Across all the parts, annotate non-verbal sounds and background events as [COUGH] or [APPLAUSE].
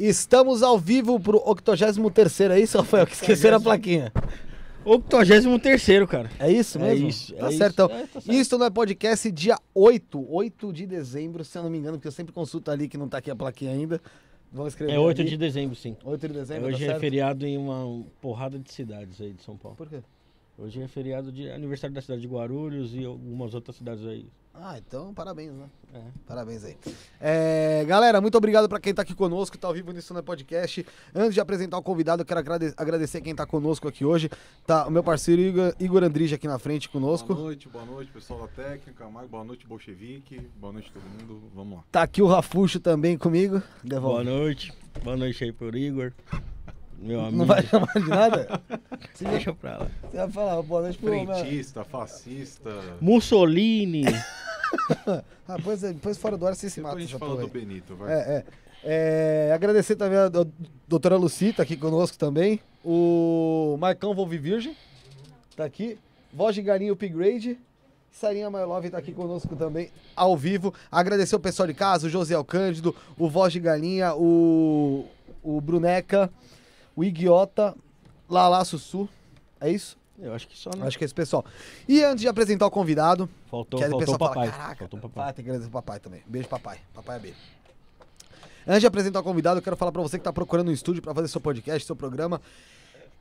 Estamos ao vivo pro 83 aí, é isso, Rafael? Que esqueceram a plaquinha. 83 terceiro, cara. É isso é mesmo? É isso. Tá, é certo. Isso. Então, é, tá certo. não é podcast dia 8, 8 de dezembro, se eu não me engano, porque eu sempre consulto ali que não tá aqui a plaquinha ainda. Vamos escrever É 8 ali. de dezembro, sim. 8 de dezembro, Hoje tá é feriado em uma porrada de cidades aí de São Paulo. Por quê? Hoje é feriado de aniversário da cidade de Guarulhos e algumas outras cidades aí. Ah, então parabéns, né? É. Parabéns aí. É, galera, muito obrigado para quem tá aqui conosco, tá ao vivo nisso no podcast. Antes de apresentar o convidado, eu quero agradecer quem tá conosco aqui hoje. Tá o meu parceiro Igor, Igor Andrige aqui na frente conosco. Boa noite, boa noite, pessoal da técnica, Marco, boa noite, Bolchevique, boa noite todo mundo, vamos lá. Tá aqui o Rafuxo também comigo. Devolve. Boa noite, boa noite aí pro Igor. Meu amigo. Não vai chamar de nada? [LAUGHS] Você deixa pra lá. Você vai falar, boa noite pro Frentista, fascista. Mussolini. [LAUGHS] ah, depois, é, depois fora do ar você se mata. Depois a gente fala do Benito, vai. É, é. é, agradecer também a doutora Lucita tá aqui conosco também. O Marcão Volvi Virgem tá aqui. Voz de Galinha Upgrade. Sarinha My Love tá aqui conosco também, ao vivo. Agradecer o pessoal de casa, o José Cândido, o Voz de Galinha, o, o Bruneca o Igiota Lala Sussu. É isso? Eu acho que só, né? Acho que é esse pessoal. E antes de apresentar o convidado. Faltou, faltou o papai. Fala, Caraca, faltou papai. Ah, tem que agradecer o papai também. Beijo, papai. Papai é beijo. Antes de apresentar o convidado, eu quero falar para você que tá procurando um estúdio para fazer seu podcast, seu programa.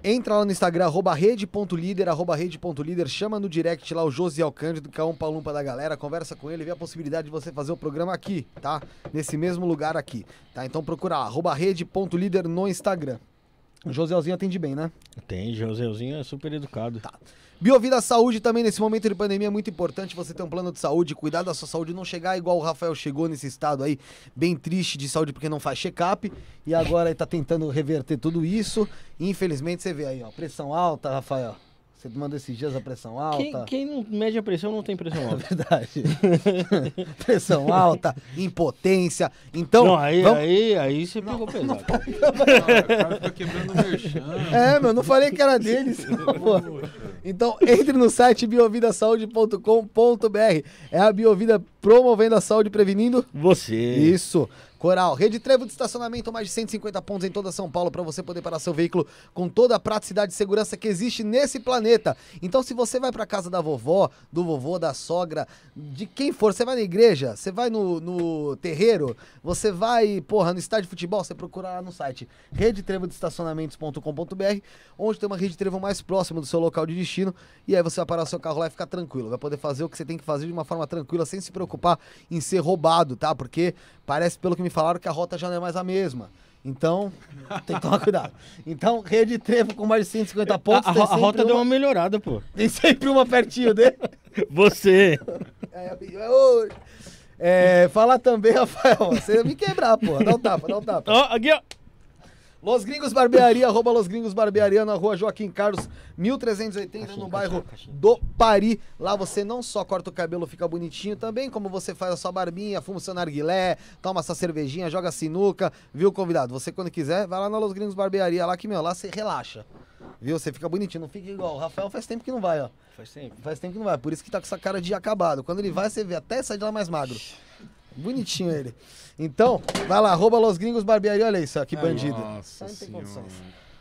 Entra lá no Instagram, arroba rede.líder, arroba rede.líder, chama no direct lá o Josiel Cândido, que é um palumpa da galera, conversa com ele, vê a possibilidade de você fazer o programa aqui, tá? Nesse mesmo lugar aqui, tá? Então procura lá, arroba rede.líder no Instagram. O Joselzinho atende bem, né? Atende, Joselzinho é super educado. Tá. Biovida Saúde também, nesse momento de pandemia, é muito importante você ter um plano de saúde, cuidar da sua saúde, não chegar igual o Rafael chegou nesse estado aí, bem triste de saúde porque não faz check-up, e agora ele tá tentando reverter tudo isso. infelizmente, você vê aí, ó, pressão alta, Rafael. Você manda esses dias a pressão alta. Quem, quem, não mede a pressão não tem pressão [LAUGHS] é alta. É verdade. [LAUGHS] pressão alta, impotência. Então. Não, aí, vamos... aí, aí você pegou não, pesado. Não, não, não, quebrando o É, meu, não falei que era deles. [LAUGHS] Então, entre no site biovidasaúde.com.br. É a Biovida promovendo a saúde prevenindo. Você. Isso. Coral, rede Trevo de estacionamento, mais de 150 pontos em toda São Paulo para você poder parar seu veículo com toda a praticidade e segurança que existe nesse planeta. Então, se você vai para casa da vovó, do vovô, da sogra, de quem for, você vai na igreja, você vai no, no terreiro, você vai, porra, no estádio de futebol, você procura lá no site de estacionamentos.com.br, onde tem uma rede trevo mais próxima do seu local de destino, e aí você vai parar seu carro lá e ficar tranquilo, vai poder fazer o que você tem que fazer de uma forma tranquila, sem se preocupar em ser roubado, tá? Porque parece, pelo que me me falaram que a rota já não é mais a mesma. Então, tem que tomar cuidado. Então, rede trevo com mais de 150 pontos. A, a rota uma... deu uma melhorada, pô. Tem sempre uma pertinho dele. [LAUGHS] Você! É, é, é, falar também, Rafael, você me quebrar, pô. Dá um tapa, dá um tapa. Ó, aqui, ó. Los Gringos Barbearia, arroba Los Gringos Barbearia, na rua Joaquim Carlos, 1380, caxinha, no bairro caxinha, caxinha. do Pari. Lá você não só corta o cabelo, fica bonitinho, também como você faz a sua barbinha, fuma o seu narguilé, toma sua cervejinha, joga sinuca, viu, convidado? Você, quando quiser, vai lá na Los Gringos Barbearia, lá que, meu, lá você relaxa. Viu? Você fica bonitinho, não fica igual. O Rafael faz tempo que não vai, ó. Faz tempo. Faz tempo que não vai, por isso que tá com essa cara de acabado. Quando ele vai, você vê até sair de lá mais magro. Bonitinho ele. Então, vai lá, arroba Los Gringos Barbearia. Olha isso, que bandido. Nossa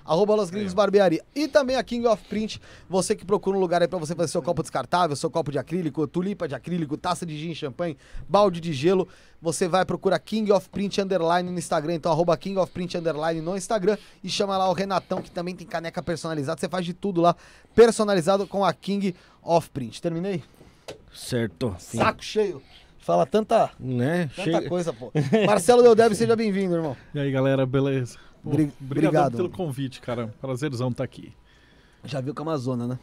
arroba Los Gringos Barbearia. E também a King of Print, você que procura um lugar aí pra você fazer seu copo descartável, seu copo de acrílico, tulipa de acrílico, taça de gin champanhe, balde de gelo, você vai procurar King of Print Underline no Instagram, então arroba King of Print Underline no Instagram e chama lá o Renatão, que também tem caneca personalizada, você faz de tudo lá, personalizado com a King of Print. Terminei? Certo. Sim. Saco cheio. Fala tanta, né? tanta Chega... coisa, pô. [LAUGHS] Marcelo deve seja bem-vindo, irmão. E aí, galera, beleza? Pô, Bri obrigado pelo convite, cara. Prazerzão estar tá aqui. Já viu com é a Amazônia, né?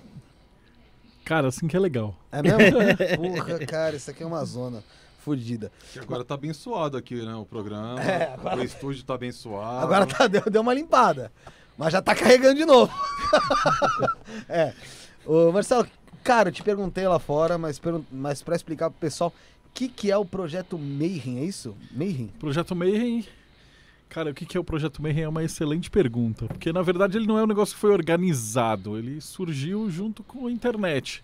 Cara, assim que é legal. É mesmo? [LAUGHS] Porra, cara, isso aqui é uma zona fodida. Agora tá abençoado aqui, né? O programa. [LAUGHS] É, agora... O estúdio tá abençoado. Agora tá, deu, deu uma limpada. Mas já tá carregando de novo. é. Ô, Marcelo, cara, eu te perguntei lá fora, mas, mas para explicar pro pessoal, que, que é o Projeto Mayhem, é isso? Mayhem? Projeto Mayhem... Cara, o que, que é o Projeto Mayhem é uma excelente pergunta. Porque, na verdade, ele não é um negócio que foi organizado. Ele surgiu junto com a internet.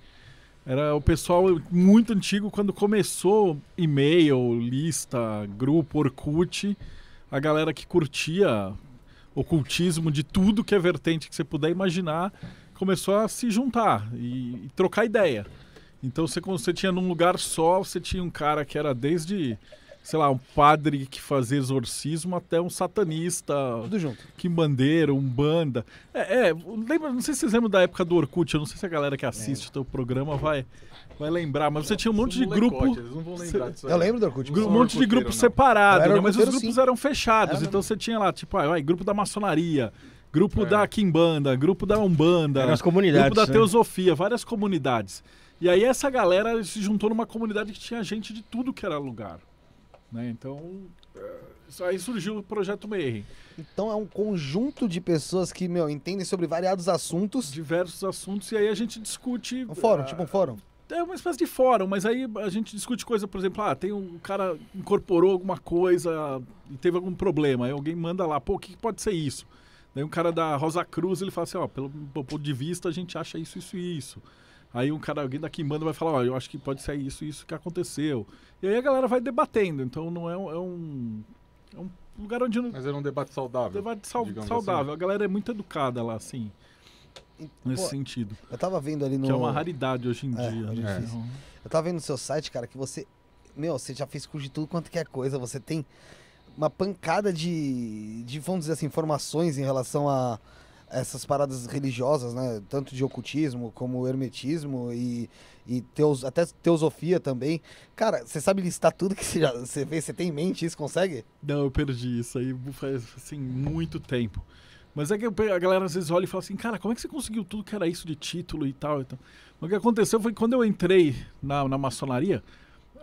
Era o pessoal muito antigo, quando começou e-mail, lista, grupo, Orkut, a galera que curtia ocultismo de tudo que é vertente que você puder imaginar, começou a se juntar e, e trocar ideia. Então você, você tinha num lugar só, você tinha um cara que era desde, sei lá, um padre que fazia exorcismo até um satanista. Tudo junto. Que bandeira, um banda. É, é lembra, não sei se vocês lembram da época do Orkut, eu não sei se a galera que assiste é. o teu programa vai, vai lembrar, mas você tinha um monte de grupo. Eles não vão lembrar disso aí. Eu lembro do Orkut. um monte de grupo separado, né? mas os grupos sim. eram fechados. Era então você tinha lá, tipo, ah, vai, grupo da maçonaria. Grupo é. da kimbanda grupo da Umbanda, as comunidades, grupo da né? Teosofia, várias comunidades. E aí essa galera se juntou numa comunidade que tinha gente de tudo que era lugar. Né? Então, aí surgiu o projeto Meir. Então é um conjunto de pessoas que, meu, entendem sobre variados assuntos. Diversos assuntos, e aí a gente discute. Um fórum, uh, tipo um fórum. É uma espécie de fórum, mas aí a gente discute coisa, por exemplo, ah, tem um cara incorporou alguma coisa e teve algum problema. Aí alguém manda lá, pô, o que pode ser isso? Daí um cara da Rosa Cruz, ele fala assim, ó, pelo, pelo ponto de vista a gente acha isso, isso e isso. Aí um cara, alguém daqui manda, vai falar, ó, eu acho que pode ser isso isso que aconteceu. E aí a galera vai debatendo, então não é, um, é um, é um lugar onde não... Mas era é um debate saudável. Debate sal, assim, saudável, assim. a galera é muito educada lá, assim, nesse Pô, sentido. Eu tava vendo ali no... Que é uma raridade hoje em é, dia. Né? É. Eu tava vendo no seu site, cara, que você... Meu, você já fez curso de tudo quanto que é coisa, você tem uma pancada de, de, vamos dizer assim, informações em relação a essas paradas religiosas, né? Tanto de ocultismo como hermetismo e, e até teosofia também. Cara, você sabe listar tudo que você vê? Você tem em mente isso? Consegue? Não, eu perdi isso aí faz assim, muito tempo. Mas é que a galera às vezes olha e fala assim, cara, como é que você conseguiu tudo que era isso de título e tal? Então, o que aconteceu foi que quando eu entrei na, na maçonaria,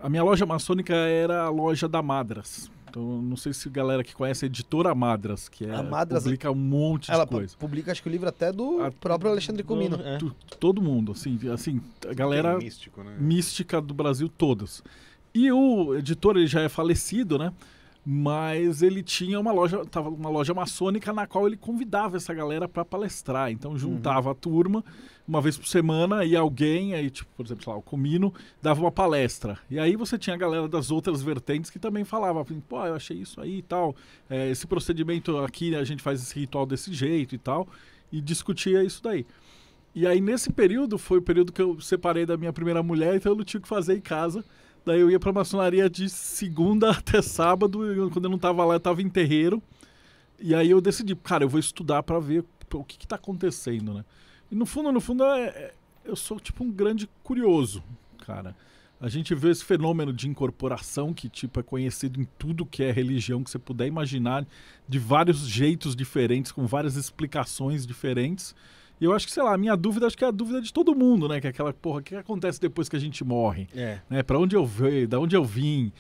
a minha loja maçônica era a loja da Madras. Então, não sei se a galera que conhece a editora Madras, que é, a Madras, publica é um monte de coisa. publica, acho que o livro até do a, próprio Alexandre Comino. Do, é. Todo mundo, assim, assim a galera é místico, né? mística do Brasil todas. E o editor, ele já é falecido, né? mas ele tinha uma loja, tava uma loja maçônica na qual ele convidava essa galera para palestrar. Então uhum. juntava uhum. a turma uma vez por semana e alguém, aí tipo, por exemplo, lá, o Comino dava uma palestra. E aí você tinha a galera das outras vertentes que também falava, assim, pô, eu achei isso aí e tal, é, esse procedimento aqui a gente faz esse ritual desse jeito e tal, e discutia isso daí. E aí nesse período foi o período que eu separei da minha primeira mulher, então eu não tinha o que fazer em casa. Daí eu ia pra maçonaria de segunda [LAUGHS] até sábado, e quando eu não tava lá, eu tava em terreiro. E aí eu decidi, cara, eu vou estudar para ver o que que tá acontecendo, né? E no fundo, no fundo, é, é, eu sou tipo um grande curioso, cara. A gente vê esse fenômeno de incorporação que tipo é conhecido em tudo que é religião que você puder imaginar, de vários jeitos diferentes, com várias explicações diferentes. E eu acho que, sei lá, a minha dúvida, acho que é a dúvida de todo mundo, né? Que é aquela, porra, o que acontece depois que a gente morre? É. Né? Pra onde eu veio, da onde eu vim,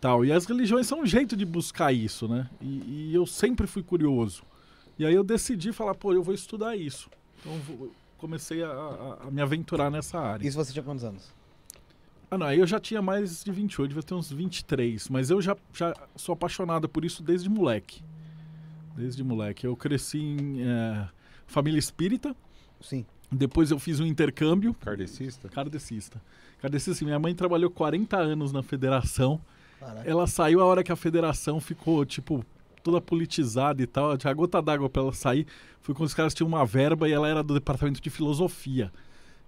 tal. E as religiões são um jeito de buscar isso, né? E, e eu sempre fui curioso. E aí eu decidi falar, pô, eu vou estudar isso. Então vou, comecei a, a, a, me aventurar nessa área. Isso você tinha quantos anos? Ah, não, eu já tinha mais de 28, devia ter uns 23. Mas eu já, já sou apaixonado por isso desde moleque. Desde moleque. Eu cresci em... É, família espírita. Sim. Depois eu fiz um intercâmbio. Cardecista? Cardecista. Cardecista, minha mãe trabalhou 40 anos na federação. Caraca. Ela saiu a hora que a federação ficou, tipo, toda politizada e tal. Tinha gota d'água para ela sair. Foi quando os caras tinham uma verba e ela era do departamento de filosofia.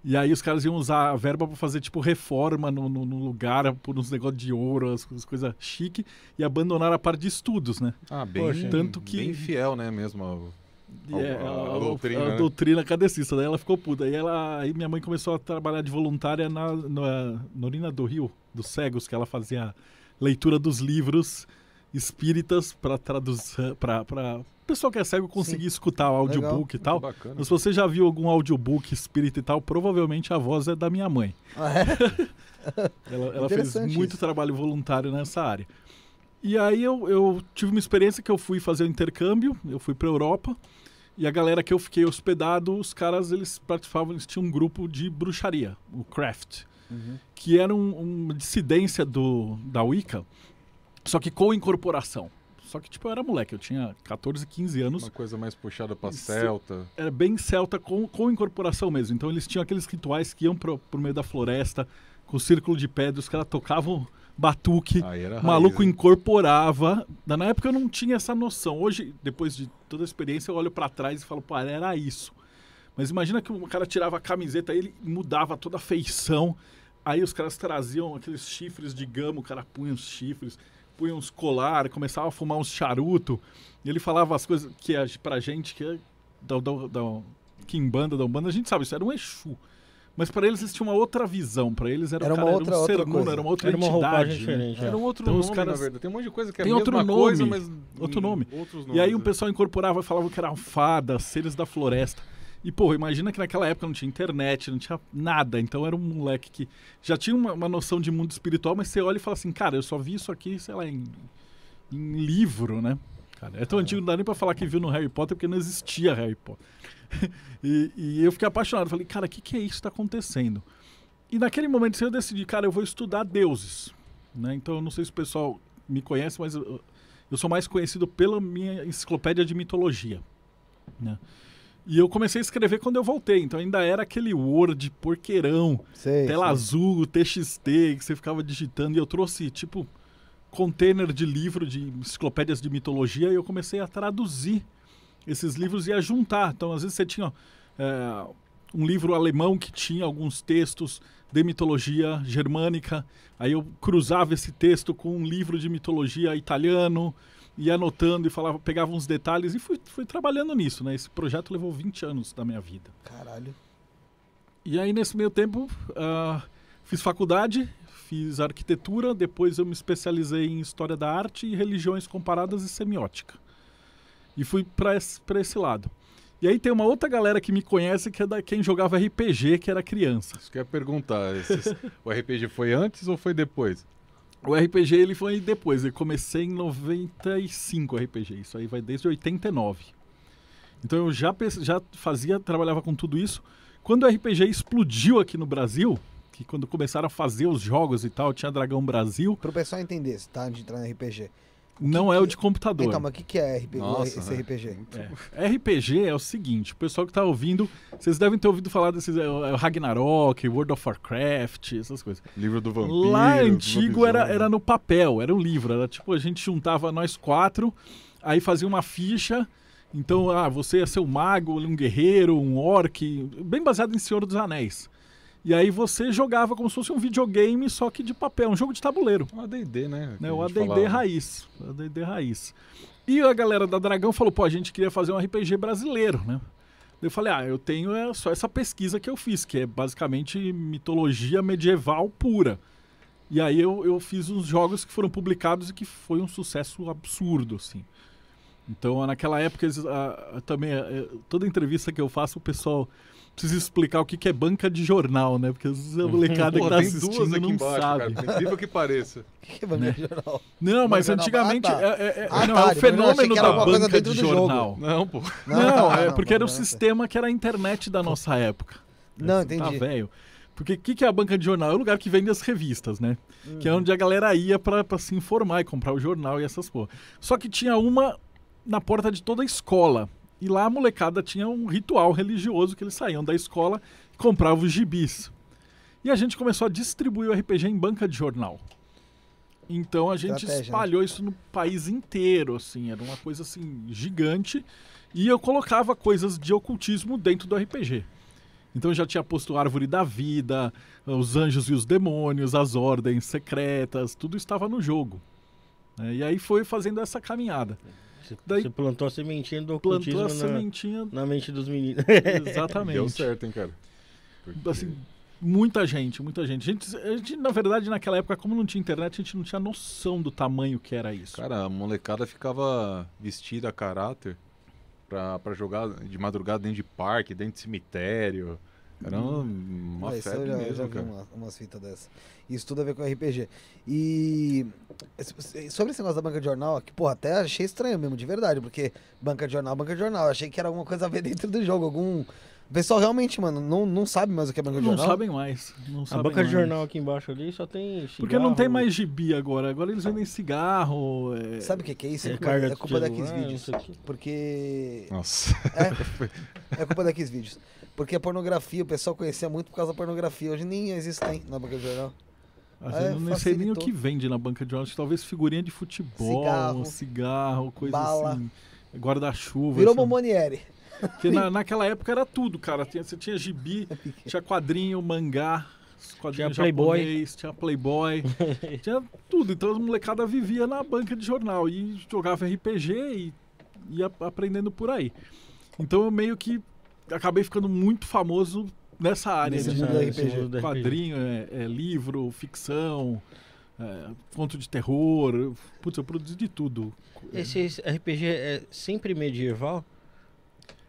E aí os caras iam usar a verba para fazer, tipo, reforma no, no, no lugar, por uns negócios de ouro, as, as coisas chique, e abandonaram a parte de estudos, né? Ah, bem, Poxa, tanto que bem fiel, né, mesmo ao é, a, a, doutrina, a, né? a doutrina cadecista. Daí ela ficou puta. Aí, ela, aí minha mãe começou a trabalhar de voluntária na, Norina é, do Rio, dos cegos, que ela fazia leitura dos livros espíritas para traduzir, eh, para pessoal que é cego conseguir Sim. escutar o audiobook Legal. e tal. Bacana, Mas se você já viu algum audiobook espírita e tal, provavelmente a voz é da minha mãe. Ah, é? [LAUGHS] ela, ela fez muito isso. trabalho voluntário nessa área. E aí eu, eu tive uma experiência que eu fui fazer um intercâmbio, eu fui para Europa, e a galera que eu fiquei hospedado, os caras, eles participavam, eles tinham um grupo de bruxaria, o Craft, uhum. que era um, uma dissidência do, da Wicca, só que com incorporação. Só que, tipo, eu era moleque, eu tinha 14, 15 anos. Uma coisa mais puxada para celta. Era bem celta, com, com incorporação mesmo. Então eles tinham aqueles rituais que iam pro, pro meio da floresta, com o círculo de pedra, os caras tocavam batuque. maluco raiz, incorporava. Na época eu não tinha essa noção. Hoje, depois de toda a experiência, eu olho para trás e falo, pô, era isso. Mas imagina que o cara tirava a camiseta, ele mudava toda a feição. Aí os caras traziam aqueles chifres de gama, o cara punha os chifres, punha uns colar, começava a fumar uns charuto. E ele falava as coisas que pra gente, que é da, da, da Kimbanda, da Umbanda, a gente sabe, isso era um Exu. Mas para eles existia uma outra visão, para eles era, era, cara, uma outra, era um ser humano, era uma outra era uma entidade. Diferente, né? Era é. um outro então, nome, os caras... na verdade. Tem um monte de coisa que é Tem a mesma outro nome, coisa, mas... Outro nome. e aí o né? pessoal incorporava e falava que eram fadas, seres da floresta. E, porra, imagina que naquela época não tinha internet, não tinha nada. Então era um moleque que já tinha uma, uma noção de mundo espiritual, mas você olha e fala assim, cara, eu só vi isso aqui, sei lá, em, em livro, né? Cara, é tão é. antigo, não dá nem pra falar que viu no Harry Potter, porque não existia Harry Potter. [LAUGHS] e, e, eu fiquei apaixonado. Falei, cara, o que, que é isso que está acontecendo? E naquele momento assim, eu decidi, cara, eu vou estudar deuses. Né? Então, eu não sei se o pessoal me conhece, mas eu, eu sou mais conhecido pela minha enciclopédia de mitologia. Né? E eu comecei a escrever quando eu voltei, então ainda era aquele Word porqueirão, sei, tela sei. azul, TXT, que você ficava digitando. E eu trouxe, tipo, container de livro, de enciclopédias de mitologia, e eu comecei a traduzir esses livros e a juntar. Então, às vezes você tinha é, um livro alemão que tinha alguns textos de mitologia germânica, aí eu cruzava esse texto com um livro de mitologia italiano, ia anotando e falava, pegava uns detalhes e fui, fui trabalhando nisso, né? Esse projeto levou 20 anos da minha vida. Caralho. E aí, nesse meio tempo, uh, fiz faculdade, fiz arquitetura, depois eu me especializei em história da arte e religiões comparadas e semiótica. E fui para esse, pra esse lado. E aí tem uma outra galera que me conhece que é da quem jogava RPG, que era criança. Isso que eu ia perguntar, esses, [LAUGHS] o RPG foi antes ou foi depois? O RPG ele foi depois, eu comecei em 95 RPG, isso aí vai desde 89. Então eu já, já fazia, trabalhava com tudo isso. Quando o RPG explodiu aqui no Brasil, que quando começaram a fazer os jogos e tal, tinha Dragão Brasil. Para o pessoal entender, tá? De entrar no RPG. Não é o de computador. Então, mas o que, que é RPG, Nossa, esse RPG? É. RPG é o seguinte, o pessoal que está ouvindo, vocês devem ter ouvido falar desses é, é Ragnarok, World of Warcraft, essas coisas. Livro do vampiro. Lá antigo era, né? era no papel, era um livro, era tipo a gente juntava nós quatro, aí fazia uma ficha, então, ah, você é seu mago, um guerreiro, um orc, bem baseado em Senhor dos Anéis. E aí você jogava como se fosse um videogame, só que de papel, um jogo de tabuleiro. O AD&D, né? né? O AD&D raiz. O AD&D raiz. E a galera da Dragão falou, pô, a gente queria fazer um RPG brasileiro, né? Eu falei, ah, eu tenho é, só essa pesquisa que eu fiz, que é basicamente mitologia medieval pura. E aí eu, eu fiz uns jogos que foram publicados e que foi um sucesso absurdo, assim. Então, naquela época, a, a, também, a, é, é, toda entrevista que eu faço, o pessoal preciso explicar o que, é banca de jornal, né? Porque às vezes a que tá assistindo não embaixo, sabe. Cara, que pareça. [LAUGHS] O que é banca né? de jornal? Não, mas antigamente é, o fenômeno da banca de jornal. Não, pô. Não, não é porque não, era o sistema que era a internet da nossa época. Não, entendi. Tá velho. Porque o que, que, é a banca de jornal? É o lugar que vende as revistas, né? Hum. Que é uhum. onde a galera ia para se informar e comprar o jornal e essas porra. Só que tinha uma na porta de toda a escola. E lá a molecada tinha um ritual religioso que eles saíam da escola e compravam os gibis. E a gente começou a distribuir o RPG em banca de jornal. Então a gente né? espalhou isso no país inteiro, assim, era uma coisa assim gigante. E eu colocava coisas de ocultismo dentro do RPG. Então já tinha posto Árvore da Vida, os anjos e os demônios, as ordens secretas, tudo estava no jogo. Né? E aí foi fazendo essa caminhada. Você, Daí, você plantou a sementinha do ocultismo plantou a na, sementinha... na mente dos meninos. [LAUGHS] Exatamente. Deu certo, hein, cara? Porque... Assim, muita gente, muita gente. gente. A gente, na verdade, naquela época, como não tinha internet, a gente não tinha noção do tamanho que era isso. Cara, a molecada ficava vestida a caráter para jogar de madrugada dentro de parque, dentro de cemitério. Era uma é, febre já, mesmo, já cara. Uma, umas fitas dessas. Isso tudo a ver com RPG. E sobre esse negócio da banca de jornal, que, porra, até achei estranho mesmo, de verdade, porque banca de jornal, banca de jornal. achei que era alguma coisa a ver [LAUGHS] dentro do jogo, algum. O pessoal realmente, mano, não, não sabe mais o que é banca de não jornal. Sabem mais, não sabem mais. a banca de jornal aqui embaixo ali só tem cigarro. Porque não tem mais gibi agora. Agora eles vendem cigarro. É... Sabe o que, que é isso? É, é culpa, é culpa daqueles vídeos. Porque. Nossa. É, é culpa daqueles vídeos. Porque a pornografia, o pessoal conhecia muito por causa da pornografia. Hoje nem existe na banca de jornal. Ah, eu é, não sei nem o que vende na banca de jornal. Talvez figurinha de futebol, cigarro, cigarro coisa bala. assim. Guarda-chuva. Virou Momonieri. Assim. Porque na, naquela época era tudo, cara. Tinha, você tinha gibi, [LAUGHS] é tinha quadrinho, mangá, tinha Playboy. tinha Playboy, [LAUGHS] tinha tudo. Então a molecada vivia na banca de jornal e jogava RPG e ia aprendendo por aí. Então eu meio que acabei ficando muito famoso nessa área. de é, RPG. Quadrinho, É, é, livro, ficção, é, conto de terror. Putz, eu produzi de tudo. Esse RPG é sempre medieval?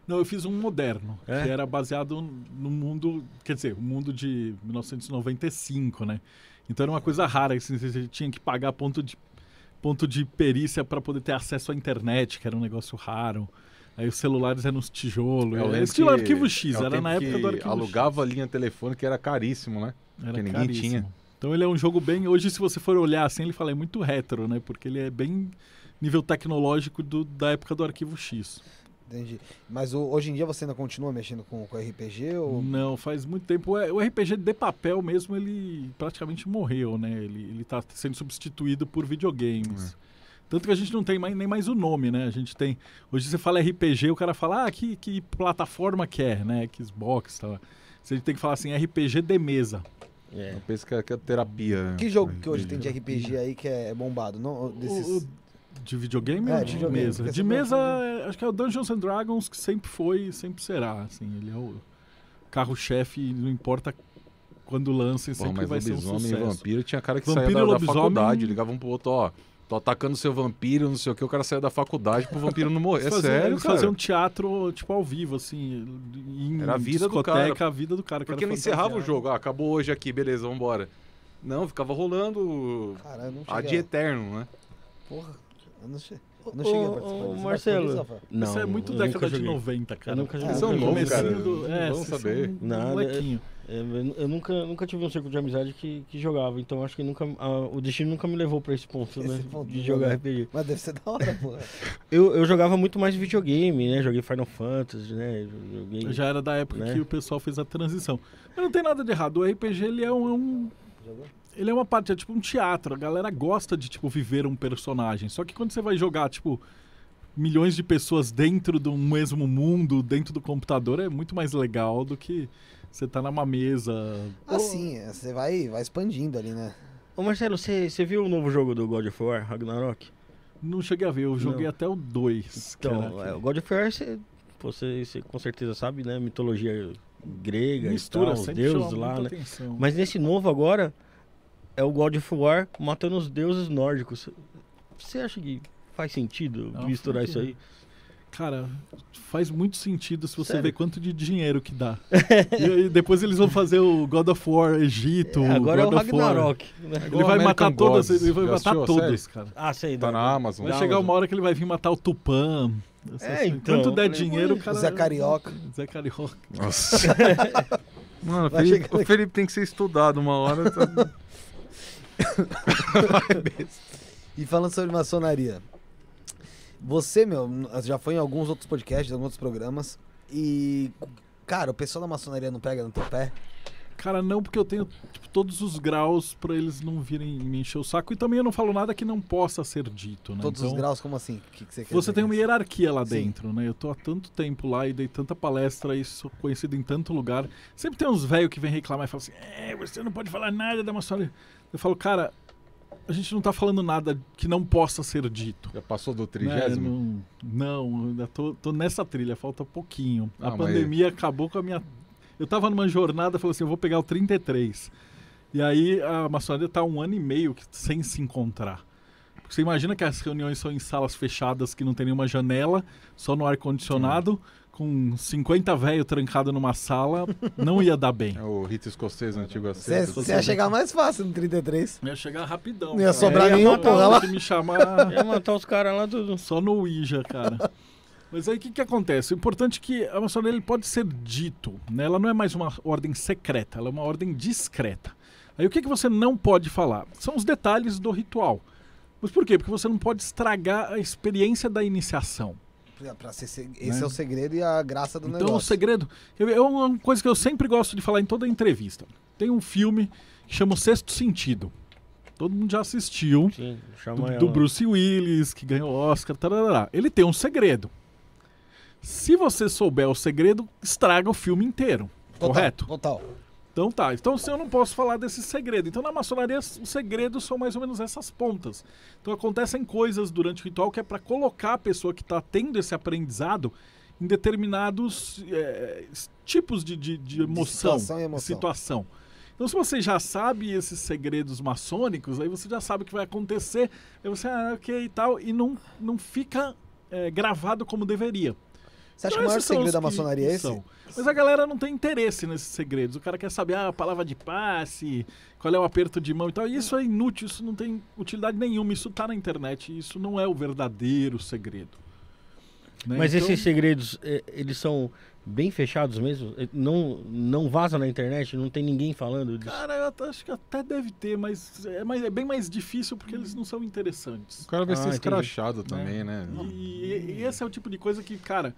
Não, eu fiz um moderno, é? que era baseado no mundo, quer dizer, o mundo de 1995, né? Então era uma coisa rara, assim, você tinha que pagar ponto de, ponto de perícia para poder ter acesso à internet, que era um negócio raro. Aí os celulares eram uns tijolos. Eu é, era estilo arquivo X, era na época do arquivo alugava X. linha telefônica, era caríssimo, né? Era ninguém caríssimo. tinha. Então ele é um jogo bem. Hoje, se você for olhar assim, ele fala é muito retro, né? Porque ele é bem nível tecnológico do, da época do arquivo X. Entendi. Mas o, hoje em dia você ainda continua mexendo com, com RPG? Ou... Não, faz muito tempo. É, o RPG de papel mesmo, ele praticamente morreu, né? Ele, ele tá sendo substituído por videogames. É. Tanto que a gente não tem mais, nem mais o nome, né? A gente tem. Hoje você fala RPG, o cara fala, ah, que, que plataforma que é, né? Xbox tal. Você tem que falar assim, RPG de mesa. É. Eu penso que é, que é terapia. Né? Que jogo que hoje tem de né? RPG aí que é, é bombado? Não, desses... o, De videogame é, ou de, mesa? De é mesa, é, acho que é o Dungeons and Dragons, que sempre foi e sempre será. Assim, ele é o carro-chefe, não importa quando lancem, sempre Pô, vai ser um sucesso. vampiro tinha cara que vampiro saía da, da faculdade, ligavam pro outro, ó... Tô atacando seu vampiro, não sei o que, o cara saiu da faculdade pro vampiro não morrer. É fazer, sério, cara. fazer um teatro, tipo, ao vivo, assim, em Era a vida do cara. a vida do cara. Porque ele encerrava o jogo, ah, acabou hoje aqui, beleza, vambora. Não, ficava rolando Caralho, não a de eterno, né? Porra, eu não cheguei. Eu não cheguei a participar ô, Marcelo. Não, Isso é muito década de 90, cara. Eu nunca é, joguei. Eles são novos, cara. Do... É, vamos saber. Nada. Um molequinho. É... É, eu nunca, nunca tive um círculo de amizade que, que jogava, então acho que nunca a, o destino nunca me levou para esse ponto, né, esse né? Ponto de jogar RPG. Mas deve ser da hora, pô. [LAUGHS] eu, eu jogava muito mais videogame, né? Joguei Final Fantasy, né? Joguei, Já era da época né? que o pessoal fez a transição. Mas não tem nada de errado. O RPG ele é um. É um ele é uma parte, é tipo um teatro. A galera gosta de, tipo, viver um personagem. Só que quando você vai jogar, tipo, milhões de pessoas dentro do mesmo mundo, dentro do computador, é muito mais legal do que você tá numa mesa. Ah, sim, é, você vai, vai expandindo ali, né? Ô Marcelo, você, você viu o novo jogo do God of War, Ragnarok? Não cheguei a ver, eu joguei Não. até o 2. Então, é, o God of War, você, você, com certeza sabe, né? Mitologia grega Mistura, os deuses lá, né? Atenção. Mas nesse novo agora, é o God of War matando os deuses nórdicos. Você acha que faz sentido Não, misturar isso aí? Que... Cara, faz muito sentido se você ver quanto de dinheiro que dá. [LAUGHS] e, depois eles vão fazer o God of War Egito. É, agora God é o Ragnarok. Né? Ele, vai matar todas, ele vai Já matar assistiu, todos, sério? cara. Ah, sei. Tá não, na Amazon. Vai chegar uma hora que ele vai vir matar o Tupã. É, então. Quanto der dinheiro, cara. Zé Carioca. Zé Carioca. Nossa. [LAUGHS] Mano, Felipe, o Felipe tem que ser estudado uma hora. Tá? [LAUGHS] e falando sobre maçonaria, você, meu, ah, já foi em alguns outros podcasts, em alguns outros programas. E, cara, o pessoal da maçonaria não pega no teu pé? Cara, não, porque eu tenho tipo, todos os graus para eles não virem me encher o saco. E também eu não falo nada que não possa ser dito, né? Todos então, os graus, como assim? Que que você, você tem uma hierarquia lá Sim. dentro, né? Eu tô há tanto tempo lá e dei tanta palestra e sou conhecido em tanto lugar. Sempre tem uns velhos que vem reclamar e fala assim: é, você não pode falar nada da maçonaria. Eu falo, cara, a gente não está falando nada que não possa ser dito. Já passou do né, trigésimo? Né? Não, não, ainda tô, tô, nessa trilha, falta pouquinho. A ah, pandemia mas... acabou com a minha. Eu estava numa jornada, falei assim, eu vou pegar o 33. E aí a maçonaria está um ano e meio sem se encontrar. Porque você imagina que as reuniões são em salas fechadas que não tem nenhuma janela, só no ar-condicionado. Hum com 50 velho trancado numa sala, não ia dar bem. [LAUGHS] É o rito escocês antigo assim. Você ia chegar mais fácil no 33. Ia chegar rapidão. Não ia cara. sobrar é, nenhum, porra. Lá. Me chamar... [LAUGHS] Ia matar os caras lá tudo. Só no Ouija, cara. Mas aí o que, que acontece? O importante é que a maçonaria ele pode ser dito, né? ela não é mais uma ordem secreta, ela é uma ordem discreta. Aí o que, que você não pode falar? São os detalhes do ritual. Mas por quê? Porque você não pode estragar a experiência da iniciação ser, né? esse né? é o segredo e a graça do então, negócio. Então, o segredo. É uma coisa que eu sempre gosto de falar em toda entrevista. Tem um filme que chama O Sexto Sentido. Todo mundo já assistiu. Sim, do, do, Bruce Willis, que ganhou Oscar. Ele tem um segredo. Se você souber o segredo, estraga o filme inteiro. Total, correto? Total. Então tá, então se assim, eu não posso falar desse segredo. Então na maçonaria os segredos são mais ou menos essas pontas. Então acontecem coisas durante o ritual que é para colocar a pessoa que está tendo esse aprendizado em determinados é, tipos de, de, de emoção, de situação, emoção. situação. Então se você já sabe esses segredos maçônicos, aí você já sabe o que vai acontecer, aí você, ah, ok e tal, e não, não fica é, gravado como deveria. Você acha que o maior segredo da maçonaria é esse? Mas a galera não tem interesse nesses segredos. O cara quer saber ah, a palavra de passe, qual é o aperto de mão e tal. E isso é inútil, isso não tem utilidade nenhuma. Isso está na internet, isso não é o verdadeiro segredo. Né? Mas então... esses segredos, eh, eles são bem fechados mesmo? Eh, não, não vaza na internet? Não tem ninguém falando disso? Cara, eu acho que até deve ter, mas é, mais, é bem mais difícil porque eles não são interessantes. O cara vai ah, ser escrachado também, é. né? E, e, esse é o tipo de coisa que, cara,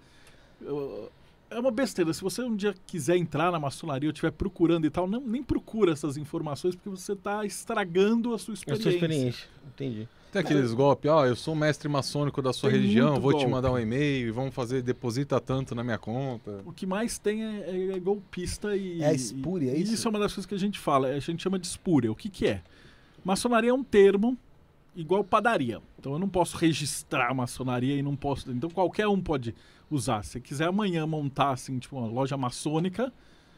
é uma besteira. Se você um dia quiser entrar na maçonaria ou estiver procurando e tal, não, nem procura essas informações porque você está estragando a sua experiência. A sua experiência, entendi. Tem aqueles é. golpes, ó, eu sou mestre maçônico da sua tem religião, vou golpe. te mandar um e-mail e vamos fazer, deposita tanto na minha conta. O que mais tem é, é, é golpista e. É espúria, é isso? E isso é uma das coisas que a gente fala, a gente chama de espúria. O que, que é? Maçonaria é um termo igual padaria. Então eu não posso registrar maçonaria e não posso. Então qualquer um pode usar. Se quiser amanhã montar assim, tipo uma loja maçônica,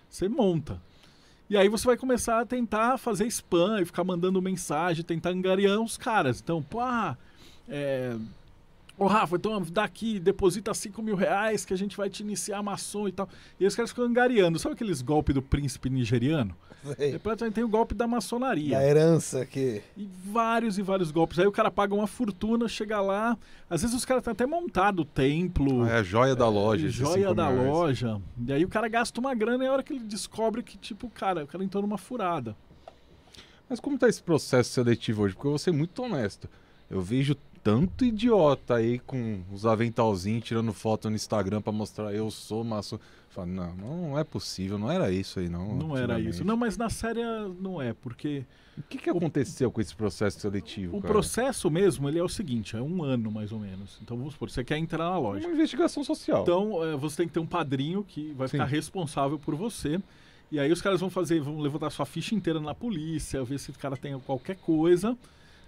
você monta. E aí você vai começar a tentar fazer spam e ficar mandando mensagem, tentar angariar os caras. Então, pá, ah, é... Ô Rafa, então daqui, deposita 5 mil reais que a gente vai te iniciar maçom e tal. E os caras ficam angariando. Sabe aqueles golpes do príncipe nigeriano? Sei. Depois tem o golpe da maçonaria. a herança aqui. E vários e vários golpes. Aí o cara paga uma fortuna, chega lá. Às vezes os caras têm até montado o templo. Ah, é a joia da loja. Joia da loja. E aí o cara gasta uma grana e é a hora que ele descobre que, tipo, cara, o cara entrou numa furada. Mas como tá esse processo seletivo hoje? Porque eu vou ser muito honesto. Eu vejo tanto idiota aí com os aventalzinhos tirando foto no Instagram para mostrar eu sou maçom. Fala, não, não é possível, não era isso aí, não. Não era isso. Não, mas na série ah, não é, porque. O que, que aconteceu o, com esse processo seletivo? O cara? processo mesmo ele é o seguinte: é um ano mais ou menos. Então vamos supor, você quer entrar na loja. É uma investigação social. Então é, você tem que ter um padrinho que vai Sim. ficar responsável por você. E aí os caras vão fazer, vão levantar sua ficha inteira na polícia, ver se o cara tem qualquer coisa.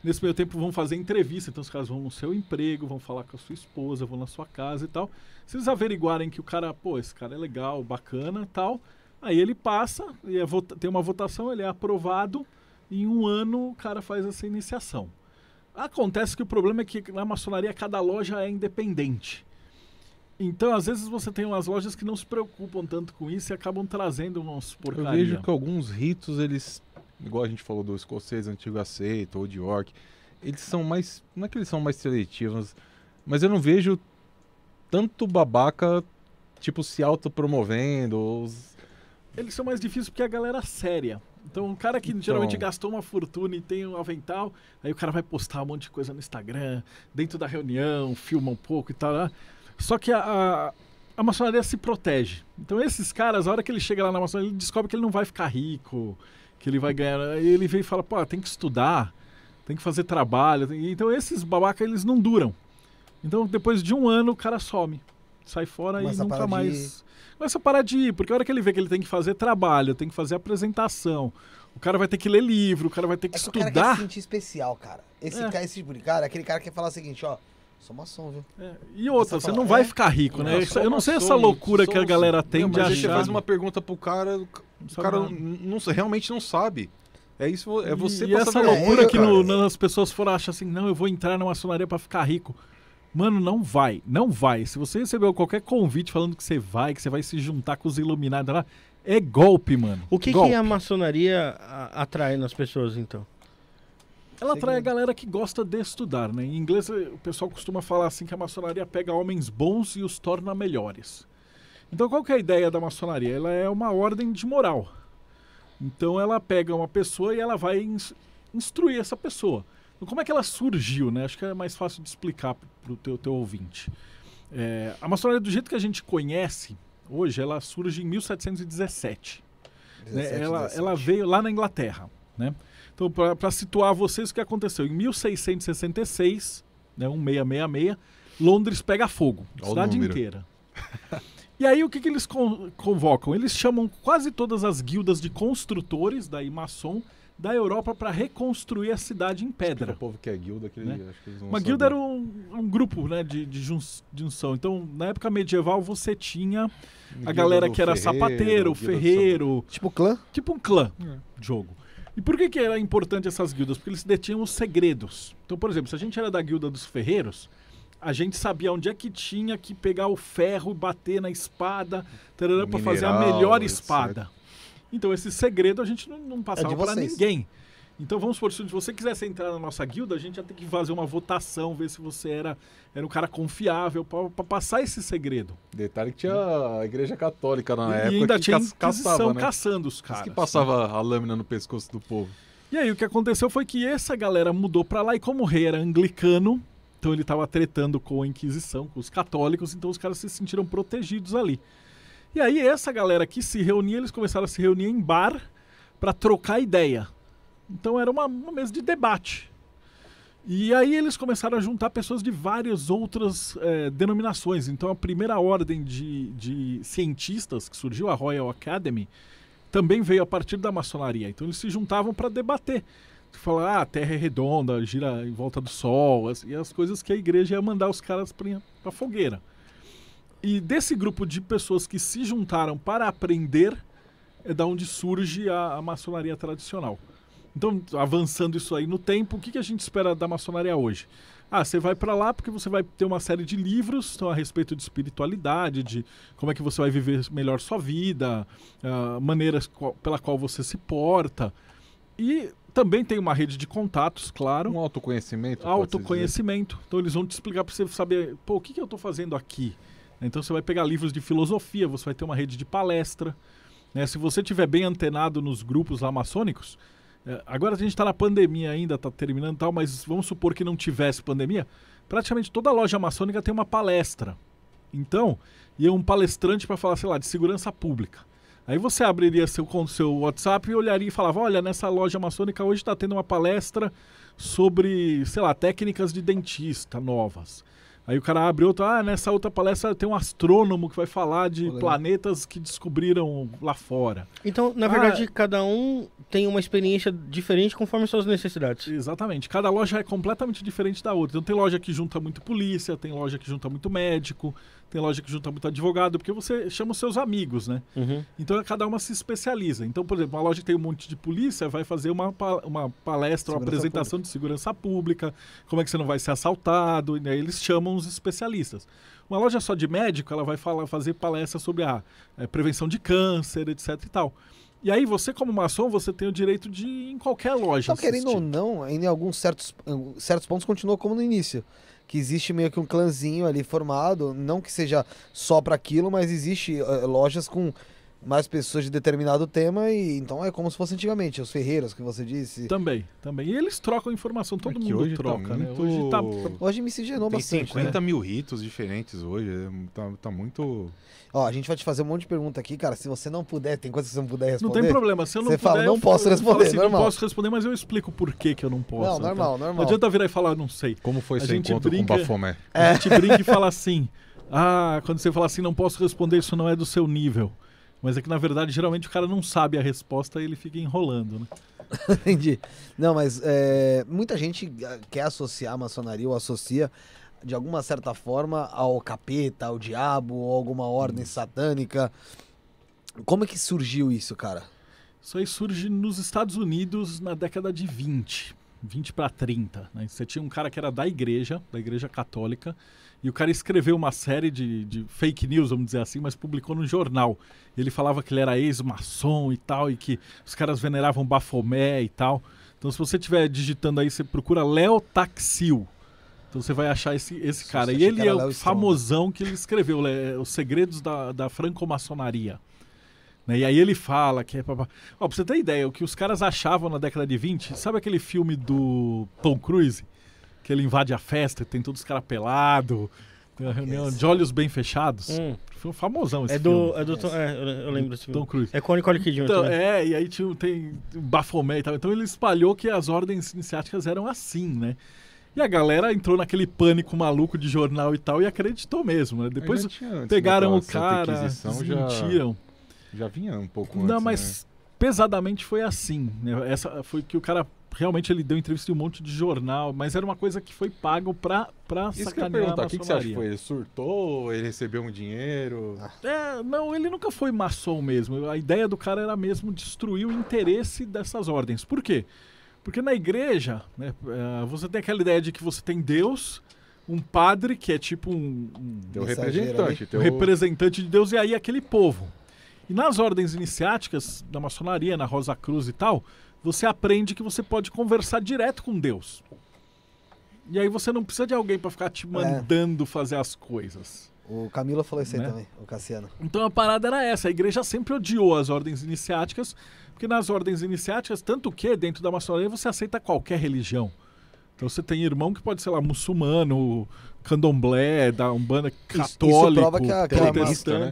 Nesse meio tempo vão fazer entrevista, então os caras vão no seu emprego, vão falar com a sua esposa, vão na sua casa e tal. Se eles averiguarem que o cara, pô, esse cara é legal, bacana tal, aí ele passa, e é tem uma votação, ele é aprovado, e em um ano o cara faz essa iniciação. Acontece que o problema é que na maçonaria cada loja é independente. Então, às vezes, você tem umas lojas que não se preocupam tanto com isso e acabam trazendo uns porcaria. Eu vejo que alguns ritos, eles igual a gente falou do escocês antigo aceito ou de York, eles são mais. Não é que eles são mais seletivos, mas eu não vejo tanto babaca, tipo, se autopromovendo. Ou... Eles são mais difíceis porque é a galera é séria. Então, um cara que então... geralmente gastou uma fortuna e tem um avental, aí o cara vai postar um monte de coisa no Instagram, dentro da reunião, filma um pouco e tal. Né? Só que a, a, a, maçonaria se protege. Então, esses caras, a hora que ele chega lá na maçonaria, ele descobre que ele não vai ficar rico, que ele vai ganhar. ele vem e fala, pô, tem que estudar, tem que fazer trabalho. Então esses babaca, eles não duram. Então depois de um ano o cara some, sai fora Começa e nunca mais... Começa a parar de ir, porque a hora que ele vê que ele tem que fazer trabalho, tem que fazer apresentação, o cara vai ter que ler livro, o cara vai ter que é estudar. o cara quer se sentir especial, cara. Esse, é. cara, esse tipo de cara, aquele cara que quer falar o seguinte, ó... Somação, viu? É. E outra, você, não vai é? ficar rico, né? eu não sei essa loucura que a galera tem não, de achar. Você faz uma né? pergunta pro cara, o cara não, não, realmente não sabe. É isso, é você e, e essa loucura é, que no, no, as pessoas foram achar assim, não, eu vou entrar na maçonaria para ficar rico. Mano, não vai, não vai. Se você recebeu qualquer convite falando que você vai, que você vai se juntar com os iluminados lá, é golpe, mano. O que, que a maçonaria atrai nas pessoas, então? Ela atrai a galera que gosta de estudar, né? Em inglês eh, o pessoal costuma falar assim que a maçonaria pega homens bons e os torna melhores. Então qual que é a ideia da maçonaria? Ela é uma ordem de moral. Então ela pega uma pessoa e ela vai instruir essa pessoa. Então, como é que ela surgiu, né? Acho que é mais fácil de explicar para o teu, teu ouvinte. É, a maçonaria do jeito que a gente conhece hoje, ela surge em 1717. 17, né? ela, 17. ela veio lá na Inglaterra, né? Então, para situar vocês, o que aconteceu? Em 1666, né, 1666, Londres pega fogo, a cidade inteira. E aí o que, que eles con convocam? Eles chamam quase todas as guildas de construtores, da maçom, da Europa para reconstruir a cidade em pedra. O povo que é guilda, que né? acho que eles não Uma guilda era um, um grupo né, de, de, junção. Então, na época medieval, você tinha a galera que era ferreiro, sapateiro, ferreiro. Tipo clã? Tipo um clã é. jogo. E por que, que era importante essas guildas? Porque eles detinham os segredos. Então, por exemplo, se a gente era da guilda dos ferreiros, a gente sabia onde é que tinha que pegar o ferro, bater na espada, para fazer a melhor espada. Então, esse segredo a gente não, não passava é para ninguém. Então vamos por se você quisesse entrar na nossa guilda, a gente ia ter que fazer uma votação, ver se você era, era um cara confiável para passar esse segredo. Detalhe que tinha a igreja católica na e época. E ainda tinha a Inquisição caçava, né? caçando os caras. que passava a lâmina no pescoço do povo. E aí o que aconteceu foi que essa galera mudou para lá e como o rei era anglicano, então ele estava tretando com a Inquisição, com os católicos, então os caras se sentiram protegidos ali. E aí essa galera que se reunia, eles começaram a se reunir em bar para trocar ideia então era uma, uma mesa de debate. E aí eles começaram a juntar pessoas de várias outras é, denominações. Então a primeira ordem de, de cientistas que surgiu, a Royal Academy, também veio a partir da maçonaria. Então eles se juntavam para debater. Falar, ah, a Terra é redonda, gira em volta do Sol, as, e as coisas que a igreja ia mandar os caras para a fogueira. E desse grupo de pessoas que se juntaram para aprender, é da onde surge a, a maçonaria tradicional. Então, avançando isso aí no tempo, o que, que a gente espera da maçonaria hoje? Ah, você vai para lá porque você vai ter uma série de livros então, a respeito de espiritualidade, de como é que você vai viver melhor sua vida, uh, maneiras qual, pela qual você se porta. E também tem uma rede de contatos, claro. Um autoconhecimento. Autoconhecimento. Então eles vão te explicar para você saber, pô, o que, que eu estou fazendo aqui? Então você vai pegar livros de filosofia, você vai ter uma rede de palestra. Né? Se você tiver bem antenado nos grupos lá maçônicos, é, agora a gente está na pandemia ainda, está terminando e tal, mas vamos supor que não tivesse pandemia. Praticamente toda loja maçônica tem uma palestra. Então, ia é um palestrante para falar, sei lá, de segurança pública. Aí você abriria seu, seu WhatsApp e olharia e falava: olha, nessa loja maçônica hoje está tendo uma palestra sobre, sei lá, técnicas de dentista novas. Aí o cara abre outro, ah, nessa outra palestra tem um astrônomo que vai falar de planetas que descobriram lá fora. Então, na verdade, ah, cada um tem uma experiência diferente conforme suas necessidades. Exatamente. Cada loja é completamente diferente da outra. Então tem loja que junta muito polícia, tem loja que junta muito médico, tem loja que junta muito advogado, porque você chama os seus amigos, né? Uhum. Então é, cada uma se especializa. Então, por exemplo, uma loja que tem um monte de polícia vai fazer uma, uma palestra, uma apresentação pública. de segurança pública, como é que você não vai ser assaltado, e né? aí eles chamam os especialistas. Uma loja só de médico, ela vai falar, fazer palestra sobre a ah, é, prevenção de câncer, etc e tal. E aí você, como maçom, você tem o direito de ir em qualquer loja. Então, querendo ou não, em alguns certos, certos pontos continua como no início que existe meio que um clãzinho ali formado, não que seja só para aquilo, mas existe uh, lojas com mais pessoas de determinado tema e então é como se fosse antigamente, os ferreiros que você disse. Também, também. E eles trocam informação, todo é mundo hoje tá troca, tá muito... né? Hoje, tá... hoje miscigenou Tem bastante. 50 né? mil ritos diferentes hoje, é, tá, tá muito. Ó, a gente vai te fazer um monte de pergunta aqui, cara. Se você não puder, tem coisa que você não puder responder. Não tem problema. Se eu não você puder, fala, não posso responder, assim, normal. Não posso responder, mas eu explico por que, que eu não posso. Não, normal, então. normal. Não adianta virar e falar, não sei. Como foi a seu encontro brinca, com Bafomé? A gente [LAUGHS] brinca e fala assim. Ah, quando você fala assim, não posso responder, isso não é do seu nível. Mas é que, na verdade, geralmente o cara não sabe a resposta e ele fica enrolando, né? [LAUGHS] Entendi. Não, mas é, muita gente eh, quer associar a maçonaria ou associa de alguma certa forma, ao capeta, ao diabo, ou alguma ordem hum. satânica. Como é que surgiu isso, cara? Isso aí surge nos Estados Unidos na década de 20, 20 para 30. Né? Você tinha um cara que era da igreja, da igreja católica, e o cara escreveu uma série de, de fake news, vamos dizer assim, mas publicou num jornal. Ele falava que ele era ex-maçom e tal, e que os caras veneravam Bafomé e tal. Então, se você estiver digitando aí, você procura Léo Taxil, então você vai achar esse, esse cara. E ele é o famosão que ele escreveu, né? É os Segredos da, da Francomaçonaria. Né? E aí ele fala que é. Pra, ó, pra você ter ideia, o que os caras achavam na década de 20, sabe aquele filme do Tom Cruise? Que ele invade a festa e tem todos os caras pelados. Tem uma reunião yes. de olhos bem fechados. Hum. Foi um famosão esse é do, filme. É do Tom, é, eu lembro desse filme. Tom Cruise. É com o Nicole Kidman então, É, e aí tinha, tem Bafomé e tal. Então ele espalhou que as ordens iniciáticas eram assim, né? E a galera entrou naquele pânico maluco de jornal e tal e acreditou mesmo, né? Depois pegaram o cara, desmentiram. Já, já vinha um pouco Não, antes, mas né? pesadamente foi assim, né? Essa foi que o cara realmente ele deu entrevista em um monte de jornal, mas era uma coisa que foi pago pra, pra Isso sacanear que eu O que, que você acha que foi? Ele surtou? Ele recebeu um dinheiro? É, não, ele nunca foi maçom mesmo. A ideia do cara era mesmo destruir o interesse dessas ordens. Por quê? Porque na igreja, né, eh, você tem aquela ideia de que você tem Deus, um padre que é tipo um, um representante, teu... representante de Deus, e aí aquele povo. E nas ordens iniciáticas da maçonaria, na Rosa Cruz e tal, você aprende que você pode conversar direto com Deus. E aí você não precisa de alguém para ficar te é. mandando é. fazer as coisas. O Camilo falou isso aí né? também, o Cassiano. Então a parada era essa. A igreja sempre odiou as ordens iniciáticas porque nas ordens iniciáticas, tanto que dentro da maçonaria você aceita qualquer religião. Então você tem irmão que pode ser lá muçulmano, candomblé, da umbanda católico, isso, prova que a,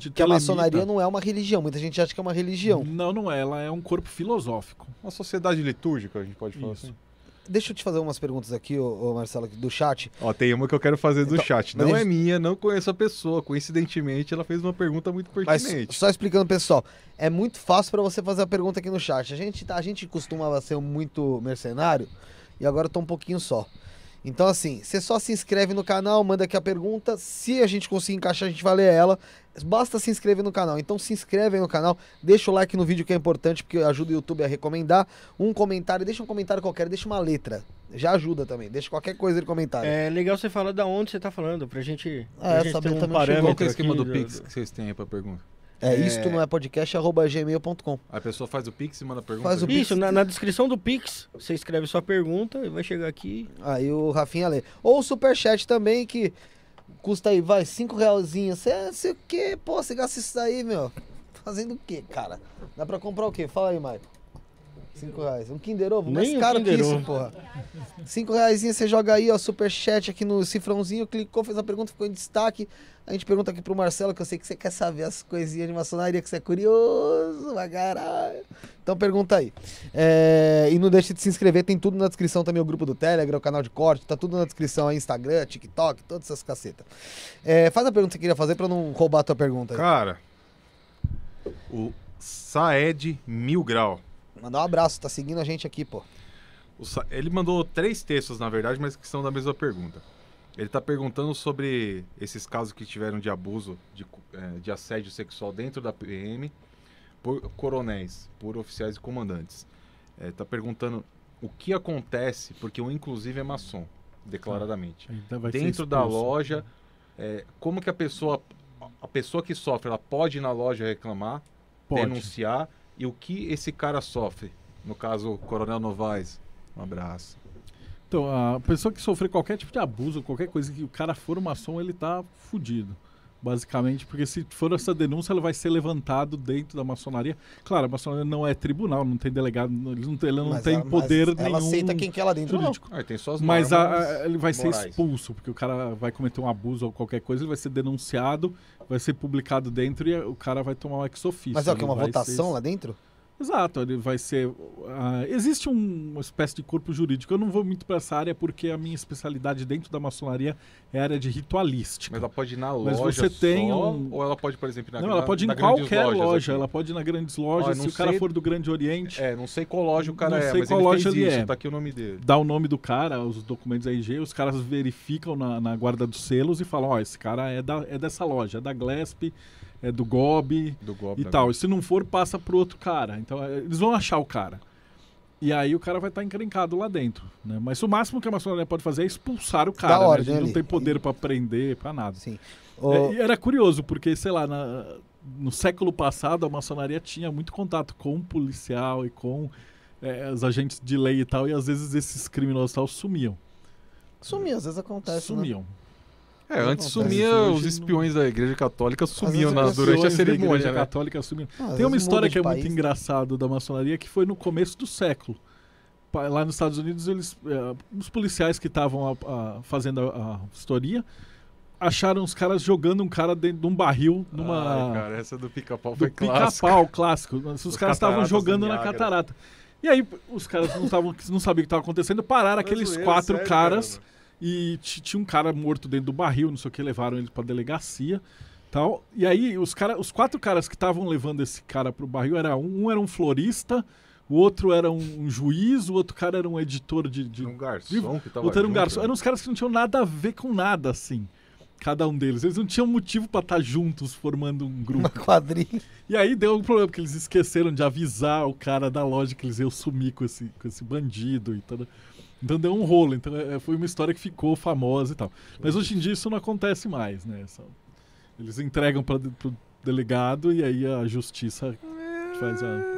que que a maçonaria não é uma religião. Muita gente acha que é uma religião. Não, não é. Ela é um corpo filosófico. Uma sociedade litúrgica, a gente pode falar isso. assim. Deixa eu te fazer umas perguntas aqui, ô, ô Marcelo, do chat. Ó, tem uma que eu quero fazer do então, chat. Não é minha, não conheço a pessoa. Coincidentemente, ela fez uma pergunta muito pertinente. Mas só explicando, pessoal, é muito fácil para você fazer a pergunta aqui no chat. A gente, tá, a gente costumava ser muito mercenário e agora eu tô um pouquinho só. Então, assim, você só se inscreve no canal, manda aqui a pergunta. Se a gente conseguir encaixar, a gente vai ler ela. Basta se inscrever no canal. Então, se inscreve aí no canal, deixa o like no vídeo que é importante, porque ajuda o YouTube a recomendar. Um comentário, deixa um comentário qualquer, deixa uma letra. Já ajuda também, deixa qualquer coisa de comentário. É legal você falar da onde você tá falando, pra gente. ah, é, gente saber um também Qual é o esquema do, do Pix que vocês têm aí pra pergunta? É, é... isto não é podcast, A pessoa faz o Pix e manda pergunta. Faz o Pix. Isso, na, na, descrição do Pix, você escreve sua pergunta e vai chegar aqui. Aí o Rafinha lê. Ou o Superchat também, que custa aí, vai, cinco realzinhos. Você sei o quê, pô, você gasta isso daí, meu. Fazendo o quê, cara? Dá pra comprar o quê? Fala aí, Maicon. Cinco reais. Um Kinder Ovo mais caro um que isso, porra. Cinco reais você joga aí, ó, superchat aqui no cifrãozinho, clicou, fez a pergunta, ficou em destaque. A gente pergunta aqui pro Marcelo, que eu sei que você quer saber as coisinhas de maçonaria, que você é curioso pra caralho. Então pergunta aí. É... e não deixe de se inscrever, tem tudo na descrição também, o grupo do Telegram, o canal de corte, tá tudo na descrição aí, Instagram, TikTok, todas essas cacetas. É... faz a pergunta que você queria fazer pra não roubar a tua pergunta aí. Cara, o Saed Mil Grau Mandar um abraço, tá seguindo a gente aqui, pô. Ele mandou três textos, na verdade, mas que são da mesma pergunta. Ele está perguntando sobre esses casos que tiveram de abuso, de, é, de, assédio sexual dentro da PM por coronéis, por oficiais e comandantes. Está é, perguntando o que acontece, porque um inclusive é maçom, declaradamente. Ah, então dentro da né? loja, é, como que a pessoa, a pessoa que sofre, ela pode ir na loja reclamar, pode. denunciar e o que esse cara sofre. No caso, o Coronel Novaes. Um abraço. Então, a pessoa que sofrer qualquer tipo de abuso, qualquer coisa que o cara for maçom, ele tá fudido basicamente, porque se for essa denúncia, ela vai ser levantada dentro da maçonaria. Claro, a maçonaria não é tribunal, não tem delegado, ele não tem, não mas tem ela, poder ela nenhum. Ela aceita quem quer lá dentro, Não. Ah, tem só as mas a, ele vai morais. ser expulso, porque o cara vai cometer um abuso ou qualquer coisa, ele vai ser denunciado, vai ser publicado dentro e o cara vai tomar um ex-ofício. Mas é o que, uma votação ser... lá dentro? Exato, ele vai ser. Uh, existe um, uma espécie de corpo jurídico. Eu não vou muito para essa área porque a minha especialidade dentro da maçonaria é a área de ritualística. Mas ela pode ir na loja. Mas você tem só, um... Ou ela pode, por exemplo, na Não, ela pode na, ir em qualquer loja. Aqui. Ela pode ir na grandes lojas. Ah, se sei... o cara for do Grande Oriente. É, não sei qual loja o cara não é. Não sei qual loja ele é. Tá aqui o nome dele. Dá o nome do cara, os documentos aí, os caras verificam na, na guarda dos selos e falam: ó, oh, esse cara é, da, é dessa loja, é da Glesp é do GOB, do Gob e tal. E se não for, passa pro outro cara. Então, é, eles vão achar o cara. E aí o cara vai estar tá encrencado lá dentro. Né? Mas o máximo que a maçonaria pode fazer é expulsar o cara. Né? Ordem, não tem poder para prender, para nada. Sim. É, o... É, e era curioso, porque, sei lá, na, no século passado a maçonaria tinha muito contato com o policial e com é, os agentes de lei e tal, e às vezes esses criminosos tal sumiam. Sumiam, às vezes acontece. Né? Sumiam. Né? É, antes sumia os espiões não... da Igreja Católica sumiam na, durante a cerimônia. Né? Católica sumiam. Ah, Tem uma história que é país. muito engraçada da maçonaria que foi no começo do século. Lá nos Estados Unidos, eles, uh, os policiais que estavam fazendo a, a história acharam os caras jogando um cara dentro de um barril numa. Ai, cara, essa do pica-pau foi clássica. Pica-pau clássico. [LAUGHS] Os, os caras estavam jogando na catarata. E aí os caras não, tavam, não sabiam o que estava acontecendo, pararam aqueles é quatro caras. Cara e tinha um cara morto dentro do barril, não sei o que, levaram ele pra delegacia tal. E aí os, cara, os quatro caras que estavam levando esse cara pro barril, era um, um era um florista, o outro era um, juiz, o outro cara era um editor de. de um garçom de, que tava. Outro era um garçom. Né? Eram uns caras que não tinham nada a ver com nada, assim. Cada um deles. Eles não tinham motivo para estar tá juntos formando um grupo. Uma quadrilha. E aí deu algum problema, porque eles esqueceram de avisar o cara da loja que eles iam sumir com esse, com esse bandido e tudo. Toda... Então deu um rolo. Então é, é, foi uma história que ficou famosa e tal. Mas hoje em dia isso não acontece mais, né? Só, eles entregam para o delegado e aí a justiça faz a.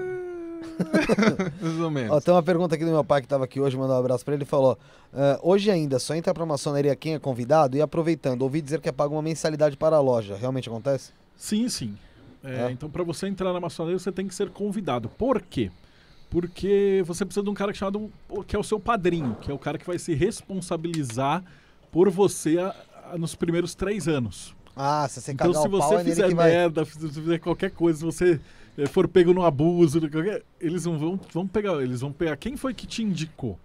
[LAUGHS] Mais ou menos. Ó, tem uma pergunta aqui do meu pai que estava aqui hoje, mandou um abraço para ele. Falou: ah, Hoje ainda só entra para a maçonaria quem é convidado? E aproveitando, ouvi dizer que é pago uma mensalidade para a loja. Realmente acontece? Sim, sim. É, é. Então, para você entrar na maçonaria, você tem que ser convidado. Por quê? porque você precisa de um cara chamado que é o seu padrinho, que é o cara que vai se responsabilizar por você a, a, nos primeiros três anos. Ah, se você então, é se você fizer merda, vai... se fizer qualquer coisa, se você eh, for pego no abuso, eles não vão, vão pegar, eles vão pegar quem foi que te indicou.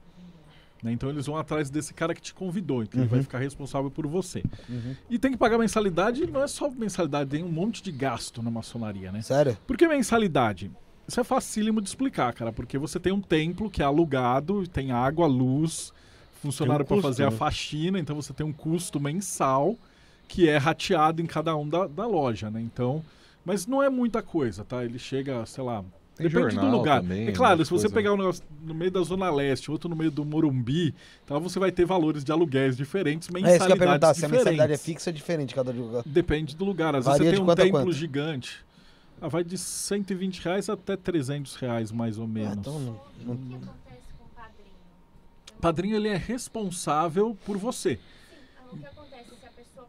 Né? Então eles vão atrás desse cara que te convidou, então uhum. ele vai uhum. ficar responsável por você. Uhum. E tem que pagar mensalidade, não é só mensalidade, tem um monte de gasto na maçonaria, né? Sério? Por que mensalidade? Isso é facílimo de explicar, cara, porque você tem um templo que é alugado, tem água, luz, funcionário um para fazer a né? faxina, então você tem um custo mensal que é rateado em cada um da, da loja, né? Então, mas não é muita coisa, tá? Ele chega, sei lá, tem Depende do lugar. Também, é claro, se você coisa... pegar um negócio no meio da Zona Leste, outro no meio do Morumbi, então você vai ter valores de aluguéis diferentes, mensalidades é isso que eu diferentes. Se a mensalidade é fixa, é diferente cada lugar. Depende do lugar. Às Varia vezes você tem um templo gigante ah, vai de 120 reais até 300 reais, mais ou ah, menos. Ah, então não, não... O que acontece com o padrinho? O padrinho, ele é responsável por você. Ah, o que acontece se a pessoa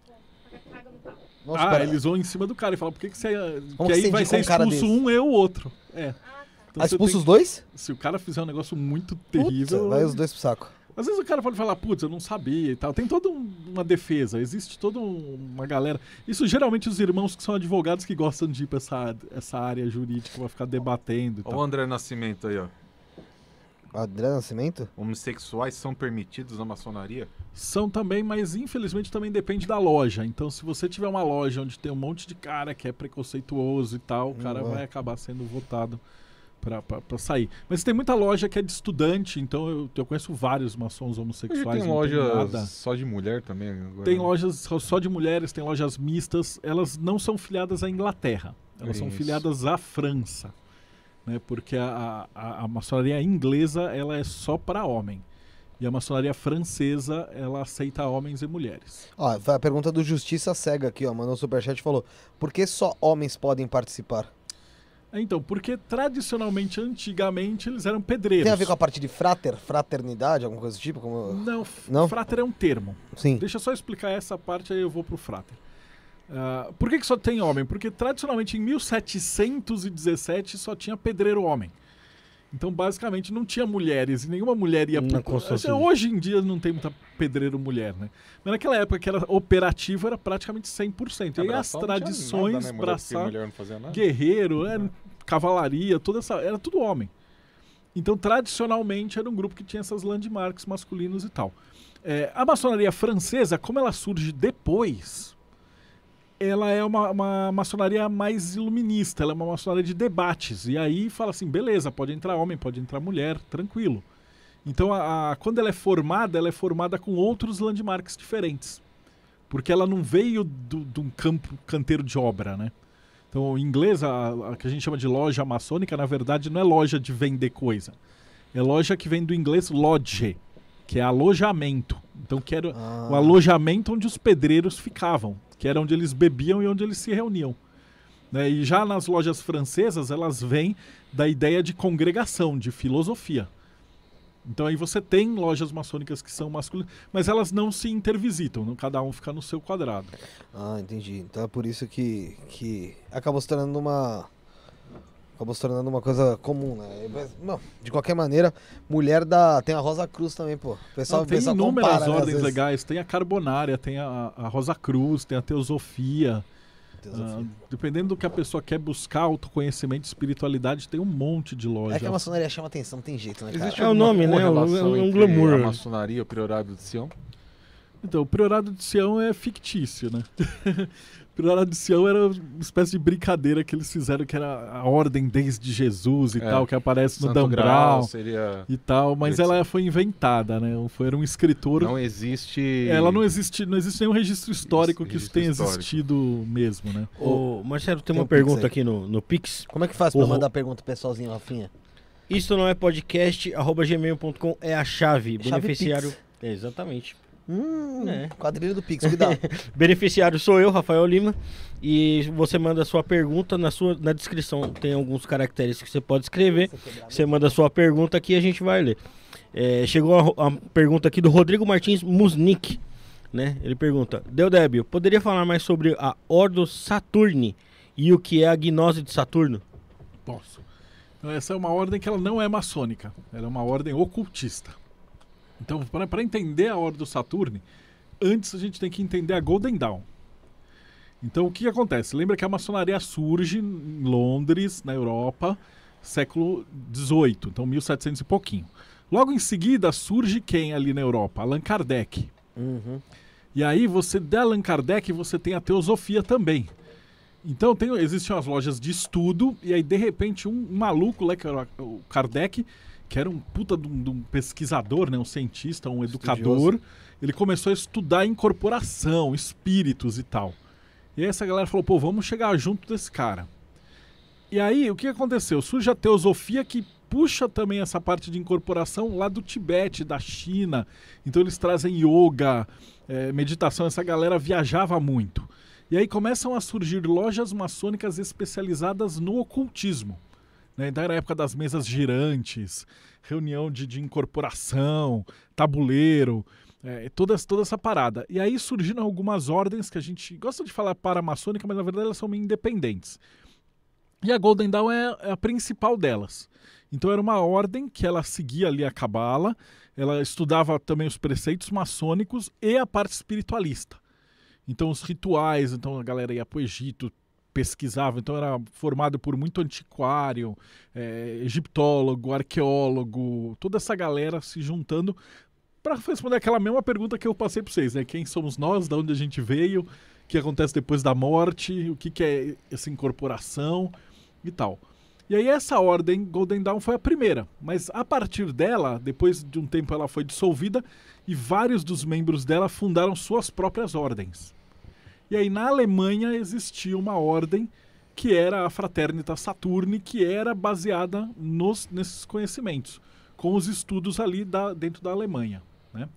paga no pau? Nossa, ah, pera. eles vão em cima do cara e falam, por que, que você... Como que aí vai ser expulso um, um eu o outro. É. Ah, tá. Ah, então, ah expulsa os dois? se o cara fizer um negócio muito terrível... Puta, vai os dois pro saco. Às vezes o cara pode falar, putz, eu não sabia e tal. Tem toda um, uma defesa, existe toda um, uma galera. Isso geralmente os irmãos que são advogados que gostam de ir pra essa, essa área jurídica, vai ficar debatendo. Olha o André Nascimento aí, ó. André Nascimento? Homossexuais são permitidos na maçonaria? São também, mas infelizmente também depende da loja. Então, se você tiver uma loja onde tem um monte de cara que é preconceituoso e tal, o cara hum, vai é. acabar sendo votado para sair. Mas tem muita loja que é de estudante, então eu, eu conheço vários maçons homossexuais. Tem lojas só de mulher também? Agora. Tem né? lojas só de mulheres, tem lojas mistas. Elas não são filiadas à Inglaterra, elas é são filiadas à França. Né, porque a, a, a maçonaria inglesa ela é só para homem. E a maçonaria francesa, ela aceita homens e mulheres. Ó, a pergunta do Justiça Cega aqui, ó, mandou um superchat e falou: por que só homens podem participar? É, então, porque tradicionalmente, antigamente, eles eram pedreiros. Tem a ver com a parte de frater, fraternidade, alguma coisa do tipo? Como... Não, Não, frater é um termo. Sim. Deixa eu só explicar essa parte, aí eu vou pro frater. Uh, por que, que só tem homem? Porque tradicionalmente em 1717 só tinha pedreiro homem. Então, basicamente, não tinha mulheres, e nenhuma mulher ia na construção. Assim, hoje em dia não tem muita pedreiro mulher, né? Mas naquela época que era operativo era praticamente 100%. A e as tradições, nada, né? guerreiro, era, é, cavalaria, toda essa, era tudo homem. Então, tradicionalmente, era um grupo que tinha essas landmarks masculinos e tal. É, a maçonaria francesa, como ela surge depois, ela é uma, uma maçonaria mais iluminista, ela é uma maçonaria de debates. E aí fala assim, beleza, pode entrar homem, pode entrar mulher, tranquilo. Então, a, a, quando ela é formada, ela é formada com outros landmarks diferentes. Porque ela não veio de um campo, canteiro de obra, né? Então, em inglês, a, a, que a gente chama de loja maçônica, na verdade, não é loja de vender coisa. É loja que vem do inglês lodge, que é alojamento. Então, que era ah. o alojamento onde os pedreiros ficavam que era onde eles bebiam e onde eles se reuniam. Né? E já nas lojas francesas, elas vêm da ideia de congregação, de filosofia. Então aí você tem lojas maçônicas que são masculinas, mas elas não se intervisitam, não, cada um fica no seu quadrado. Ah, entendi. Então é por isso que, que acabou se tornando uma, acabou se tornando uma coisa comum, né? Mas, não, de qualquer maneira, mulher da. Tem a Rosa Cruz também, pô. pessoal, não, tem pessoal inúmeras compara, né, ordens né, legais, tem a Carbonária, tem a, a Rosa Cruz, tem a Teosofia. teosofia. Uh, dependendo do que a pessoa quer buscar, autoconhecimento, espiritualidade, tem um monte de lojas. É que a maçonaria chama atenção, tem jeito, né? Cara? Existe é o nome, né? É um é glamour. A maçonaria, o priorado de Sião? Então, o priorado de Sião é fictício, né? [LAUGHS] Pirata de Sião era uma espécie de brincadeira que eles fizeram, que era a ordem desde Jesus e é, tal, que aparece no Dan Brown seria... e tal, mas ela foi inventada, né? Foi, era um escritor. Não existe. Ela não existe, não existe nenhum registro histórico Ex que registro isso tenha histórico. existido mesmo, né? Ô, Marcelo, tem, tem uma um pergunta aqui no, no Pix. Como é que faz pra Ô, mandar pergunta pessoalzinho, Rafinha? Isso não é podcast, arroba gmail.com é a chave. É chave beneficiário. É, exatamente. Hum, é. quadrilha do Pix, cuidado. [LAUGHS] Beneficiário sou eu, Rafael Lima. E você manda a sua pergunta na sua na descrição. Tem alguns caracteres que você pode escrever. Você manda a sua pergunta aqui e a gente vai ler. É, chegou a, a, pergunta aqui do Rodrigo Martins Musnick. Né? Ele pergunta: Deodébio, poderia falar mais sobre a Ordo Saturni e o que é a gnose de Saturno? Posso. Então, essa é uma ordem que ela não é maçônica, ela é uma ordem ocultista. Então, para entender a hora do Saturne, antes a gente tem que entender a Golden Dawn. Então, o que acontece? Lembra que a maçonaria surge em Londres, na Europa, século XVIII, então 1700 e pouquinho. Logo em seguida surge quem ali na Europa? Allan Kardec. Uhum. E aí você, de Allan Kardec, você tem a teosofia também. Então tem, existem as lojas de estudo, e aí de repente um, um maluco, né, que era o Kardec, que era um puta de um, de um pesquisador, né, um cientista, um educador, ele começou a estudar incorporação, espíritos e tal. E aí essa galera falou, pô, vamos chegar junto desse cara. E aí, o que aconteceu? Surge a teosofia que puxa também essa parte de incorporação lá do Tibete, da China. Então eles trazem yoga, é, meditação, essa galera viajava muito. E aí começam a surgir lojas maçônicas especializadas no ocultismo. Né? Então, era época das mesas girantes, reunião de, de incorporação, tabuleiro, é, toda, toda essa parada. E aí surgiram algumas ordens que a gente gosta de falar para maçônica mas na verdade elas são meio independentes. E a Golden Dawn é, é a principal delas. Então era uma ordem que ela seguia ali a cabala, ela estudava também os preceitos maçônicos e a parte espiritualista. Então os rituais, então a galera ia para o Egito, pesquisava, então era formado por muito antiquário, é, egiptólogo, arqueólogo, toda essa galera se juntando para responder aquela mesma pergunta que eu passei para vocês, né? Quem somos nós, de onde a gente veio, o que acontece depois da morte, o que, que é essa incorporação e tal. E aí essa ordem Golden Dawn foi a primeira, mas a partir dela, depois de um tempo ela foi dissolvida e vários dos membros dela fundaram suas próprias ordens. E aí na Alemanha existia uma ordem que era a Fraternita Saturni, que era baseada nos, nesses conhecimentos, com os estudos ali da, dentro da Alemanha. Né?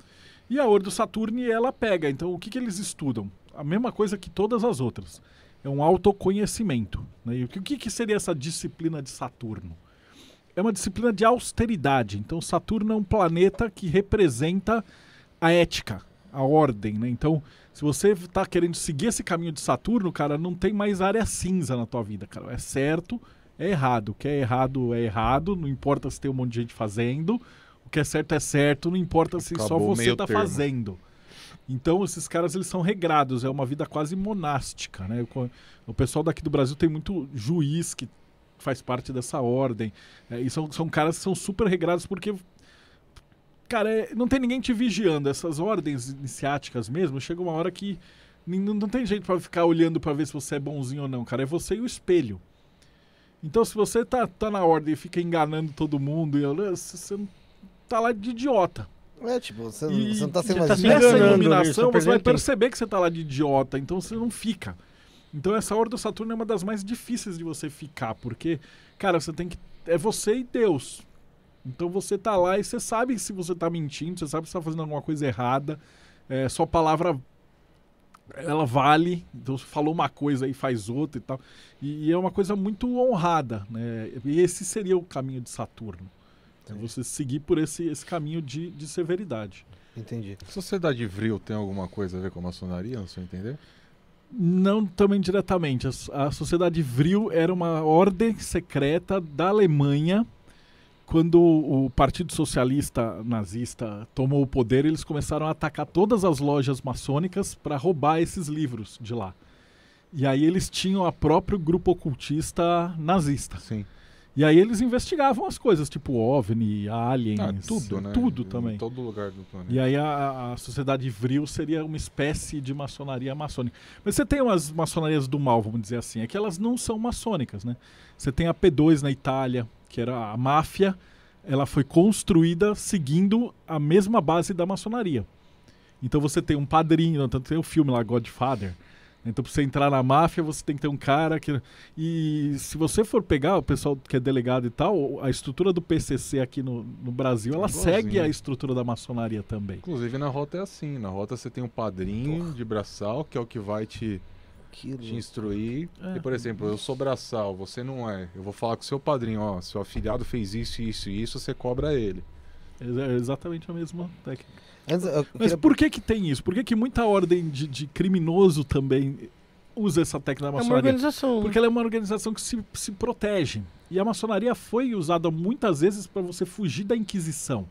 E a Ordo Saturni ela pega, então o que, que eles estudam? A mesma coisa que todas as outras. É um autoconhecimento. Né? E o que, que seria essa disciplina de Saturno? É uma disciplina de austeridade. Então, Saturno é um planeta que representa a ética, a ordem. Né? Então, se você está querendo seguir esse caminho de Saturno, cara, não tem mais área cinza na tua vida, cara. É certo, é errado. O que é errado é errado, não importa se tem um monte de gente fazendo. O que é certo é certo, não importa se Acabou só você está fazendo. Então, esses caras, eles são regrados, é uma vida quase monástica, né? O pessoal daqui do Brasil tem muito juiz que faz parte dessa ordem. É, e são, são caras que são super regrados porque Cara, é, não tem ninguém te vigiando. Essas ordens iniciáticas mesmo, chega uma hora que não, não tem jeito para ficar olhando para ver se você é bonzinho ou não, cara. É você e o espelho. Então, se você tá, tá na ordem e fica enganando todo mundo, ah, você tá lá de idiota. É, tipo, você, e, você não tá sendo mais tá Nessa iluminação, você tá vai perceber que você tá lá de idiota, então você não fica. Então, essa ordem do Saturno é uma das mais difíceis de você ficar, porque, cara, você tem que. É você e Deus. Então você tá lá e você sabe se você tá mentindo, você sabe se tá fazendo alguma coisa errada. É, sua palavra ela vale, então você falou uma coisa e faz outra e tal. E, e, é uma coisa muito honrada, né? E esse seria o caminho de Saturno. É você seguir por esse, esse caminho de, de severidade. Entendi. A sociedade Vril tem alguma coisa a ver com a maçonaria, não sei entender? Não também diretamente. A, a sociedade Vril era uma ordem secreta da Alemanha quando o Partido Socialista Nazista tomou o poder, eles começaram a atacar todas as lojas maçônicas para roubar esses livros de lá. E aí eles tinham a próprio grupo ocultista nazista. Sim. E aí eles investigavam as coisas, tipo OVNI, aliens, ah, tudo, né? tudo também. todo lugar do planeta. E aí a, a sociedade Vril seria uma espécie de maçonaria maçônica. Mas você tem umas maçonarias do mal, vamos dizer assim, é que elas não são maçônicas, né? Você tem a P2 na Itália, que era a máfia, ela foi construída seguindo a mesma base da maçonaria. Então você tem um padrinho, tanto tem o um filme lá Godfather. Então para você entrar na máfia, você tem que ter um cara que e se você for pegar o pessoal que é delegado e tal, a estrutura do PCC aqui no, no Brasil, ela Igualzinho. segue a estrutura da maçonaria também. Inclusive na rota é assim, na rota você tem um padrinho Porra. de braçal, que é o que vai te aquilo. Te instruir. É. E, por exemplo, eu sou braçal, você não é. Eu vou falar com seu padrinho, ó, seu afilhado fez isso, isso e isso, você cobra ele. É exatamente a mesma técnica. Mas, queria... por que que tem isso? Por que que muita ordem de, de criminoso também usa essa técnica da maçonaria? É uma organização. Porque ela é uma organização que se, se protege. E a maçonaria foi usada muitas vezes para você fugir da Inquisição.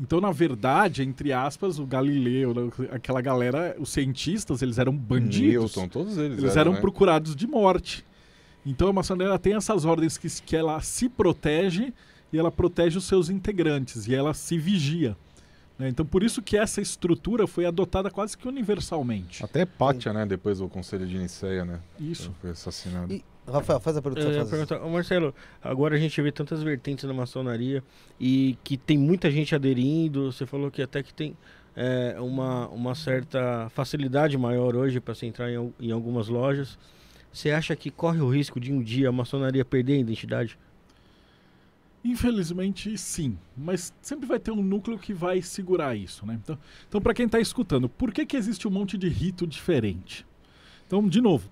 Então, na verdade, entre aspas, o Galileu, né, aquela galera, os cientistas, eles eram bandidos. Newton, todos eles. Eles eram, eram né? procurados de morte. Então, a maçonaria tem essas ordens que, que ela se protege e ela protege os seus integrantes e ela se vigia. Né? Então, por isso que essa estrutura foi adotada quase que universalmente. Até Pátia, né? Depois do Conselho de Niceia, né? Isso. Foi assassinado. E, Rafael, faz a pergunta. Eu Marcelo, agora a gente vê tantas vertentes na maçonaria e que tem muita gente aderindo. Você falou que até que tem é, uma, uma certa facilidade maior hoje para se entrar em, em algumas lojas. Você acha que corre o risco de um dia a maçonaria perder a identidade? Infelizmente, sim. Mas sempre vai ter um núcleo que vai segurar isso, né? Então, então para quem está escutando, por que, que existe um monte de rito diferente? Então, de novo,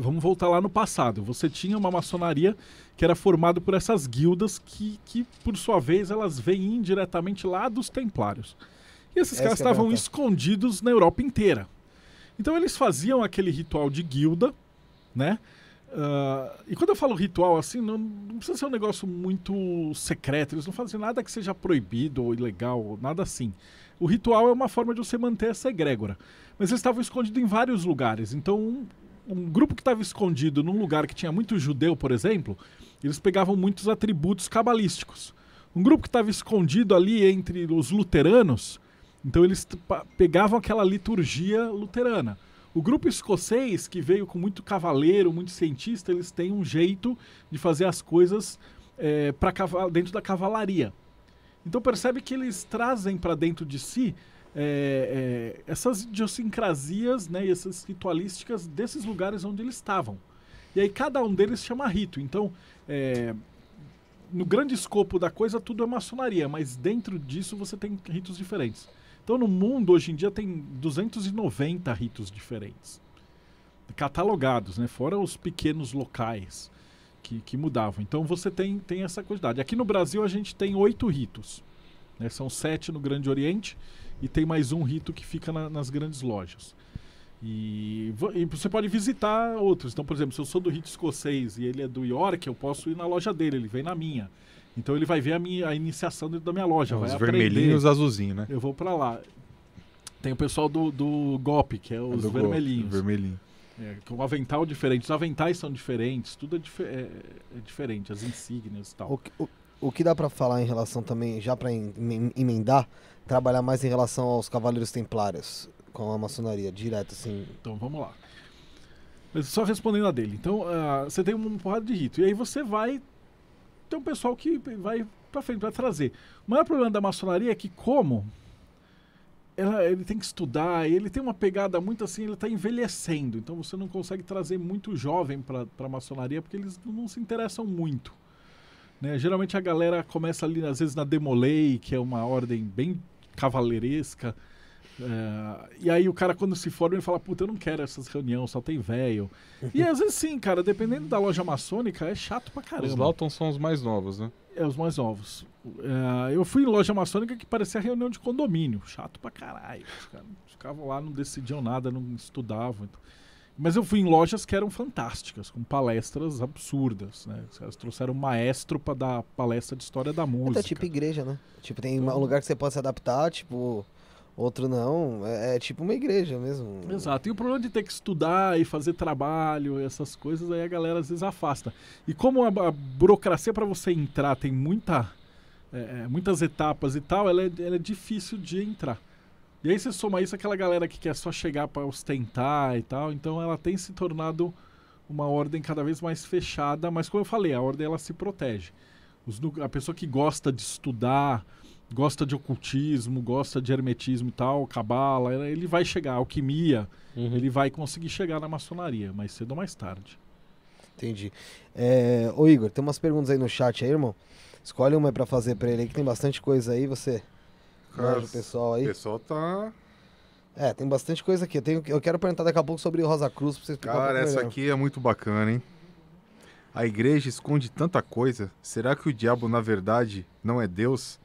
vamos voltar lá no passado. Você tinha uma maçonaria que era formada por essas guildas que, que por sua vez, elas vêm indiretamente lá dos templários. E esses Essa caras é estavam é escondidos na Europa inteira. Então eles faziam aquele ritual de guilda, né? Uh, e quando eu falo ritual, assim, não, não, precisa ser um negócio muito secreto. Eles não fazem nada que seja proibido ou ilegal, ou nada assim. O ritual é uma forma de você manter essa egrégora. Mas eles estavam escondidos em vários lugares. Então, um grupo que estava escondido num lugar que tinha muito judeu, por exemplo, eles pegavam muitos atributos cabalísticos. Um grupo que estava escondido ali entre os luteranos, então eles pegavam aquela liturgia luterana. O grupo escocês, que veio com muito cavaleiro, muito cientista, eles têm um jeito de fazer as coisas é, eh, para dentro da cavalaria. Então percebe que eles trazem para dentro de si é, é, essas idiosincrasias né, e essas ritualísticas desses lugares onde eles estavam. E aí cada um deles chama rito. Então, é, no grande escopo da coisa, tudo é maçonaria, mas dentro disso você tem ritos diferentes. Então, no mundo, hoje em dia, tem 290 ritos diferentes, catalogados, né? fora os pequenos locais que, que mudavam. Então, você tem, tem essa quantidade. Aqui no Brasil, a gente tem oito ritos. Né? São sete no Grande Oriente e tem mais um rito que fica na, nas grandes lojas. E, e, você pode visitar outros. Então, por exemplo, se eu sou do rito escocês e ele é do York, eu posso ir na loja dele, ele vem na minha. Então ele vai ver a minha a iniciação dentro da minha loja. Não, vai os aprender. vermelhinhos azulzinhos, né? Eu vou para lá. Tem o pessoal do, do GOP, que é, é os é vermelhinhos. Golpe, vermelhinho. É, com um avental diferente. Os aventais são diferentes, tudo é, dif é, é diferente, as insígnias e tal. O que, o, o que dá para falar em relação também, já para emendar, trabalhar mais em relação aos Cavaleiros Templários com a maçonaria, direto assim. Então vamos lá. Só respondendo a dele. Então uh, você tem uma porrada de rito. E aí você vai. Tem um pessoal que vai pra frente, vai trazer. O maior problema da maçonaria é que, como ela, ele tem que estudar, ele tem uma pegada muito assim, ele está envelhecendo. Então você não consegue trazer muito jovem para a maçonaria porque eles não se interessam muito. Né? Geralmente a galera começa ali, às vezes, na Demolei, que é uma ordem bem cavaleiresca. É, eh, e aí o cara, quando se forma, ele fala, puta, eu não quero essas reuniões, só tem velho. [LAUGHS] E às vezes sim, cara, dependendo da loja maçônica, é chato pra caramba. Os Dalton são os mais novos, né? É, os mais novos. É, eu fui em loja maçônica que parecia reunião de condomínio. Chato pra caralho. Os caras ficavam lá, não decidiam nada, não estudavam. Então... Mas eu fui em lojas que eram fantásticas, com palestras absurdas, né? Elas trouxeram um maestro para dar palestra de história da é, tá música. É tipo igreja, né? Tipo, tem então... um lugar que você pode se adaptar, tipo, outro não. É, é, tipo uma igreja mesmo. Exato. E o problema de ter que estudar e fazer trabalho, essas coisas, aí a galera às vezes afasta. E como a, a burocracia para você entrar tem muita, é, é, muitas etapas e tal, ela é, ela é difícil de entrar. E aí você soma isso aquela galera que quer só chegar para ostentar e tal. Então ela tem se tornado uma ordem cada vez mais fechada, mas como eu falei, a ordem ela se protege. Os, a pessoa que gosta de estudar, gosta de ocultismo, gosta de hermetismo e tal, cabala, né, ele vai chegar, alquimia, uhum. ele vai conseguir chegar na maçonaria, mais cedo ou mais tarde. Entendi. É, ô Igor, tem umas perguntas aí no chat aí, irmão. Escolhe uma para fazer para ele aí, que tem bastante coisa aí, você Cara, o pessoal aí. O pessoal tá. É, tem bastante coisa aqui. Eu, tenho, eu quero perguntar daqui a pouco sobre Rosa Cruz pra vocês explicar Cara, um essa melhor. aqui é muito bacana, hein? A igreja esconde tanta coisa. Será que o diabo, na verdade, não é Deus?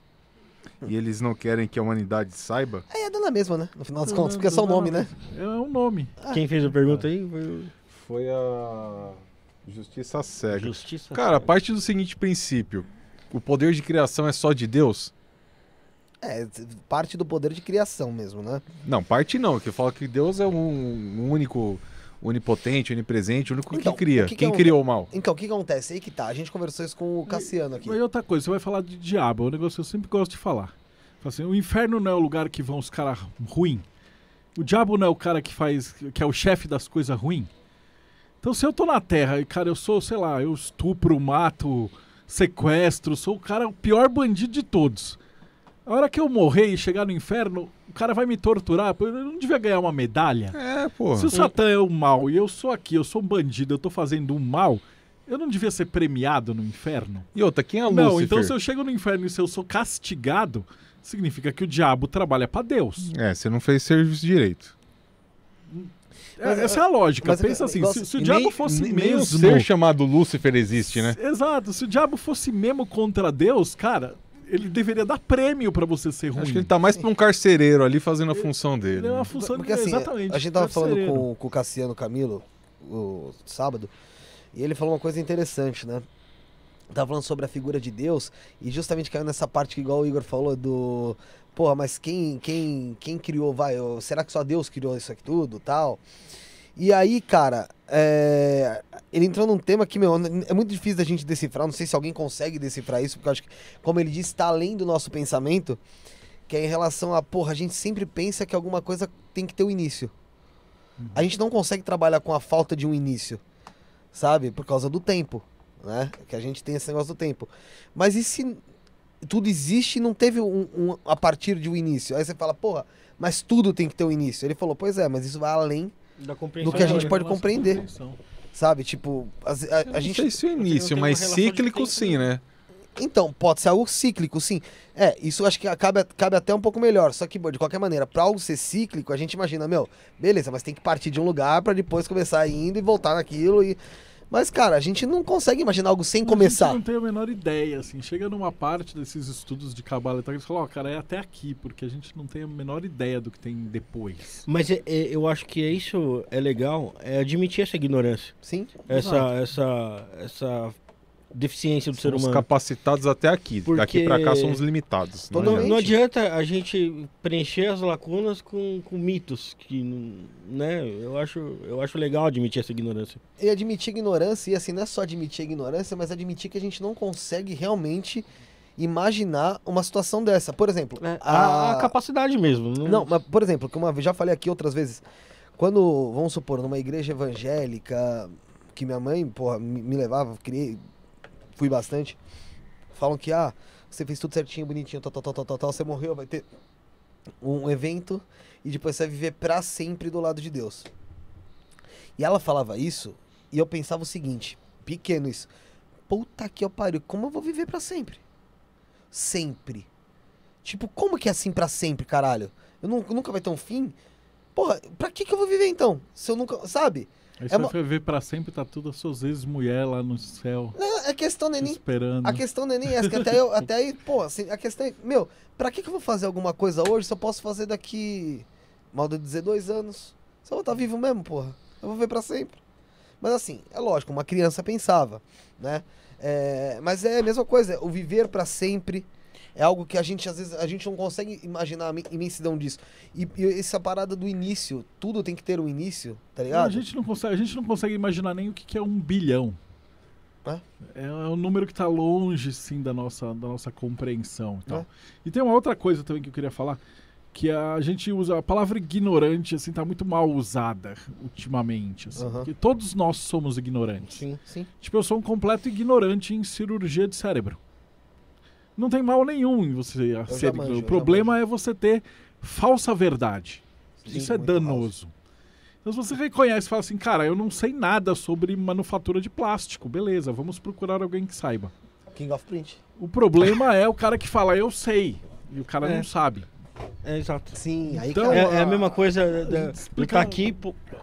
E eles não querem que a humanidade saiba? É, é dando mesma, né? No final das contas, porque é só o nome, né? É um nome. Ah, Quem fez a pergunta aí foi, foi a Justiça Cega. Justiça Cara, a parte do seguinte princípio: o poder de criação é só de Deus? É, parte do poder de criação mesmo, né? Não, parte não, que fala é que Deus é um único onipotente, onipresente, o único então, que cria. Que Quem é um... criou o mal? Então, o que acontece? Aí que tá. A gente conversou isso com o Cassiano aqui. e outra coisa, você vai falar de diabo, é um negócio que eu sempre gosto de falar. Assim, o inferno não é o lugar que vão os caras ruins. O diabo não é o cara que faz. que é o chefe das coisas ruins. Então, se eu tô na Terra e, cara, eu sou, sei lá, eu estupro, mato, sequestro, sou o cara, o pior bandido de todos. A hora que eu morrer e chegar no inferno, o cara vai me torturar. Eu não devia ganhar uma medalha. É, pô. Se o Satã é o mal e eu sou aqui, eu sou um bandido, eu tô fazendo um mal, eu não devia ser premiado no inferno. E outra, quem é Lúcifer? Não, então se eu chego no inferno e se eu sou castigado, significa que o diabo trabalha para Deus. É, você não fez serviço direito. É, mas, essa é a lógica. Mas, Pensa mas, é, assim, se, se o diabo nem, fosse nem mesmo. ser chamado Lúcifer existe, né? Exato. Se o diabo fosse mesmo contra Deus, cara, ele deveria dar prêmio para você ser ruim. Acho que ele tá mais para um carcereiro ali fazendo a função é dele. É uma né? função Porque, dele, é, assim, exatamente. A gente tava falando com, com o Cassiano Camilo o sábado, e ele falou uma coisa interessante, né? Tava falando sobre a figura de Deus e justamente caiu nessa parte que igual o Igor falou do, porra, mas quem quem quem criou vai, será que só Deus criou isso aqui tudo, tal? E aí, cara, é... ele entrou num tema que, meu, é muito difícil da gente decifrar. Não sei se alguém consegue decifrar isso, porque acho que, como ele disse, está além do nosso pensamento. Que é em relação a, porra, a gente sempre pensa que alguma coisa tem que ter um início. Uhum. A gente não consegue trabalhar com a falta de um início, sabe? Por causa do tempo, né? Que a gente tem esse negócio do tempo. Mas e se tudo existe e não teve um, um a partir de um início? Aí você fala, porra, mas tudo tem que ter um início. Ele falou, pois é, mas isso vai além no que a gente pode compreender. Sabe? Tipo, a, a, a gente. Não sei se é o início, mas cíclico sim, né? né? Então, pode ser algo cíclico, sim. É, isso acho que cabe cabe até um pouco melhor. Só que, de qualquer maneira, para algo ser cíclico, a gente imagina, meu, beleza, mas tem que partir de um lugar para depois começar indo e voltar naquilo e. Mas, cara, a gente não consegue imaginar algo sem começar. A gente não tem a menor ideia, assim. Chega numa parte desses estudos de cabala e tal, que eles falam, ó, oh, cara, é até aqui, porque a gente não tem a menor ideia do que tem depois. Mas é, é, eu acho que isso é legal, é admitir essa ignorância. Sim. Essa, essa, essa deficiência do somos ser humano. Somos capacitados até aqui. Porque Daqui para cá somos limitados. Não adianta. não adianta. a gente preencher as lacunas com, com mitos. que né? eu, acho, eu acho legal admitir essa ignorância. E admitir ignorância, e assim, não é só admitir ignorância, mas admitir que a gente não consegue realmente imaginar uma situação dessa. Por exemplo, é, a... a... capacidade mesmo. Não... Né? não, mas por exemplo, que uma já falei aqui outras vezes, quando, vamos supor, numa igreja evangélica, que minha mãe, porra, me, me levava, criei, fui bastante, falam que, ah, você fez tudo certinho, bonitinho, tal, tal, tal, tal, tal, você morreu, vai ter um evento e depois você vai viver para sempre do lado de Deus. E ela falava isso e eu pensava o seguinte, pequeno isso, puta que eu pariu, como eu vou viver para sempre? Sempre. Tipo, como que é assim para sempre, caralho? Eu, nunca vai ter um fim? Porra, pra que que eu vou viver então? Se eu nunca, sabe? Aí é você é vai ver pra sempre, tá tudo as suas vezes mulher lá no céu. Não, a questão não é nem. Esperando. A questão não é nem que até, eu, [LAUGHS] até aí, pô, assim, a questão é. Meu, pra que, que eu vou fazer alguma coisa hoje se eu posso fazer daqui. Mal de dizer, dois anos? Se eu vou estar tá vivo mesmo, porra. Eu vou ver pra sempre. Mas assim, é lógico, uma criança pensava, né? É, mas é a mesma coisa, o viver para sempre é algo que a gente, às vezes, a gente não consegue imaginar a imensidão disso. E, e essa parada do início, tudo tem que ter um início, tá ligado? Não, a, gente não consegue, a gente não consegue imaginar nem o que, que é um bilhão. É? é, é um número que está longe, sim, da nossa, da nossa compreensão e É? E tem uma outra coisa também que eu queria falar, que a gente usa a palavra ignorante assim tá muito mal usada ultimamente assim, porque todos nós somos ignorantes sim, sim. tipo eu sou um completo ignorante em cirurgia de cérebro não tem mal nenhum em você eu ser ignorante. o problema é você ter falsa verdade. Sim, Isso é danoso. Falso. Então, se você reconhece e fala assim, cara, eu não sei nada sobre manufatura de plástico, beleza, vamos procurar alguém que saiba. King of Print. O problema é o cara que fala, eu sei, e o cara é. não sabe. É, exato. Sim, aí então, é, é, a mesma coisa da, explica... tá aqui,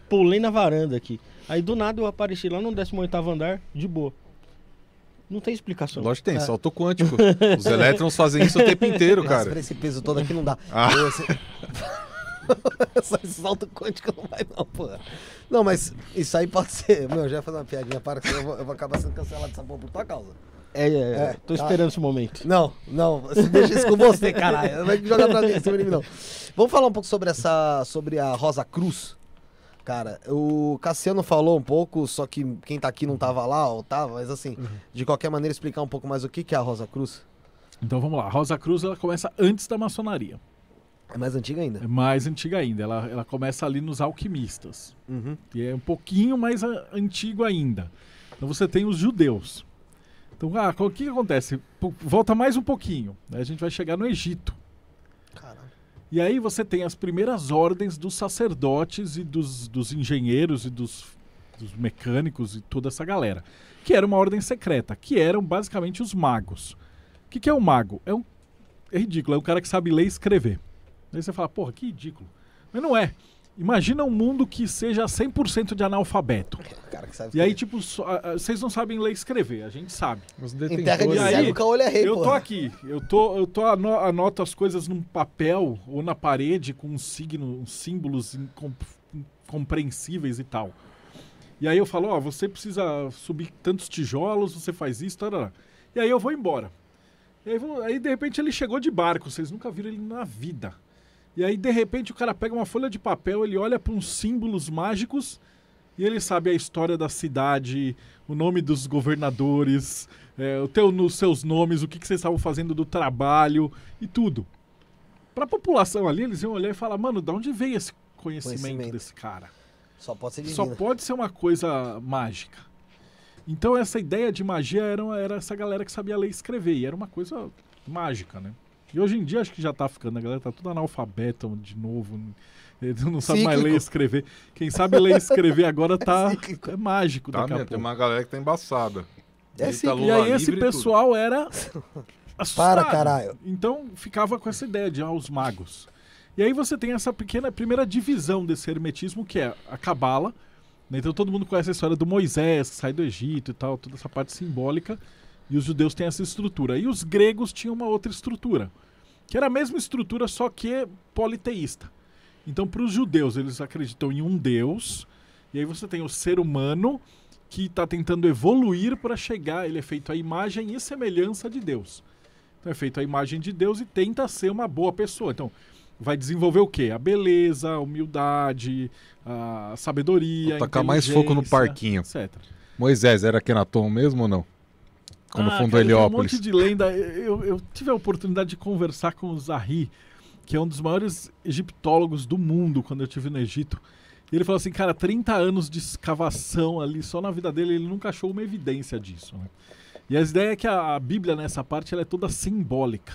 pulei na varanda aqui. Aí do nada eu apareci lá no 18 andar, de boa. Não tem explicação. Lógico que tem, é. salto quântico. [LAUGHS] Os elétrons fazem isso o tempo inteiro, cara. esse peso todo aqui não dá. [LAUGHS] Ah. Eu, esse... Assim, Só [LAUGHS] esse salto quântico não vai, não, Não, mas isso aí pode ser. Meu, já ia fazer uma piadinha, para que eu vou, eu vou acabar sendo cancelado essa porra por tua causa. É, é, é. é tô tá. esperando esse momento. Não, não, deixa isso com você, caralho. Não vai jogar pra mim, não. Vamos falar um pouco sobre essa. sobre a Rosa Cruz. Cara, o Cassiano falou um pouco, só que quem tá aqui não tava lá ou tava, tá, mas assim, uhum. de qualquer maneira, explicar um pouco mais o que, que é a Rosa Cruz. Então vamos lá, a Rosa Cruz ela começa antes da maçonaria. É mais antiga ainda? É mais antiga ainda, ela, ela começa ali nos alquimistas. Uhum. E é um pouquinho mais a, antigo ainda. Então você tem os judeus. Então, ah, o que acontece? P volta mais um pouquinho, né? a gente vai chegar no Egito. E aí você tem as primeiras ordens dos sacerdotes e dos, dos engenheiros e dos, dos mecânicos e toda essa galera, que era uma ordem secreta, que eram basicamente os magos. O que, que é um mago? É um é ridículo, é um cara que sabe ler e escrever. Aí você fala, porra, que ridículo. Mas não é. Imagina um mundo que seja 100% de analfabeto. Cara que sabe e aí, tipo, so, a, ah, a, ah, vocês não sabem ler e escrever, a gente sabe. Os detentores. Em terra de aí, cego, olho é rei, Eu porra. tô aqui, eu tô, eu tô ano, anoto as coisas num papel ou na parede com um signo, símbolos incompreensíveis e tal. E aí eu falo, ó, você precisa subir tantos tijolos, você faz isso, tarará. E aí eu vou embora. E aí, aí de repente ele chegou de barco, vocês nunca viram ele na vida. E aí, de repente, o cara pega uma folha de papel, ele olha para uns símbolos mágicos e ele sabe a história da cidade, o nome dos governadores, é, o teu, os seus nomes, o que, que vocês estavam fazendo do trabalho e tudo. Para a população ali, eles iam olhar e falar: mano, de onde veio esse conhecimento, conhecimento. desse cara? Só pode ser divino. Só pode ser uma coisa mágica. Então, essa ideia de magia era, era essa galera que sabia ler e escrever, e era uma coisa mágica, né? e hoje em dia acho que já tá ficando, a galera tá tudo analfabeta de novo, [LAUGHS] não sabe Cíclico. mais ler e escrever. Quem sabe ler e escrever agora [LAUGHS] tá é mágico tá, daqui Tem uma galera que tá embaçada. É e, tá e aí esse pessoal tudo. era [LAUGHS] assustado. Para, caralho. Então ficava com essa ideia de ah, os magos. E aí você tem essa pequena primeira divisão desse hermetismo que é a cabala, né? então todo mundo conhece a história do Moisés, que sai do Egito e tal, toda essa parte simbólica. E os judeus têm essa estrutura. E os gregos tinham uma outra estrutura que era a mesma estrutura, só que politeísta. Então, para os judeus, eles acreditam em um Deus, e aí você tem o ser humano que está tentando evoluir para chegar, ele é feito à imagem e semelhança de Deus. Então, é feito à imagem de Deus e tenta ser uma boa pessoa. Então, vai desenvolver o quê? A beleza, a humildade, a sabedoria, Vou tacar mais foco no parquinho. Etc. Moisés era Kenaton mesmo ou não? como ah, fundou cara, Heliópolis. Um monte de lenda. Eu, eu, tive a oportunidade de conversar com o Zahri, que é um dos maiores egiptólogos do mundo quando eu estive no Egito. E ele falou assim, cara, 30 anos de escavação ali, só na vida dele ele nunca achou uma evidência disso. Né? E a ideia é que a, a Bíblia nessa parte ela é toda simbólica.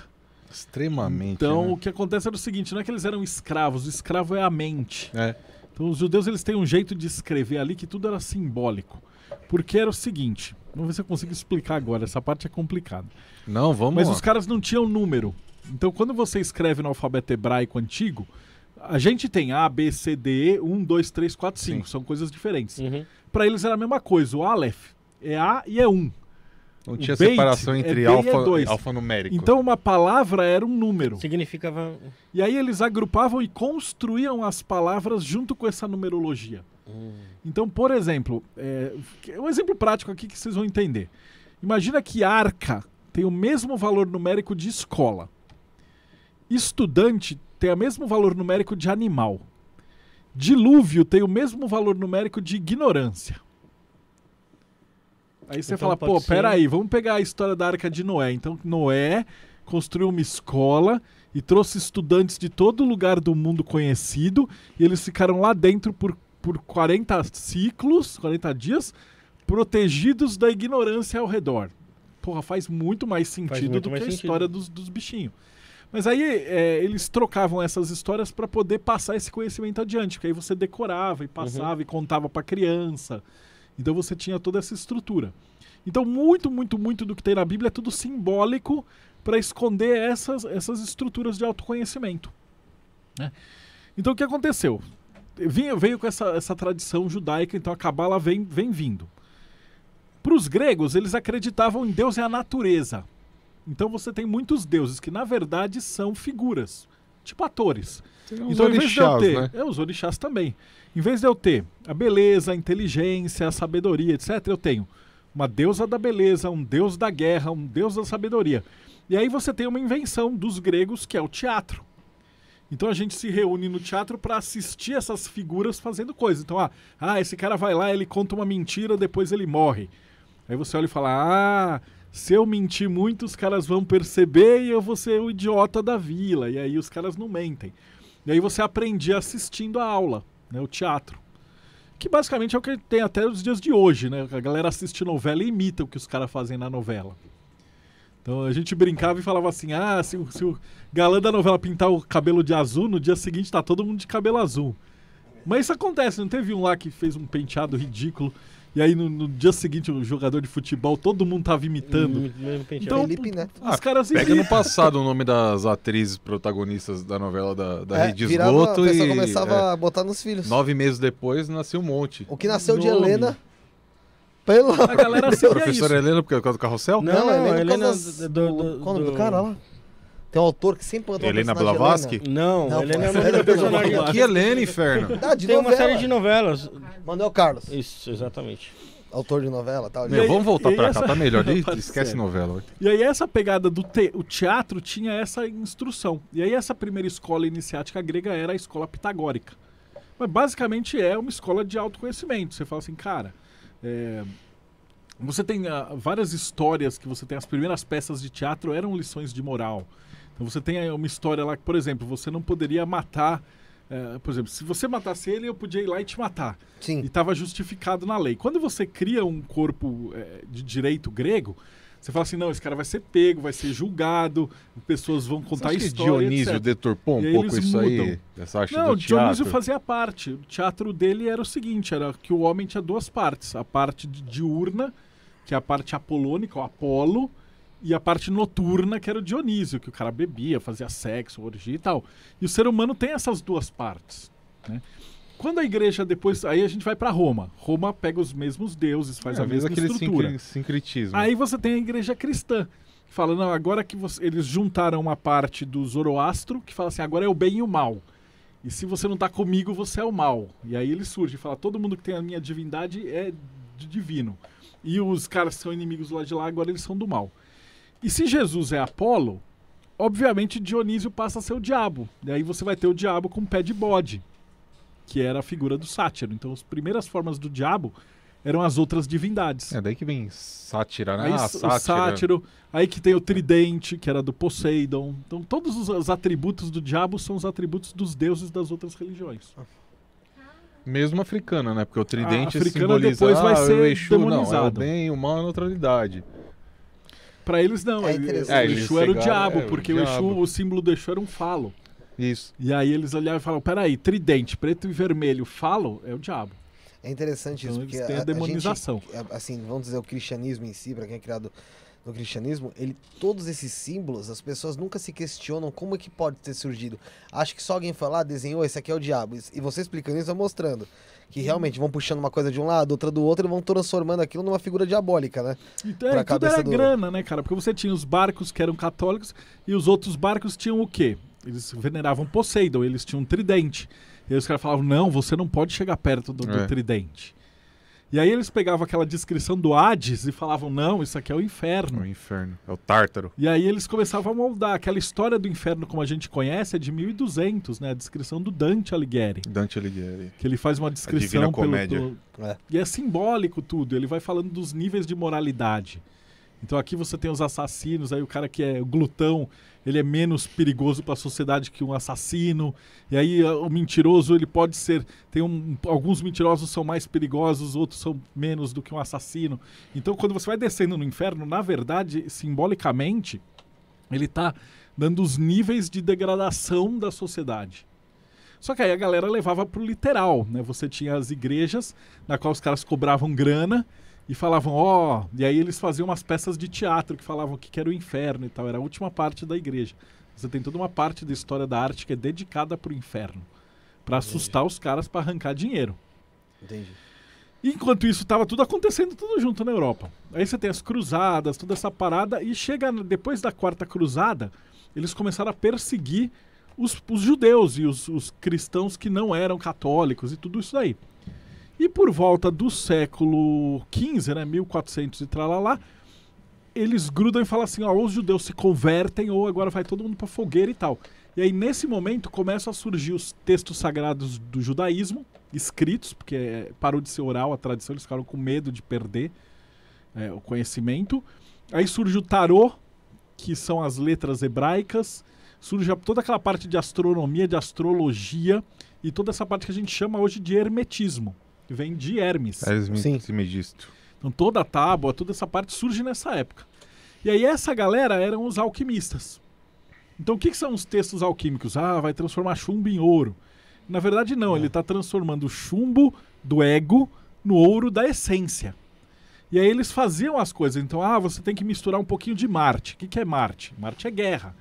Extremamente. Então né? o que acontece era o seguinte, não é que eles eram escravos, o escravo é a mente. É. Então os judeus eles têm um jeito de escrever ali que tudo era simbólico. Porque era o seguinte, Vamos ver se eu consigo explicar agora. Essa parte é complicada. Não, vamos Mas lá. os caras não tinham número. Então, quando você escreve no alfabeto hebraico antigo, a gente tem A, B, C, D, E, 1, 2, 3, 4, 5. Sim. São coisas diferentes. Uhum. Para eles era a mesma coisa. O Aleph é A e é 1. Não o tinha separação é entre é alfa, e alfanumérico. Então uma palavra era um número. Significava. E aí eles agrupavam e construíam as palavras junto com essa numerologia. Então, por exemplo, é, um exemplo prático aqui que vocês vão entender. Imagina que arca tem o mesmo valor numérico de escola. Estudante tem o mesmo valor numérico de animal. Dilúvio tem o mesmo valor numérico de ignorância. Aí você então, fala, pô, ser... peraí, vamos pegar a história da Arca de Noé. Então, Noé construiu uma escola e trouxe estudantes de todo lugar do mundo conhecido e eles ficaram lá dentro por por 40 ciclos, 40 dias, protegidos da ignorância ao redor. Porra, faz muito mais sentido muito do que a sentido. história dos, dos bichinhos. Mas aí é, eles trocavam essas histórias para poder passar esse conhecimento adiante, porque aí você decorava e passava uhum. e contava para criança. Então você tinha toda essa estrutura. Então muito, muito, muito do que tem na Bíblia é tudo simbólico para esconder essas, essas estruturas de autoconhecimento. Né? Então o que aconteceu? veio, veio com essa, essa tradição judaica, então a cabala vem, vem vindo. Para os gregos, eles acreditavam em Deus e a natureza. Então você tem muitos deuses que, na verdade, são figuras, tipo atores. Então, os orixás, ter, né? é, os orixás também. Em vez de eu ter a beleza, a inteligência, a sabedoria, etc., eu tenho uma deusa da beleza, um deus da guerra, um deus da sabedoria. E aí você tem uma invenção dos gregos que é o teatro. Então a gente se reúne no teatro para assistir essas figuras fazendo coisa. Então, ah, ah, esse cara vai lá, ele conta uma mentira, depois ele morre. Aí você olha e fala: ah, se eu mentir muito, os caras vão perceber e eu vou ser o idiota da vila. E aí os caras não mentem. E aí você aprende assistindo a aula, né, o teatro. Que basicamente é o que tem até os dias de hoje, né? A galera assiste novela e imita o que os caras fazem na novela. Então a gente brincava e falava assim: ah, se o, se o galã da novela pintar o cabelo de azul, no dia seguinte tá todo mundo de cabelo azul. Mas isso acontece, não teve um lá que fez um penteado ridículo e aí no, no, dia seguinte, o jogador de futebol, todo mundo tava imitando. Então, Felipe, né? Os ah, caras imitam. Pega no passado o nome das atrizes protagonistas da novela da, da é, Rede Esgoto virava, e. começava é, a botar nos filhos. Nove meses depois nasceu um monte. O que nasceu nome. de Helena pelo a galera assim, Professora é Helena, porque é do carrossel? Não, não, não é Helena, do, do, é o do cara lá? Tem um autor que sempre mandou Helena Blavatsky? Não, não, Helena é nome é personagem. Que Helena, inferno? Ah, de Tem novela. uma série de novelas. Manuel Carlos. Isso, exatamente. Autor de novela tal. Tá, Meu, vamos voltar pra essa... cá, tá melhor. [LAUGHS] Esquece ser. novela. E aí essa pegada do te... o teatro tinha essa instrução. E aí essa primeira escola iniciática grega era a escola pitagórica. Mas basicamente é uma escola de autoconhecimento. Você fala assim, cara... É, você tem ah, várias histórias que você tem. As primeiras peças de teatro eram lições de moral. Então você tem uma história lá que, por exemplo, você não poderia matar. É, por exemplo, se você matasse ele, eu podia ir lá e te matar. Sim. E estava justificado na lei. Quando você cria um corpo é, de direito grego, você fala assim, não, esse cara vai ser pego, vai ser julgado, pessoas vão contar você acha história. Que Dionísio etc. deturpou um e pouco isso mudam. aí? Essa arte não, do Dionísio fazia parte. O teatro dele era o seguinte: era que o homem tinha duas partes. A parte diurna, que é a parte apolônica, o Apolo, e a parte noturna, que era o Dionísio, que o cara bebia, fazia sexo, orgia e tal. E o ser humano tem essas duas partes. Né? Quando a igreja depois. Aí a gente vai para Roma. Roma pega os mesmos deuses, faz é, a mesma estrutura. sincretismo. Aí você tem a igreja cristã. Que fala, não, agora que você, eles juntaram uma parte do Zoroastro, que fala assim, agora é o bem e o mal. E se você não está comigo, você é o mal. E aí ele surge e fala, todo mundo que tem a minha divindade é divino. E os caras que são inimigos lá de lá, agora eles são do mal. E se Jesus é Apolo, obviamente Dionísio passa a ser o diabo. E aí você vai ter o diabo com pé de bode que era a figura do sátiro. Então, as primeiras formas do diabo eram as outras divindades. É daí que vem sátira, né? Aí, ah, o sátiro, aí que tem o tridente, que era do Poseidon. Então, todos os, os atributos do diabo são os atributos dos deuses das outras religiões. Mesmo africana, né? Porque o tridente a africana simboliza depois vai ah, ser o Exu, demonizado. Não, é o bem, o mal, é a neutralidade. Para eles não, é, é o Exu é, era o diabo, é, porque o, diabo. o Exu, o símbolo do Exu era um falo. Isso. E aí eles olhavam e falavam: peraí, tridente, preto e vermelho falo é o diabo. É interessante então, isso, porque eles têm a, a demonização. gente, é, assim, vamos dizer, o cristianismo em si, para quem é criado no cristianismo, ele, todos esses símbolos, as pessoas nunca se questionam como é que pode ter surgido. Acho que só alguém falar, desenhou, esse aqui é o diabo. E você explicando isso, mostrando que realmente vão puxando uma coisa de um lado, outra do outro, e vão transformando aquilo numa figura diabólica, né? Então, pra é, tudo era do... grana, né, cara? Porque você tinha os barcos que eram católicos e os outros barcos tinham o quê? Eles veneravam Poseidon, eles tinham um tridente. E aí os caras falavam: não, você não pode chegar perto do, do é. tridente. E aí eles pegavam aquela descrição do Hades e falavam: não, isso aqui é o inferno. É o inferno, é o Tártaro. E aí eles começavam a moldar. Aquela história do inferno, como a gente conhece, é de 1200, né? A descrição do Dante Alighieri. Dante Alighieri. Que ele faz uma descrição. A Comédia. Pelo, é. E é simbólico tudo. Ele vai falando dos níveis de moralidade. Então aqui você tem os assassinos, aí o cara que é glutão, ele é menos perigoso para a sociedade que um assassino. E aí ah, o mentiroso ele pode ser, tem um, alguns mentirosos são mais perigosos, outros são menos do que um assassino. Então quando você vai descendo no inferno, na verdade, simbolicamente, ele está dando os níveis de degradação da sociedade. Só que aí a galera levava pro literal, né? Você tinha as igrejas na qual os caras cobravam grana e falavam, ó, oh! e aí eles faziam umas peças de teatro que falavam o que, que era o inferno e tal, era a última parte da igreja. Você tem toda uma parte da história da arte que é dedicada para o inferno, para assustar os caras para arrancar dinheiro. Entendi. Enquanto isso estava tudo acontecendo tudo junto na Europa. Aí você tem as cruzadas, toda essa parada e chega depois da quarta cruzada, eles começaram a perseguir os, os judeus e os, os cristãos que não eram católicos e tudo isso aí e por volta do século XV, né, 1400 e tralalá, eles grudam e falam assim, ó, ou os judeus se convertem ou agora vai todo mundo para fogueira e tal. E aí nesse momento começam a surgir os textos sagrados do judaísmo, escritos, porque é, parou de ser oral a tradição, eles ficaram com medo de perder é, o conhecimento. Aí surge o tarô, que são as letras hebraicas, surge toda aquela parte de astronomia, de astrologia e toda essa parte que a gente chama hoje de hermetismo vem de Hermes. Hermes Sim. Então toda a tábua, toda essa parte surge nessa época. E aí essa galera eram os alquimistas. Então o que, que são os textos alquímicos? Ah, vai transformar chumbo em ouro. Na verdade não, é. ele está transformando o chumbo do ego no ouro da essência. E aí eles faziam as coisas. Então, ah, você tem que misturar um pouquinho de Marte. O que, que é Marte? Marte é guerra.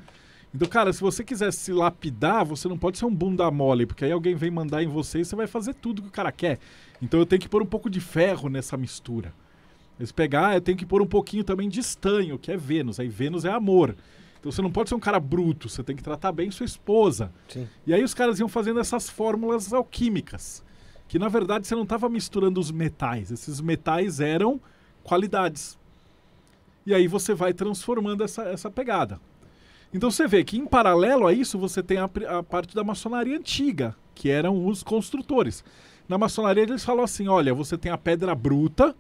Então, cara, se você quiser se lapidar, você não pode ser um bunda mole, porque aí alguém vem mandar em você e você vai fazer tudo que o cara quer. Então eu tenho que pôr um pouco de ferro nessa mistura. Se pegar, eu tenho que pôr um pouquinho também de estanho, que é Vênus. Aí Vênus é amor. Então você não pode ser um cara bruto, você tem que tratar bem sua esposa. Sim. E aí os caras iam fazendo essas fórmulas alquímicas, que na verdade você não estava misturando os metais, esses metais eram qualidades. E aí você vai transformando essa, essa pegada. Então você vê que em paralelo a isso você tem a, a parte da maçonaria antiga, que eram os construtores. Na maçonaria eles falam assim: olha, você tem a pedra bruta,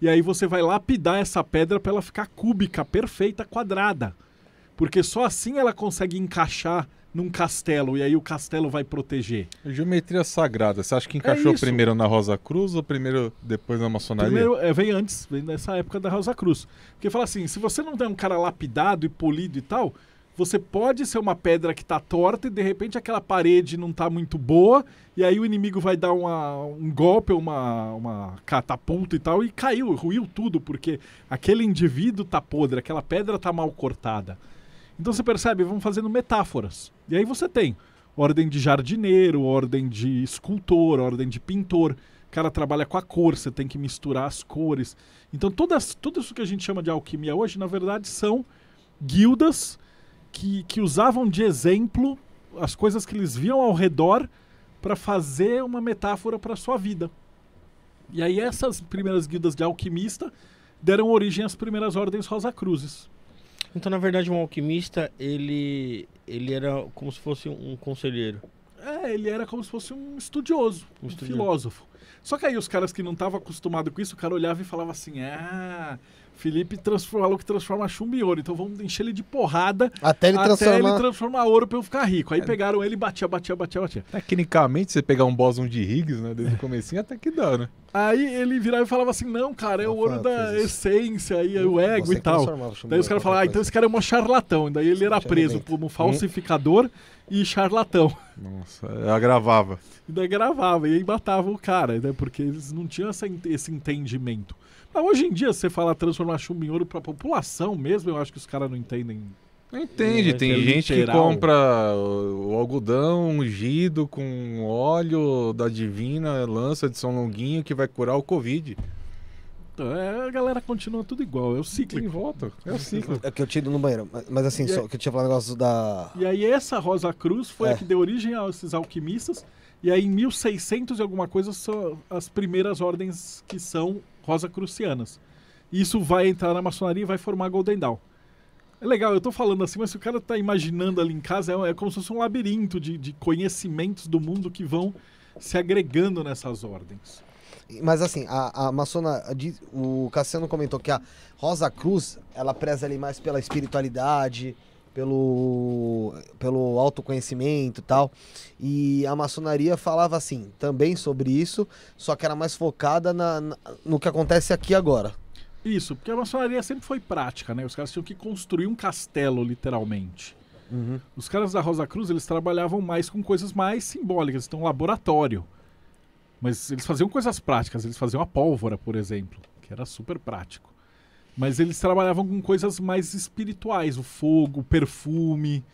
e aí você vai lapidar essa pedra para ela ficar cúbica, perfeita, quadrada. Porque só assim ela consegue encaixar num castelo e aí o castelo vai proteger. É geometria sagrada. Você acha que encaixou é primeiro na Rosa Cruz ou primeiro depois na maçonaria? Primeiro, é, vem antes, vem nessa época da Rosa Cruz. Porque fala assim, se você não tem um cara lapidado e polido e tal, você pode ser uma pedra que está torta e de repente aquela parede não está muito boa, e aí o inimigo vai dar uma, um golpe, uma, uma catapulta e tal, e caiu, ruiu tudo, porque aquele indivíduo tá podre, aquela pedra tá mal cortada. Então você percebe, vamos fazendo metáforas. E aí você tem ordem de jardineiro, ordem de escultor, ordem de pintor. O cara trabalha com a cor, você tem que misturar as cores. Então todas, tudo isso que a gente chama de alquimia hoje, na verdade, são guildas que, que usavam de exemplo as coisas que eles viam ao redor para fazer uma metáfora para sua vida. E aí essas primeiras guildas de alquimista deram origem às primeiras ordens Rosa Cruzes. Então, na verdade, um alquimista, ele ele era como se fosse um conselheiro. É, ele era como se fosse um estudioso, um, um estudioso. filósofo. Só que aí os caras que não estavam acostumados com isso, o cara olhava e falava assim: "Ah, Felipe transforma, falou que transforma chumbo em ouro. Então vamos encher ele de porrada até ele, até transformar... ele transformar ouro pra eu ficar rico. Aí é. pegaram ele e batia, batia, batia, batia. Tecnicamente, você pegar um boson de Higgs, né? Desde o comecinho até que dá, né? Aí ele virava e falava assim: não, cara, é o ouro da essência e é o ego e tal. Daí os caras falaram, ah, então esse cara é um charlatão. Daí ele era preso como falsificador hum? e charlatão. Nossa, agravava. E daí gravava, e aí matava o cara, né? Porque eles não tinham essa, esse entendimento hoje em dia, você falar transformar chumbo em ouro pra população mesmo, eu acho que os caras não entendem. entende, é, tem é gente literal. que compra o algodão ungido com óleo da divina lança de São Longuinho que vai curar o Covid. É, a galera continua tudo igual, é o ciclo em volta. É o ciclo. É que eu tinha ido no banheiro, mas, mas assim, só, é... que eu tinha falado negócio da. E aí, essa Rosa Cruz foi é. a que deu origem a esses alquimistas. E aí, em 1600 e alguma coisa, são as primeiras ordens que são rosacrucianas. Crucianas. isso vai entrar na maçonaria e vai formar Golden Dawn. É legal, eu tô falando assim, mas se o cara tá imaginando ali em casa, é, é como se fosse um labirinto de, de conhecimentos do mundo que vão se agregando nessas ordens. Mas assim, a, a maçona. O Cassiano comentou que a Rosa Cruz, ela preza ali mais pela espiritualidade, pelo, pelo autoconhecimento e tal. E a maçonaria falava assim também sobre isso, só que era mais focada na, na, no que acontece aqui agora. Isso, porque a maçonaria sempre foi prática, né? Os caras tinham que construir um castelo, literalmente. Uhum. Os caras da Rosa Cruz, eles trabalhavam mais com coisas mais simbólicas, então laboratório. Mas eles faziam coisas práticas, eles faziam a pólvora, por exemplo, que era super prático. Mas eles trabalhavam com coisas mais espirituais, o fogo, o perfume.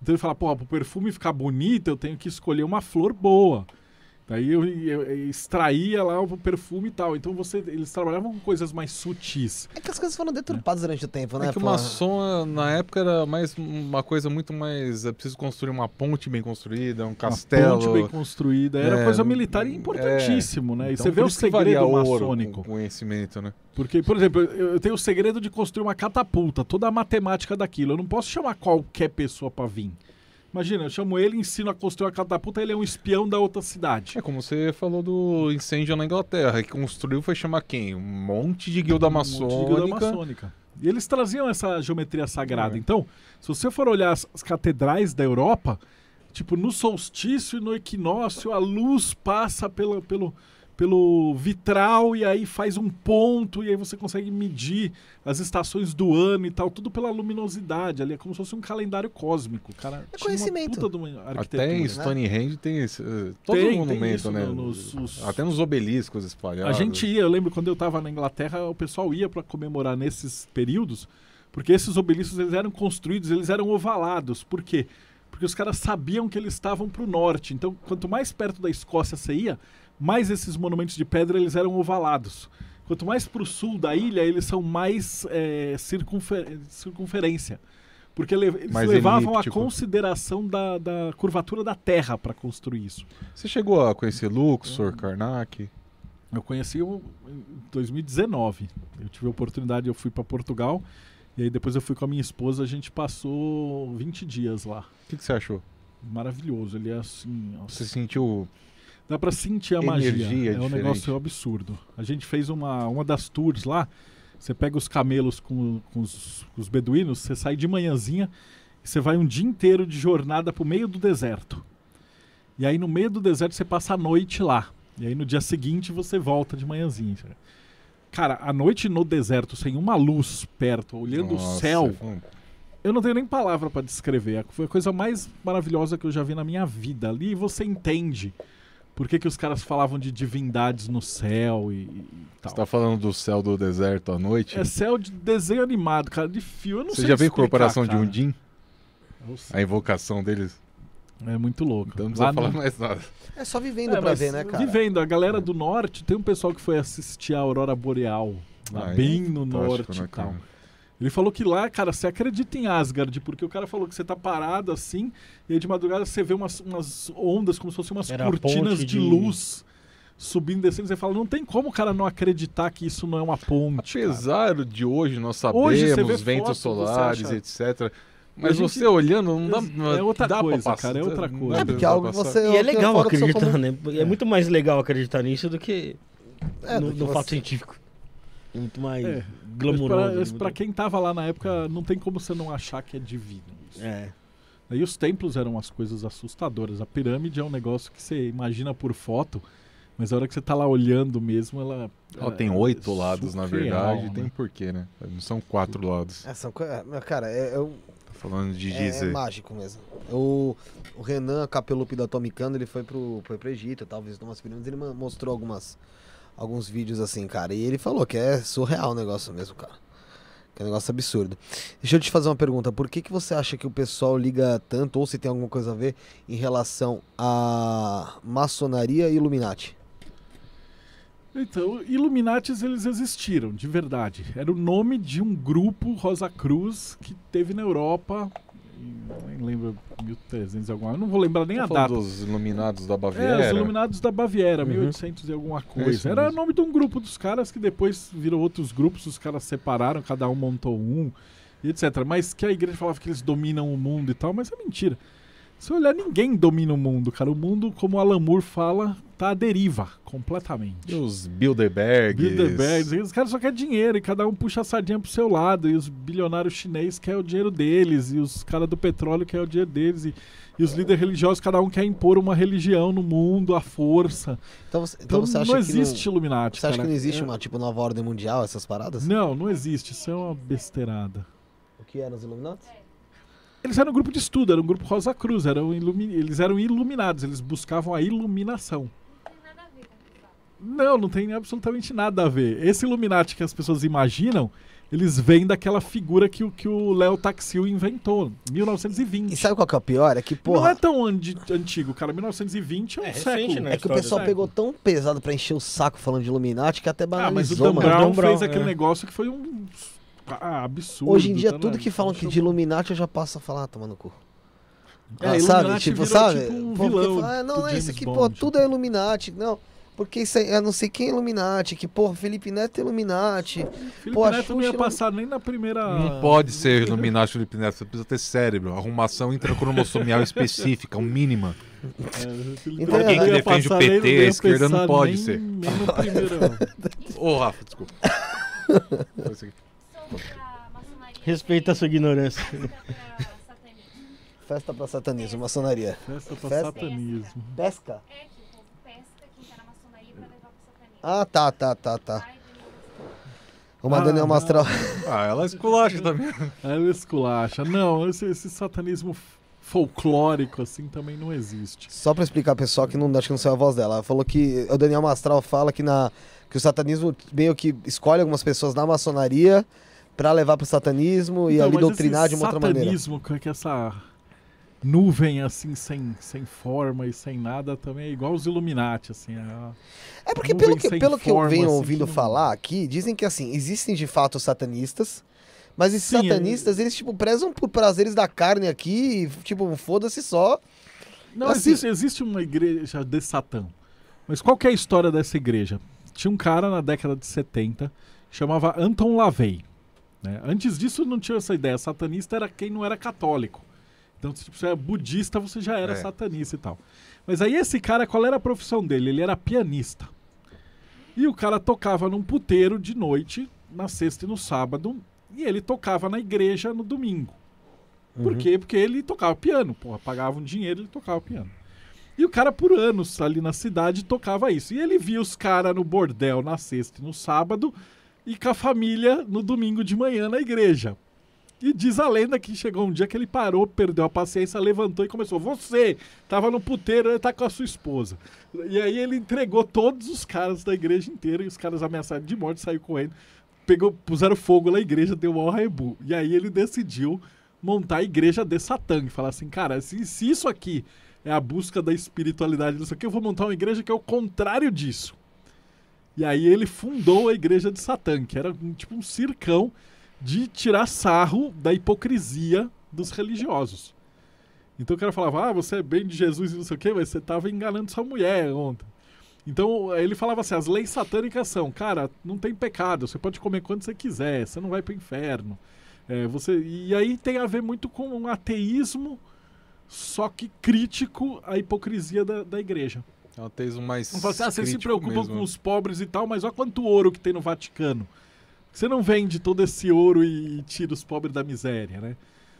Então ele fala, pô, para o perfume ficar bonito, eu tenho que escolher uma flor boa. Daí eu, eu, eu, extraía lá o perfume e tal. Então você, eles trabalhavam com coisas mais sutis. É que as coisas foram né? deturpadas é. durante o tempo, né? É que uma o na época era mais uma coisa muito mais. É preciso construir uma ponte bem construída, um castelo. Uma ponte bem construída. Era é, coisa militar e importantíssimo, é. né? E então, você vê o segredo maçônico. Conhecimento, né? Porque, por exemplo, eu tenho o segredo de construir uma catapulta, toda a matemática daquilo. Eu não posso chamar qualquer pessoa para vir. Imagina, eu chamo ele, ensino a construir uma catapulta, ele é um espião da outra cidade. É como você falou do incêndio na Inglaterra, que construiu foi chamar quem? Um monte de guilda maçônica. Um monte de guilda maçônica. E eles traziam essa geometria sagrada. É. Então, se você for olhar as, as catedrais da Europa, tipo, no solstício e no equinócio, a luz passa pelo, pelo, pelo vitral e aí faz um ponto e aí você consegue medir as estações do ano e tal, tudo pela luminosidade ali, é como se fosse um calendário cósmico, cara. É conhecimento. Até em Stonehenge né? tem esse, eh, todo tem, monumento, tem isso, né? Nos, os... Até nos obeliscos espalhados. A gente ia, eu lembro quando eu estava na Inglaterra, o pessoal ia para comemorar nesses períodos, porque esses obeliscos eles eram construídos, eles eram ovalados. Por quê? Porque os caras sabiam que eles estavam para o norte. Então, quanto mais perto da Escócia você ia, mais esses monumentos de pedra eles eram ovalados. Quanto mais para o sul da ilha, eles são mais é, circunfer... circunferência. Porque eles mais levavam elíptico. a consideração da, da, curvatura da Terra para construir isso. Você chegou a conhecer Luxor, é. Karnak? Eu conheci em 2019. Eu tive a oportunidade, eu fui para Portugal. E aí depois eu fui com a minha esposa, a gente passou 20 dias lá. O que, que você achou? Maravilhoso. Ele é assim. Você sentiu Dá para sentir a Energia magia. É um negócio absurdo. A gente fez uma, uma das tours lá. Você pega os camelos com, com, os, com os beduínos, você sai de manhãzinha e você vai um dia inteiro de jornada para o meio do deserto. E aí no meio do deserto você passa a noite lá. E aí no dia seguinte você volta de manhãzinha. Cara, a noite no deserto, sem uma luz perto, olhando Nossa, o céu. É eu não tenho nem palavra para descrever. Foi é a coisa mais maravilhosa que eu já vi na minha vida. Ali você entende por que, que os caras falavam de divindades no céu e, e tal? Você tá falando do céu do deserto à noite? É céu de desenho animado, cara, de fio. Eu não Você sei já viu a corporação cara. de Undin? A invocação deles? É muito louco. Então não precisa falar no... mais nada. É só vivendo é, pra ver, né, cara? Vivendo. A galera é. do norte, tem um pessoal que foi assistir a Aurora Boreal. Lá, ah, é? bem é no então norte e tal. Ele falou que lá, cara, você acredita em Asgard, porque o cara falou que você tá parado assim, e aí de madrugada você vê umas, umas ondas, como se fossem umas Era cortinas de, de, luz subindo e descendo. Você fala, não tem como o cara não acreditar que isso não é uma ponte. Apesar cara. de hoje nós sabemos, ventos solares, etc. Mas gente, você olhando, não dá, é outra dá coisa, passar, cara, é outra coisa. É porque é algo você. E é legal acreditar, né? É. é muito mais legal acreditar nisso do que é, no, do que no fato científico muito mais é, glamouroso. Para né, quem estava lá na época, não tem como você não achar que é divino. Isso. É. E os templos eram as coisas assustadoras. A pirâmide é um negócio que você imagina por foto, mas a hora que você está lá olhando mesmo, ela. ela é tem oito é lados, na verdade. Né? Tem porquê, né? Não são quatro Sim. lados. É, são, é, cara, eu, é, tá falando de dizer. É, mágico mesmo. O, o Renan Capelupi da Atomicano, ele foi pro, foi pro Egito, talvez umas pirâmides, ele mostrou algumas alguns vídeos assim, cara. E ele falou que é surreal o negócio mesmo, cara. Que é um negócio absurdo. Deixa eu te fazer uma pergunta. Por que, que você acha que o pessoal liga tanto, ou se tem alguma coisa a ver, em relação à maçonaria e Illuminati? Então, Illuminates eles existiram, de verdade. Era o nome de um grupo Rosa Cruz que teve na Europa Hum, nem lembro, 1300 e alguma Eu não vou lembrar nem tá a data. dos Iluminados da é, Baviera? É, os Iluminados da Baviera, uhum. 1800 e alguma é coisa. É Era o nome de um grupo dos caras que depois virou outros grupos, os caras separaram, cada um montou um, etc. Mas que a igreja falava que eles dominam o mundo e tal, mas é mentira. Se olhar, ninguém domina o mundo, cara. O mundo, como Alan Moore fala, tá à deriva completamente. E os Bilderbergs. Bilderbergs, os caras só querem dinheiro e cada um puxa a sardinha pro seu lado. E os bilionários chineses querem o dinheiro deles, e os caras do petróleo querem o dinheiro deles. E, e os líderes religiosos, cada um quer impor uma religião no mundo, à força. Então, você, então, então você acha não que existe não, Illuminati. Você cara. acha que não existe é. uma tipo, nova ordem mundial, essas paradas? Não, não existe. Isso é uma besteirada. O que eram é os Illuminati? Eles eram um grupo de estudo, era um grupo Rosa Cruz, eram ilumi... eles eram iluminados, eles buscavam a iluminação. Não, não tem absolutamente nada a ver. Esse Illuminati que as pessoas imaginam, eles vêm daquela figura que, que o Léo Taxil inventou, 1920. E sabe qual que é o pior? É que, porra... Não é tão antigo, cara. 1920 é um é, século. Recente, né, é que o pessoal pegou tão pesado pra encher o saco falando de Illuminati que até banalizou, Ah, mas o Dan Brown, fez aquele é. negócio que foi um ah, absurdo. Hoje em dia, tá tudo que falam que de Illuminati eu já passo a falar, ah, tomando cu. É, ah, sabe? Tipo, sabe? Tipo um vilão fala, ah, não, não é isso aqui, pô, tudo é Illuminati. Não, porque isso aí, eu não sei quem é Illuminati, que, porra, Felipe Neto é Illuminati. Felipe Neto não ia é passar nem na primeira. Não pode ser Illuminati Felipe Neto, você precisa ter cérebro, arrumação intracromossomial específica, um mínima. É, então, Alguém que defende o PT, a esquerda não pode nem, ser. Nem [LAUGHS] Ô, Rafa, desculpa. [LAUGHS] Respeita a sua ignorância. Festa para satanismo, maçonaria. Festa para satanismo. Pesca? É, tipo, pesca quem tá na maçonaria pra levar pro satanismo. Ah, tá, tá, tá, tá. Uma ah, Daniel Mastral. [LAUGHS] Ah, ela esculacha também. Ela esculacha. Não, esse, esse satanismo folclórico assim também não existe. Só para explicar pessoal que não acho que não saiu a voz dela. Ela falou que o Daniel Mastral fala que na que o satanismo meio que escolhe algumas pessoas na maçonaria para levar pro satanismo e então, ali doutrinar de uma outra maneira. satanismo com é essa nuvem assim sem, sem forma e sem nada também é igual os Illuminati assim. É, é porque pelo que pelo que eu venho assim, ouvindo que... falar aqui, dizem que assim, existem de fato satanistas, mas esses Sim, é. satanistas, eles tipo prezam por prazeres da carne aqui, e, tipo, foda-se só. Não, assim... existe, existe uma igreja de Satã. Mas qual que é a história dessa igreja? Tinha um cara na década de 70, chamava Anton LaVey. Né? Antes disso não tinha essa ideia. Satanista era quem não era católico. Então, se você é budista, você já era é. satanista e tal. Mas aí esse cara, qual era a profissão dele? Ele era pianista. E o cara tocava num puteiro de noite, na sexta e no sábado, e ele tocava na igreja no domingo. Uhum. Por quê? Porque ele tocava piano. Porra, pagava um dinheiro, ele tocava piano. E o cara, por anos, ali na cidade, tocava isso. E ele via os caras no bordel na sexta e no sábado, e com a família no domingo de manhã na igreja. E diz a lenda que chegou um dia que ele parou, perdeu a paciência, levantou e começou. Você tava no puteiro, ele tá com a sua esposa. E aí ele entregou todos os caras da igreja inteira e os caras ameaçaram de morte, saiu correndo. Pegou, puseram fogo na igreja, deu um rebu. E aí ele decidiu montar a igreja de Satã e falar assim, cara, se, se isso aqui é a busca da espiritualidade, isso aqui eu vou montar uma igreja que é o contrário disso. E aí ele fundou a igreja de Satã, que era um, tipo um circão de tirar sarro da hipocrisia dos religiosos. Então o cara falava, ah, você é bem de Jesus e não sei o quê, mas você estava enganando sua mulher ontem. Então eh, ele falava assim, as leis satânicas são, cara, não tem pecado, você pode comer quando você quiser, você não vai para o inferno. É, você... E aí tem a ver muito com um ateísmo, só que crítico à hipocrisia da, da igreja. É um mais. Não assim, ah, vocês se preocupam mesmo. com né? os pobres e tal, mas olha quanto ouro que tem no Vaticano. Você não vende todo esse ouro e tira os pobres da miséria, né?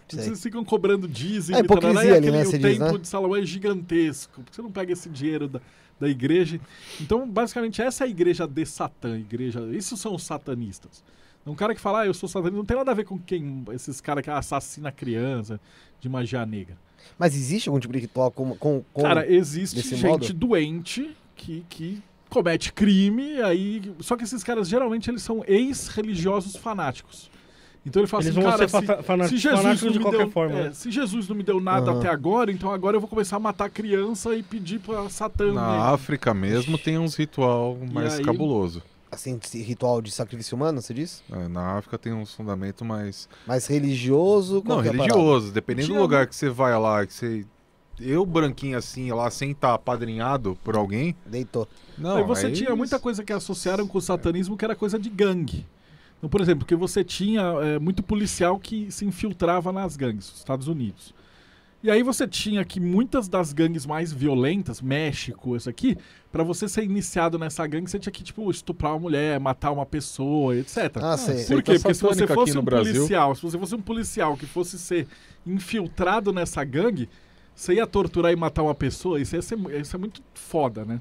Sei. Vocês ficam cobrando dízimo é, e tal. Aí né? O templo diz, né? de Salomão é gigantesco. Por que você não pega esse dinheiro da, da igreja? Então, basicamente, essa é a igreja de Satã. Igreja... Isso são os satanistas. Um cara que fala, ah, eu sou satanista, não tem nada a ver com quem esses caras que assassina criança de magia negra. Mas existe algum tipo de ritual com. com, com Cara, existe gente modo? doente que, que comete crime, aí. Só que esses caras geralmente eles são ex-religiosos fanáticos. Então ele fala Eles assim, cara, se, se, Jesus de qualquer deu, forma, é, né? se Jesus não me deu nada uhum. até agora, então agora eu vou começar a matar criança e pedir pra Satã. Na né? África mesmo tem uns ritual mais aí, cabuloso. Assim, ritual de sacrifício humano, você diz? É, na África tem um fundamento mais. Mais religioso? Não, é religioso. Dependendo do lugar que você vai lá, que você eu branquinho assim, lá sem estar tá apadrinhado por alguém. Deitou. Não, e você tinha muita coisa que associaram com o satanismo que era coisa de gangue. Então, por exemplo, que você tinha é, muito policial que se infiltrava nas gangues, nos Estados Unidos. E aí você tinha que muitas das gangues mais violentas, México, isso aqui, para você ser iniciado nessa gangue, você tinha que, tipo, estuprar uma mulher, matar uma pessoa, etc. Ah, sim. Por quê? Tá Porque se você fosse um Brasil. policial, se você fosse um policial que fosse ser infiltrado nessa gangue, você ia torturar e matar uma pessoa, isso, ia ser, isso é muito foda, né?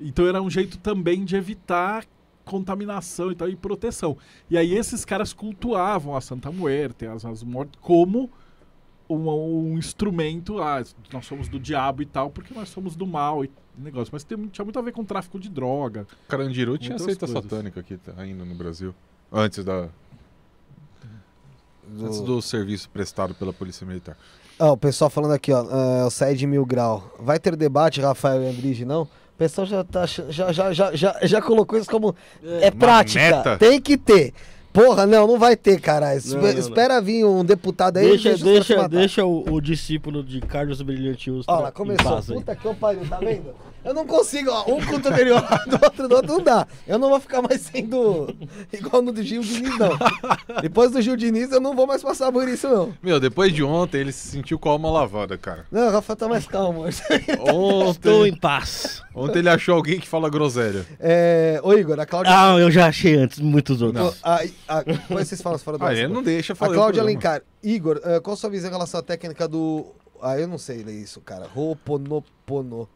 Então era um jeito também de evitar contaminação e tal, e proteção. E aí esses caras cultuavam a Santa Muerte, as, as mortes, como um, um, instrumento, ah, nós somos do diabo e tal, porque nós somos do mal e negócio. Mas tem, tinha muito a ver com tráfico de droga. Carandiru tinha seita satânica aqui tá, ainda no Brasil. Antes da. Do... Antes do serviço prestado pela Polícia Militar. Ah, o pessoal falando aqui, ó, eu saí de mil grau. Vai ter debate, Rafael e Andrige, não? O pessoal já, tá, já, já, já, já, já colocou isso como. É, é prática. Meta. Tem que ter. Porra, não, não vai ter, caralho. Espera não. vir um deputado aí. Deixa, deixa, deixa, deixa o, o, discípulo de Carlos Brilhantius. Olha lá, começou. Puta que pariu, tá vendo? Eu não consigo, ó. Um culto anterior [LAUGHS] do outro, do outro não dá. Eu não vou ficar mais sendo [LAUGHS] igual no do Gil Diniz, não. Depois do Gil Diniz, eu não vou mais passar por isso, não. Meu, depois de ontem, ele se sentiu com a alma lavada, cara. Não, Rafa tá mais calmo. [LAUGHS] Ontem... Estou em paz. Ontem ele achou alguém que fala groselha. É... Ô, Igor, a Cláudia. Ah, eu já achei antes, muitos outros. Como é que vocês falam fora do [LAUGHS] ah, não deixa falar. A Cláudia Alencar. Igor, uh, qual a sua visão em relação à técnica do. Ah, eu não sei ler isso, cara. Roponopono.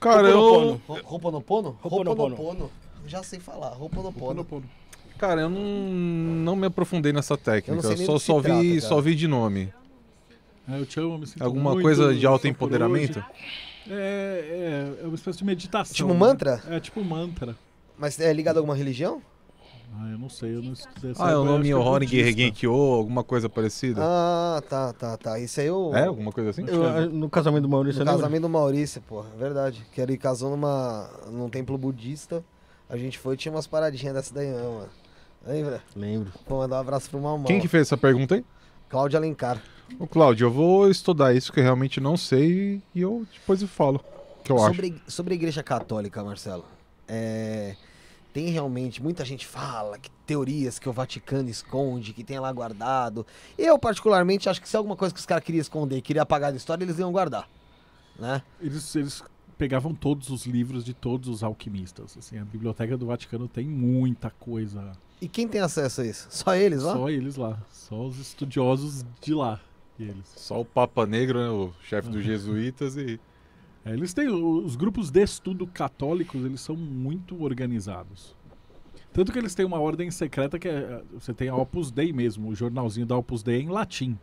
Cara, eu. Roponopono? Roponopono. Já sei falar. Roponopono. Cara, eu não, não me aprofundei nessa técnica. Eu só, só, vi, só vi de nome. É, eu te amo, me sinto Alguma muito, coisa de alto empoderamento? Hoje. É, é, é, uma espécie de meditação. Tipo né? mantra? É tipo mantra. Mas é ligado a alguma religião? Ah, eu não sei, eu não estudei Ah, é o nome é Honig Regenkyo, alguma coisa parecida? Ah, tá, tá, tá. Isso aí eu. É, alguma coisa assim? Eu, é. no casamento do Maurício, né? casamento lembra? do Maurício, pô, verdade. Que ele casou numa, num templo budista. A gente foi e tinha umas paradinhas dessa daí, mano. Lembra? Lembro. Vou mandar um abraço pro Mal Quem que fez essa pergunta aí? Cláudio Alencar. Ô, Cláudio, eu vou estudar isso que eu realmente não sei e eu depois eu falo o que eu sobre, acho. Sobre a Igreja Católica, Marcelo, é, tem realmente, muita gente fala que teorias que o Vaticano esconde, que tem lá guardado. Eu, particularmente, acho que se é alguma coisa que os caras queriam esconder, queriam apagar da história, eles iam guardar. Né? Eles, eles pegavam todos os livros de todos os alquimistas. Assim, a biblioteca do Vaticano tem muita coisa. E quem tem acesso a isso? Só eles lá? Só eles lá. Só os estudiosos de lá. Eles. Só o Papa Negro, né, o chefe dos [LAUGHS] jesuítas e é, eles têm os grupos de estudo católicos, eles são muito organizados. Tanto que eles têm uma ordem secreta que é, você tem a Opus Dei mesmo, o jornalzinho da Opus Dei é em latim.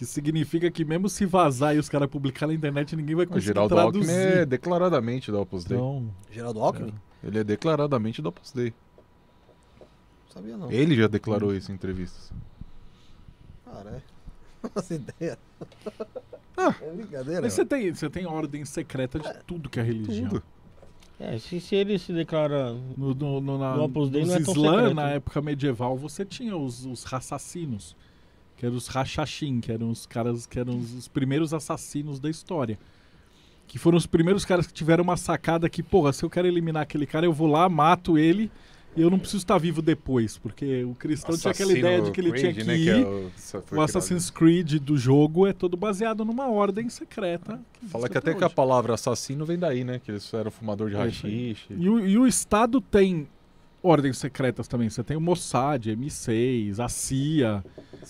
Que significa que mesmo se vazar e os caras publicar na internet, ninguém vai conseguir Geraldo traduzir. Geraldo Alckmin é declaradamente da Opus Dei. Então, Geraldo Alckmin? É. Ele é declaradamente da Opus Dei. Não sabia não. Ele já declarou isso em entrevistas. Caralho. É. [LAUGHS] Nossa ideia. Ah, é brincadeira. Mas você tem, você tem ordem secreta de é. tudo que é religião. Tudo. É, se, se ele se declara no, no, no, na, no Opus Dei, não é tão Islã, secreto. na época medieval, você tinha os, os assassinos que eram os Rachachim, que eram os caras que eram os, primeiros assassinos da história. Que foram os primeiros caras que tiveram uma sacada que, porra, se eu quero eliminar aquele cara, eu vou lá, mato ele e eu não preciso estar vivo depois, porque o cristão Assassino tinha aquela ideia de que ele Creed, tinha que ir. Né, que é o... o... Assassin's Creed do jogo é todo baseado numa ordem secreta. Que Fala que até que a palavra assassino vem daí, né? Que eles eram fumador de é, rachixe. E, e, o Estado tem ordens secretas também. Você tem o Mossad, M6, a CIA.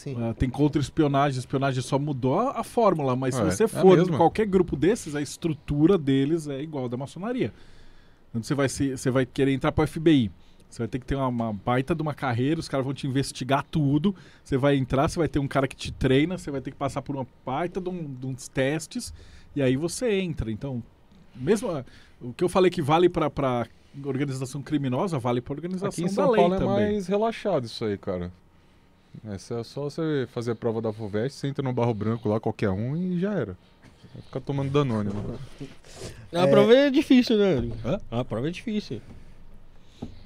Uh, ah, tem contra-espionagem. Espionagem só mudou a, a fórmula, mas se é, você é for é qualquer grupo desses, a estrutura deles é igual da maçonaria. Quando então, você vai, se, você vai querer entrar para o FBI. Você vai ter que ter uma, uma, baita de uma carreira, os caras vão te investigar tudo. Você vai entrar, você vai ter um cara que te treina, você vai ter que passar por uma baita de, um, de uns testes, e aí você entra. Então, mesmo ah, o que eu falei que vale para organização criminosa vale para organização Aqui em São Paulo é também. é mais relaxado isso aí, cara. É só você fazer a prova da FUVEST, entra no barro branco lá, qualquer um, e já era. Vai ficar tomando danone. Né? [LAUGHS] A prova é difícil, né? Hã? A prova é difícil.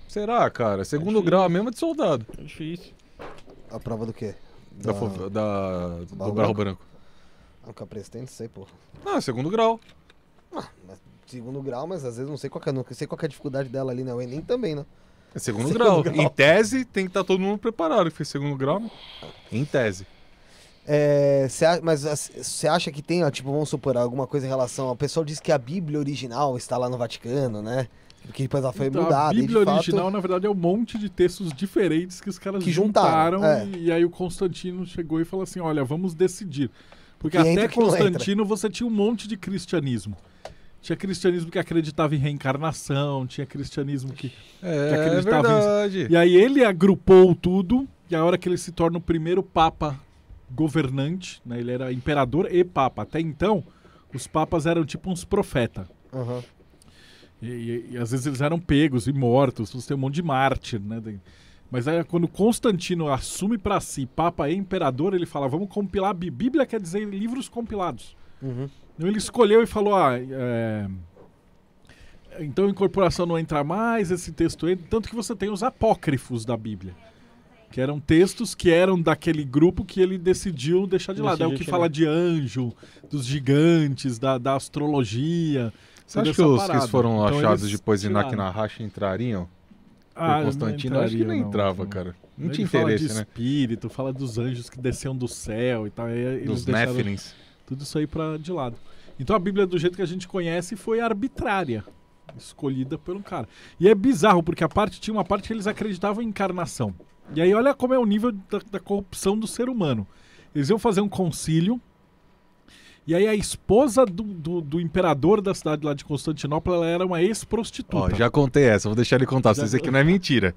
Será, cara? É segundo é grau, a mesma de soldado. É difícil. A prova do quê? Da, da, da, do barro branco. branco. Ah, Nunca prestei, não sei, pô. Ah, segundo grau. Ah, mas segundo grau, mas às vezes não sei qual é, não sei qual é a dificuldade dela ali, não. O Enem também, né? É segundo, segundo grau. grau. Em tese, tem que estar tá todo mundo preparado que fez segundo grau. Né? Em tese. É, cê, mas você acha que tem, ó, tipo, vamos supor, alguma coisa em relação. O pessoal diz que a Bíblia original está lá no Vaticano, né? Porque depois ela foi então, mudada. A Bíblia e, original, fato... na verdade, é um monte de textos diferentes que os caras que juntaram. juntaram é. e, e aí o Constantino chegou e falou assim: olha, vamos decidir. Porque que até Constantino você tinha um monte de cristianismo. Tinha cristianismo que acreditava em reencarnação, tinha cristianismo que, é, que acreditava é verdade. Em... E aí ele agrupou tudo, e a hora que ele se torna o primeiro papa governante, né, ele era imperador e papa. Até então, os papas eram tipo uns profetas. Uhum. E, e, e, às vezes eles eram pegos e mortos, você tem um monte de mártir, né? Mas aí quando Constantino assume para si papa e imperador, ele fala, vamos compilar, Bíblia quer dizer livros compilados. Uhum. Ele escolheu e falou: ah, é, então incorporação não entra mais, esse texto entra. Tanto que você tem os apócrifos da Bíblia, que eram textos que eram daquele grupo que ele decidiu deixar de lado. É o que fala de anjo, dos gigantes, da, da astrologia. Você acha que os parada. que foram então achados depois de Naknarash entrariam? Ah, Constantino, acho que não, entrava, não. cara. Não tinha interesse, fala de né? espírito, fala dos anjos que desciam do céu e tal. E dos Néfilins. Deixaram tudo isso aí para de lado. Então a Bíblia do jeito que a gente conhece foi arbitrária, escolhida por um cara. E é bizarro porque a parte tinha uma parte que eles acreditavam em encarnação. E aí olha como é o nível da, da corrupção do ser humano. Eles iam fazer um concílio e aí a esposa do, do, do, imperador da cidade lá de Constantinopla, ela era uma ex-prostituta. já contei essa, vou deixar ele contar, já... vocês aqui não é mentira.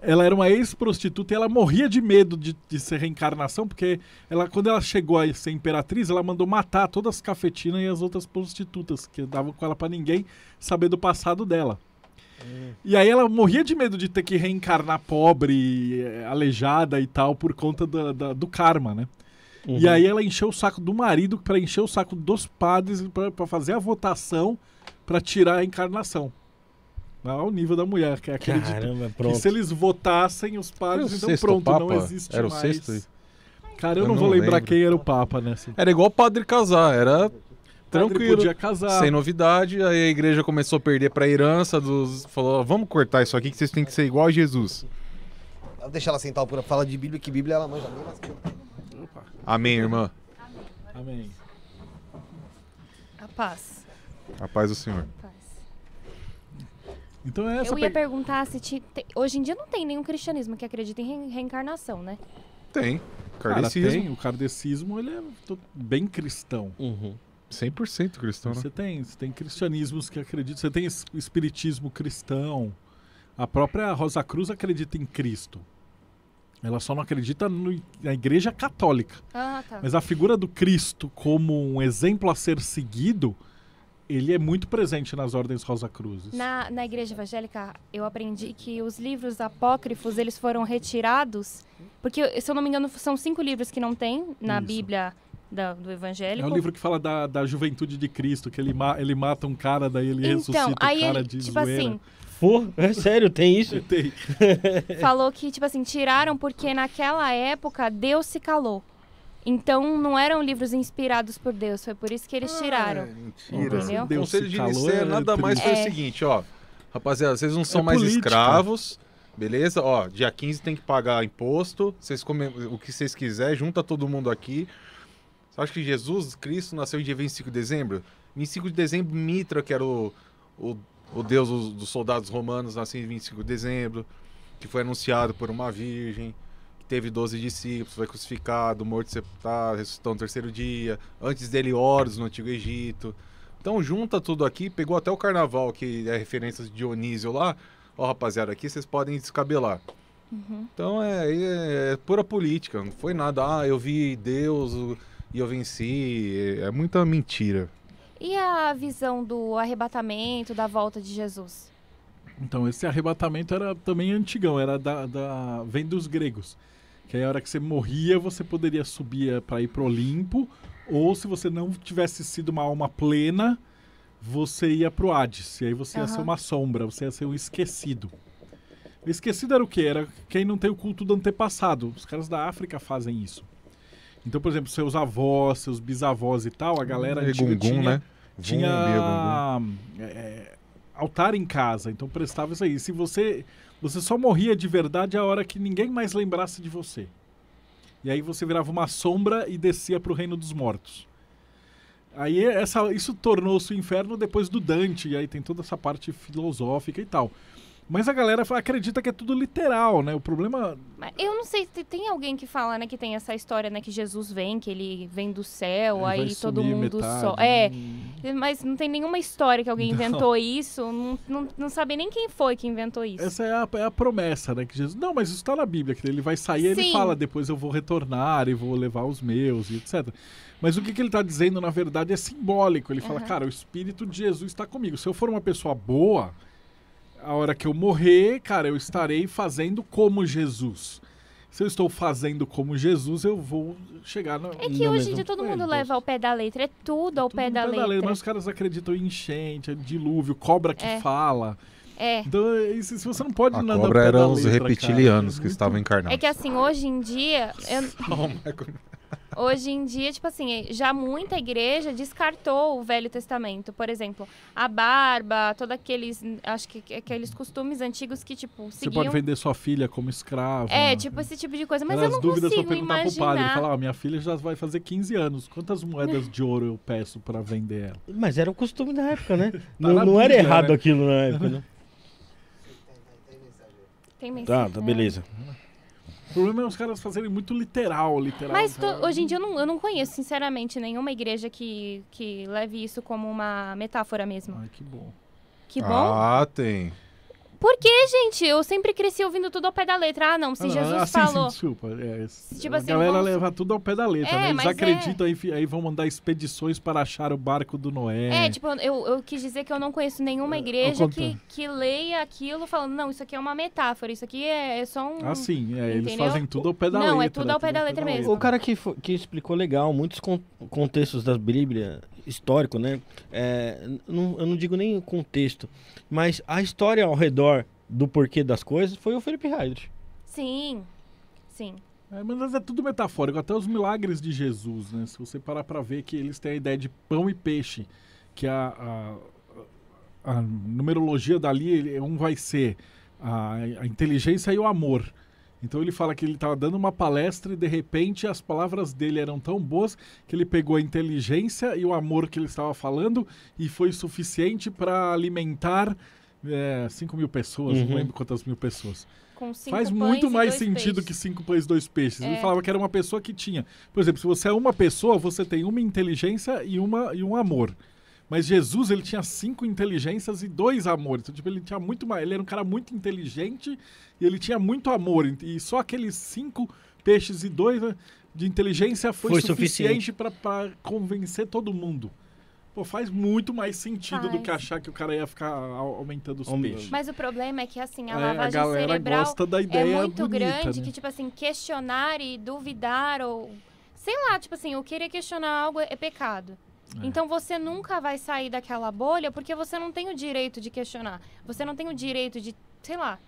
Ela era uma ex-prostituta e ela morria de medo de, de ser reencarnação, porque ela, quando ela chegou a ser imperatriz, ela mandou matar todas as cafetinas e as outras prostitutas, que davam com ela para ninguém saber do passado dela. É. E aí ela morria de medo de ter que reencarnar pobre, eh, aleijada e tal, por conta do, do, do karma, né? Uhum. E aí ela encheu o saco do marido para encher o saco dos padres para fazer a votação para tirar a encarnação. Ao né, nível da mulher, que é aquele Caramba, pronto. pronto. se eles votassem, os padres, então pronto, Papa? não existe era mais. Era o sexto? Cara, eu, eu não, não, vou lembrar lembro. quem era o Papa, né? Assim. Era igual o padre casar, era tranquilo. Podia casar. Sem novidade, aí a igreja começou a perder para a herança dos. Falou, vamos cortar isso aqui que vocês têm que ser igual a Jesus. Deixa ela sentar por fala de Bíblia, que Bíblia ela manja bem, mas... Opa. Amém, irmã. Amém. A paz. A paz do Senhor. Paz. Então é essa Eu ia pe... perguntar se te... hoje em dia não tem nenhum cristianismo que acredita em re reencarnação, né? Tem. Kardecismo. Cara, tem. O kardecismo ele é bem cristão. Uhum. 100% cristão, né? Você né? tem, você tem cristianismos que acreditam, você tem espiritismo cristão. A própria Rosa Cruz acredita em Cristo. Ela só não acredita no, na igreja católica. Ah, tá. Mas a figura do Cristo como um exemplo a ser seguido, ele é muito presente nas ordens rosacruzes. Na, na igreja evangélica, eu aprendi que os livros apócrifos, eles foram retirados, porque, se eu não me engano, são cinco livros que não tem na Isso. Bíblia da, do evangélico. É um livro que fala da, da juventude de Cristo, que ele, ma ele mata um cara, daí ele então, ressuscita aí o cara ele, de tipo assim, zoeira. assim for. É sério, tem isso? [LAUGHS] Tem. [LAUGHS] Falou que, tipo assim, tiraram porque naquela época Deus se calou. Então não eram livros inspirados por Deus, foi por isso que eles ah, tiraram. É entendeu? mentira. O conselho de Nicéia é nada mais é. foi o é. seguinte, ó. Rapaziada, vocês não são é mais política. escravos, beleza? Ó, dia 15 tem que pagar imposto, vocês comem o que vocês quiserem, junta todo mundo aqui. Você acha que Jesus Cristo nasceu dia 25 de dezembro? 25 de dezembro, Mitra, que era o, o o deus dos soldados romanos, nascido em 25 de dezembro, que foi anunciado por uma virgem, que teve 12 discípulos, foi crucificado, morto, sepultado, ressuscitou no terceiro dia, antes dele Horus no Antigo Egito. Então junta tudo aqui, pegou até o carnaval, que é referência de Dionísio lá. Ó, rapaziada, aqui vocês podem descabelar. Uhum. Então é, é, é, pura política, não foi nada. Ah, eu vi Deus e eu venci. É, é muita mentira. E a visão do arrebatamento, da volta de Jesus? Então, esse arrebatamento era também antigão, era da, da vem dos gregos. Que aí a hora que você morria, você poderia subir eh, para ir pro Olimpo, ou se você não tivesse sido uma alma plena, você ia pro Hades. E aí você uhum. ia ser uma sombra, você ia ser um esquecido. esquecido era o quê? Era quem não tem o culto do antepassado. Os caras da África fazem isso. Então, por exemplo, seus avós, seus bisavós e tal, a galera hum, antiga tinha, né? tinha né? é, é, altar em casa, então prestava isso aí. Se você você só morria de verdade a hora que ninguém mais lembrasse de você. E aí você virava uma sombra e descia para o reino dos mortos. Aí essa, isso tornou-se o inferno depois do Dante, e aí tem toda essa parte filosófica e tal. Mas a galera acredita que é tudo literal, né? O problema. Eu não sei, tem alguém que fala, né, que tem essa história, né, que Jesus vem, que ele vem do céu, ele aí todo mundo metade, só. Né? É. Mas não tem nenhuma história que alguém [LAUGHS] não. inventou isso. Não, não, não sabe nem quem foi que inventou isso. Essa é a, é a promessa, né? Que Jesus. Não, mas isso tá na Bíblia, que ele vai sair e ele fala, depois eu vou retornar e vou levar os meus e etc. Mas o que, que ele está dizendo, na verdade, é simbólico. Ele fala, cara, o Espírito de Jesus está comigo. Se eu for uma pessoa boa, a hora que eu morrer, cara, eu estarei fazendo como Jesus. Se eu estou fazendo como Jesus, eu vou chegar no. É que hoje em dia todo mundo leva ao pé da letra, é tudo ao é pé, da, pé letra. da, letra. Mas os caras acreditam em enchente, é dilúvio, cobra que é. fala. É. Então, é se você não pode a Cobra eram os reptilianos cara, é muito... que estavam encarnados. É que assim, hoje em dia. Eu... [LAUGHS] É Hoje em dia, tipo assim, já muita igreja descartou o Velho Testamento. Por exemplo, a barba, todos aqueles, acho que é aqueles costumes antigos que, tipo, seguiam... Você pode vender sua filha como escrava. É, tipo, esse tipo de coisa. Mas eu não dúvidas consigo imaginar... Para o padre, falar, ah, minha filha já vai fazer 15 anos, quantas moedas de ouro eu peço para vender ela? Mas era o costume da época, né? [LAUGHS] Tá não, tá não era Bíblia, errado né? aquilo na época, né? Tem mensagem. Tá, tá, beleza. É. O problema é os caras fazerem muito literal, literal. Mas hoje em dia eu não, eu não conheço, sinceramente, nenhuma igreja que, que leve isso como uma metáfora mesmo. Ai, que bom. Que bom. Ah, tem. Por que, gente? Eu sempre cresci ouvindo tudo ao pé da letra. Ah, não, se ah, Jesus assim, falou. Sim, desculpa. É, tipo a assim, galera vamos... leva tudo ao pé da letra, é, né? Eles é. acreditam é... aí, aí vão mandar expedições para achar o barco do Noé. É, tipo, eu, eu quis dizer que eu não conheço nenhuma é, igreja que, que leia aquilo falando, não, isso aqui é uma metáfora, isso aqui é, é só um. Ah, sim, é, eles fazem tudo ao pé da não, letra. Não, é tudo ao pé da letra, da letra mesmo. O cara que, que explicou legal muitos con contextos da Bíblia histórico, né? É, não, eu não digo nem o contexto, mas a história ao redor do porquê das coisas foi o Felipe Heidrich. Sim, sim. É, mas é tudo metafórico, até os milagres de Jesus, né? Se você parar para ver que eles têm a ideia de pão e peixe, que a, a, a numerologia dali, um vai ser a, a inteligência e o amor. Então ele fala que ele estava dando uma palestra e de repente as palavras dele eram tão boas que ele pegou a inteligência e o amor que ele estava falando e foi suficiente para alimentar é, eh, 5 mil pessoas, uhum. não lembro quantas mil pessoas. Faz muito mais sentido peixes. que 5 pães dois 2 peixes. É. Ele falava que era uma pessoa que tinha. Por exemplo, se você é uma pessoa, você tem uma inteligência e, uma, e um amor. Mas Jesus, ele tinha cinco inteligências e dois amores. Então, tipo, ele tinha muito mais. Ele era um cara muito inteligente e ele tinha muito amor. E só aqueles cinco peixes e dois né, de inteligência foi, foi suficiente, suficiente. para convencer todo mundo. Pô, faz muito mais sentido faz. do que achar que o cara ia ficar aumentando os peixes. Mas o problema é que, assim, a lavagem é, a cerebral gosta da é ideia é muito bonita, grande, né? que, tipo assim, questionar e duvidar ou... Sei lá, tipo assim, eu querer questionar algo é pecado. É. Então você nunca vai sair daquela bolha porque você não tem o direito de questionar. Você não tem o direito de, sei lá,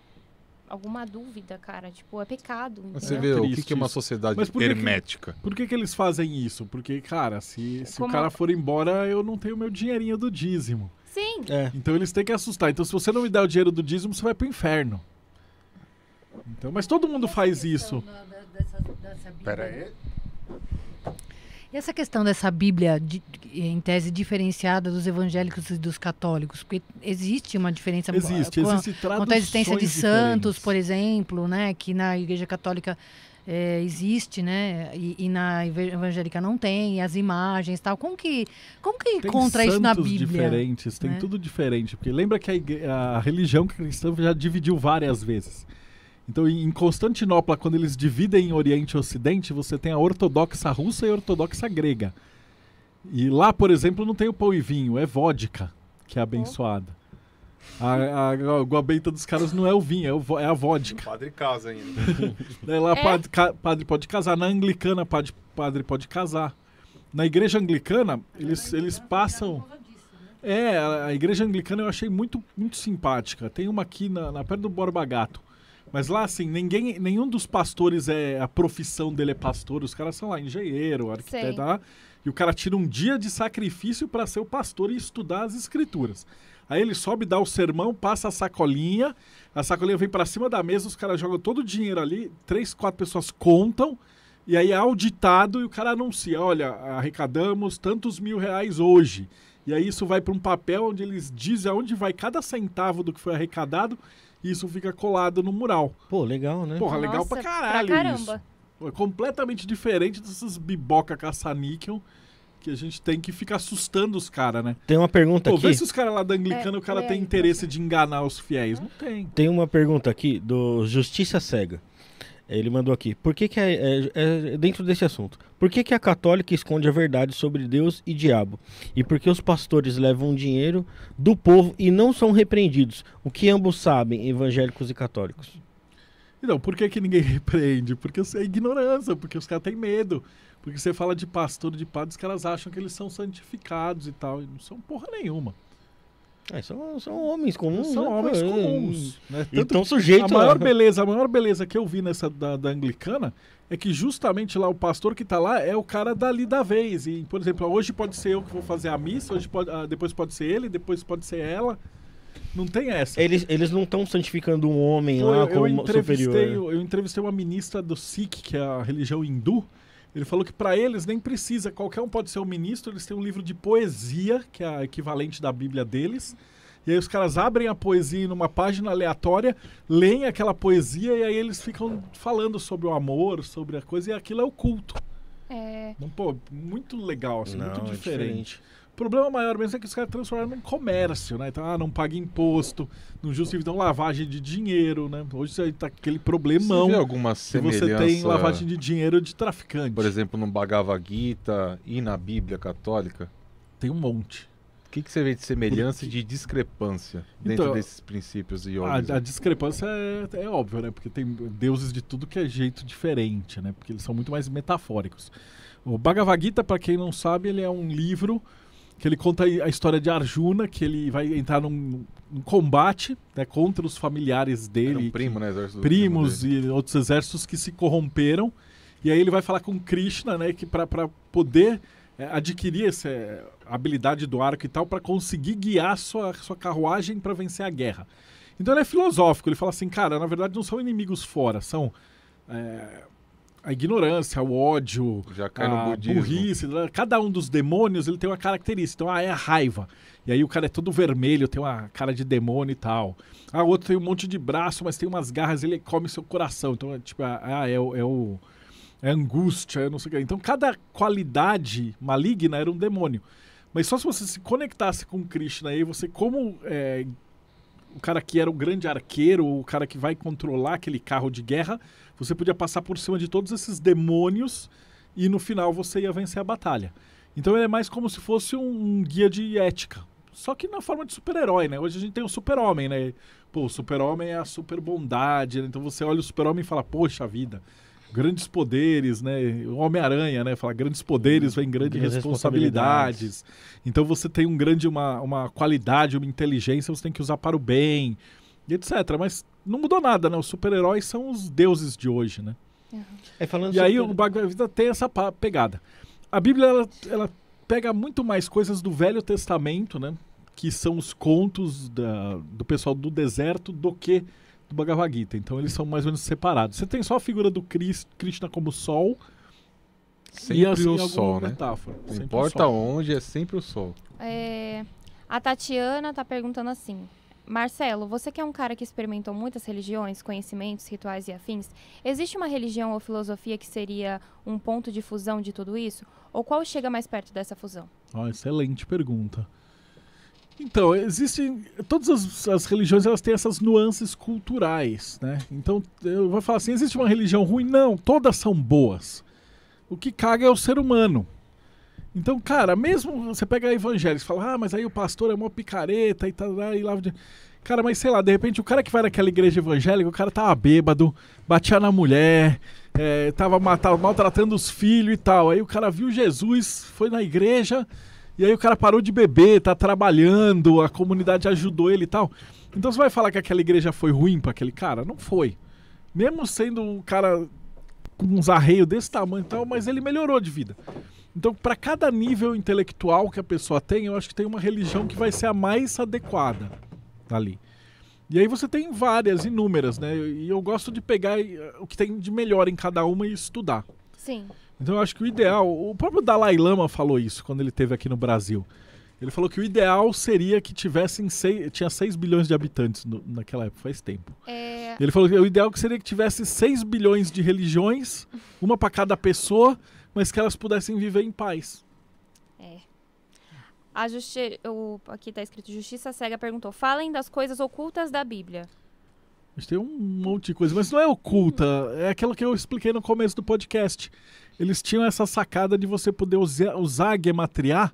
alguma dúvida, cara. Tipo, é pecado. Entendeu? Você vê é o que, que é uma sociedade por hermética. Que, por que, que eles fazem isso? Porque, cara, se, é se Como... o cara for embora, eu não tenho meu dinheirinho do dízimo. Sim. É. Então eles têm que assustar. Então, se você não me der o dinheiro do dízimo, você vai pro inferno. Então, mas todo mundo faz isso. Né, Pera aí. Né? E essa questão dessa Bíblia em tese diferenciada dos evangélicos e dos católicos, porque existe uma diferença existe, com, existe quanto à existência de santos, por exemplo, né, que na Igreja Católica é, existe, né, e, e, na evangélica não tem, as imagens, tal. Como que como que tem isso na Bíblia? diferentes, tem né? tudo diferente, porque lembra que a, a religião é cristã já dividiu várias vezes. Então, em Constantinopla, quando eles dividem em Oriente e Ocidente, você tem a ortodoxa russa e a ortodoxa grega. E lá, por exemplo, não tem o pão e vinho, é vodka que é uhum. abençoada. A, a, a dos caras não é o vinho, é, o, é a vodka. O padre casa ainda. [LAUGHS] Né, lá, é? padre, ca, padre pode casar. Na anglicana, padre, padre pode casar. Na igreja anglicana, eles, eles passam. Né? É, a igreja anglicana eu achei muito, muito simpática. Tem uma aqui na, na perto do Borba Gato mas lá, assim, ninguém, nenhum dos pastores é. A profissão dele é pastor, os caras são lá, engenheiro, arquiteto, lá, ah, e o cara tira um dia de sacrifício para ser o pastor e estudar as escrituras. Aí ele sobe, dá o sermão, passa a sacolinha, a sacolinha vem para cima da mesa, os caras jogam todo o dinheiro ali, três, quatro pessoas contam, e aí é auditado e o cara anuncia: olha, arrecadamos tantos mil reais hoje. E aí isso vai para um papel onde eles dizem aonde vai cada centavo do que foi arrecadado e isso fica colado no mural. Pô, legal, né? Porra, Nossa, legal pra caralho pra caramba. isso. é completamente diferente dessas biboca caça-níquel que a gente tem que ficar assustando os caras, né? Tem uma pergunta Pô, aqui. Vê se os caras lá da Anglicana, é, o cara é, tem interesse é. de enganar os fiéis. Não tem. Tem uma pergunta aqui do Justiça Cega. Ele mandou aqui. Por que, que é, é, é, dentro desse assunto? Por que, que a católica esconde a verdade sobre Deus e diabo? E por que os pastores levam dinheiro do povo e não são repreendidos? O que ambos sabem, evangélicos e católicos? Então, por que, que ninguém [LAUGHS] repreende? Porque é ignorância, porque os caras têm medo. Porque você fala de pastor, de padre, os caras acham que eles são santificados e tal. E não são porra nenhuma. É, são, são homens comuns. São né? homens comuns. Né? Então sujeito. A maior beleza, a maior beleza que eu vi nessa da, da anglicana é que justamente lá o pastor que está lá é o cara dali da vez. E, por exemplo, hoje pode ser eu que vou fazer a missa, hoje pode, ah, depois pode ser ele, depois pode ser ela. Não tem essa. Eles, eles não estão santificando um homem lá como eu superior. Eu, eu entrevistei uma ministra do Sikh, que é a religião hindu, ele falou que para eles nem precisa, qualquer um pode ser um ministro, eles têm um livro de poesia, que é a equivalente da Bíblia deles. E aí os caras abrem a poesia numa página aleatória, leem aquela poesia e aí eles ficam falando sobre o amor, sobre a coisa, e aquilo é o culto. É. pô, muito legal, assim, Não, muito diferente. É diferente. O problema maior mesmo é que os caras transformaram num comércio, né? Então, ah, não paga imposto, não justifica, então lavagem de dinheiro, né? Hoje está aquele problemão. Você vê alguma semelhança... Que você tem lavagem de dinheiro de traficante. Por exemplo, no Bhagavad Gita e na Bíblia Católica? Tem um monte. O que, que você vê de semelhança e de discrepância dentro então, desses princípios e a, a discrepância é, é óbvia, né? Porque tem deuses de tudo que é jeito diferente, né? Porque eles são muito mais metafóricos. O Bhagavad Gita, para quem não sabe, ele é um livro que ele conta a história de Arjuna, que ele vai entrar num, num combate né, contra os familiares dele. Um primo, que, né, primos primo e outros exércitos que se corromperam. E aí ele vai falar com Krishna, né, que para poder é, adquirir essa é, habilidade do arco e tal, para conseguir guiar sua, sua carruagem para vencer a guerra. Então ele é filosófico, ele fala assim, cara, na verdade não são inimigos fora, são é, a ignorância, o ódio, a burrice, né? cada um dos demônios ele tem uma característica. Então, ah, é a raiva. E aí o cara é todo vermelho, tem uma cara de demônio e tal. Ah, o outro tem um monte de braço, mas tem umas garras, ele come seu coração. Então, é, tipo, é, ah, é, é o é angústia, é não sei o quê. Então, cada qualidade maligna era um demônio. Mas só se você se conectasse com Krishna aí, você, como é, o cara que era o grande arqueiro, o cara que vai controlar aquele carro de guerra, você podia passar por cima de todos esses demônios e no final você ia vencer a batalha. Então ele é mais como se fosse um, um guia de ética. Só que na forma de super-herói, né? Hoje a gente tem o super-homem, né? Pô, o super-homem é a super bondade, né? Então você olha o super-homem e fala, poxa vida, grandes poderes, né? O Homem-Aranha, né? Fala, grandes poderes vem grandes, responsabilidades. responsabilidades. Então você tem um grande, uma, uma qualidade, uma inteligência, você tem que usar para o bem e etc. Mas não mudou nada, né? Os super-heróis são os deuses de hoje, né? Uhum. É, falando e aí o Bhagavad Gita tem essa pegada. A Bíblia, ela, ela pega muito mais coisas do Velho Testamento, né? Que são os contos da, do pessoal do deserto do que do Bhagavad Gita. Então eles são mais ou menos separados. Você tem só a figura do Cristo, Krishna como sol. Sempre e assim, o sol, né? Metáfora, não importa onde, é sempre o sol. É, a Tatiana está perguntando assim: Marcelo, você que é um cara que experimentou muitas religiões, conhecimentos, rituais e afins, existe uma religião ou filosofia que seria um ponto de fusão de tudo isso? Ou qual chega mais perto dessa fusão? Oh, excelente pergunta. Então, existem. Todas as, as, religiões elas têm essas nuances culturais, né? Então, eu vou falar assim: existe uma religião ruim? Não, todas são boas. O que caga é o ser humano. Então, cara, mesmo você pega evangélicos e fala, ah, mas aí o pastor é mó picareta e tal e lá. Cara, mas sei lá, de repente o cara que vai naquela igreja evangélica, o cara tava bêbado, batia na mulher, é, tava, maltratando os filhos e tal. Aí o cara viu Jesus, foi na igreja, e aí o cara parou de beber, tá trabalhando, a comunidade ajudou ele e tal. Então você vai falar que aquela igreja foi ruim para aquele cara? Não foi. Mesmo sendo um cara com uns arreios desse tamanho e tal, mas ele melhorou de vida. Então, para cada nível intelectual que a pessoa tem, eu acho que tem uma religião que vai ser a mais adequada ali. E aí você tem várias, inúmeras, né? E eu gosto de pegar eh, o que tem de melhor em cada uma e estudar. Sim. Então eu acho que o ideal, o próprio Dalai Lama falou isso quando ele esteve aqui no Brasil. Ele falou que o ideal seria que tivessem seis, tinha 6 bilhões de habitantes no, naquela época, faz tempo. É... Ele falou que o ideal seria que tivesse 6 bilhões de religiões, uma para cada pessoa, mas que elas pudessem viver em paz. É. A o, aqui está escrito Justiça Cega perguntou: falem das coisas ocultas da Bíblia. gente tem um monte de coisa, mas não é oculta, é aquela que eu expliquei no começo do podcast. Eles tinham essa sacada de você poder usar, usar a gematria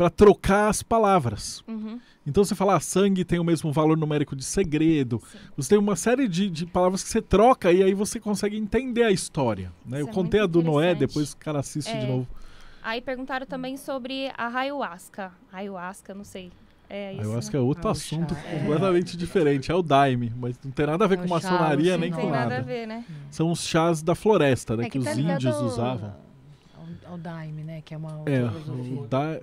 para trocar as palavras. Uhum. Então você fala, ah, sangue tem o mesmo valor numérico de segredo. Sim. Você tem uma série de, de, palavras que você troca e aí você consegue entender a história. Né? Eu é contei a do Noé, depois o cara assiste é. de novo. Aí perguntaram também sobre a ayahuasca. Ayahuasca, não sei. É isso, né? ayahuasca né? é outro assunto é. completamente diferente. É o daime, mas não tem nada a ver é com chá, maçonaria nem com nada. nada ver, né? É. São os chás da floresta, né? É que, que tá os índios usavam. O daime, né? Que é uma é, filosofia. O da,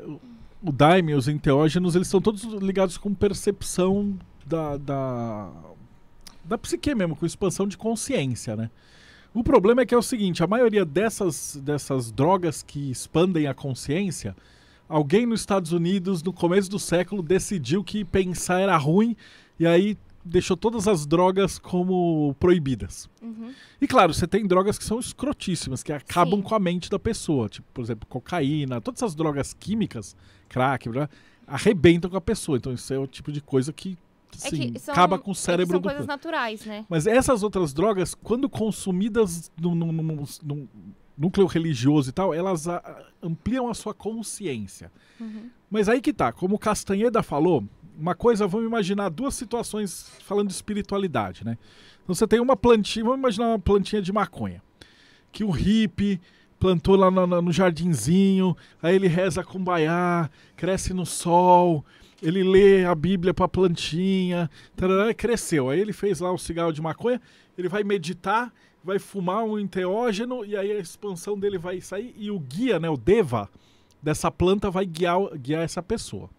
o daime, os enteógenos, eles são todos ligados com percepção da, da, da psique mesmo, com expansão de consciência, né? O problema é que é o seguinte, a maioria dessas, dessas drogas que expandem a consciência, alguém nos Estados Unidos, no começo do século, decidiu que pensar era ruim, e aí deixou todas as drogas como proibidas. Uhum. E claro, você tem drogas que são escrotíssimas, que acabam Sim. com a mente da pessoa. Tipo, por exemplo, cocaína, todas essas drogas químicas, crack, blá, arrebentam com a pessoa. Então isso é o tipo de coisa que, é assim, é que são, acaba com o é cérebro é são do... coisas naturais, né? Mas essas outras drogas, quando consumidas num, num, num, num núcleo religioso e tal, elas a, ampliam a sua consciência. Uhum. Mas aí que tá, como Castanheda falou uma coisa, vamos imaginar duas situações falando de espiritualidade, né? Então você tem uma plantinha, vamos imaginar uma plantinha de maconha, que o hippie plantou lá no, no jardinzinho, aí ele reza com baiá, cresce no sol, ele lê a Bíblia para a plantinha, tarará, cresceu. Aí ele fez lá o cigarro de maconha, ele vai meditar, vai fumar um enteógeno e aí a expansão dele vai sair e o guia, né, o deva dessa planta vai guiar, guiar essa pessoa.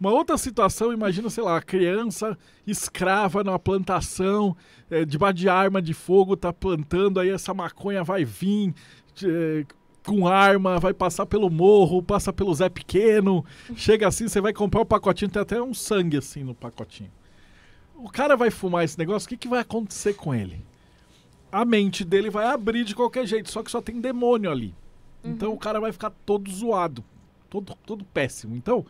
Uma outra situação, imagina, sei lá, a criança escrava numa plantação, é, debaixo de arma de fogo, tá plantando, aí essa maconha vai vir é, com arma, vai passar pelo morro, passa pelo Zé Pequeno, chega assim, você vai comprar o um pacotinho, tem até um sangue assim no pacotinho. O cara vai fumar esse negócio, o que, que vai acontecer com ele? A mente dele vai abrir de qualquer jeito, só que só tem demônio ali. Então uhum. o cara vai ficar todo zoado, todo, todo péssimo. Então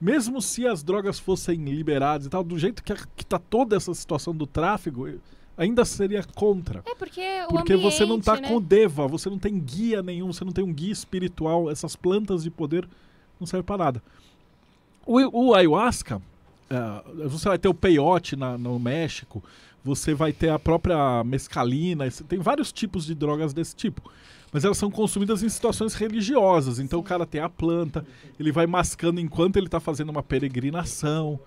mesmo se as drogas fossem liberadas e tal, do jeito que, está toda essa situação do tráfego, eh, ainda seria contra. É porque o Porque ambiente, você não está né? com deva, você não tem guia nenhum, você não tem um guia espiritual, essas plantas de poder não servem para nada. O, o ayahuasca, é, você vai ter o peyote na, no México, você vai ter a própria mescalina, tem vários tipos de drogas desse tipo mas elas são consumidas em situações religiosas. Então o cara tem a planta, ele vai mascando enquanto ele está fazendo uma peregrinação.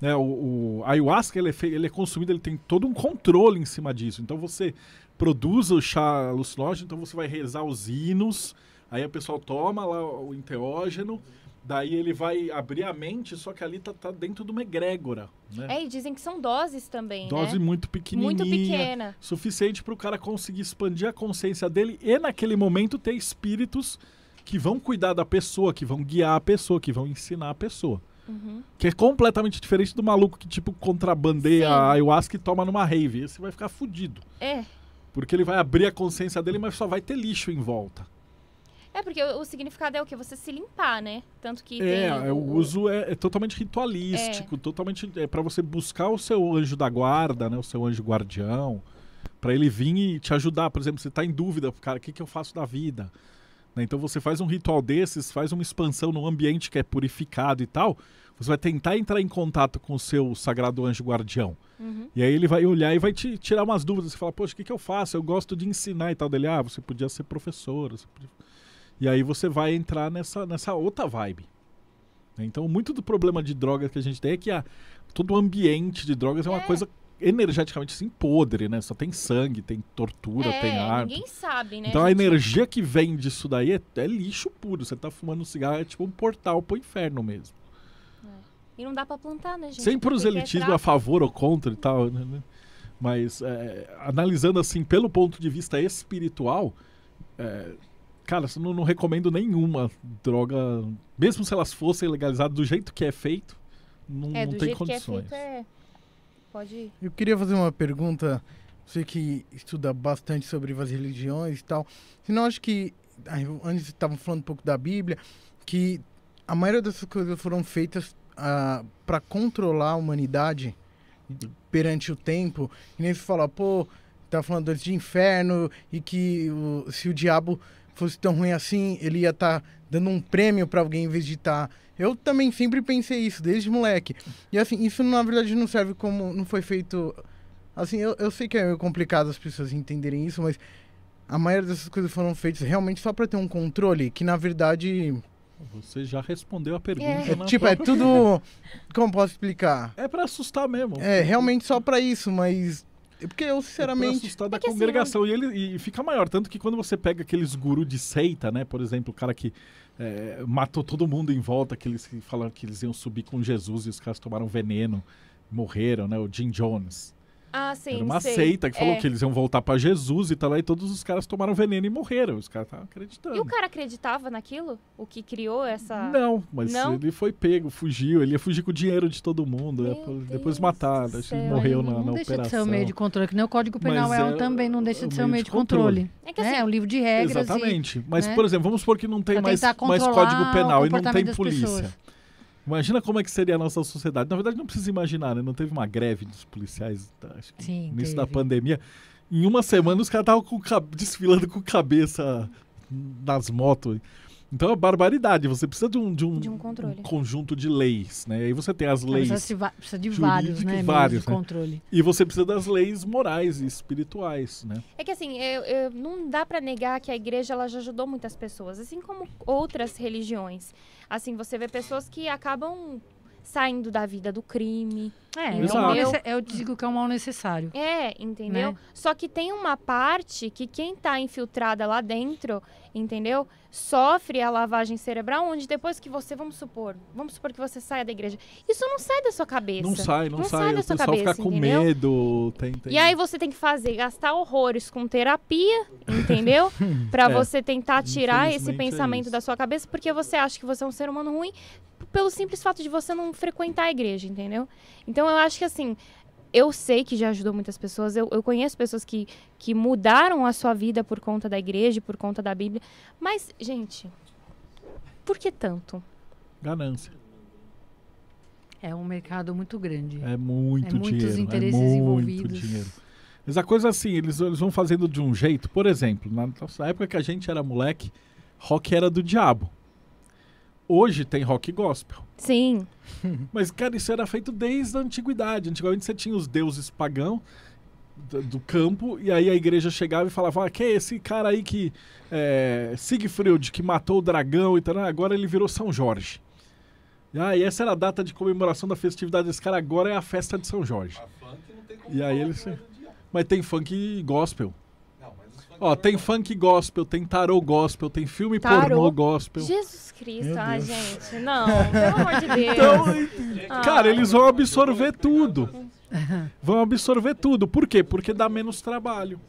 Né? O, o ayahuasca ele é, ele é consumido, ele tem todo um controle em cima disso. Então você produz o chá alucinógeno, então você vai rezar os hinos, aí o pessoal toma lá o enteógeno Daí ele vai abrir a mente, só que ali tá, tá dentro de uma egrégora. Né? É, e dizem que são doses também. Né? Dose né? muito pequenininha. Muito pequena. Suficiente para o cara conseguir expandir a consciência dele e, naquele momento, ter espíritos que vão cuidar da pessoa, que vão guiar a pessoa, que vão ensinar a pessoa. Uhum. Que é completamente diferente do maluco que, tipo, contrabandeia Sim. a ayahuasca e toma numa rave. Esse vai ficar fudido. É. Porque ele vai abrir a consciência dele, mas só vai ter lixo em volta. É, porque o, significado é o que? Você se limpar, né? Tanto que. É, é, o, o uso é, é, totalmente ritualístico, é. totalmente. É para você buscar o seu anjo da guarda, né? O seu anjo guardião. para ele vir e te ajudar. Por exemplo, você tá em dúvida, cara, o que, que eu faço da vida? Né? Então você faz um ritual desses, faz uma expansão no ambiente que é purificado e tal. Você vai tentar entrar em contato com o seu sagrado anjo guardião. Uhum. E aí ele vai olhar e vai te tirar umas dúvidas. Você fala, poxa, o que, que eu faço? Eu gosto de ensinar e tal. Dele, ah, você podia ser professor, você podia e aí você vai entrar nessa, nessa outra vibe. Né? Então, muito do problema de drogas que a gente tem é que a, todo o ambiente de drogas é, é uma coisa energeticamente assim podre, né? Só tem sangue, tem tortura, é, tem ar. Ninguém sabe, né? Então a, a energia que vem disso daí é, é, lixo puro. Você tá fumando um cigarro, é tipo um portal pro inferno mesmo. É. E não dá para plantar, né, gente? Sem proselitismo é a favor ou contra e tal, né? né? Mas é, analisando assim pelo ponto de vista espiritual, é, Cara, eu não, não recomendo nenhuma droga, mesmo se elas fossem legalizadas do jeito que é feito, não, é, não tem condições. Que é feito, é... Pode ir. Eu queria fazer uma pergunta, você que estuda bastante sobre as religiões e tal. Se não acho que ah, antes estavam falando um pouco da Bíblia, que a maioria dessas coisas foram feitas uh, ah, para controlar a humanidade perante o tempo. E nem se fala, pô, tá falando de inferno e que o, se o diabo fosse tão ruim assim, ele ia estar tá dando um prêmio para alguém em vez de estar. Tá... Eu também sempre pensei isso, desde moleque. E assim, isso na verdade não serve como. Não foi feito. Assim, eu, eu sei que é meio complicado as pessoas entenderem isso, mas a maioria dessas coisas foram feitas realmente só para ter um controle que na verdade. Você já respondeu a pergunta. É. Né, é, tipo, é tudo. Como posso explicar? É para assustar mesmo. É, realmente só para isso, mas porque eu, sinceramente. É assustar da é congregação. Assim, e, ele, e fica maior. Tanto que quando você pega aqueles guru de seita, né? Por exemplo, o cara que é, matou todo mundo em volta, que eles falaram que eles iam subir com Jesus e os caras tomaram veneno, morreram, né? O Jim Jones. Ah, sim. Era uma sei. seita que falou é. que eles iam voltar para Jesus e tal, tá e todos os caras tomaram veneno e morreram. Os caras estavam acreditando. E o cara acreditava naquilo? O que criou essa. Não, mas Não? ele foi pego, fugiu. Ele ia fugir com o dinheiro de todo mundo. Né? Depois, matar. Né? Acho que ele morreu na, não na operação. Não deixa de ser um meio de controle, que nem o Código Penal é, é também não deixa de ser um meio de controle. controle. É que assim, é, é um livro de regras. Exatamente. E, mas, né? por exemplo, vamos supor que não tem mais, mais Código Penal e não tem polícia. Pessoas. Imagina como é que seria a nossa sociedade. Na verdade, não precisa imaginar, né? Não teve uma greve dos policiais tá? acho que Sim, no início da pandemia. Em uma semana, os caras estavam desfilando com cabeça nas motos. Então é barbaridade. Você precisa de um, de um, de um conjunto de leis, né? Aí você tem as leis. Você precisa de vários, né? vários né? controle. E você precisa das leis morais e espirituais, né? É que assim, eu, eu não dá para negar que a igreja ela já ajudou muitas pessoas, assim como outras religiões. Assim, você vê pessoas que acabam saindo da vida do crime. É, é então, eu, eu digo que é um mal necessário. É, entendeu? Né? Só que tem uma parte que quem está infiltrada lá dentro, entendeu? Sofre a lavagem cerebral, onde depois que você, vamos supor, vamos supor que você saia da igreja. Isso não sai da sua cabeça. Não sai, não, não sai, sai. da sua cabeça. Fica com entendeu? medo. Tem, tem. E aí você tem que fazer, gastar horrores com terapia, entendeu? [LAUGHS] para é, você tentar tirar esse é pensamento é da sua cabeça, porque você acha que você é um ser humano ruim, pelo simples fato de você não frequentar a igreja, entendeu? Então eu acho que assim, eu sei que já ajudou muitas pessoas, eu, eu conheço pessoas que, que mudaram a sua vida por conta da igreja, por conta da Bíblia. Mas, gente, por que tanto? Ganância. É um mercado muito grande. É muito é dinheiro. Muitos é interesses é muito envolvidos. Dinheiro. Mas a coisa assim, eles, eles vão fazendo de um jeito. Por exemplo, na época que a gente era moleque, rock era do diabo. Hoje tem rock gospel. Sim. [LAUGHS] Mas, cara, isso era feito desde a antiguidade. Antigamente você tinha os deuses pagãos do, do campo, e aí a igreja chegava e falava: ah, que é esse cara aí que. É, Siegfried, que matou o dragão e tal, né? agora ele virou São Jorge. Ah, e essa era a data de comemoração da festividade desse cara, agora é a festa de São Jorge. A funk não tem como e aí ele. Mas tem funk gospel. Ó, tem funk gospel, tem tarot gospel, tem filme tarô? pornô gospel. Jesus Cristo, ah, gente, não, pelo amor de [LAUGHS] Deus. Então, cara, eles vão absorver tudo. [LAUGHS] Vão absorver tudo. Por quê? Porque dá menos trabalho.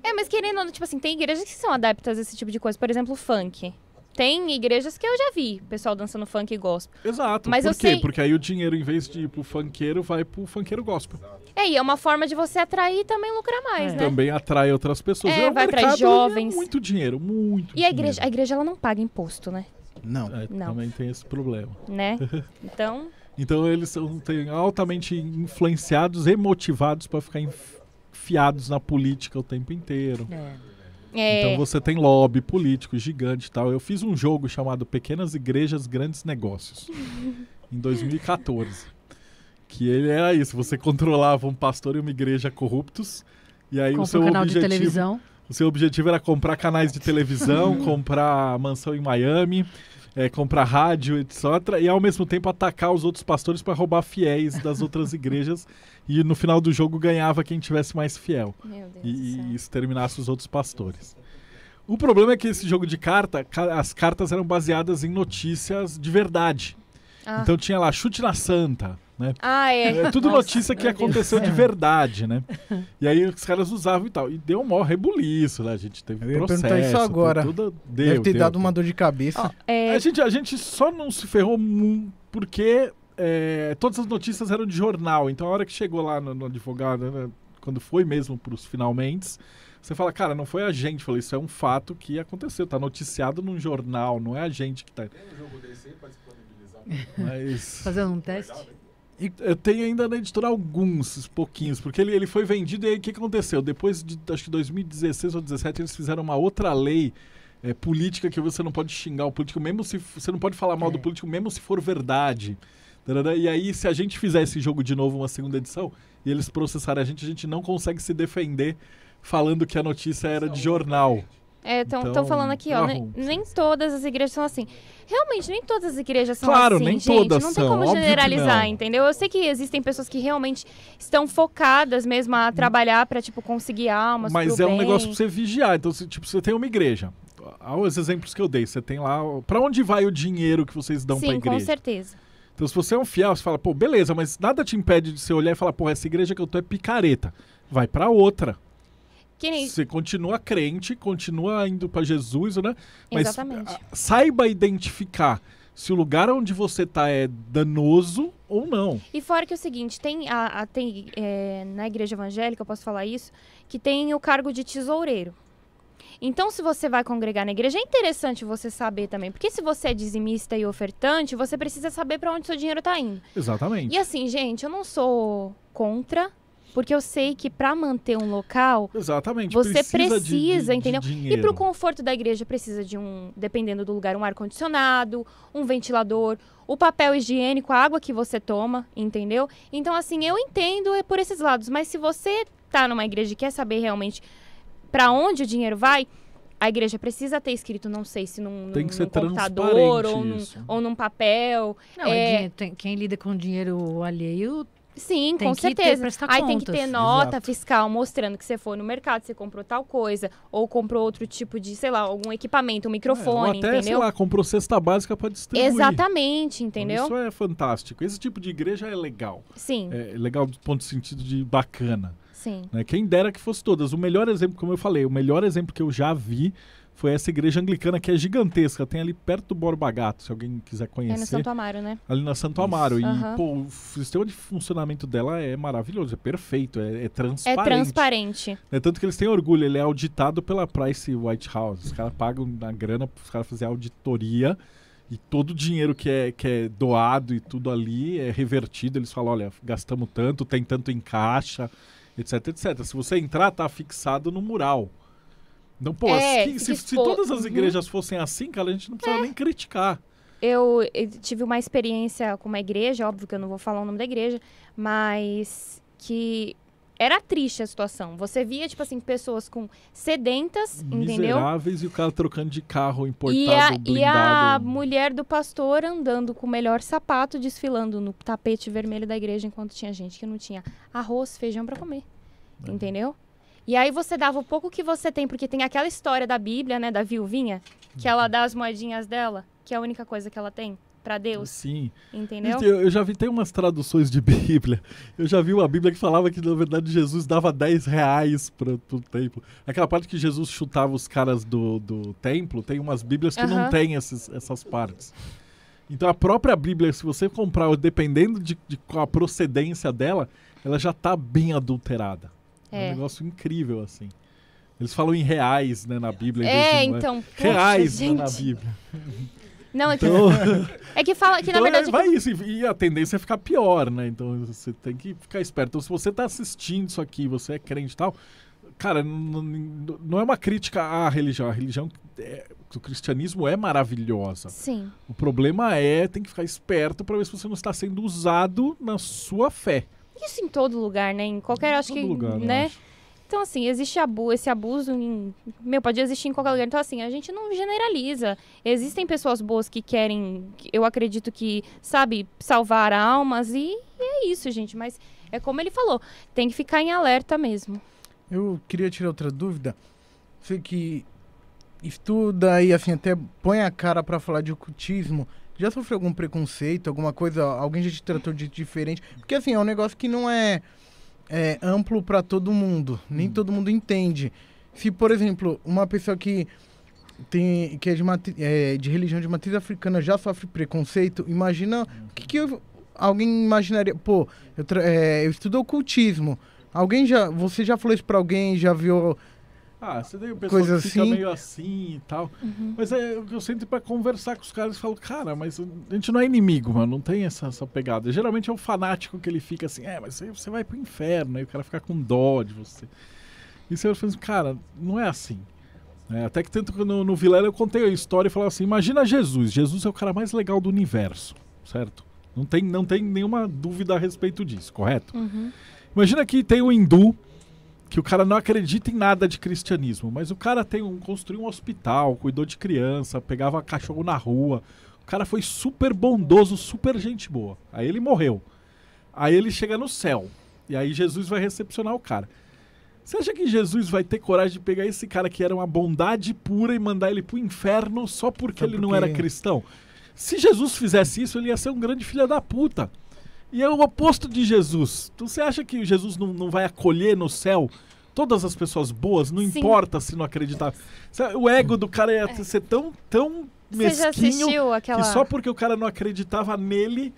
É, mas querendo, tipo assim, tem igrejas que são adeptas a esse tipo de coisa, por exemplo, funk. Tem igrejas que eu já vi pessoal dançando funk e gospel. Exato. Mas Por eu quê? Sei... Porque aí o dinheiro, em vez de ir pro funkeiro, vai pro funkeiro gospel. É, e é uma forma de você atrair e também lucrar mais, é. né? Também atrai outras pessoas. É, é um vai atrair é jovens. É muito dinheiro, muito E a igreja, a igreja ela não paga imposto, né? Não. É, não. Também tem esse problema. Né? [LAUGHS] Então... então eles são tem, altamente influenciados e motivados para ficar enfiados na política o tempo inteiro. É. É. Então você tem lobby político gigante e tal. Eu fiz um jogo chamado Pequenas Igrejas, Grandes Negócios, [LAUGHS] em 2014. Que ele era isso, você controlava um pastor e uma igreja corruptos. E aí o seu um canal objetivo, de televisão. O seu objetivo era comprar canais de televisão, [LAUGHS] comprar mansão em Miami, é, comprar rádio, etc. E ao mesmo tempo atacar os outros pastores para roubar fiéis das outras [LAUGHS] igrejas e no final do jogo ganhava quem tivesse mais fiel e, e exterminasse os outros pastores. O problema é que esse jogo de carta, as cartas eram baseadas em notícias de verdade. Ah. Então tinha lá chute na santa, né? Ah, é. é tudo Nossa, notícia que aconteceu de verdade, né? E aí os caras usavam e tal. E deu um maior rebuliço, né? A gente teve Eu processo. isso agora. Tudo, deu, Deve ter deu, dado deu. uma dor de cabeça. Ah, é... a, gente, a gente só não se ferrou porque é, todas as notícias eram de jornal, então a hora que chegou lá no, no advogado, né, quando foi mesmo para os finalmente, você fala, cara, não foi a gente, falei, isso é um fato que aconteceu, está noticiado num jornal, não é a gente que está Tem um jogo desse para disponibilizar. Mas... [LAUGHS] É Fazendo um teste? E eu tenho ainda na editora alguns, pouquinhos, porque ele, ele foi vendido e aí o que aconteceu? Depois de, acho que 2016 ou 2017, eles fizeram uma outra lei é, política que você não pode xingar o político, mesmo se você não pode falar mal é. do político, mesmo se for verdade. E aí, se a gente fizer esse jogo de novo, uma segunda edição, e eles processarem a gente, a gente não consegue se defender falando que a notícia era de jornal. É, estão então, falando aqui, ó. Tá nem, nem, todas as igrejas são assim. Realmente, nem todas as igrejas são claro, assim, nem gente. Todas não tem como generalizar, entendeu? Eu sei que existem pessoas que realmente estão focadas mesmo a trabalhar para tipo, conseguir almas. Mas é bem. um negócio pra você vigiar. Então, se, tipo, você tem uma igreja. Olha os exemplos que eu dei. Você tem lá. para onde vai o dinheiro que vocês dão Sim, pra igreja? Com certeza. Então, se você é um fiel, você fala, pô, beleza, mas nada te impede de você olhar e falar, pô, essa igreja que eu tô é picareta. Vai para outra. Nem... Você continua crente, continua indo para Jesus, né? Mas Exatamente. Ah, saiba identificar se o lugar onde você tá é danoso ou não. E fora que é o seguinte, tem, a, a tem é, na igreja evangélica, eu posso falar isso, que tem o cargo de tesoureiro. Então, se você vai congregar na igreja, é interessante você saber também. Porque se você é dizimista e ofertante, você precisa saber para onde seu dinheiro está indo. Exatamente. E assim, gente, eu não sou contra porque eu sei que para manter um local, Exatamente, você precisa, precisa de, de, entendeu? De e para o conforto da igreja precisa de um, dependendo do lugar, um ar condicionado, um ventilador, o papel higiênico, a água que você toma, entendeu? Então assim, eu entendo é por esses lados, mas se você tá numa igreja e quer saber realmente para onde o dinheiro vai, a igreja precisa ter escrito, não sei se num, tem num, computador ou num, ou num, papel. Não, é... é tem, quem lida com dinheiro alheio. Sim, tem com que certeza. Ter, Aí tem que ter nota Exato. fiscal mostrando que você foi no mercado, você comprou tal coisa, ou comprou outro tipo de, sei lá, algum equipamento, um microfone, é, ou até, entendeu? sei lá, comprou cesta básica para distribuir. Exatamente, então, entendeu? Então, isso é fantástico. Esse tipo de igreja é legal. Sim. É legal do ponto de sentido de bacana. Sim. Né? Quem dera que fosse todas. O melhor exemplo, como eu falei, o melhor exemplo que eu já vi foi essa igreja anglicana que é gigantesca. Tem ali perto do Borba Gato, se alguém quiser conhecer. É no Santo Amaro, né? Ali na Santo Amaro. Isso. E, uhum. pô, o sistema de funcionamento dela é maravilhoso, é perfeito, é, é, é transparente. É transparente. É, tanto que eles têm orgulho, ele é auditado pela Price White House. Os caras pagam na grana para os caras fazerem auditoria. E todo o dinheiro que é, que é doado e tudo ali é revertido. Eles falam, olha, gastamos tanto, tem tanto em caixa etc, etc. Se você entrar, tá fixado no mural. Então, pô, é, se, se, se, todas as uhum. igrejas uhum. fossem assim, cara, a gente não precisa é. nem criticar. Eu, eu, tive uma experiência com uma igreja, óbvio que eu não vou falar o nome da igreja, mas que era triste a situação. Você via, tipo assim, pessoas com sedentas, Miseráveis, entendeu? Miseráveis e o cara trocando de carro importado, e a, blindado. E a mulher do pastor andando com o melhor sapato, desfilando no tapete vermelho da igreja, enquanto tinha gente que não tinha arroz, feijão para comer, é. entendeu? E aí você dava o pouco que você tem, porque tem aquela história da Bíblia, né, da viuvinha, que uhum. ela dá as moedinhas dela, que é a única coisa que ela tem para Deus. Sim. Entendeu? Eu, já vi, tem umas traduções de [LAUGHS] Bíblia. Eu já vi uma Bíblia que falava que, na verdade, Jesus dava 10 reais para o templo. Aquela parte que Jesus chutava os caras do, do templo, tem umas Bíblias que uhum. não tem esses, essas partes. Então, a própria Bíblia, se você comprar, dependendo de, de qual a procedência dela, ela já está bem adulterada. É. é um negócio incrível, assim. Eles falam em reais, né, na Bíblia. É, então. Reais poxa, né, na Bíblia. [LAUGHS] Não, é que, então... [LAUGHS] é que fala que então, na é, verdade. É, vai que... isso, e a tendência é ficar pior, né? Então você tem que ficar esperto. Então, se você está assistindo isso aqui, você é crente e tal, cara, não, é uma crítica à religião. A religião, é, o cristianismo é maravilhosa. Sim. O problema é, tem que ficar esperto para ver se você não está sendo usado na sua fé. Isso em todo lugar, né? Em qualquer, em acho que, lugar, né? Acho. Então, assim, existe abu esse abuso em, Meu, pode existir em qualquer lugar. Então, assim, a gente não generaliza. Existem pessoas boas que querem, eu acredito que, sabe, salvar almas e, e é isso, gente. Mas é como ele falou, tem que ficar em alerta mesmo. Eu queria tirar outra dúvida. Você que estuda e, assim, até põe a cara para falar de ocultismo. Já sofreu algum preconceito, alguma coisa? Alguém já te tratou de diferente? Porque, assim, é um negócio que não é é, amplo para todo mundo. Nem hum. todo mundo entende. Se, por exemplo, uma pessoa que tem que é de, matri, é, de religião de matriz africana já sofre preconceito, imagina hum. o que, que eu, alguém imaginaria. Pô, eu, é, eu estudo ocultismo. Alguém já. Você já falou isso pra alguém? Já viu ah, você tem o pessoal Coisa fica assim. meio assim e tal. Uhum. Mas é o que eu sinto é para conversar com os caras e falo, cara, mas a gente não é inimigo, mano, não tem essa, essa pegada. Geralmente é o fanático que ele fica assim, é, mas você, vai pro inferno, aí o cara fica com dó de você. E você fala assim, cara, não é assim. É, até que tanto no, no Vilela eu contei a história e falava assim, imagina Jesus, Jesus é o cara mais legal do universo, certo? Não tem, não tem nenhuma dúvida a respeito disso, correto? Uhum. Imagina que tem um hindu que o cara não acredita em nada de cristianismo, mas o cara tem um, construiu um hospital, cuidou de criança, pegava cachorro na rua. O cara foi super bondoso, super gente boa. Aí ele morreu. Aí ele chega no céu. E aí Jesus vai recepcionar o cara. Você acha que Jesus vai ter coragem de pegar esse cara que era uma bondade pura e mandar ele pro inferno só porque, só porque... ele não era cristão? Se Jesus fizesse isso, ele ia ser um grande filho da puta. E é o oposto de Jesus. Então, você acha que Jesus não, não vai acolher no céu todas as pessoas boas? Não Sim. importa se não acreditar. O ego do cara ia é. ser tão, tão mesquinho aquela... que só porque o cara não acreditava nele,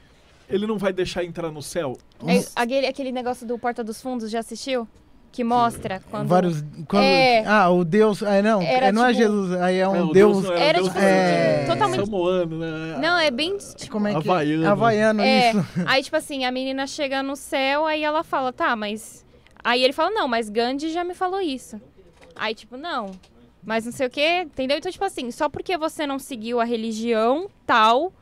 ele não vai deixar entrar no céu. É, aquele, aquele negócio do Porta dos Fundos, já assistiu? que mostra quando vários quando, é, ah o Deus ah, não era, é, não é tipo, é Jesus aí é um Deus, Deus era tipo é, assim, totalmente Samoano, né? não é bem tipo, como é que havaiano, havaiano é, isso [LAUGHS] aí tipo assim a menina chega no céu aí ela fala tá mas aí ele fala não mas Gandhi já me falou isso aí tipo não mas não sei o que entendeu então tipo assim só porque você não seguiu a religião tal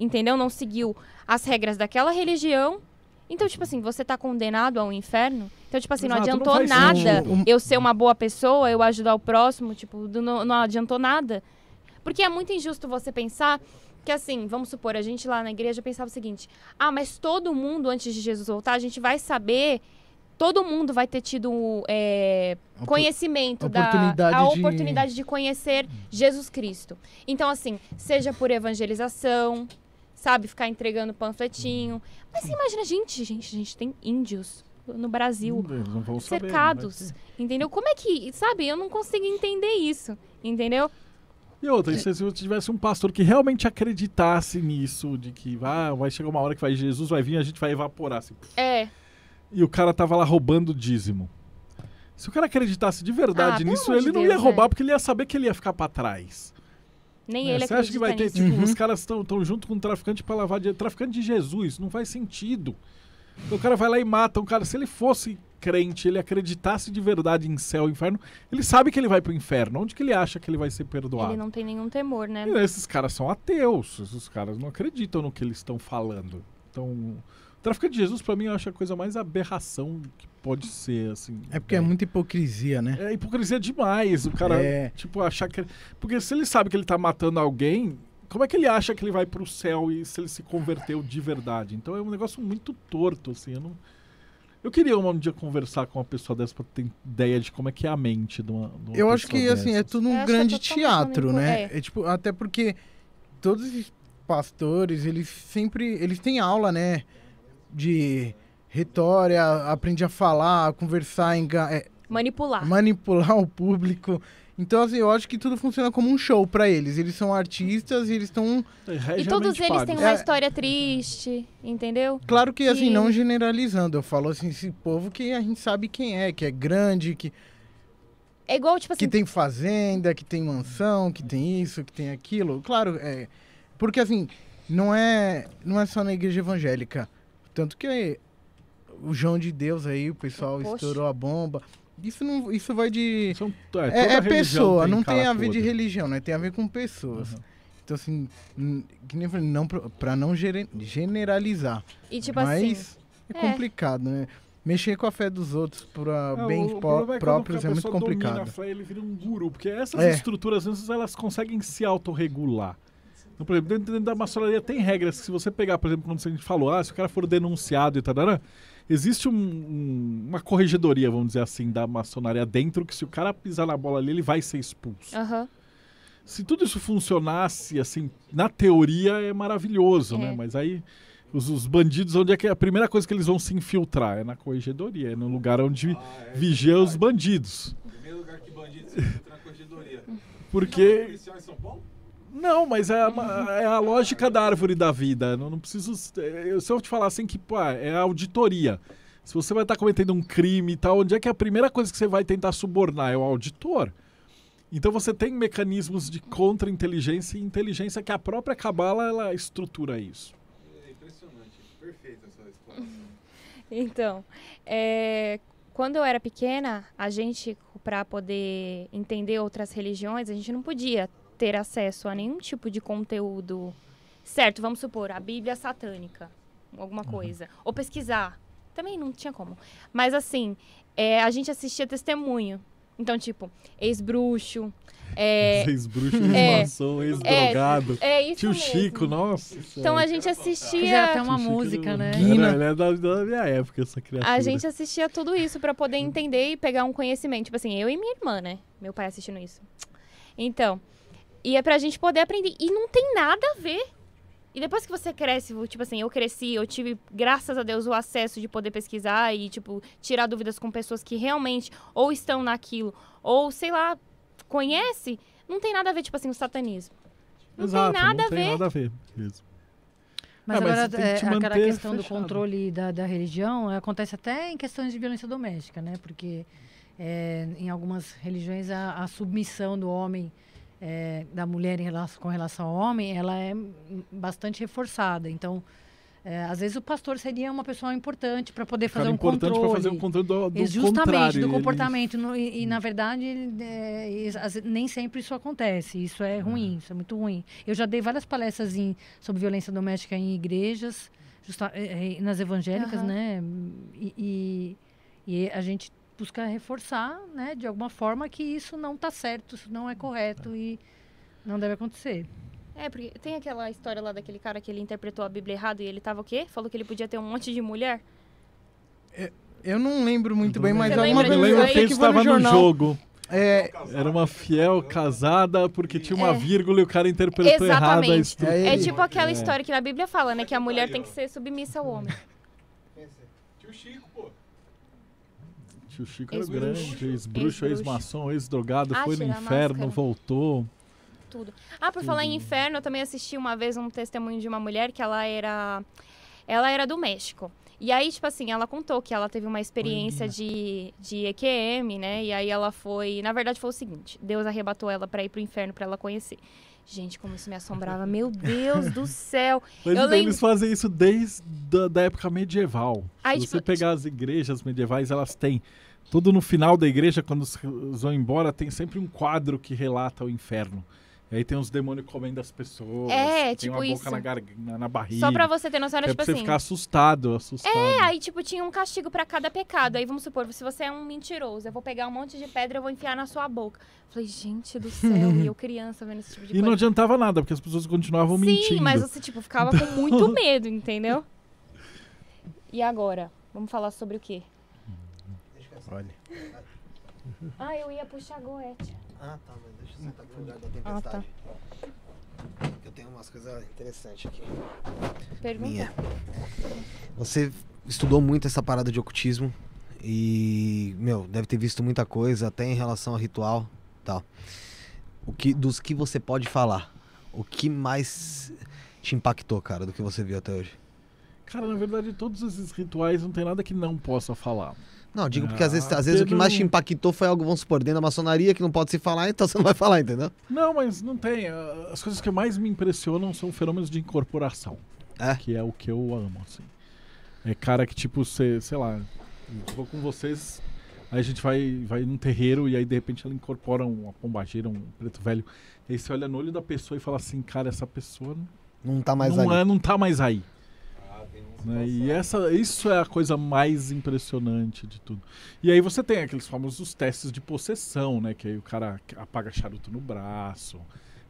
entendeu não seguiu as regras daquela religião então, tipo assim, você tá condenado ao inferno? Então, tipo assim, Exato, não adiantou não nada eu ser uma boa pessoa, eu ajudar o próximo, tipo, não, não adiantou nada. Porque é muito injusto você pensar que, assim, vamos supor, a gente lá na igreja pensava o seguinte: ah, mas todo mundo, antes de Jesus voltar, a gente vai saber todo mundo vai ter tido é, conhecimento oportunidade da de... oportunidade de conhecer hum. Jesus Cristo. Então, assim, seja por evangelização, sabe, ficar entregando panfletinho. Mas você imagina, gente, gente, a gente tem índios no Brasil, né? cercados, saber, entendeu? Como é que, sabe, eu não consigo entender isso, entendeu? E outra, se você tivesse um pastor que realmente acreditasse nisso, de que ah, vai chegar uma hora que vai Jesus vai vir, a gente vai evaporar assim. É. E o cara tava lá roubando dízimo. Se o cara acreditasse de verdade ah, nisso, ele Deus, não ia roubar é. porque ele ia saber que ele ia ficar para trás. Nem é, ele Você acha que vai ter, tipo, uhum. os caras estão junto com um traficante para lavar dinheiro? Traficante de Jesus, não faz sentido. Então, o cara vai lá e mata um cara. Se ele fosse crente, ele acreditasse de verdade em céu e inferno, ele sabe que ele vai pro inferno. Onde que ele acha que ele vai ser perdoado? Ele não tem nenhum temor, né? E esses caras são ateus. Esses caras não acreditam no que eles estão falando. Então, Traficante de Jesus, para mim, eu acho a coisa mais aberração que pode ser, assim. É porque é, é muita hipocrisia, né? É hipocrisia demais. O cara, é. tipo, achar que. Porque se ele sabe que ele tá matando alguém, como é que ele acha que ele vai pro céu e se ele se converteu de verdade? Então é um negócio muito torto, assim. Eu, não... eu queria um dia conversar com uma pessoa dessa pra ter ideia de como é que é a mente de uma. De uma eu acho que, assim, é tudo um eu é grande teatro, né? É. é tipo, até porque todos os pastores, eles sempre. Eles têm aula, né? de retória, aprendi a falar, a conversar, É, manipular. Manipular o público. Então, assim, eu acho que tudo funciona como um show para eles. Eles são artistas e eles estão. É, e todos eles pagos. têm uma é. história triste, entendeu? Claro que, assim, não generalizando. Eu falo assim, esse povo que a gente sabe quem é, que é grande, que. É igual, tipo assim. Que tem fazenda, que tem mansão, que tem isso, que tem aquilo. Claro, é. Porque, assim, não é, não é só na igreja evangélica. Tanto que o João de Deus aí, o pessoal Poxa. estourou a bomba. Isso não, isso vai de São, é, é, é pessoa, tem não tem a ver toda. de religião, né? Tem a ver com pessoas. Uhum. Então assim, que nem não para não generalizar. E tipo mas assim, é, é. complicado, é. né? Mexer com a fé dos outros para ah, é, bem é próprios é, muito complicado. Domina a fé, ele vira um guru, porque essas estruturas às vezes elas conseguem se autorregular. Então, por exemplo, dentro, dentro da maçonaria tem regras que se você pegar, por exemplo, como a gente falou, ah, se o cara for denunciado e tal, existe um, um, uma corregedoria, vamos dizer assim, da maçonaria dentro que se o cara pisar na bola ali, ele vai ser expulso. Uhum. Se tudo isso funcionasse, assim, na teoria é maravilhoso, né? é. né? Mas aí os, os, bandidos, onde é que é a primeira coisa que eles vão se infiltrar? É na corregedoria, é no lugar onde ah, é vigia os bandidos. Primeiro lugar que bandidos se infiltram é na corregedoria. Porque... Não, policial em São Paulo? Não, mas é, uhum. é a lógica da árvore da vida. Não, não preciso. Eh, eu, se eu te falar assim que, pô, ah, é a auditoria. Se você vai estar cometendo um crime e tal, onde é que é a primeira coisa que você vai tentar subornar é o auditor? Então você tem mecanismos de contra-inteligência e inteligência que a própria cabala ela estrutura isso. É impressionante, perfeita essa explicação. [LAUGHS] então, é, quando eu era pequena, a gente para poder entender outras religiões, a gente não podia ter acesso a nenhum tipo de conteúdo certo, vamos supor, a Bíblia satânica, alguma uhum. coisa. Ou pesquisar. Também não tinha como. Mas assim, é, a gente assistia testemunho. Então, tipo, ex-bruxo. É, [LAUGHS] ex-bruxo, é, ex-maçom, é, ex-drogado. É, é isso Tio mesmo. Chico, nossa. Então a gente assistia. Já é até uma Tio música, né? Era, era é da, da, minha época, essa criatura. A gente assistia tudo isso pra poder entender e pegar um conhecimento. Tipo assim, eu e minha irmã, né? Meu pai assistindo isso. Então, e é pra gente poder aprender. E não tem nada a ver. E depois que você cresce, tipo assim, eu cresci, eu tive, graças a Deus, o acesso de poder pesquisar e, tipo, tirar dúvidas com pessoas que realmente ou estão naquilo, ou, sei lá, conhece, não tem nada a ver, tipo assim, o satanismo. Não Exato, tem nada não a tem nada a ver mesmo. Mas, ah, mas agora, é, aquela questão fechado. do controle da, da religião é, acontece até em questões de violência doméstica, né? Porque é, em algumas religiões a, a submissão do homem é, da mulher relação, com relação ao homem, ela é bastante reforçada. Então, é, às vezes o pastor seria uma pessoa importante para poder fazer um importante controle. Importante para fazer um controle do, comportamento é, Justamente, do comportamento. No, e, e, na verdade, é, nem sempre isso acontece. Isso é ruim, é. isso é muito ruim. Eu já dei várias palestras em, sobre violência doméstica em igrejas, justa, é, nas evangélicas, uhum. né? E, e, e a gente busca reforçar, né, de alguma forma, que isso não está certo, isso não é correto é. e não deve acontecer. É, porque tem aquela história lá daquele cara que ele interpretou a Bíblia errado e ele tava o quê? Falou que ele podia ter um monte de mulher? É, eu não lembro muito bem, mas alguma coisa. Eu lembro que ele estava no, no jogo. É, era uma fiel casada porque tinha uma é. vírgula e o cara interpretou errado. Estru... É, tipo é tipo aquela história que na Bíblia fala, né? Que a mulher tem que ser submissa ao homem. Tio Chico o Chico era grande, ex-bruxo, ex-maçom, ex-drogado, ah, foi no ah, inferno, máscara. voltou. Tudo. Ah, por Tudo. falar em inferno, eu também assisti uma vez um testemunho de uma mulher que ela era. Ela era do México. E aí, tipo assim, ela contou que ela teve uma experiência de, de EQM, né? E aí ela foi. Na verdade, foi o seguinte: Deus arrebatou ela para ir pro inferno para ela conhecer. Gente, como isso me assombrava. [LAUGHS] Meu Deus do céu. Mas eu então, eles fazem isso desde a da época medieval. Aí, Se tipo, você pegar as igrejas medievais, elas têm Todo no final da igreja, quando os vão embora, tem sempre um quadro que relata o inferno. E aí tem uns demônios comendo as pessoas. É, tem tipo uma boca isso. Na, gar... na barriga. Só pra você ter noção, era é tipo pra você assim. ficar assustado, assustado. É, aí tipo tinha um castigo para cada pecado. Aí vamos supor, se você é um mentiroso, eu vou pegar um monte de pedra e vou enfiar na sua boca. falei, gente do céu, e eu [LAUGHS] criança vendo esse tipo de coisa. E não adiantava nada, porque as pessoas continuavam Sim, mentindo. Sim, mas você tipo ficava com muito [LAUGHS] medo, entendeu? E agora? Vamos falar sobre o quê? Olha. Ah, eu ia puxar a goethe. Ah, tá, mas deixa eu sentar aqui no lugar da tempestade. Ah, tá. Eu tenho umas coisas interessantes aqui. Pergunta. Minha. Você estudou muito essa parada de ocultismo e, meu, deve ter visto muita coisa, até em relação ao ritual tal. O que, dos que você pode falar? O que mais te impactou, cara, do que você viu até hoje? Cara, na verdade, todos esses rituais não tem nada que não possa falar. Não, digo porque às vezes, ah, às vezes o que mais te impactou foi algo, vamos supor, dentro da maçonaria que não pode se falar, [LAUGHS] então você não vai falar, entendeu? Não, mas não tem. Ah, as coisas que mais me impressionam são fenômenos de incorporação. É. Que é o que eu amo, assim. É cara que, tipo, você, sei lá, vou com vocês, aí a gente vai, vai num terreiro e aí de repente ela incorpora uma pombageira, um preto velho. E aí você olha no olho da pessoa e fala assim, cara, essa pessoa não, tá mais não aí. É, não tá mais aí. Né? Tá e essa, isso é a coisa mais impressionante de tudo. E aí você tem aqueles famosos testes de possessão, né? Que aí o cara apaga charuto no braço,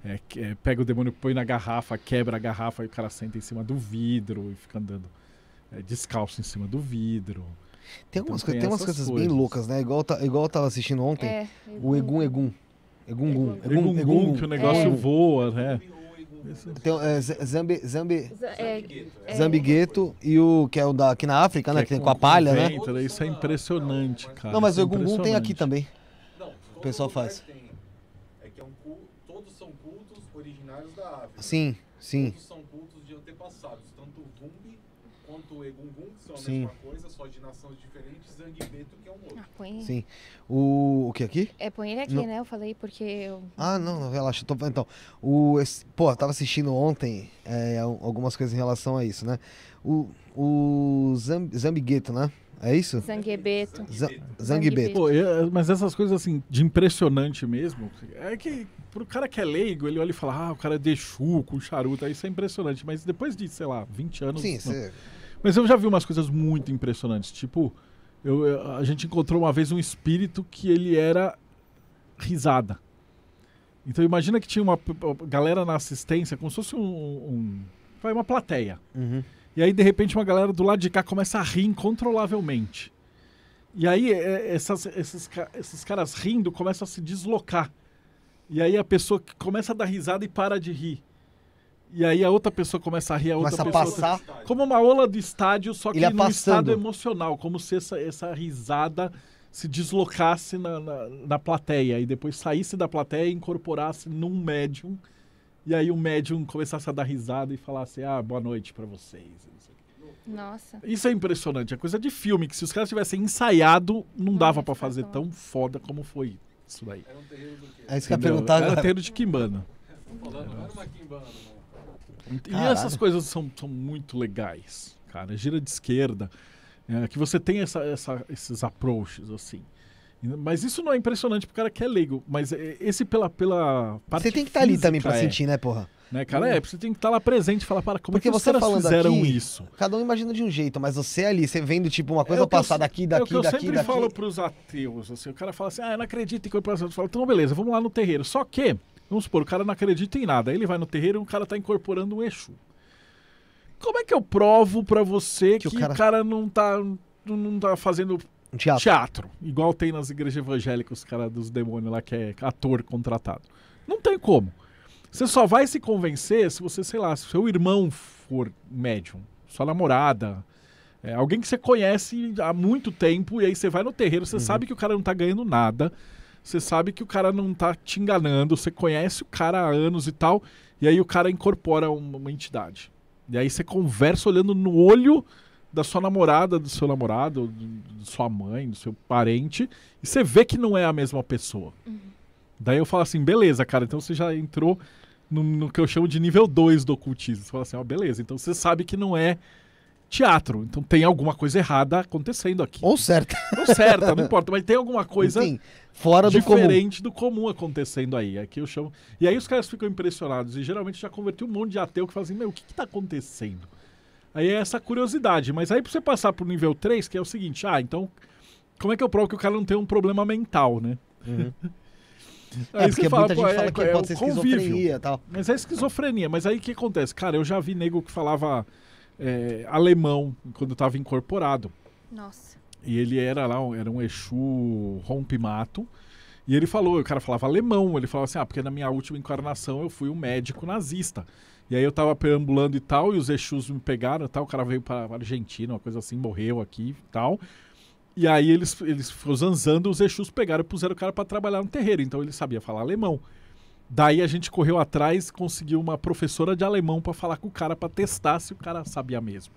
é, é, pega o demônio, põe na garrafa, quebra a garrafa e o cara senta em cima do vidro e fica andando é, descalço em cima do vidro. Tem, então, umas, tem, umas coisas, coisas, bem loucas, né? Igual, ta, igual eu tava assistindo ontem, é, o Egum Egum. Egum Egum. Egum Egum, que o negócio voa, né? É. Então, é, Zambi, Zambi, Zambigueto, é, é. Zambigueto e o que é o daqui na África, né? Que, tem é com a palha, né? Ventre, né? Isso é impressionante, cara. Não, mas Isso é o gungun tem aqui também. Não, o pessoal faz. Tem, é que é um culto, todos são cultos originários da África. Sim, sim. Todos são cultos de antepassados, tanto o Vumbi quanto o Egungun, que são a sim. mesma coisa, só de nações diferentes precisando Beto, que é um outro. Ah, põe... Sim. O, o que aqui? É, põe ele aqui, não. né? Eu falei porque eu... Ah, não, não relaxa. Tô... Então, o... Esse... pô, eu tava assistindo ontem é, algumas coisas em relação a isso, né? O, o Zamb... Zambigueto, né? É isso? Zanguebeto. Zanguebeto. Pô, eu, mas essas coisas assim, de impressionante mesmo, é que pro cara que é leigo, ele olha e fala, ah, o cara é deixu com charuto, aí isso é impressionante. Mas depois de, sei lá, 20 anos. Sim, não. Mas eu já vi umas coisas muito impressionantes, tipo eu, eu, a gente encontrou uma vez um espírito que ele era risada. Então imagina que tinha uma galera na assistência, como se fosse um, um uma plateia. Uhum. E aí de repente uma galera do lado de cá começa a rir incontrolavelmente. E aí é, é, essas, esses, esses caras rindo começam a se deslocar. E aí a pessoa começa a dar risada e para de rir. E aí a outra pessoa começa a rir, a outra começa pessoa. A passar. Outra... Como uma ola do estádio, só que é num estado emocional, como se essa, essa risada se deslocasse na, na, na, plateia e depois saísse da plateia e incorporasse num médium. E aí o médium começasse a dar risada e falasse, ah, boa noite para vocês. Nossa. Isso é impressionante, é coisa de filme, que se os caras tivessem ensaiado, não, não dava para fazer tão foda como foi isso daí. Era um terreiro do quê? É isso que eu ia perguntar. Era terreiro de quimbana. Falando, não era uma quimbana, não. Né? Caralho. E essas coisas são, são muito legais, cara. Gira de esquerda. É, que você tem essa, essa, esses approaches, assim. Mas isso não é impressionante pro cara que é leigo. Mas é, esse pela, pela parte. Você tem que estar tá ali também pra é. sentir, né, porra? Né, cara, é, você tem que estar tá lá presente e falar, para, como é Porque é que você falando fizeram aqui, isso? Cada um imagina de um jeito, mas você ali, você vendo, tipo, uma é, coisa é passar daqui, daqui, daqui, é o que daqui, Eu sempre daqui. falo pros ateus, assim, o cara fala assim, ah, eu não acredito em coisa passada. Eu falo, então beleza, vamos lá no terreiro. Só que Vamos supor, o cara não acredita em nada. Aí ele vai no terreiro e o cara está incorporando um Exu. Como é que eu provo para você que, que o, cara... o, cara... não está não tá fazendo teatro. teatro. Igual tem nas igrejas evangélicas, os caras dos demônios lá que é ator contratado. Não tem como. Você só vai se convencer se você, sei lá, se seu irmão for médium, sua namorada, é, alguém que você conhece há muito tempo, e aí você vai no terreiro, você uhum. sabe que o cara não tá ganhando nada, você sabe que o cara não tá te enganando, você conhece o cara há anos e tal, e aí o cara incorpora uma, uma entidade. E aí você conversa olhando no olho da sua namorada, do seu namorado, da sua mãe, do seu parente, e você vê que não é a mesma pessoa. Uhum. Daí eu falo assim, beleza, cara, então você já entrou no, no que eu chamo de nível 2 do ocultismo. Você fala assim, ó, oh, beleza, então você sabe que não é teatro. Então tem alguma coisa errada acontecendo aqui. Ou certa. Ou certa, não [LAUGHS] importa, mas tem alguma coisa Enfim, fora do diferente comum. do comum acontecendo aí. Aqui eu chamo. E aí os caras ficam impressionados e geralmente já converti um monte de ateu que fala assim: "Meu, o que está acontecendo?" Aí é essa curiosidade, mas aí para você passar pro nível 3, que é o seguinte: "Ah, então como é que eu provo que o cara não tem um problema mental, né?" Uhum. [LAUGHS] É, porque fala, muita gente fala é que é, pode ser esquizofrenia e tal. Mas é esquizofrenia. Mas aí o que acontece? Cara, eu já vi nego que falava é, alemão, quando estava incorporado. Nossa. E ele era lá, era um Exu rompimato. E ele falou, o cara falava alemão, ele falava assim, ah, porque na minha última encarnação eu fui um médico nazista. E aí eu tava perambulando e tal, e os Exus me pegaram e tal, o cara veio para Argentina, uma coisa assim, morreu aqui e tal. E aí eles, eles zanzando, os Exus pegaram e puseram o cara para trabalhar no terreiro, então ele sabia falar alemão. Daí a gente correu atrás, conseguiu uma professora de alemão para falar com o cara para testar se o cara sabia mesmo.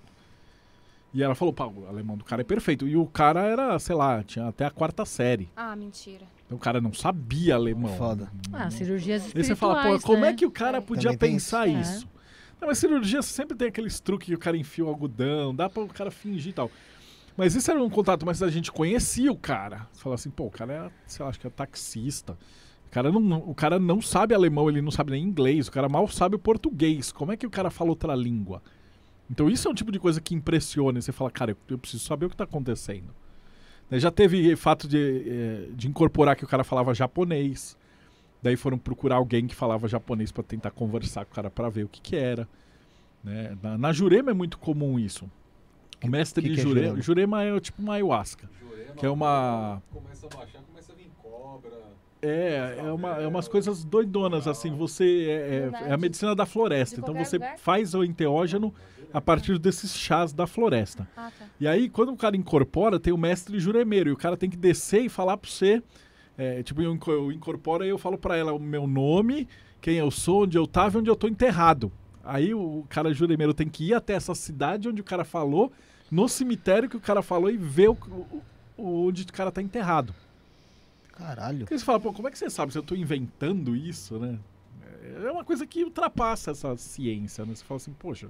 E ela falou, Paulo, o alemão do cara é perfeito. E o cara era, sei lá, tinha até a quarta série. Ah, mentira. Então o cara não sabia alemão. Foda. Ah, cirurgias espirituais, E você fala, pô, né? como é que o cara é. podia Também pensar isso? É. isso? É. Não, mas cirurgia sempre tem aqueles truques que o cara enfia o algodão, dá para o cara fingir e tal. Mas isso era um contato, mas a gente conhecia o cara. Você fala assim, pô, o cara é, sei lá, acho que é taxista o cara, não, o cara não sabe alemão, ele não sabe nem inglês, o cara mal sabe o português. Como é que o cara fala outra língua? Então isso é um tipo de coisa que impressiona. E você fala, cara, eu, eu preciso saber o que está acontecendo. Né, já teve fato de, eh, de incorporar que o cara falava japonês. Daí foram procurar alguém que falava japonês para tentar conversar com o cara para ver o que, que era. Né? Na, na, Jurema é muito comum isso. O mestre que, que de que Jurema, é Jurema? Jurema é tipo uma ayahuasca. Jurema que é uma. Começa a baixar é, é, uma, é umas coisas doidonas, assim, você é, é, é a medicina da floresta, então você lugar? faz o enteógeno a partir desses chás da floresta. Ah, tá. E aí, quando o cara incorpora, tem o mestre juremeiro, e o cara tem que descer e falar para você, é, tipo, eu incorpora e eu falo para ela o meu nome, quem eu sou, onde eu tava e onde eu tô enterrado. Aí o cara juremeiro tem que ir até essa cidade onde o cara falou, no cemitério que o cara falou e ver o, o, onde o cara tá enterrado. Caralho. Porque você fala, pô, como é que você sabe se eu estou inventando isso, né? É, é uma coisa que ultrapassa essa ciência, né? Você fala assim, poxa,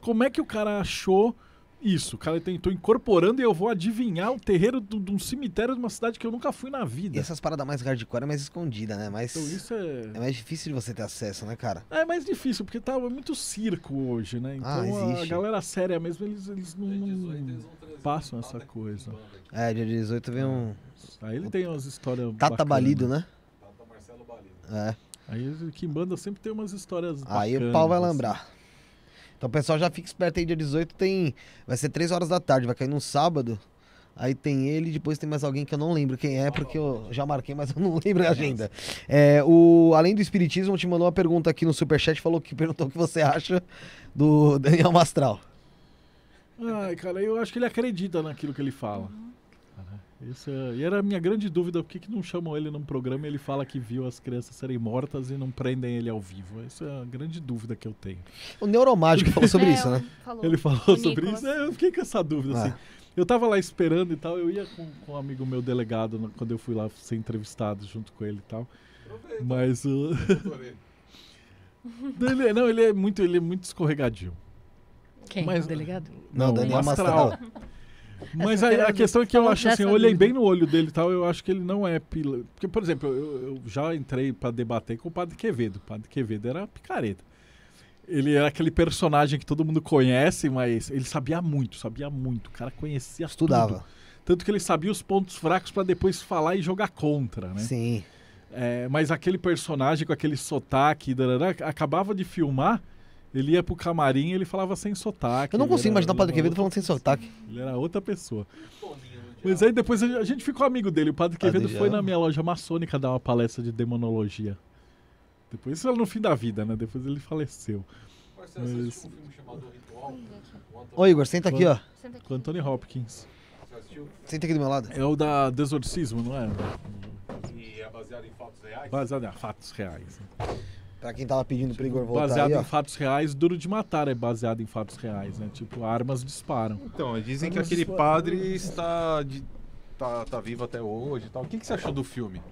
como é que o cara achou isso? O cara tentou incorporando e eu vou adivinhar o terreiro de um cemitério de uma cidade que eu nunca fui na vida. E essas paradas mais hardcore é mais escondida, né? Mas então isso é... é mais difícil de você ter acesso, né, cara? É mais difícil, porque tá é muito circo hoje, né? Ah, então ah, a galera séria mesmo, eles, eles não, não passam essa coisa. É, dia 18 vem é. um, Aí ele tem umas histórias. Tata bacanas. Balido, né? Tata Marcelo Balido. É. Aí que banda sempre tem umas histórias. Aí bacanas, o pau vai assim. lembrar. Então, pessoal, já fica esperto aí, dia 18 tem. Vai ser 3 horas da tarde, vai cair num sábado. Aí tem ele, depois tem mais alguém que eu não lembro quem é, porque eu já marquei, mas eu não [LAUGHS] lembro a agenda. É, o, além do Espiritismo, te mandou uma pergunta aqui no Superchat, falou que perguntou o que você acha do Daniel Mastral. Ai, cara, eu acho que ele acredita naquilo que ele fala. Isso é... E era a minha grande dúvida, por que, que não chamam ele num programa e ele fala que viu as crianças serem mortas e não prendem ele ao vivo? Essa é a grande dúvida que eu tenho. O Neuromágico falou sobre [LAUGHS] é, isso, né? Falou. Ele falou o sobre Nicolas. isso, é, eu fiquei com essa dúvida, ah. assim. Eu tava lá esperando e tal, eu ia com, com um amigo meu delegado, no, quando eu fui lá ser entrevistado junto com ele e tal. Aproveita. Mas o... [LAUGHS] ele, é, não, ele é muito, ele é muito escorregadio. Quem? Mas, o delegado? Não, não o Daniel Mastral. Mastral. Mas a, a, questão é que eu acho assim, eu olhei bem no olho dele e tal, eu acho que ele não é pilantra. Porque, por exemplo, eu, eu já entrei para debater com o Padre Quevedo. O Padre Quevedo era picareta. Ele era aquele personagem que todo mundo conhece, mas ele sabia muito, sabia muito. O cara conhecia Estudava. Tudo. Tanto que ele sabia os pontos fracos para depois falar e jogar contra, né? Sim. É, mas aquele personagem com aquele sotaque, darará, acabava de filmar ele ia pro camarim e ele falava sem sotaque. Eu não consigo imaginar o Padre Quevedo falando sem sotaque. Ele era outra pessoa. Mas aí depois a gente ficou amigo dele. O Padre Quevedo foi na minha loja maçônica dar uma palestra de demonologia. Depois, isso no fim da vida, né? Depois ele faleceu. Mas... Um filme chamado Ritual? Igor, senta aqui, ó. Com Anthony Hopkins. Senta aqui do meu lado. É o da Desorcismo, não é? E é baseado em fatos reais? Baseado em fatos reais. Né? Pra quem tava pedindo pro Igor voltar Baseado aí, em ó. fatos reais, Duro de Matar é baseado em fatos reais, né? Tipo, armas disparam. Então, dizem que aquele disparam. padre está, de- tá, tá vivo até hoje e tal. O que, que você achou do filme?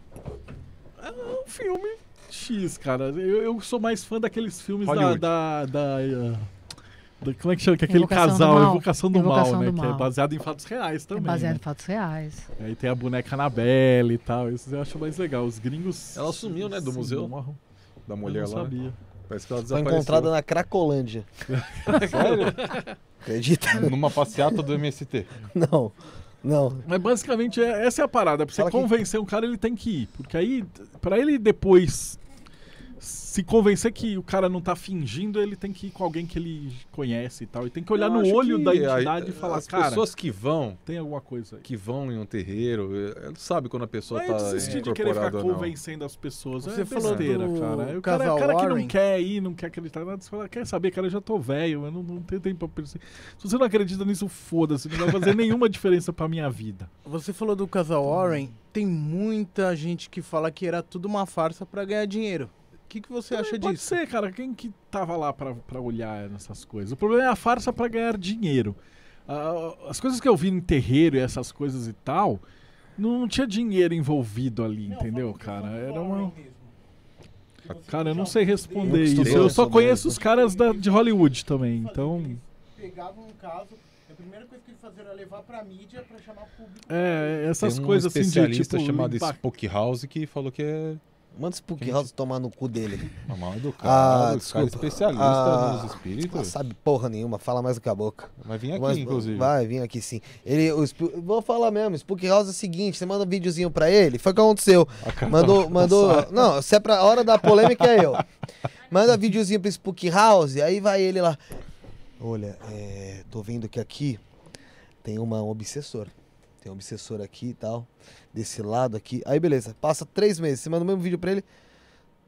É um filme X, cara. Eu, eu sou mais fã daqueles filmes da... Hollywood. da, da, eh, como é que chama? Que aquele Invocação casal, Evocação do Invocação Mal, né? do Que é baseado em fatos reais é também. é baseado né? em fatos reais. Aí tem a boneca Annabelle e tal. isso eu acho mais legal. Os gringos. Ela sumiu, né, do museu? morram da mulher eu não lá. sabia. Parece que ela Foi desapareceu. encontrada na Cracolândia. [LAUGHS] Sério? Acredita? Numa passeata do MST. [LAUGHS] Não. Não. Mas basicamente é, essa é a parada. Pra você Fala convencer um cara, ele tem que ir. Porque aí, para ele depois se convencer que o cara não tá fingindo, ele tem que ir com alguém que ele conhece e tal. E tem que olhar no olho da entidade a, e falar, as cara. As pessoas que vão. Tem alguma coisa aí. Que vão em um terreiro. Eh, sabe quando a pessoa não, tá. Eu desisti de querer ficar convencendo as pessoas. Você é besteira, do... cara. Eu, cara. É o cara que não quer ir, não quer acreditar nada, você fala, quer saber, cara, eu já tô velho, eu não, não tenho tempo pra perceber. Se você não acredita nisso, foda-se. Não vai fazer [LAUGHS] nenhuma diferença pra minha vida. Você falou do casal Warren. Tem muita gente que fala que era tudo uma farsa para ganhar dinheiro. O que, que você Também acha pode disso? Pode ser, cara. Quem que tava lá para olhar nessas coisas? O problema é a farsa para ganhar dinheiro. Uh, as coisas que eu vi em terreiro e essas coisas e tal, não, tinha dinheiro envolvido ali, não, entendeu, cara? Era uma. Cara, eu não sei responder isso. Eu só conheço os caras da, de Hollywood também, então. Pegavam um caso a primeira coisa que eles faziam era levar pra mídia pra chamar o público. É, essas um coisas assim de tipo... chamado Spook House que falou que é Manda esse Pughouse tomar no cu dele. É mal educado, ah, cara é especialista ah, nos espíritos. Não sabe porra nenhuma, fala mais do que a boca. Vai vir aqui, Mas, inclusive. Vai vir aqui sim. Ele, o, vou falar mesmo, Spook House é o seguinte, você manda um videozinho pra ele, foi o que aconteceu. Mandou, [LAUGHS] mandou, não, se é pra hora da polêmica é eu. Manda videozinho pro Spook House, aí vai ele lá. Olha, é, tô vendo que aqui tem uma, um obsessor tem um obsessor aqui e tal, desse lado aqui. Aí beleza, passa três meses, você manda o mesmo vídeo pra ele.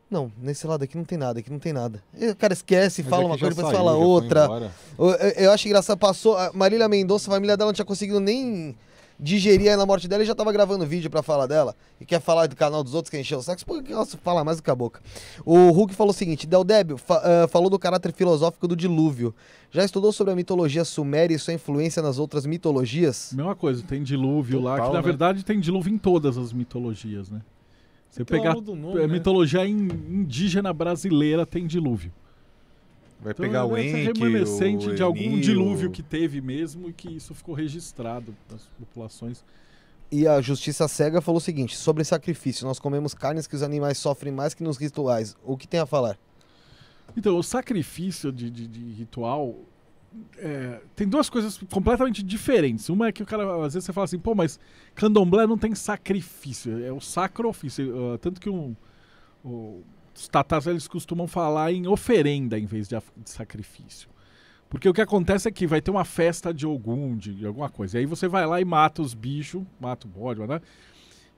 Não, nesse lado aqui não tem nada, aqui não tem nada. E o cara esquece, Mas fala é uma coisa, depois fala outra. Eu, eu, acho engraçado, passou. Marília Mendonça, a família dela não tinha conseguido nem Digeria aí na morte dela e já tava gravando vídeo para falar dela. E quer falar do canal dos outros que encheu o saco. Por que ela fala mais do que a boca? O Hulk falou o seguinte: Del Débio fa uh, falou do caráter filosófico do dilúvio. Já estudou sobre a mitologia suméria e sua influência nas outras mitologias? Mesma coisa, tem dilúvio Total, lá, que na né? verdade tem dilúvio em todas as mitologias, né? Você pegar nome, a né? mitologia indígena brasileira tem dilúvio. Vai então, pegar é o Enki, remanescente o de algum Enil. dilúvio que teve mesmo e que isso ficou registrado nas populações. E a justiça cega falou o seguinte: sobre sacrifício, nós comemos carnes que os animais sofrem mais que nos rituais. O que tem a falar? Então, o sacrifício de, de, de ritual é, tem duas coisas completamente diferentes. Uma é que o cara, às vezes, você fala assim, pô, mas candomblé não tem sacrifício, é o sacrofício. Ah, tanto que um, um os tatás eles costumam falar em oferenda em vez de, de sacrifício. Porque o que acontece é que vai ter uma festa de algum, de alguma coisa. E aí você vai lá e mata os bichos, mata o bode, né?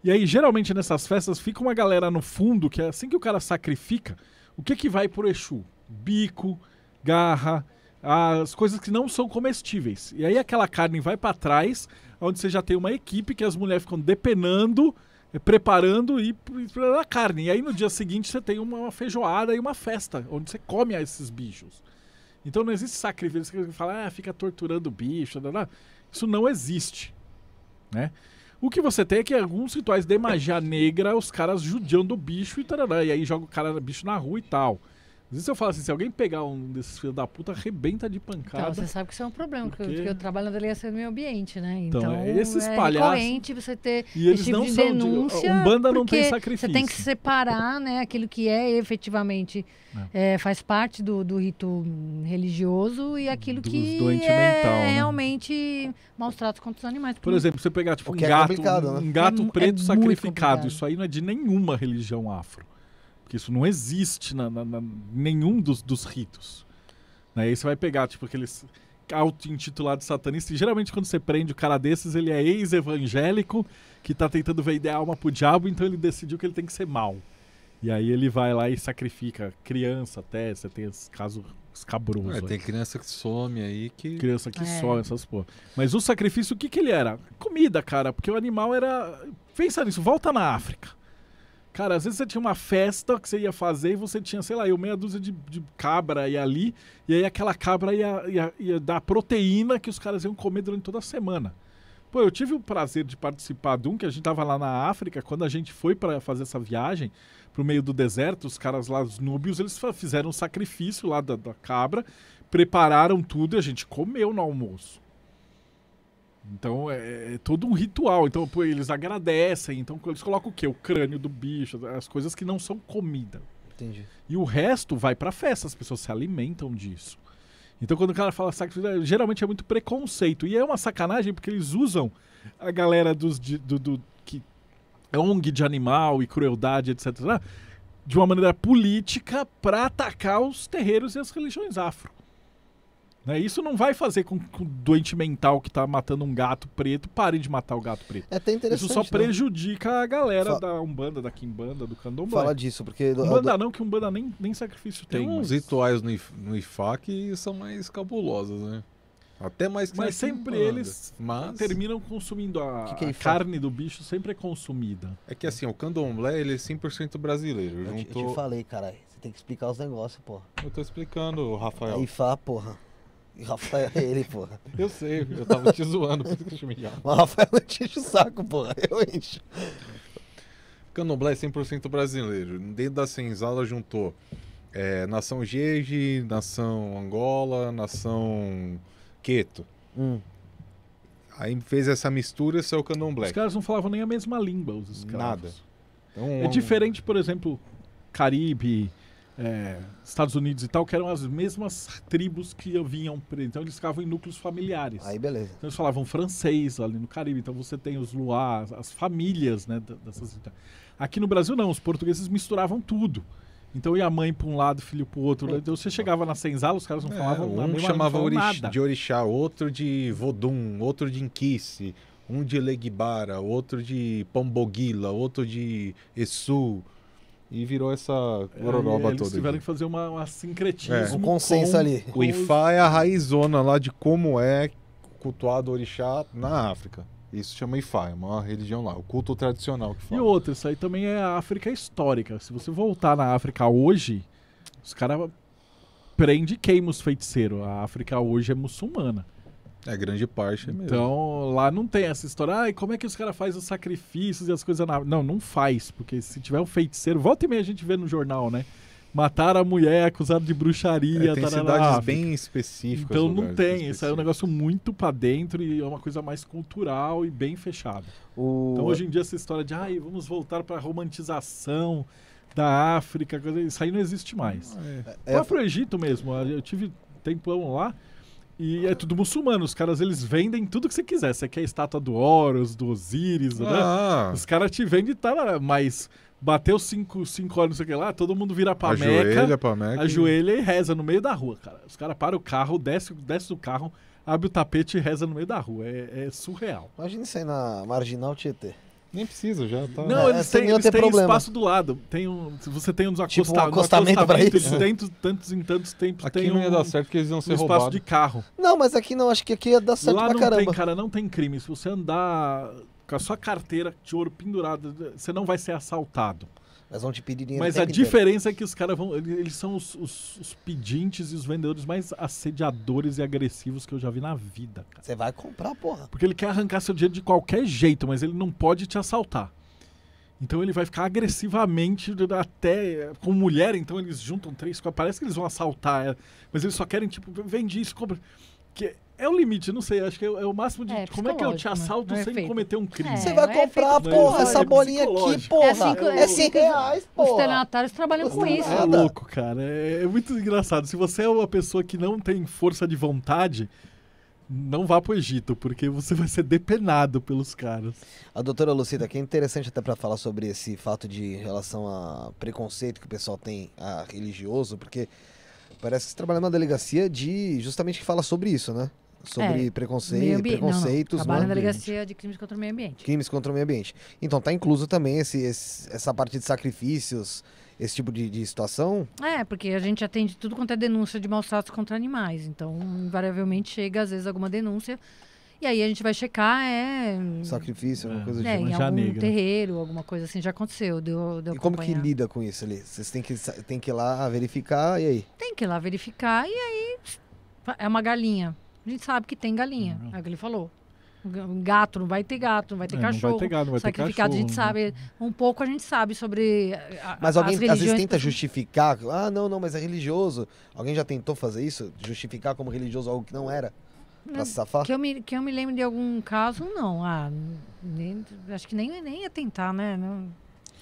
E aí, geralmente, nessas festas, fica uma galera no fundo que é, assim que o cara sacrifica, o que que vai pro Exu? Bico, garra, as coisas que não são comestíveis. E aí aquela carne vai para trás, onde você já tem uma equipe que as mulheres ficam depenando preparando e preparando a carne. E aí no dia seguinte você tem uma feijoada e uma festa, onde você come esses bichos. Então não existe sacrifício que fala, ah, fica torturando o bicho, blá, blá. isso não existe, né? O que você tem é que alguns rituais de magia negra, os caras judiando o bicho e tal, e aí joga o cara bicho na rua e tal. Às vezes eu falo assim, se alguém pegar um desses filhos da puta, arrebenta de pancada. Então, você sabe que isso é um problema, porque, porque eu trabalho na delegacia do é meio ambiente, né? Então, então é esses é palhaços, você ter e eles tipo não de são, denúncia. Digo, não tem sacrifício. Você tem que separar né, aquilo que é efetivamente, é. É, faz parte do, do rito religioso e aquilo Dos que é mental, né? realmente maus tratos contra os animais. Por exemplo, você pegar tipo, é um, gato, né? um gato preto sacrificado, isso aí não é de nenhuma religião afro que isso não existe na, na, na nenhum dos, dos ritos. Né? E aí você vai pegar, tipo, aqueles auto-intitulado satanista. E geralmente, quando você prende o cara desses, ele é ex-evangélico que tá tentando vender a alma pro diabo, então ele decidiu que ele tem que ser mal. E aí ele vai lá e sacrifica criança até. Você tem esse caso escabroso. É, tem criança que some aí que. Criança que é. some, essas porra. Mas o sacrifício, o que que ele era? Comida, cara, porque o animal era. Pensa nisso, volta na África. Cara, às vezes você tinha uma festa que você ia fazer e você tinha, sei lá, eu meia dúzia de, de cabra e ali, e aí aquela cabra ia, ia, ia dar proteína que os caras iam comer durante toda a semana. Pô, eu tive o prazer de participar de um que a gente tava lá na África, quando a gente foi para fazer essa viagem pro meio do deserto, os caras lá, os núbios, eles fizeram um sacrifício lá da, da cabra, prepararam tudo e a gente comeu no almoço. Então é, é, todo um ritual. Então pô, eles agradecem. Então eles colocam o quê? O crânio do bicho, as coisas que não são comida. Entendi. E o resto vai para festa. As pessoas se alimentam disso. Então quando o cara fala sacrifício, geralmente é muito preconceito. E é uma sacanagem porque eles usam a galera dos do, do que é ONG de animal e crueldade, etc. De uma maneira política para atacar os terreiros e as religiões afro. Né? Isso não vai fazer com que o doente mental que está matando um gato preto pare de matar o gato preto. É até interessante. Isso só né? prejudica a galera da Umbanda, da Kimbanda, do Candomblé. Fala disso, porque. Umbanda não, que Umbanda nem, nem sacrifício tem. Tem uns mas... rituais no, no Ifá que são mais cabulosos, né? Até mais que Mas sempre eles Mas... terminam consumindo a, que que é a carne do bicho, sempre é consumida. É que assim, o candomblé ele é 100% brasileiro. Eu, eu, te, tô... eu te falei, cara, você tem que explicar os negócios, porra. Eu tô explicando, Rafael. É Ifá, porra. [LAUGHS] Rafael é ele, porra. Eu sei, eu tava te zoando, por isso que eu chamei de Rafael. Mas Rafael não enche o saco, porra. Eu encho. Candomblé é 100% brasileiro. Dentro da senzala juntou é, nação Jeje, nação Angola, nação Queto. Hum. Aí fez essa mistura e saiu é o candomblé. Os caras não falavam nem a mesma língua, os escravos. Nada. Então, é um... diferente, por exemplo, Caribe, é, Estados Unidos e tal, que eram as mesmas tribos que vinham. Então eles ficavam em núcleos familiares. Aí beleza. Então eles falavam francês ali no Caribe. Então você tem os luar, as famílias né, dessas. Então. Aqui no Brasil não, os portugueses misturavam tudo. Então ia a mãe para um lado, filho para o outro. Né? Então você chegava na senzala, os caras não é, falavam é, um nada. Um chamava não orixá, de orixá, outro de vodum, outro de inquice, um de legbara, outro de pomboguila, outro de esu e virou essa é, gororoba é, eles tiveram que fazer uma, uma sincretismo. É. Um consenso com, ali. Com o Ifá é a raizona lá de como é cultuado orixá na África. Isso chama Ifá, é uma religião lá, o culto tradicional que fala. E outra, isso aí também é a África histórica. Se você voltar na África hoje, os caras prende e queima os feiticeiros. A África hoje é muçulmana. É, grande parte mesmo. Então, lá não tem essa história. E como é que os caras fazem os sacrifícios e as coisas na. Não, não faz, porque se tiver um feiticeiro. Volta e meia a gente vê no jornal, né? Mataram a mulher, acusada de bruxaria. É, tem cidades bem específicas. Então não tem. Isso é um negócio muito para dentro e é uma coisa mais cultural e bem fechada. O... Então hoje em dia essa história de ah vamos voltar para romantização da África, coisa... isso aí não existe mais. Ah, é. Lá é... pro Egito mesmo, eu tive tempão lá. E é tudo muçulmano. Os caras, eles vendem tudo que você quiser. Você quer estátua do Horus, do Osíris, né? ah. né? Os caras te vendem, tá? Mas bateu cinco cinco, horas, não sei o que lá, todo mundo vira pameca. Ajoelha, pameca. Ajoelha e reza no meio da rua, cara. Os caras param o carro, desce, desce do carro, abre o tapete e reza no meio da rua. É, é surreal. Imagina isso aí na Marginal Tietê. Nem precisa, já tá. Não, é, eles têm, eles têm espaço do lado. Tem um, você tem uns acosta, tipo um acostamento, um acostamento isso. Eles tantos, tantos em tantos tempos. Aqui não um, ia dar certo porque eles iam ser um roubados. espaço de carro. Não, mas aqui não, acho que aqui ia dar certo Lá pra não caramba. Tem, cara, não tem crime. Se você andar com a sua carteira de ouro pendurada, você não vai ser assaltado mas vão te pedir dinheiro. Mas a diferença inteiro. é que os caras vão. Eles são os, os, os, pedintes e os vendedores mais assediadores e agressivos que eu já vi na vida, cara. Você vai comprar, porra. Porque ele quer arrancar seu dinheiro de qualquer jeito, mas ele não pode te assaltar. Então ele vai ficar agressivamente até eh, com mulher, então eles juntam três, parece que eles vão assaltar, eh, mas eles só querem tipo, vende isso, compra. Que é o limite, não sei. Acho que é, é o máximo de. É, como é que eu é te né? assalto né? sem cometer um crime? Você vai é, é comprar, porra, essa bolinha aqui, porra. Cinco, é 5 reais, porra. Os telenatários trabalham com isso. É louco, cara. É muito engraçado. Se você é uma pessoa que não tem força de vontade, não vá para o Egito, porque você vai ser depenado pelos caras. A doutora Lucida, que é interessante até para falar sobre esse fato de relação a preconceito que o pessoal tem a religioso, porque parece que você trabalha numa delegacia de justamente que fala sobre isso, né? sobre é, preconceito, preconceitos. Não, não. Trabalho na delegacia de crimes contra o meio ambiente. Crimes contra o meio ambiente. Então tá incluso também esse, esse essa parte de sacrifícios, esse tipo de, de, situação? É, porque a gente atende tudo quanto é denúncia de maus tratos contra animais. Então, invariavelmente chega às vezes alguma denúncia. E aí a gente vai checar, é. Sacrifício, alguma é. coisa de é, né, tipo. em algum negra. Né? terreiro, alguma coisa assim, já aconteceu. Deu, deu e como que lida com isso ali? Vocês têm que, têm que ir lá verificar e aí? Tem que ir lá verificar e aí é uma galinha. A gente sabe que tem galinha, uhum. é o que ele falou. Gato, não vai ter gato, não vai ter é, cachorro. Não vai ter gato, não vai ter cachorro. a gente sabe, né? um pouco a gente sabe sobre. A, mas alguém às vezes tenta justificar, ah, não, não, mas é religioso. Alguém já tentou fazer isso? Justificar como religioso algo que não era? Pra se safar? Que eu, me, que eu me lembro de algum caso, não. Ah, nem, acho que nem, nem ia tentar, né? Não,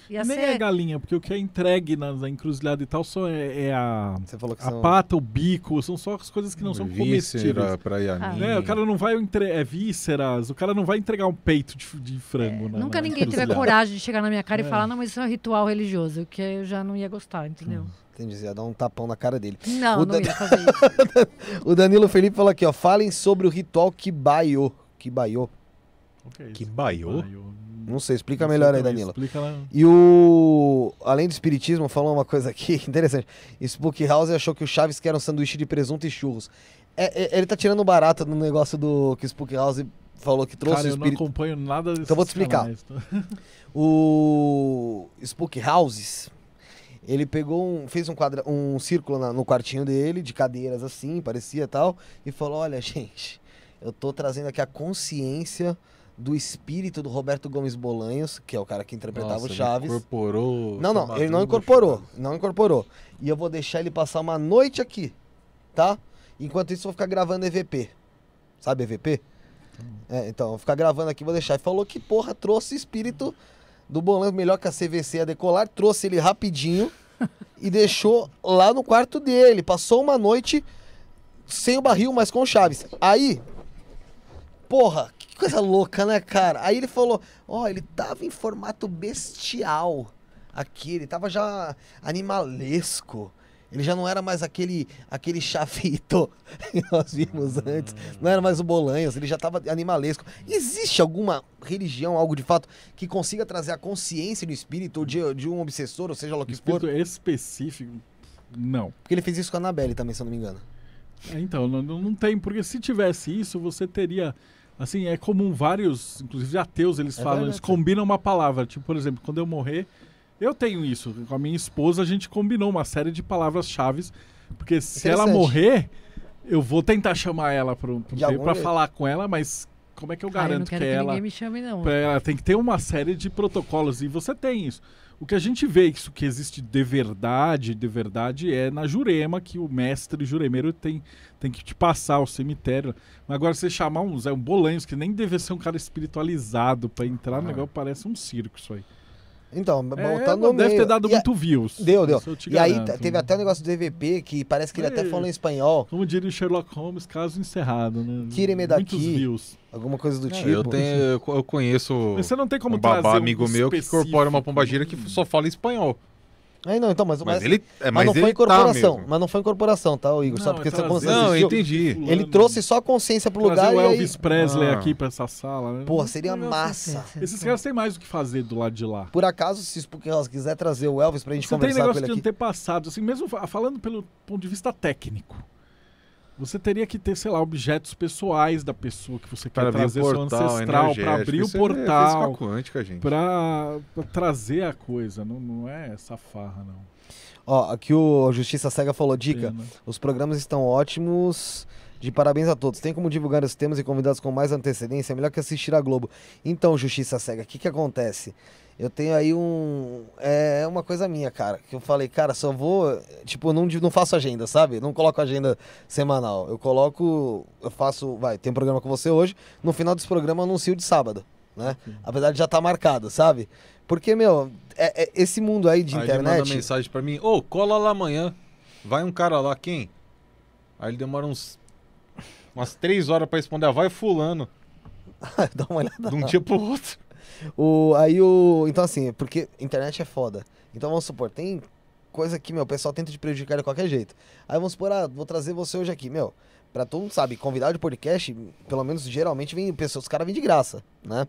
Ia Nem ser... é galinha, porque o que é entregue na, na encruzilhada e tal só é, é a, a são... pata, o bico, são só as coisas que não são comestíveis. Pra Yamin. É, o cara não vai entregar é vísceras, o cara não vai entregar um peito de, de frango. É, na, nunca na ninguém teve coragem de chegar na minha cara e é. falar, não, mas isso é um ritual religioso, que eu já não ia gostar, entendeu? Hum. Entendi, ia dar um tapão na cara dele. Não, o Dan... não ia [LAUGHS] fazer isso. o Danilo Felipe falou aqui, ó, falem sobre o ritual que baiou. Que baiou. Que baiou? Não sei, explica não melhor sei aí, Danilo. Explica lá. E o. Além do espiritismo, falou uma coisa aqui [LAUGHS] interessante. House achou que o Chaves quer um sanduíche de presunto e churros. É, é, ele tá tirando barato no negócio do que o House falou que trouxe Cara, o eu não acompanho nada então desse. Então vou te explicar. [LAUGHS] O Spook Houses, ele pegou um, fez um quadra, um círculo na, no quartinho dele, de cadeiras assim, parecia tal, e falou: "Olha, [LAUGHS] gente, eu tô trazendo aqui a consciência do espírito do Roberto Gomes Bolanhos, que é o cara que interpretava Nossa, o Chaves. incorporou. Não, não, ele não incorporou. Não incorporou. E eu vou deixar ele passar uma noite aqui, tá? Enquanto isso, vou ficar gravando EVP. Sabe EVP? Hum. É, então, vou ficar gravando aqui, vou deixar. Ele falou que, porra, trouxe espírito do Bolanhos, melhor que a CVC a decolar, trouxe ele rapidinho [LAUGHS] e deixou lá no quarto dele. Passou uma noite sem o barril, mas com o Chaves. Aí, porra, coisa louca, né, cara? Aí ele falou, ó, oh, ele tava em formato bestial aqui, ele tava já animalesco. Ele já não era mais aquele aquele chavito [LAUGHS] que nós vimos antes. Não era mais o Bolanhos, ele já tava animalesco. Existe alguma religião, algo de fato, que consiga trazer a consciência do espírito de, de um obsessor, ou seja lá o que espírito for? específico, não. Porque ele fez isso com a Anabelle também, se eu não me engano. É, então, não, não tem, porque se tivesse isso, você teria Assim, é comum vários, inclusive ateus, eles é falam, verdade. eles combinam uma palavra. Tipo, por exemplo, quando eu morrer, eu tenho isso. Com a minha esposa, a gente combinou uma série de palavras-chave. Porque se ela morrer, eu vou tentar chamar ela para falar com ela, mas como é que eu garanto ah, eu que, é que, ela. Ninguém me chame, não. Ela tem que ter uma série de protocolos. E você tem isso. O que a gente vê, isso que existe de verdade, de verdade, é na Jurema, que o mestre Juremeiro tem, tem que te passar o cemitério. Mas agora você chamar um Zé um Bolanhos, que nem deve ser um cara espiritualizado para entrar ah. É. no negócio, parece um circo isso aí. Então, é, tá no deve ter dado e muito a... views. Deu, deu. E aí teve até o um negócio do EVP que parece que ele até é, falou em espanhol. Como diria o Sherlock Holmes, caso encerrado, né? Tire-me daqui. Muitos views. Alguma coisa do é, tipo. Eu, tenho, eu conheço Mas você não tem como um babá amigo um meu que incorpora uma pombagira que né? só fala espanhol. É, não, então, mas, mas, mas ele, é, mas, mas não foi tá incorporação, tá mas não foi incorporação, tá, Igor? Não, só porque é você assim, Não, eu entendi. ele trouxe só a consciência pro lugar o Elvis aí... Presley ah. aqui pra essa sala, né? Pô, seria não, massa. Esses caras têm mais o que fazer do lado de lá. Por acaso, se Spookyhouse quiser trazer o Elvis pra gente você conversar tem negócio de antepassados assim, mesmo falando pelo ponto de vista técnico. Você teria que ter, sei lá, objetos pessoais da pessoa que você pra quer trazer, portal, seu ancestral, para abrir o portal. É quântica, gente. Pra, pra, trazer a coisa. Não, não é essa farra, não. Ó, aqui o Justiça Cega falou: dica, os programas estão ótimos. De parabéns a todos. Tem como divulgar os temas e convidados com mais antecedência? É melhor que assistir a Globo. Então, Justiça Cega, o que, que acontece? eu tenho aí um. É, é uma coisa minha, cara. Que eu falei, cara, só vou. Tipo, não, não faço agenda, sabe? Não coloco agenda semanal. Eu coloco. Eu faço. Vai, tem um programa com você hoje. No final desse programa eu anuncio de sábado, né? Uhum. A verdade já tá marcado, sabe? Porque, meu, é, é esse mundo aí de aí internet. Ele manda mensagem para mim: ô, oh, cola lá amanhã. Vai um cara lá, quem? Aí ele demora uns. Umas três horas para responder. Ah, vai Fulano. [LAUGHS] Dá uma olhada. De um dia pro outro. O, aí o. Então, assim, é porque internet é foda. Então vamos supor, tem coisa que, meu, o pessoal tenta te prejudicar de qualquer jeito. Aí vamos supor, ah, vou trazer você hoje aqui, meu. Pra todo mundo sabe, convidado de podcast, pelo menos geralmente vem pessoas, os caras vêm de graça, né?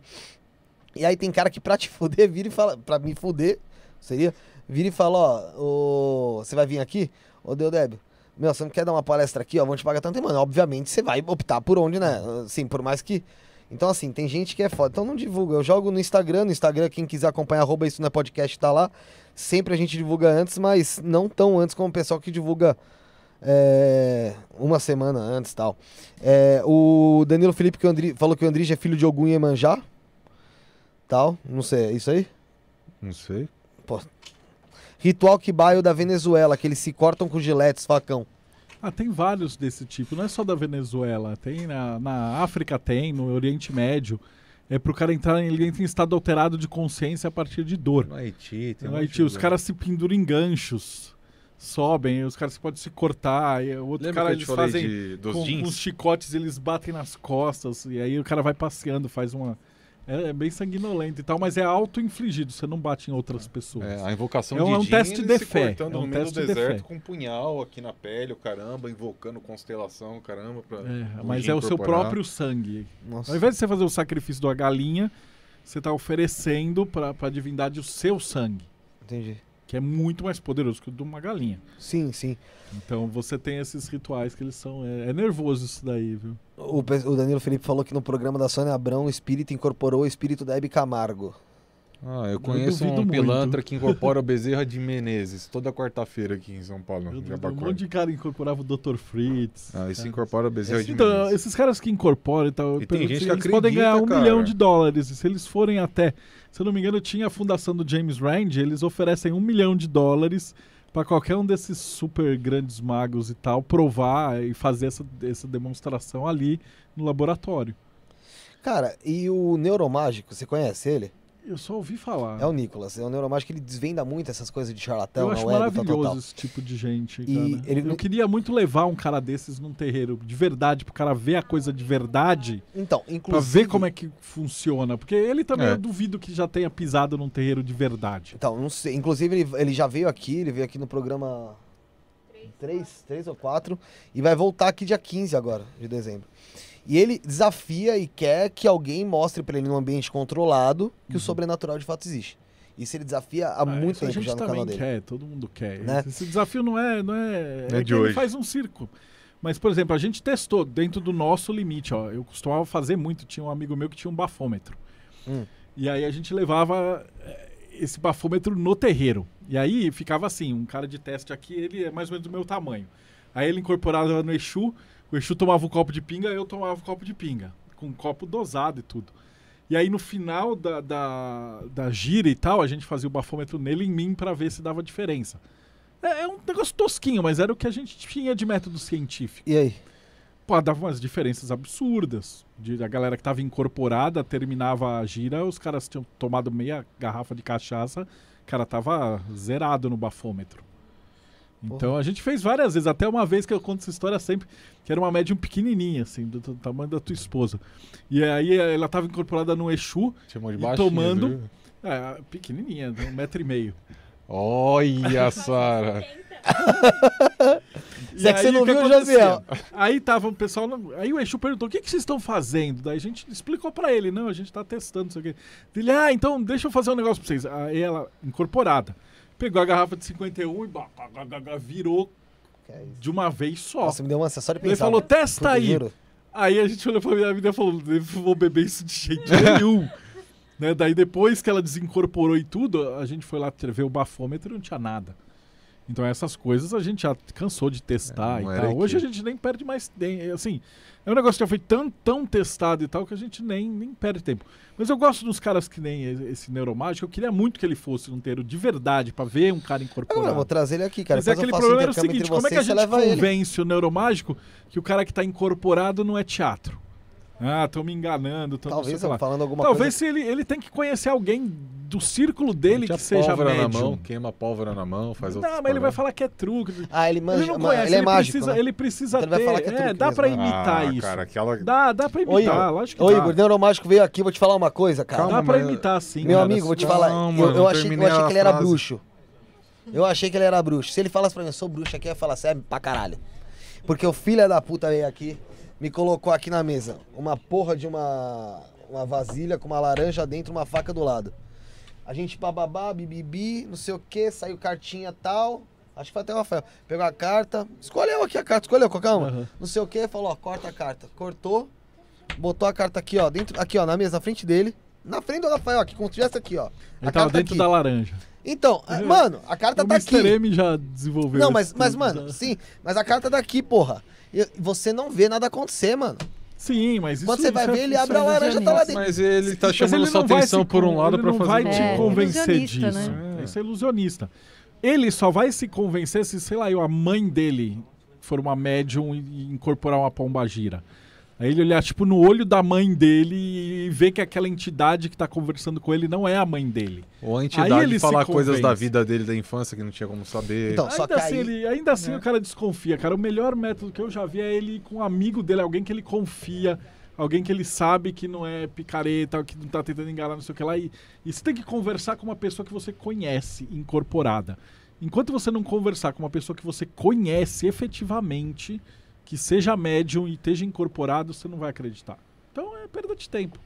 E aí tem cara que pra te [LAUGHS] fuder, vira e fala, pra me fuder, seria, vira e fala, ó, o você vai vir aqui? Ô, Deodébio, meu, você não quer dar uma palestra aqui, ó, vão te pagar tanto, e, mano, obviamente você vai optar por onde, né? Assim, por mais que então, assim, tem gente que é foda. Então não divulga. Eu jogo no Instagram. No Instagram, quem quiser acompanhar, arroba isso na é podcast, tá lá. Sempre a gente divulga antes, mas não tão antes como o pessoal que divulga é, uma semana antes tal. É, o Danilo Felipe que o Andri, falou que o Andrige é filho de Ogum e Emanjá. Tal. Não sei, é isso aí? Não sei. Pô. Ritual que baio da Venezuela, que eles se cortam com giletes, facão. Ah, tem vários desse tipo. Não é só da Venezuela. Tem na, na África, tem, no Oriente Médio. É pro cara entrar ele entra em estado alterado de consciência a partir de dor. No Haiti, tem No Haiti, os caras se penduram em ganchos. Sobem, os caras podem se cortar. E o outro Lembra cara eles fazem de, com, com os chicotes, eles batem nas costas. E aí o cara vai passeando, faz uma é, é, bem sanguinolento e tal, mas é auto-infligido, você não bate em outras é. pessoas. É, a invocação é um, de é um teste de fé. Cortando é um no teste do deserto de fé. com um punhal aqui na pele, o caramba, invocando constelação, caramba. Pra é, mas é o seu próprio sangue. Nossa. Ao invés de você fazer o sacrifício da galinha, você está oferecendo para a divindade o seu sangue. Entendi que é muito mais poderoso que o de uma galinha. Sim, sim. Então você tem esses rituais que eles são. É, é nervoso isso daí, viu? O, o, Danilo Felipe falou que no programa da Sônia Abrão, o espírito incorporou o espírito da Hebe Camargo. Ah, eu conheço eu um muito. pilantra que incorpora o Bezerra de Menezes toda quarta-feira aqui em São Paulo. Eu duvido, um monte de cara incorporava o Dr. Fritz. Ah, esse é. incorpora o Bezerra esse, de então, Menezes. Esses caras que incorporam e tal, tem gente que eles acredita, podem ganhar um cara. milhão de dólares. Se eles forem até. Se eu não me engano, tinha a fundação do James Rand, eles oferecem um milhão de dólares para qualquer um desses super grandes magos e tal provar e fazer essa, essa demonstração ali no laboratório. Cara, e o Neuromágico, você conhece ele? Eu só ouvi falar. É o Nicolas, é um neuromágico que ele desvenda muito essas coisas de charlatão. Eu acho web, é, maravilhoso tal, tal, tal. esse tipo de gente, e ele... Eu queria muito levar um cara desses num terreiro de verdade, pro cara ver a coisa de verdade. Então, inclusive... Pra ver como é que funciona, porque ele também é. eu duvido que já tenha pisado num terreiro de verdade. Então, não sei. Inclusive, ele, ele já veio aqui, ele veio aqui no programa... três 3 ou 4, e vai voltar aqui dia 15 agora, de dezembro. E ele desafia e quer que alguém mostre para ele num ambiente controlado que uhum. o sobrenatural de fato existe. Isso ele desafia há ah, muito tempo já no canal dele. Quer, todo mundo quer. Né? Esse desafio não é, não é, é, é de hoje. ele faz um circo. Mas, por exemplo, a gente testou dentro do nosso limite. Ó, eu costumava fazer muito. Tinha um amigo meu que tinha um bafômetro. Hum. E aí a gente levava eh, esse bafômetro no terreiro. E aí ficava assim, um cara de teste aqui, ele é mais ou menos do meu tamanho. Aí ele incorporava no Exu, o Exu tomava um copo de pinga, eu tomava um copo de pinga. Com um copo dosado e tudo. E aí no final da, da, da gira e tal, a gente fazia o bafômetro nele em mim para ver se dava diferença. É, é, um negócio tosquinho, mas era o que a gente tinha de método científico. E aí? Pô, dava umas diferenças absurdas. De, a galera que tava incorporada terminava a gira, os caras tinham tomado meia garrafa de cachaça, o cara tava zerado no bafômetro. Então a gente fez várias vezes, até uma vez que eu conto essa história sempre, que era uma médium pequenininha, assim, do, do tamanho da tua esposa. E aí ela estava incorporada no Exu, de e tomando. Né, é, pequenininha, um metro e meio. Olha, [LAUGHS] Sara! Se [LAUGHS] é que você não viu, Josiel. Aí tava o pessoal. Aí o Exu perguntou: o que, que vocês estão fazendo? Daí a gente explicou para ele: não, a gente está testando, isso aqui. quê. Ele, ah, então deixa eu fazer um negócio para vocês. Aí ela, incorporada. Pegou a garrafa de 51 e virou é de uma vez só. Nossa, me deu uma só de pensar. Ele falou, testa aí. Aí a gente olhou pra minha vida e falou, não vou beber isso de jeito nenhum. [LAUGHS] né? Daí depois que ela desincorporou e tudo, a gente foi lá, ver o bafômetro e não tinha nada. Então essas coisas a gente já cansou de testar é, e tal. Hoje a gente nem perde mais tempo. Assim, é um negócio que já foi tão, tão testado e tal que a gente nem, nem perde tempo. Mas eu gosto dos caras que nem esse Neuromágico. Eu queria muito que ele fosse um teiro de verdade, para ver um cara incorporado. Eu, vou trazer ele aqui, cara. Mas é aquele problema era o seguinte, como é que a gente convence ele. o Neuromágico que o cara que está incorporado não é teatro? Ah, tô me enganando. Tô Talvez eu falando alguma Talvez coisa. Talvez ele, ele tem que conhecer alguém do círculo dele que seja pólvora médium. na mão, queima pólvora na mão, faz Não, mas ele vai falar que é truque. Ah, ele manja, ele não conhece, ele, é ele mágico, precisa, né? ele precisa então ter. Ele vai falar que é, truque é dá para pra né? imitar ah, isso. Cara, aquela... Dá, dá pra imitar, Oi, lógico que Ô, Igor, neuromágico veio aqui, vou te falar uma coisa, cara. Calma, dá pra imitar sim. Meu cara, amigo, vou te falar. Não, eu, eu achei, eu achei que ele era bruxo. Eu achei que ele era bruxo. Se ele falasse pra mim, eu sou bruxo aqui, eu ia falar, sério pra caralho. Porque o filho da puta veio aqui me colocou aqui na mesa uma porra de uma, uma vasilha com uma laranja dentro, uma faca do lado. A gente bababá, bibibi, não sei o que, saiu cartinha tal. Acho que foi até o Rafael. Pegou a carta, escolheu aqui a carta, escolheu qualquer uma. Uhum. Não sei o que, falou, ó, corta a carta. Cortou, botou a carta aqui, ó, dentro, aqui, ó, na mesa, na frente dele. Na frente do Rafael, que como tivesse aqui, ó. Ele então, tava dentro aqui. da laranja. Então, é, uhum. mano, a carta o tá Mr. aqui. O já desenvolveu. Não, mas, mas mano, sim, mas a carta tá aqui, porra você não vê nada acontecer, mano. Sim, mas isso Quando você vai ver, ele abre a é laranja, tá lá dentro. Mas ele tá chamando sua atenção por um lado para fazer... Ele não vai te é, é convencer disso. Né? Isso é ilusionista. Ele só vai se convencer se, sei lá, eu, a mãe dele for uma médium e incorporar uma pomba gira Aí ele olhar, tipo, no olho da mãe dele e ver que aquela entidade que tá conversando com ele não é a mãe dele. Ou a entidade falar coisas da vida dele da infância que não tinha como saber. Então, ainda, assim, aí... ele, ainda assim é. o cara desconfia, cara. O melhor método que eu já vi é ele ir com um amigo dele, alguém que ele confia alguém que ele sabe que não é picareta, que não tá tentando enganar, não sei o que lá. E, e, você tem que conversar com uma pessoa que você conhece, incorporada. Enquanto você não conversar com uma pessoa que você conhece efetivamente, que seja médium e esteja incorporado, você não vai acreditar. Então é perda de tempo.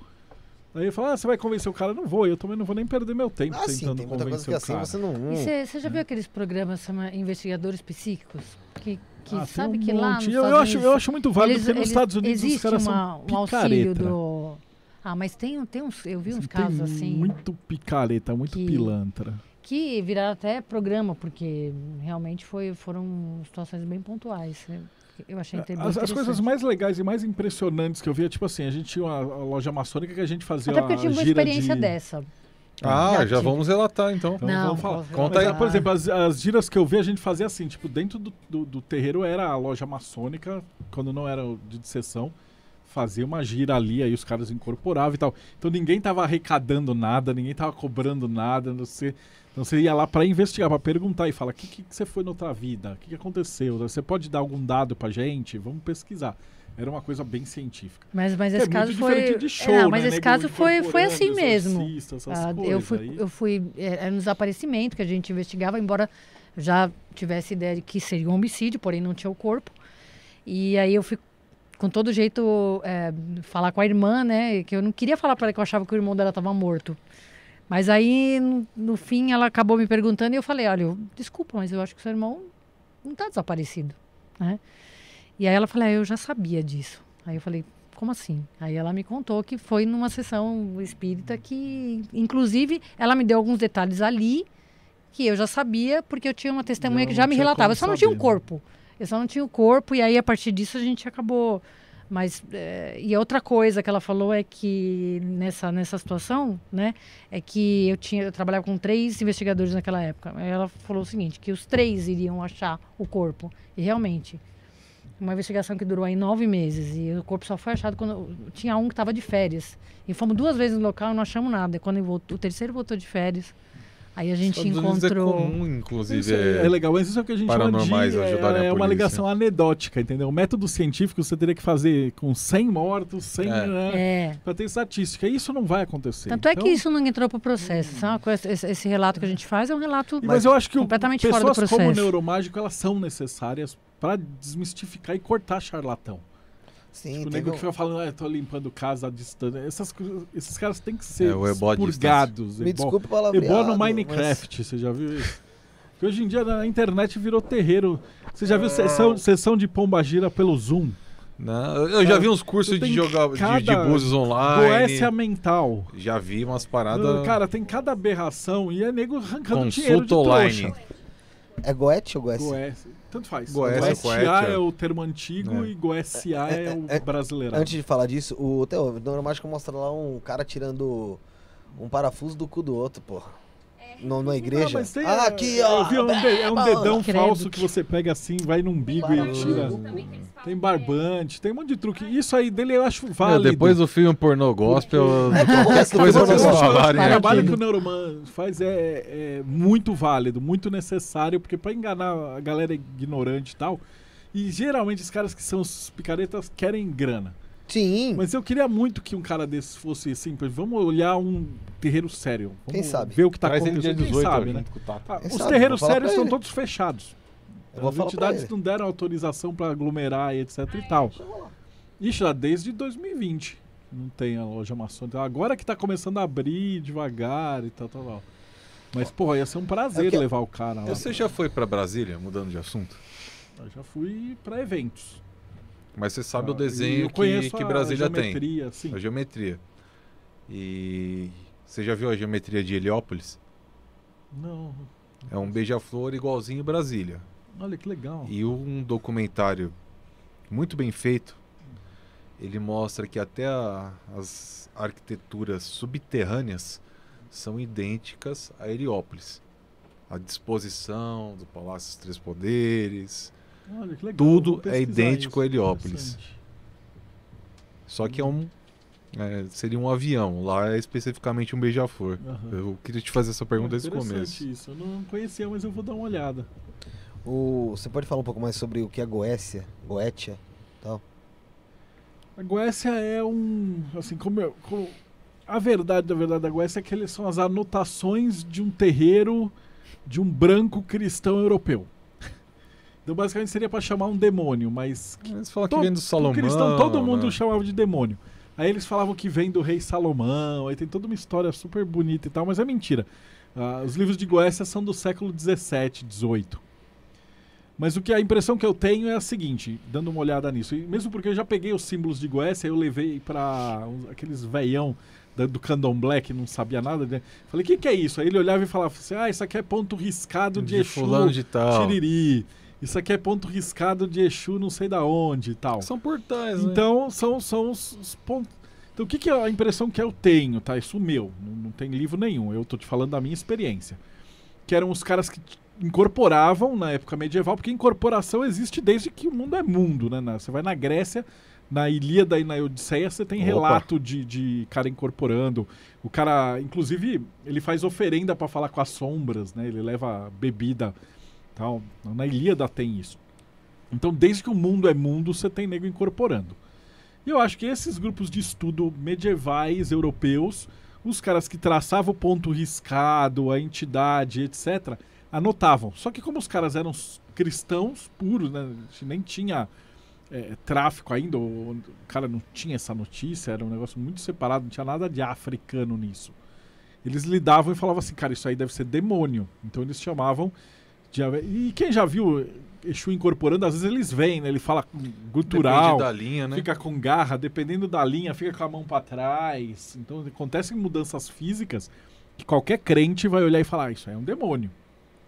Aí fala, ah, você vai convencer o cara? Não vou, eu também não vou nem perder meu tempo ah, tentando sim, tem muita coisa que assim cara. você não... E você já hum. viu aqueles programas chama Investigadores Psíquicos? Que, que ah, sabe um que monte. lá nos eu, Estados eu acho, Unidos... Eu acho muito válido, eles, porque nos Estados Unidos os caras uma, são picareta. um auxílio do... Ah, mas tem, tem uns... Eu vi uns assim, casos assim... Muito picareta, muito que, pilantra. Que viraram até programa, porque realmente foi, foram situações bem pontuais, né? Eu achei é, as, as coisas mais legais e mais impressionantes que eu via, é, tipo assim, a gente tinha uma loja maçônica que a gente fazia Até porque uma experiência de... dessa. Ah, já, já vamos relatar então. então não, vamos falar. Conta aí. Por exemplo, as, as, giras que eu vi, a gente fazia assim, tipo, dentro do, do, do terreiro era a loja maçônica, quando não era de sessão fazer uma gira ali, aí os caras incorporavam e tal. Então ninguém tava arrecadando nada, ninguém tava cobrando nada, não sei. Então você ia lá para investigar, para perguntar e fala: o que, que, que, você foi na outra vida? O que, que, aconteceu? Você pode dar algum dado pra gente? Vamos pesquisar. Era uma coisa bem científica. Mas, mas é esse caso foi. Show, é, mas né? esse Nego caso foi, foi assim mesmo. Ah, eu fui, eu fui. Era é, um é desaparecimento que a gente investigava, embora já tivesse ideia de que seria um homicídio, porém não tinha o corpo. E aí eu fui com todo jeito, é, falar com a irmã, né? Que eu não queria falar para ela que eu achava que o irmão dela estava morto. Mas aí, no, no, fim, ela acabou me perguntando e eu falei: olha, eu, desculpa, mas eu acho que seu irmão não está desaparecido, né? E aí ela falou: ah, eu já sabia disso. Aí eu falei: como assim? Aí ela me contou que foi numa sessão espírita que, inclusive, ela me deu alguns detalhes ali que eu já sabia, porque eu tinha uma testemunha que já me relatava, só não tinha um né? corpo. Eu só não tinha o corpo e aí a partir disso a gente acabou. Mas é, e outra coisa que ela falou é que nessa nessa situação, né, é que eu tinha eu trabalhava com três investigadores naquela época. Ela falou o seguinte, que os três iriam achar o corpo e realmente uma investigação que durou aí nove meses e o corpo só foi achado quando tinha um que estava de férias e fomos duas vezes no local e não achamos nada. E quando voltou, o terceiro voltou de férias Aí a gente Estados é encontrou. é comum, inclusive. É... é, legal, mas isso é o que a gente Paranormais chama de, é, é uma ligação anedótica, entendeu? O método científico você teria que fazer com 100 mortos, 100. É. Né, é. Pra ter estatística. Isso não vai acontecer. Tanto então... é que então isso não entrou pro processo. Hum. esse, esse, relato que a gente faz é um relato mas eu acho que completamente fora do processo. Pessoas como o neuromágico, elas são necessárias para desmistificar e cortar charlatão. Sim, tipo, o nego um... que fica falando, ah, eu tô limpando casa à distância. Essas, esses caras têm que ser é, expurgados. Me desculpe falar Ebó no Minecraft, mas... você já viu isso? Porque hoje em dia na internet virou terreiro. Você já viu é... sessão, sessão de gira pelo Zoom? Não, eu já vi uns cursos de jogar de, de online online. Doécia mental. Já vi umas paradas. Cara, tem cada aberração e é nego arrancando Consulta dinheiro Consulta online. Trouxa. É Goethe ou Goethe? Goethe. Tanto faz. Goécia, é o termo antigo é. e Goecia é, é, é, o é, brasileiro. Antes de falar disso, o Teo, o Dona Mágica mostra lá um cara tirando um parafuso do cu do outro, porra no, na ah, igreja. Não, tem, ah, aqui, ó. Eu vi, é um, de, é um dedão Credo falso que... que você pega assim, vai no umbigo e tira. Tem barbante, tem um monte de truque. Né? Isso aí dele eu acho válido. Meu, depois do filme pornô gospel, é, coisa vocês falarem. Trabalho que o Neuroman faz é, é, é muito válido, muito necessário, porque pra enganar a galera ignorante e tal. E geralmente os caras que são picaretas querem grana. Sim. Mas eu queria muito que um cara desse fosse assim. Vamos olhar um terreiro sério. Vamos Quem sabe? Ver o que está acontecendo. Dia 18, Quem sabe, né? né? Ah, Quem os sabe? terreiros sérios estão todos fechados. Eu As entidades não deram autorização para aglomerar e etc Ai, e é, tal. Isso já desde 2020. Não tem a loja maçônica. Então, agora que está começando a abrir devagar e tal, tal, tal. Mas, porra, ia ser um prazer é levar o cara lá. Você já foi para Brasília, mudando de assunto? Eu já fui para eventos. Mas você sabe ah, o desenho que, que Brasília a geometria, tem. Sim. A geometria. E você já viu a geometria de Heliópolis? Não. É um beija-flor igualzinho Brasília. Olha que legal. E um documentário muito bem feito. Ele mostra que até a, as arquiteturas subterrâneas são idênticas a Heliópolis. A disposição do Palácio dos Três Poderes, Olha, legal, Tudo é idêntico isso, a Heliópolis. Só que é uhum. um. É, seria um avião, lá é especificamente um beija-flor. Uhum. Eu queria te fazer essa pergunta é desde o começo. Isso. Eu não conhecia, mas eu vou dar uma olhada. O, você pode falar um pouco mais sobre o que é Goécia, Goétia, tal? A Goécia é um, assim, como, eu, como a verdade da verdade da Goécia é que eles são as anotações de um terreiro de um branco cristão europeu. Então, basicamente seria para chamar um demônio, mas. Eles falam que vem do Salomão. Cristão, todo né? mundo né? chamava de demônio. Aí eles falavam que vem do rei Salomão, aí tem toda uma história super bonita e tal, mas é mentira. Ah, os livros de Goécia são do século 17, 18. Mas o que a impressão que eu tenho é a seguinte, dando uma olhada nisso, e mesmo porque eu já peguei os símbolos de Goécia, eu levei para aqueles veião da, do candomblé que não sabia nada, né? falei, o que, que é isso? Aí ele olhava e falava assim, ah, isso aqui é ponto riscado de, de Exu, fulano de tal. tiriri. Isso aqui é ponto riscado de Exu, não sei da onde e tal. São portais, né? Então, né? são, são os, os pontos. Então, o que, que é a impressão que eu tenho, tá? Isso meu, não, não tem livro nenhum. Eu tô te falando da minha experiência. Que eram os caras que incorporavam na época medieval, porque incorporação existe desde que o mundo é mundo, né, né? Você vai na Grécia, na Ilíada e na Odisseia, você tem Opa. relato de, de cara incorporando. O cara, inclusive, ele faz oferenda para falar com as sombras, né? Ele leva bebida Tal. Na Ilíada tem isso. Então, desde que o mundo é mundo, você tem nego incorporando. E eu acho que esses grupos de estudo medievais europeus, os caras que traçavam o ponto riscado, a entidade, etc., anotavam. Só que como os caras eram cristãos puros, né? nem tinha é, tráfico ainda, o cara não tinha essa notícia, era um negócio muito separado, não tinha nada de africano nisso. Eles lidavam e falavam assim, cara, isso aí deve ser demônio. Então eles chamavam já, e quem já viu Exu incorporando, às vezes eles vêm, né? Ele fala gutural. Depende da linha, né? Fica com garra, dependendo da linha, fica com a mão para trás. Então acontecem mudanças físicas que qualquer crente vai olhar e falar: ah, Isso é um demônio.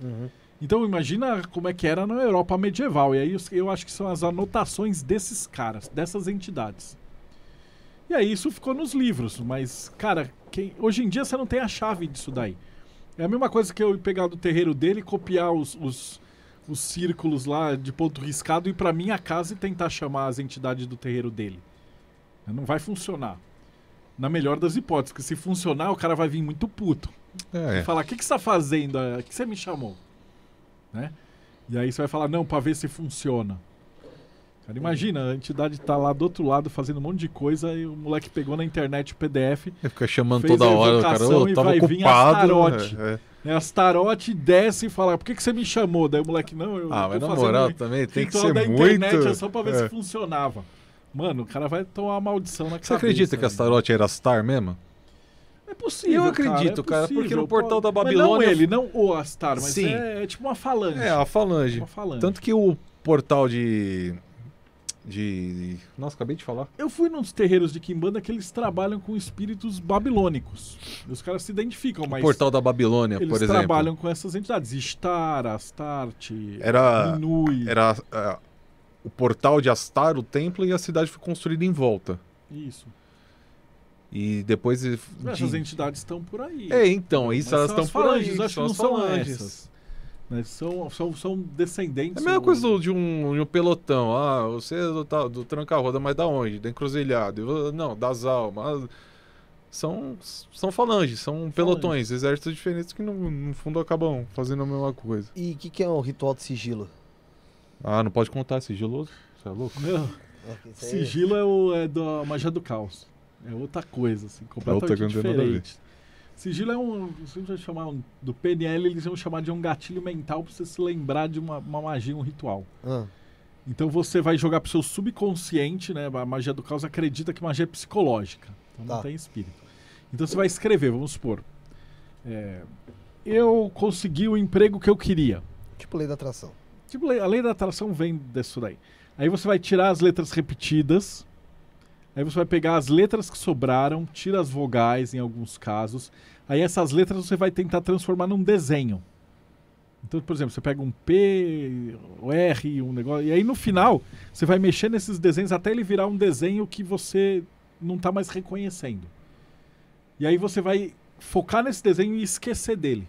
Uhum. Então imagina como é que era na Europa medieval. E aí eu acho que são as anotações desses caras, dessas entidades. E aí isso ficou nos livros, mas, cara, quem... hoje em dia você não tem a chave disso daí. É a mesma coisa que eu pegar do terreiro dele e copiar os, os, os círculos lá de ponto riscado e ir para minha casa e tentar chamar as entidades do terreiro dele. Não vai funcionar. Na melhor das hipóteses, que se funcionar, o cara vai vir muito puto. É. E é. falar: o que, que você tá fazendo? O é, que você me chamou? Né? E aí você vai falar: não, para ver se funciona. Cara, imagina, a entidade tá lá do outro lado fazendo um monte de coisa e o moleque pegou na internet o PDF. Ele é, fica chamando toda hora, o cara, eu tava e vai ocupado. Vir é, é. Né, as desce e fala, por que, que você me chamou? Daí o moleque, não, eu Ah, mas na moral também, tem que ser muito... internet é só pra ver é. se funcionava. Mano, o cara vai tomar uma maldição na você cabeça. Você acredita que né? astarote era Star mesmo? É possível. Eu acredito, cara, é cara porque no portal da Babilônia. Mas não ele, não o Astar, mas Sim. É, é tipo uma falange. É, a falange. Uma falange. Tanto que o portal de de, de, Nossa, acabei de falar. Eu fui nos terreiros de Kimbanda que eles trabalham com espíritos babilônicos. Os caras se identificam, mas. O portal da Babilônia, por exemplo. Eles trabalham com essas entidades. Istar, Astarte, era, Era uh, o portal de Astar, o templo, e a cidade foi construída em volta. Isso. E depois. De... Essas entidades estão por aí. É, então, isso elas estão por falanges, aí. Acho que não são anjos essas. Né? São, são, são descendentes. É a mesma coisa do, de, um, de um pelotão. Ah, você é do, tá, do tranca-roda, mas da onde? Da encruzilhada. não, das almas. Ah, são, são falanges, são falanges. pelotões, exércitos diferentes que no, no, fundo acabam fazendo a mesma coisa. E o que, que é o ritual de sigilo? Ah, não pode contar, sigiloso? Você é louco? Não. É é sigilo é, o, é da magia do caos. É outra coisa, assim, completamente é outra diferente. Sigilo é um. Se você chamar um, do PNL, eles vão chamar de um gatilho mental para você se lembrar de uma, uma magia, um ritual. Ah. Então você vai jogar pro seu subconsciente, né? A magia do caos acredita que magia é psicológica. Então tá. não tem espírito. Então você vai escrever, vamos supor. É, eu consegui o emprego que eu queria. Tipo lei da atração. Tipo, a lei da atração vem disso daí. Aí você vai tirar as letras repetidas Aí você vai pegar as letras que sobraram, tira as vogais em alguns casos. Aí essas letras você vai tentar transformar num desenho. Então, por exemplo, você pega um P, um R, um negócio. E aí no final você vai mexer nesses desenhos até ele virar um desenho que você não está mais reconhecendo. E aí você vai focar nesse desenho e esquecer dele.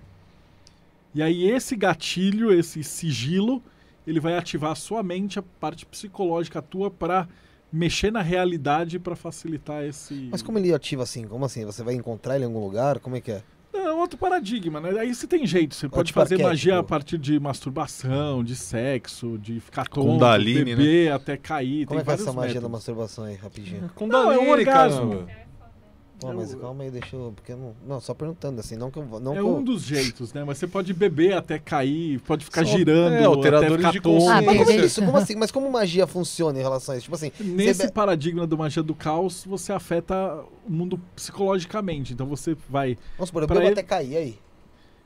E aí esse gatilho, esse sigilo, ele vai ativar a sua mente, a parte psicológica tua para mexer na realidade para facilitar esse. Mas como ele ativa assim? Como assim? Você vai encontrar ele em algum lugar? Como é que é? É outro paradigma, né? Aí você tem jeito. Você é pode tipo fazer magia a partir de masturbação, de sexo, de ficar tonto, Kundalini, né? beber né? até cair. Como é que é essa magia métodos. da masturbação aí, rapidinho? Kundalini, Não, é um orgasmo. Caramba. Pô, mas eu, calma aí, deixa eu. Porque eu não, não, só perguntando, assim, não que eu vou. Não é eu... um dos jeitos, né? Mas você pode beber até cair, pode ficar só, girando. É, alteradores até de Ah, mas como é isso? Como assim? Mas como magia funciona em relação a isso? Tipo assim. Nesse be... paradigma do magia do caos, você afeta o mundo psicologicamente. Então você vai. Vamos supor, eu bebo ele... até cair aí.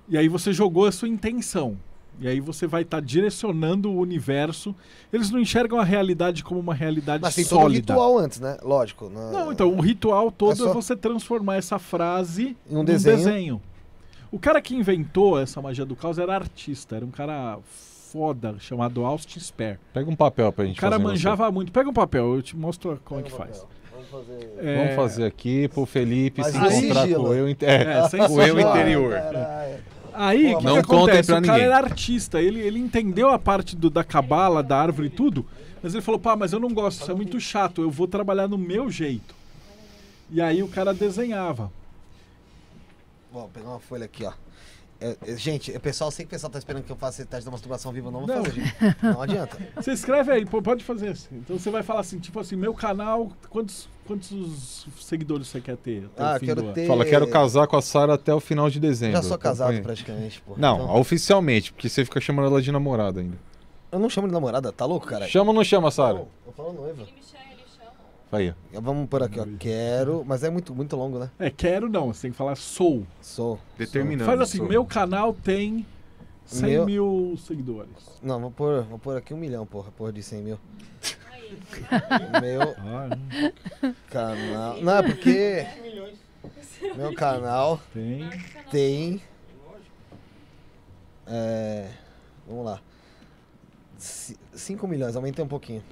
E aí você jogou a sua intenção. E aí você vai estar tá direcionando o universo. Eles não enxergam a realidade como uma realidade Mas tem sólida. Mas todo um ritual antes, né? Lógico. Não, né? não então, o ritual é todo é, só... é você transformar essa frase em um desenho. desenho. O cara que inventou essa magia do caos era artista, era um cara foda chamado Austin Spare. Pega um papel pra gente O cara manjava você. muito. Pega um papel, eu te mostro como Pega é que um faz. Vamos fazer... É... Vamos fazer aqui pro Felipe Mas se encontrar com o eu, inter... é, é, [LAUGHS] o eu interior. Caralho. Aí, que não que acontece? Pra o cara ninguém. era artista, ele, ele entendeu a parte do, da cabala, da árvore e tudo, mas ele falou, pá, mas eu não gosto, isso é muito chato, eu vou trabalhar no meu jeito. E aí o cara desenhava. Vou pegar uma folha aqui, ó. É, é, gente, o pessoal, sei que o pessoal tá esperando que eu faça esse teste da masturbação viva, não vou não. fazer. Não [LAUGHS] adianta. Você escreve aí, pode fazer assim. Então você vai falar assim, tipo assim, meu canal, quantos quantos seguidores você quer ter? ah, quero ter... Fala, quero casar com a Sara até o final de dezembro. Já sou casado então, praticamente, pô. Não, então... oficialmente, porque você fica chamando ela de namorada ainda. Eu não chamo de namorada, tá louco, cara? Chama ou não chama, Sara? Eu, eu falo noiva. Aí. Vamos por aqui, ó. Quero, mas é muito, muito longo, né? É, quero não, você tem que falar sou. Sou. Determinando. Faz assim, sou. meu canal tem 100 meu... mil seguidores. Não, vou pôr, vou por aqui um milhão, porra, porra de 100 mil. Meu canal. Não, é porque. Meu canal tem. Tem. É, vamos lá. 5 milhões, aumentei um pouquinho.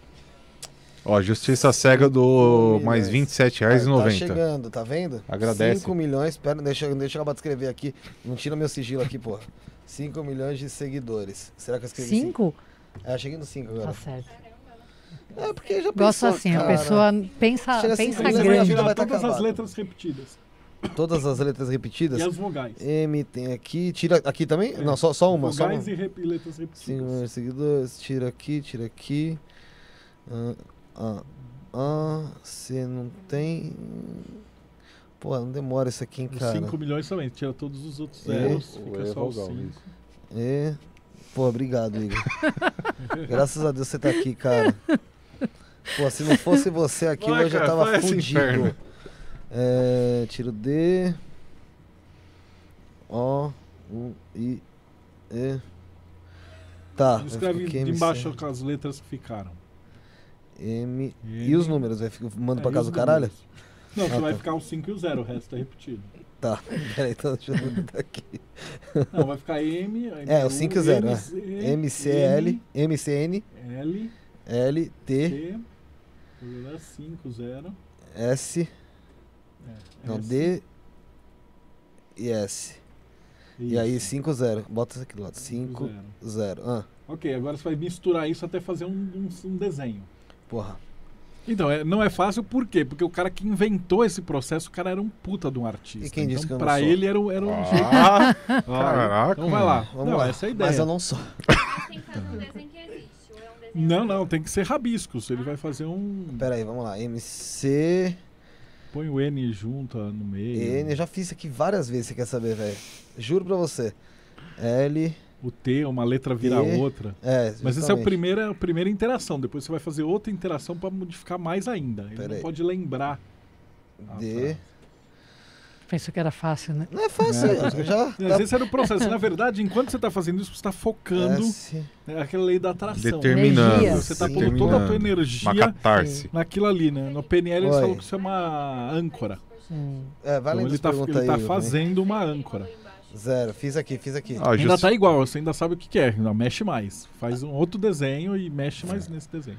Ó, Justiça Cega do mais R$ Tá chegando, tá vendo? Agradece. 5 milhões, pera, deixa, deixa eu acabar de escrever aqui. Não tira meu sigilo aqui, porra. 5 milhões de seguidores. Será que eu escrevi 5? É, cheguei no 5 agora. Tá certo. É porque já Gosto pensou, assim, cara. a pessoa pensa, assim, pensa assim, grande. Vai tá todas acabado. as letras repetidas. Todas as letras repetidas? E as vogais. M tem aqui, tira aqui também? É. Não, só, só uma. Vogais só uma. E, rep, letras repetidas. Sim, seguidores, tira aqui, tira aqui. Ah, ah, ah, você não tem... Pô, não demora isso aqui, hein, cara. 5 milhões também, tira todos os outros é. zeros, o fica o é só os 5. E... É. Pô, obrigado, Igor. [LAUGHS] Graças a Deus você tá aqui, cara. [LAUGHS] Pô, se não fosse você aqui, vai, eu já cara, tava fudido. É, tiro D. O. U. I. E. Tá. Escreve embaixo com as letras que ficaram. M. E, e os números? Eu mando é, pra casa do caralho? Não, ah, tá. vai ficar o 5 e o 0, o resto é repetido. Tá, [LAUGHS] peraí, então tô achando aqui. Não, vai ficar M. M é, é, o 5 e o 0, né? MCL. MCN. L. L. T. T Angular 5, 0. S. É, não, S. D e S. Isso. E aí 5, 0. Bota isso aqui do lado. 5, 0. Ah. Ok, agora você vai misturar isso até fazer um, um, um desenho. Porra. Então, é, não é fácil por quê? Porque o cara que inventou esse processo, o cara era um puta de um artista. E quem então, que eu não pra sou? ele era, um, era um ah, Caraca. Então vai lá. Vamos não, lá. essa é a ideia. Mas eu não sou. Tem que fazer um desenho que existe. Não, não, tem que ser rabiscos. Ele vai fazer um. Pera aí, vamos lá. MC. Põe o N junto no meio. N, eu já fiz isso aqui várias vezes, você quer saber, velho. Juro pra você. L. O T, uma letra vira outra. É, Mas essa é a primeira, a primeira interação. Depois você vai fazer outra interação para modificar mais ainda. Ele Pera não aí. pode lembrar. D. Ah, tá pensou que era fácil, né? Não é fácil, é, já. Às tá... vezes era o processo. Na verdade, enquanto você está fazendo isso, você está focando é, né, aquela lei da atração. Né? Determinando. você está pondo toda a tua energia naquilo ali, né? No PNL eles falou falam que isso é uma âncora. Hum. É, vale então, ele está tá, tá fazendo né? uma âncora. Zero, fiz aqui, fiz aqui. Ah, ainda just... tá igual, você ainda sabe o que, quer é. Não, mexe mais. Faz um outro desenho e mexe mais é. nesse desenho.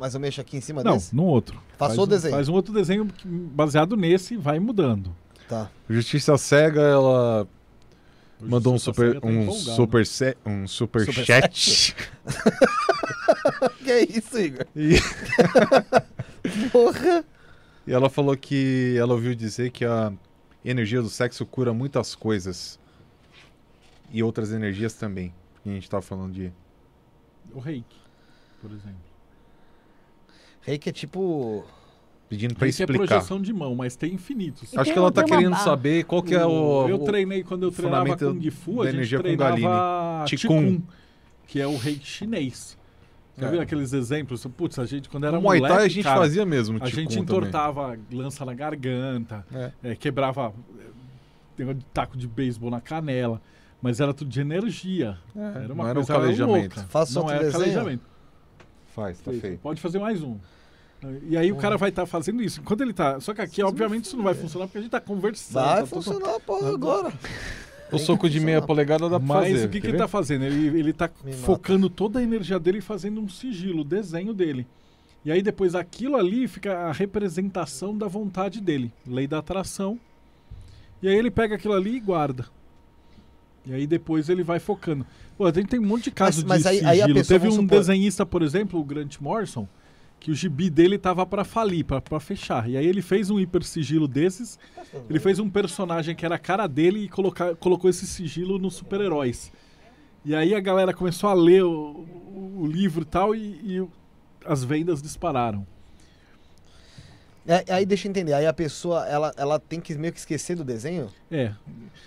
Mas eu mexo aqui em cima não, desse? Não, num outro. Passou faz o um, desenho. Faz um outro desenho baseado nesse e vai mudando. Tá. Justiça Cega, ela mandou um tá super um super, se, um super super chat. [LAUGHS] que é isso, Igor? [LAUGHS] E... Porra. E ela falou que ela ouviu dizer que a energia do sexo cura muitas coisas e outras energias também. a gente tava falando de o Reiki, por exemplo. Reiki é tipo pedindo para é explicar. é projeção de mão, mas tem infinitos. Acho que ela está querendo saber qual que é o... Eu treinei, quando eu treinava Kung Fu, a gente treinava Qigong, que é o rei chinês. Você é. viu aqueles exemplos? Putz, a gente, quando era o moleque, Thai, a gente cara, fazia mesmo A gente entortava também. lança na garganta, é. É, quebrava é, taco de beisebol na canela, mas era tudo de energia. É, era uma não coisa era um calejamento. Louca. Faça não era desenho. calejamento. Faz, tá feito. Pode fazer mais um. E aí o é. cara vai estar tá fazendo isso. Enquanto ele tá. Só que aqui, obviamente, isso não vai é. funcionar porque a gente tá conversando. Vai tá funcionar, porra, agora. O soco de meia polegada dá pra Mas fazer. Mas o que, que ele tá fazendo? Ele, ele tá Me focando mata. toda a energia dele e fazendo um sigilo, o desenho dele. E aí depois aquilo ali fica a representação da vontade dele. Lei da atração. E aí ele pega aquilo ali e guarda. E aí depois ele vai focando. Pô, a gente tem um monte de casos mas, mas de aí, sigilo. Aí Teve um supor... desenhista, por exemplo, o Grant Morrison, que o gibi dele tava para falir, para fechar. E aí ele fez um hiper sigilo desses. Ele fez um personagem que era a cara dele e colocar, colocou esse sigilo nos super-heróis. E aí a galera começou a ler o, o livro e tal, e, e as vendas dispararam. É, aí deixa eu entender, aí a pessoa ela, ela tem que meio que esquecer do desenho? É.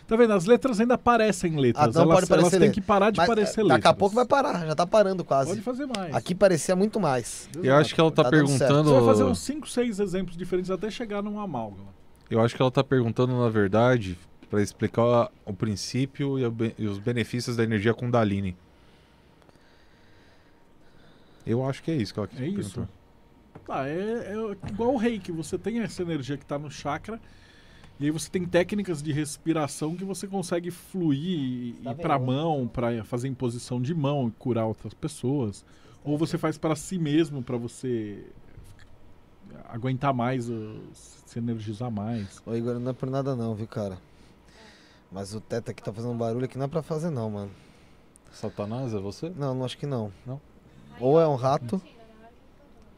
Tá vendo? As letras ainda parecem letras. Ah, elas, têm que parar de Mas, parecer letras. É, daqui a pouco vai parar, já tá parando quase. Pode fazer mais. Aqui parecia muito mais. Exato. Eu acho que ela tá, tá perguntando. Você vai fazer uns 5, 6 exemplos diferentes até chegar num amálgama. Eu acho que ela tá perguntando, na verdade, para explicar o princípio e, os benefícios da energia com Daline. Eu acho que é isso que ela é Isso. Tá, é, é igual o reiki, você tem essa energia que está no chakra, e aí você tem técnicas de respiração que você consegue fluir e ir tá para mão, para fazer em posição de mão e curar outras pessoas. Tá Ou você faz para si mesmo, para você aguentar mais, se energizar mais. Ô Igor, não é por nada não, viu, cara? Mas o teto aqui tá fazendo um barulho que não é pra fazer não, mano. Satanás é você? Não, não acho que não. Não? Ou é um rato...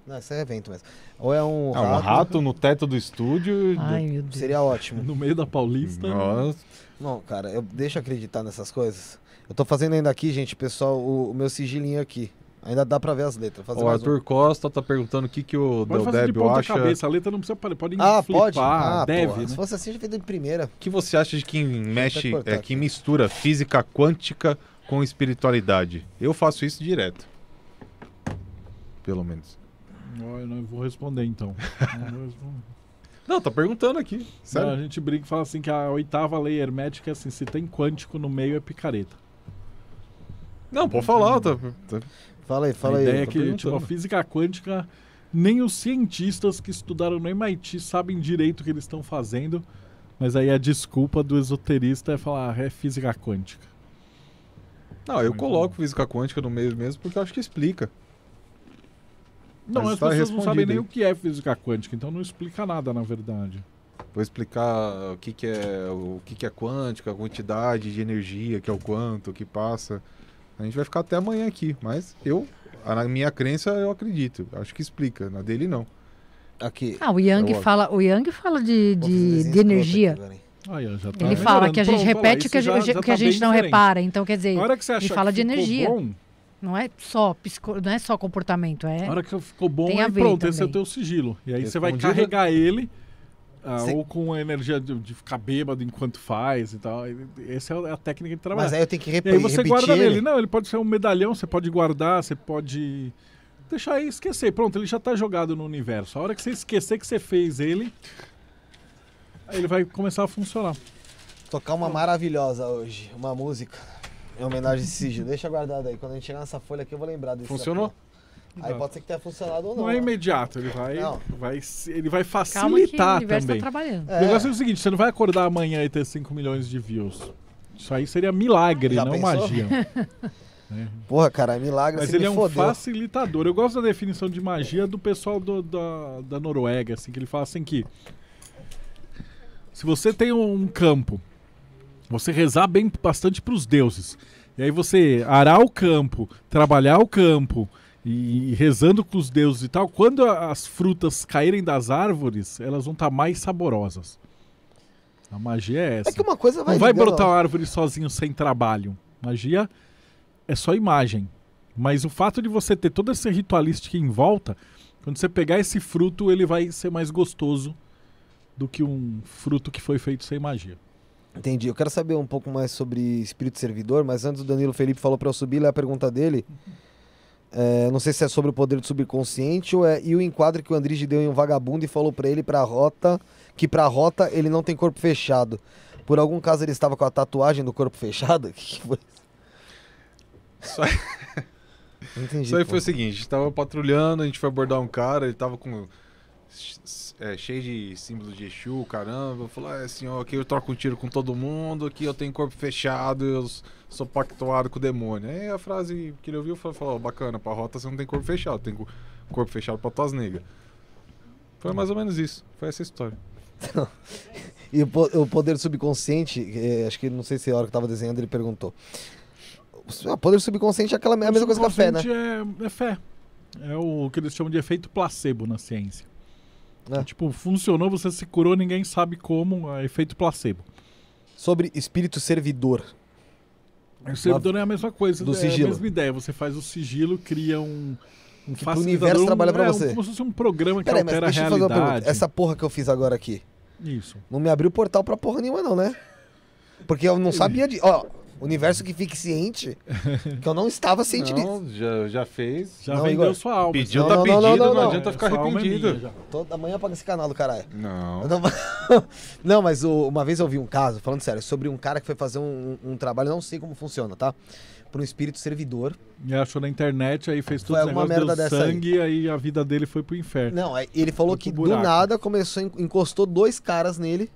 Não, esse é evento mesmo. Ou é um. É ah, rato... um rato né? no teto do estúdio. Ai, meu Deus. Seria ótimo. [LAUGHS] No meio da Paulista. Nossa. Não, cara, eu deixo acreditar nessas coisas. Eu tô fazendo ainda aqui, gente, pessoal, o, o meu sigilinho aqui. Ainda dá pra ver as letras. Fazer o Arthur um. Costa tá perguntando o que, que o pode Del Débio acha. Cabeça. A letra não precisa parar, pode ah, pode? Ah, deve. né? Se fosse assim, já feito de primeira. O que você acha de quem mexe, é, quem mistura física quântica com espiritualidade? Eu faço isso direto. Pelo menos. Eu não vou responder então. [LAUGHS] não, tá perguntando aqui. Sério? Não, a gente brinca e fala assim que a oitava lei hermética é assim, se tem quântico no meio é picareta. Não, pode falar, tá, tá... Fala aí, fala a aí. A ideia é que tipo, a física quântica, nem os cientistas que estudaram no MIT sabem direito o que eles estão fazendo, mas aí a desculpa do esoterista é falar, ah, é física quântica. Não, eu coloco física quântica no meio mesmo porque eu acho que explica. Não, as pessoas não sabem nem o que é física quântica, então não explica nada, na verdade. Vou explicar o que, que é o que, que é quântica, a quantidade de energia, que é o quanto, o que passa. A gente vai ficar até amanhã aqui, mas eu, na minha crença, eu acredito. Acho que explica, na dele não. Aqui. Ah, o Yang é fala, o Yang fala de, de, assim, de energia. Ah, tá ele fala que a gente repete o que, a, já, já o que tá a gente não diferente. repara. Então, quer dizer, ele fala de energia. Bom, não é só psico... não é só comportamento, é. hora que ficou bom, aí pronto, também. esse é o teu sigilo. E aí você vai carregar ele. Ah, Cê... Ou com a energia de, de, ficar bêbado enquanto faz e tal. Essa é, é a técnica de trabalho. Mas aí eu tenho que rep... e aí você repetir. guarda nele. Não, ele pode ser um medalhão, você pode guardar, você pode deixar aí esquecer. Pronto, ele já está jogado no universo. A hora que você esquecer que você fez ele, ele vai começar a funcionar. Tocar uma maravilhosa hoje, uma música. Em homenagem a Sigil. Deixa guardado aí. Quando a gente chegar nessa folha aqui, eu vou lembrar disso. Funcionou? Aqui. Aí pode ser que tenha funcionado ou não. Não é né? imediato, ele vai, vai, ele vai facilitar Calma tá também. Tá trabalhando. É. O negócio é o seguinte: você não vai acordar amanhã e ter 5 milhões de views. Isso aí seria milagre, Já não pensou? magia. [LAUGHS] É. Porra, cara, é milagre. Mas assim ele é um fodeu. facilitador. Eu gosto da definição de magia do pessoal do, da, da Noruega, assim, que ele fala assim que se você tem um campo você rezar bem bastante para os deuses. E aí você arar o campo, trabalhar o campo e, e rezando com os deuses e tal, quando as frutas caírem das árvores, elas vão estar tá mais saborosas. A magia é, é essa. É que uma coisa vai Não vai brotar uma árvore sozinho sem trabalho. Magia é só imagem. Mas o fato de você ter toda essa ritualística em volta, quando você pegar esse fruto, ele vai ser mais gostoso do que um fruto que foi feito sem magia. Entendi. Eu quero saber um pouco mais sobre espírito servidor, mas antes o Danilo Felipe falou para eu subir lá a pergunta dele. É, não sei se é sobre o poder do subconsciente ou é e o enquadro que o Andrige deu em um vagabundo e falou para ele para rota que para a rota ele não tem corpo fechado. Por algum caso ele estava com a tatuagem do corpo fechado? [LAUGHS] Que, que foi? Isso aí, Entendi, Só aí foi o seguinte, a gente estava patrulhando, a gente foi abordar um cara, ele estava com é, cheio de símbolos de Exu, caramba. Falou, é assim, ó, aqui eu troco um tiro com todo mundo, aqui eu tenho corpo fechado, eu sou pactuado com o demônio. Aí a frase que ele ouviu foi, falou, bacana, pra rota você não tem corpo fechado, tem corpo fechado pra tuas negras. Foi mais ou menos isso, foi essa história. [LAUGHS] e o poder subconsciente, é, acho que não sei se a hora que eu tava desenhando ele perguntou. O ah, poder subconsciente é aquela, é a mesma coisa que a fé, né? É, é fé. É o que eles chamam de efeito placebo na ciência. É. Tipo, funcionou, você se curou, ninguém sabe como, é efeito placebo. Sobre espírito servidor. O servidor Na... é a mesma coisa, do é sigilo. a mesma ideia. Você faz o sigilo, cria um, um que O universo trabalha pra é, você. Um, como se fosse um programa que era altera aí, mas deixa a realidade. Eu fazer uma pergunta. Essa porra que eu fiz agora aqui. Isso. Não me abriu portal pra porra nenhuma, não, né? Porque eu não sabia de. Ó, Universo que fique ciente que eu não estava ciente não, disso. Já, já fez. Já não, vendeu Igor. sua alma. Pediu, não, tá não, pedido, não, não, não, não adianta ficar é arrependido. É Toda manhã paga esse canal do caralho. Não. Não... [LAUGHS] não, mas o, uma vez eu vi um caso, falando sério, sobre um cara que foi fazer um, um trabalho, não sei como funciona, tá? Para um espírito servidor. E achou na internet, aí fez tudo uma merda dessa sangue, aí. aí. a vida dele foi pro inferno. Não, ele falou que do nada começou, encostou dois caras nele,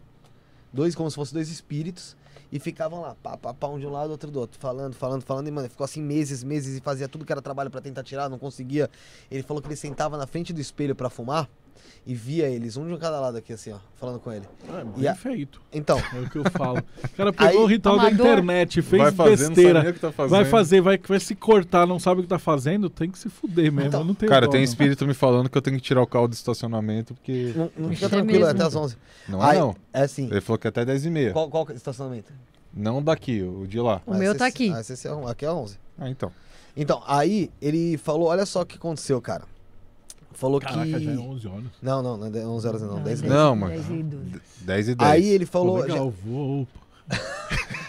dois como se fossem dois espíritos e ficavam lá, pá, pá, pá, um de um lado, outro do outro, falando, falando, falando, e, mano, ficou assim meses, meses e fazia tudo que era trabalho para tentar tirar, não conseguia. Ele falou que ele sentava na frente do espelho para fumar, e via eles, um de um cada lado aqui, assim, ó, falando com ele. É, bem feito. Então. É o que eu falo. O cara pegou Aí, o ritual da internet, fez vai besteira. Tá vai fazer, vai, vai se cortar, não sabe o que tá fazendo, tem que se fuder mesmo. Então, não tem cara, dó, tem não. espírito me falando que eu tenho que tirar o carro do estacionamento, porque. Não, não fica é tranquilo, é até as 11. Não é, Aí, não. É assim. Ele falou que é até 10 e meia. Qual, qual é estacionamento? Não daqui, o de lá. O meu tá cê, tá aqui. Aí aqui é 11. Ah, então. Então, aí ele falou: olha só o que aconteceu, cara falou Caraca, que. já é 11 horas. Não, não, não é 11 horas não, não 10 e 10. Não, mas. 10 e 12. 10 Aí ele falou. É pô, legal, já... vou,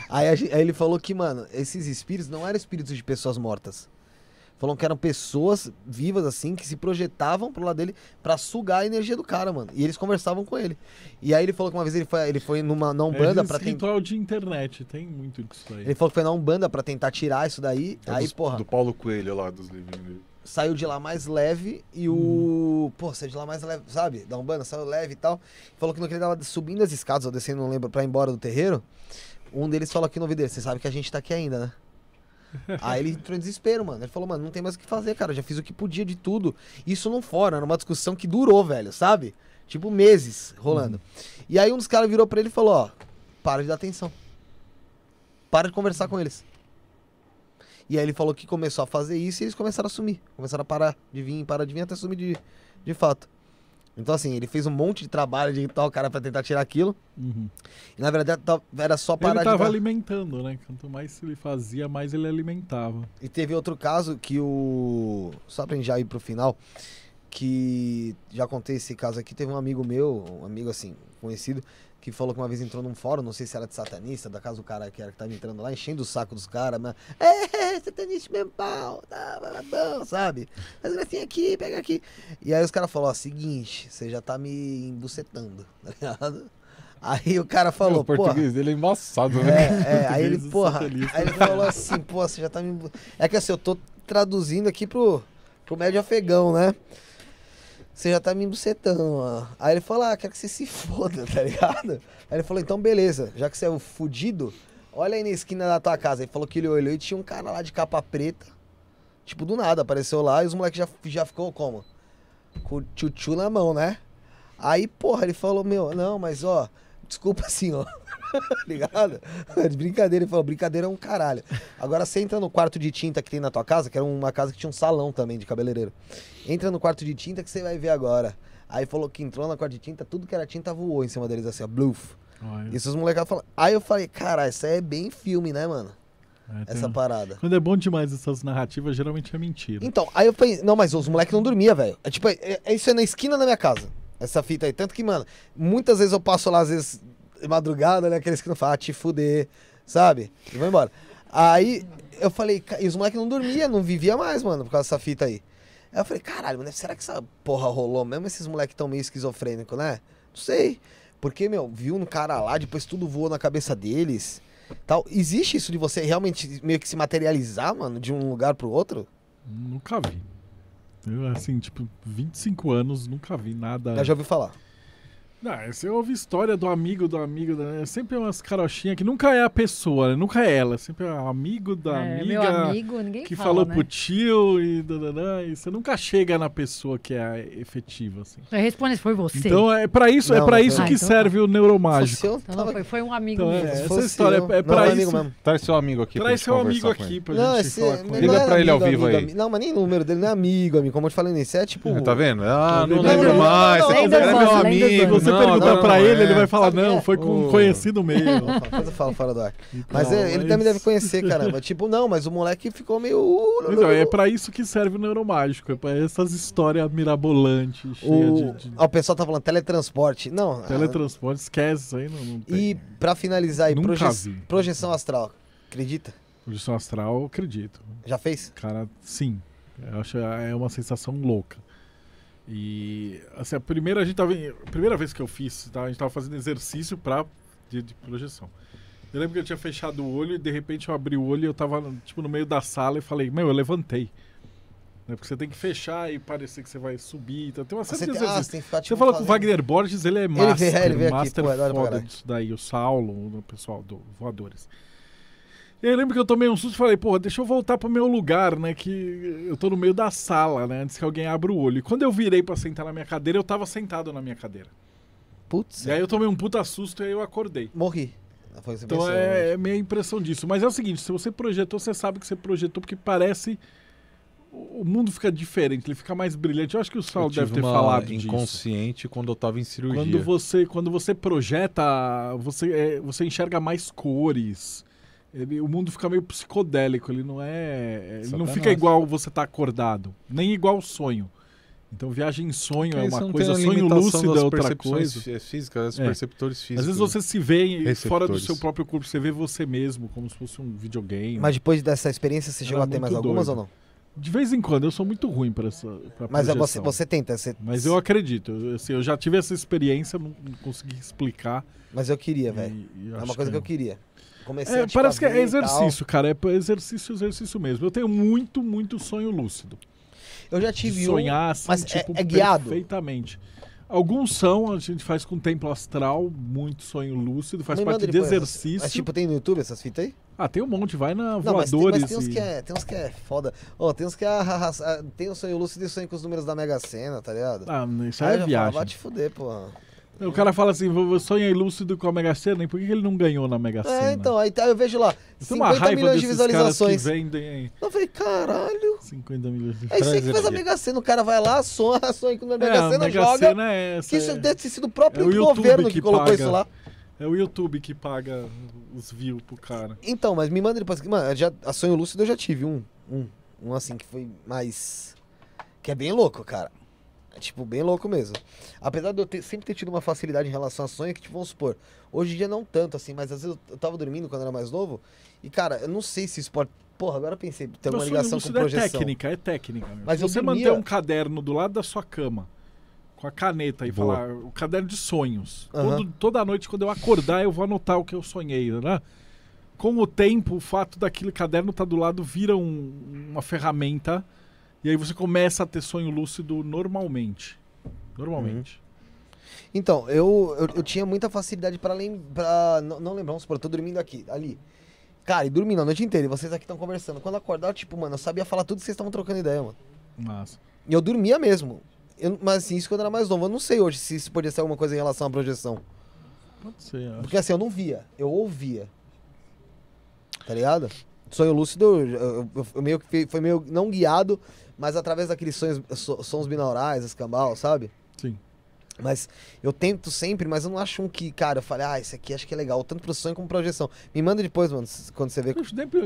aí, gente, aí ele falou que, mano, esses espíritos não eram espíritos de pessoas mortas. Falou que eram pessoas vivas, assim, que se projetavam pro lado dele pra sugar a energia do cara, mano. E eles conversavam com ele. E aí ele falou que uma vez ele foi, ele foi numa, na Umbanda é pra tentar. ritual de internet, tem muito disso aí. Ele falou que foi na Umbanda pra tentar tirar isso daí. É aí, dos, porra. Do Paulo Coelho lá, dos livrinhos dele saiu de lá mais leve e o. Hum. Pô, saiu de lá mais leve, sabe? Da Umbanda, saiu leve e tal. Falou que no que ele tava subindo as escadas ou descendo, não lembro, pra ir embora do terreiro. Um deles falou aqui no ouvido dele: Você sabe que a gente tá aqui ainda, né? [LAUGHS] Aí ele entrou em desespero, mano. Ele falou, mano, não tem mais o que fazer, cara. já fiz o que podia de tudo. Isso não fora, era uma discussão que durou, velho, sabe? Tipo, meses rolando. Hum. E aí um dos caras virou pra ele e falou, ó, para de dar atenção. Para de conversar com eles. E aí ele falou que começou a fazer isso e eles começaram a sumir. Começaram a parar de vir, parar de vir até sumir de, de fato. Então, assim, ele fez um monte de trabalho de tal cara para tentar tirar aquilo. Uhum. E, na verdade, era só parar ele de. Ele tava alimentando, né? Quanto mais ele fazia, mais ele alimentava. E teve outro caso que o. Só pra gente já ir pro final. Que já contei esse caso aqui. Teve um amigo meu, um amigo assim, conhecido, que falou que uma vez entrou num fórum, não sei se era de satanista, da casa do cara que era que tava entrando lá, enchendo o saco dos caras, mas. É, satanista mesmo pau, tá, bababão, tá, tá, tá", sabe? Faz gracinha aqui, pega aqui. E aí os caras falaram, ó, seguinte, você já tá me embucetando, [LAUGHS] tá ligado? Aí o cara falou, Meu, O português dele é embaçado, né? É, é aí ele, porra, aí ele falou assim, pô, você já tá me. É que assim, eu tô traduzindo aqui pro, pro médio afegão, né? você já tá me embucetando, mano. Aí ele falou, ah, quero que você se foda, [LAUGHS] tá ligado? Aí ele falou, então beleza, já que você é o fudido, olha aí na esquina da tua casa. Ele falou que ele olhou e tinha um cara lá de capa preta. Tipo, do nada, apareceu lá e os moleques já, já ficou como? Com o tchutchu na mão, né? Aí, porra, ele falou, meu, não, mas ó, desculpa assim, [LAUGHS] ó. [LAUGHS] ligado? De brincadeira, ele falou, brincadeira é um caralho. Agora você entra no quarto de tinta que tem na tua casa, que era uma casa que tinha um salão também de cabeleireiro. Entra no quarto de tinta que você vai ver agora. Aí falou que entrou na quarto de tinta, tudo que era tinta voou em cima deles assim, ó, bluf. Olha. Isso os molecados falam. Aí eu falei, caralho, isso aí é bem filme, né, mano? É, essa tem... parada. Quando é bom demais essas narrativas, geralmente é mentira. Então, aí eu falei, não, mas os moleques não dormia, velho. É tipo, é, é, isso é na esquina da minha casa. Essa fita aí. Tanto que, mano, muitas vezes eu passo lá, às vezes, madrugada, né? Aqueles que não falam, ah, te fuder, sabe? E vão embora. Aí eu falei, e os moleques não dormiam, não vivia mais, mano, por causa dessa fita aí. Aí eu falei, caralho, mano, será que essa porra rolou mesmo? Esses moleques tão meio esquizofrênico, né? Não sei. Porque, meu, viu um cara lá, depois tudo voou na cabeça deles. Tal. Existe isso de você realmente meio que se materializar, mano, de um lugar pro outro? Nunca vi. Eu, assim, tipo, 25 anos, nunca vi nada. Eu já ouvi falar. Não, você ouve história do amigo do amigo, né? É sempre umas carochinhas que nunca é a pessoa, né? nunca é ela, é sempre é amigo da é, amiga amigo, que fala, falou né? pro tio e, dadadã, e você nunca chega na pessoa que é a efetiva. Assim. Responde se foi você. Então é para é isso, não, é para isso que ah, então serve tá. o neuromágico. então, tava... foi, foi, um amigo. Então, mesmo. É, essa história eu. é, para isso. Mesmo. Traz tá, seu amigo aqui. Traz seu amigo aqui pra não, gente esse, falar com ele. Liga para ele ao vivo aí. Não, mas nem o número dele não é amigo, amigo. Como eu te falei, isso é tipo. Tá vendo? Ah, não lembro mais. Ele é meu amigo você não, perguntar para pra ele, é. ele vai falar, Sabe não, é? foi com um conhecido mesmo. Depois eu falo fora do ar. Então, mas é, ele mas... É também deve conhecer, caramba. Tipo, não, mas o moleque ficou meio. Uh, então, é pra isso que serve o neuromágico. É pra essas histórias mirabolantes, cheias o... de. de... o pessoal tá falando teletransporte. Não. Ah, teletransporte, esquece isso aí. Não, E pra finalizar aí, proje... projeção astral. Acredita? Projeção astral, acredito. Já fez? Cara, sim. Eu acho é uma sensação louca. E assim, a primeira a gente tava, a primeira vez que eu fiz, tá? a gente estava fazendo exercício para de, de, projeção. Eu lembro que eu tinha fechado o olho e de repente eu abri o olho e eu tava tipo no meio da sala e falei: "Meu, eu levantei". Né? Porque você tem que fechar e parecer que você vai subir. Então, tem uma ah, série você de tem, ah, você, tipo, você fala com o Wagner Borges, ele é master. Ele vê, ele vê master aqui, pô, foda disso daí. O Saulo, o pessoal do Voadores. E aí eu lembro que eu tomei um susto e falei, pô, deixa eu voltar pro meu lugar, né? Que eu tô no meio da sala, né? Antes que alguém abra o olho. E quando eu virei para sentar na minha cadeira, eu tava sentado na minha cadeira. Putz. E aí eu tomei um puta susto e aí eu acordei. Morri. Foi assim, então pensou, é, assim. é minha impressão disso. Mas é o seguinte, se você projetou, você sabe que você projetou, porque parece o mundo fica diferente, ele fica mais brilhante. Eu acho que o Saulo deve ter falado inconsciente disso. quando eu estava em cirurgia. Quando você, quando você projeta, você, é, você enxerga mais cores, ele, o mundo fica meio psicodélico, ele não é. é ele não fica igual você tá acordado, nem igual sonho. Então viagem em sonho Porque é uma coisa, sonho lúcido é outra coisa. É, Físicas, é. perceptores físicos. Às vezes você se vê fora do seu próprio corpo, você vê você mesmo, como se fosse um videogame. Mas depois dessa experiência você Era chegou a ter mais doido. algumas ou não? De vez em quando, eu sou muito ruim para essa pra Mas é você, você tenta. Você... Mas eu acredito. Eu, assim, eu já tive essa experiência, não, não consegui explicar. Mas eu queria, velho. É uma coisa que, que eu queria comecei é, a tipo, Parece que é exercício, cara. É exercício, exercício mesmo. Eu tenho muito, muito sonho lúcido. Eu já tive sonhar, um. Sonhar assim, mas é, tipo, é, é guiado. perfeitamente. Alguns são, a gente faz com templo astral, muito sonho lúcido, faz parte de exercício. mas tipo, tem no YouTube essas fitas aí? Ah, tem um monte, vai na não, voadores. Mas tem, mas tem, uns e... que é, tem uns que é foda. Oh, tem uns que é, tem um sonho lúcido e sonho com os números da Mega Sena, tá ligado? Ah, isso aí é ah, viagem. Fala, vai te fuder, porra. O cara fala assim, sonha ilúcido com a Mega Sena, e por que ele não ganhou na Mega é, Sena? É, então, aí tá, eu vejo lá, 50 milhões de visualizações. Que vendem Eu falei, caralho. 50 milhões de Aí você que faz a Mega Sena, o cara vai lá, sonha, [LAUGHS] sonha com a Mega é, Sena, Mega joga. Sena é essa, que isso é... deve ter sido o próprio é o governo que, que colocou paga. isso lá. É o YouTube que paga os views pro cara. Então, mas me manda depois. Mano, já, a Sonho Lúcido eu já tive um. Um, um assim que foi mais. Que é bem louco, cara. É, tipo, bem louco mesmo. Apesar de eu ter, sempre ter tido uma facilidade em relação a sonho, é que, tipo, vamos supor, hoje em dia não tanto, assim, mas às vezes eu, tava dormindo quando era mais novo, e, cara, eu não sei se isso pode... Porra, agora eu pensei, tem uma ligação com é projeção. É técnica, é técnica. mesmo. Mas você dormia... manter um caderno do lado da sua cama, com a caneta e Boa. falar o caderno de sonhos. Uhum. Todo, toda noite, quando eu acordar, eu vou anotar o que eu sonhei, né? Com o tempo, o fato daquele caderno estar tá do lado vira um, uma ferramenta e aí você começa a ter sonho lúcido normalmente. Normalmente. Uhum. Então, eu, eu, eu, tinha muita facilidade para lembrar. Não, não lembrar, vamos supor, eu tô dormindo aqui, ali. Cara, e dormindo a noite inteira, e vocês aqui estão conversando. Quando acordar, tipo, mano, eu sabia falar tudo que vocês estavam trocando ideia, mano. Massa. E eu dormia mesmo. Eu, mas assim, isso quando eu era mais novo. Eu não sei hoje se isso podia ser alguma coisa em relação à projeção. Pode ser, acho. Porque assim, eu não via, eu ouvia. Tá ligado? Sonho lúcido, eu, eu, meio que foi meio não guiado, mas através daqueles sonhos, sons binaurais, escambau, sabe? Sim. Mas eu tento sempre, mas eu não acho um que, cara, eu falei, ah, esse aqui acho que é legal, tanto pro sonho como projeção. Me manda depois, mano, quando você vê.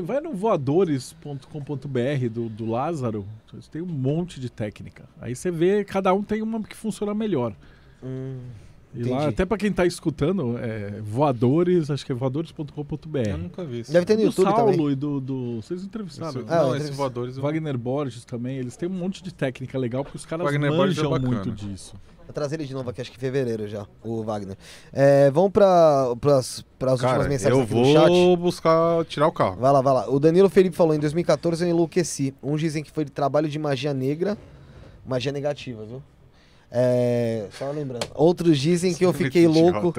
Vai no voadores.com.br do, do Lázaro, tem um monte de técnica. Aí você vê, cada um tem uma que funciona melhor. Hum. E lá, até pra quem tá escutando, é, voadores, acho que é voadores.com.br. Eu nunca vi isso. Deve ter no do YouTube Saulo também. e do, do... Vocês entrevistaram. Esse, né? ah, esses voadores... Wagner Borges também, eles têm um monte de técnica legal, porque os caras Wagner é manjam é muito disso. Vou trazer ele de novo aqui, acho que em fevereiro já, o Wagner. É, vamos para as últimas mensagens eu vou chat. buscar tirar o carro. Vai lá, vai lá. O Danilo Felipe falou, em 2014 eu enlouqueci. Uns dizem que foi de trabalho de magia negra, magia negativa, viu? É... Só lembrando. Outros dizem que eu fiquei louco.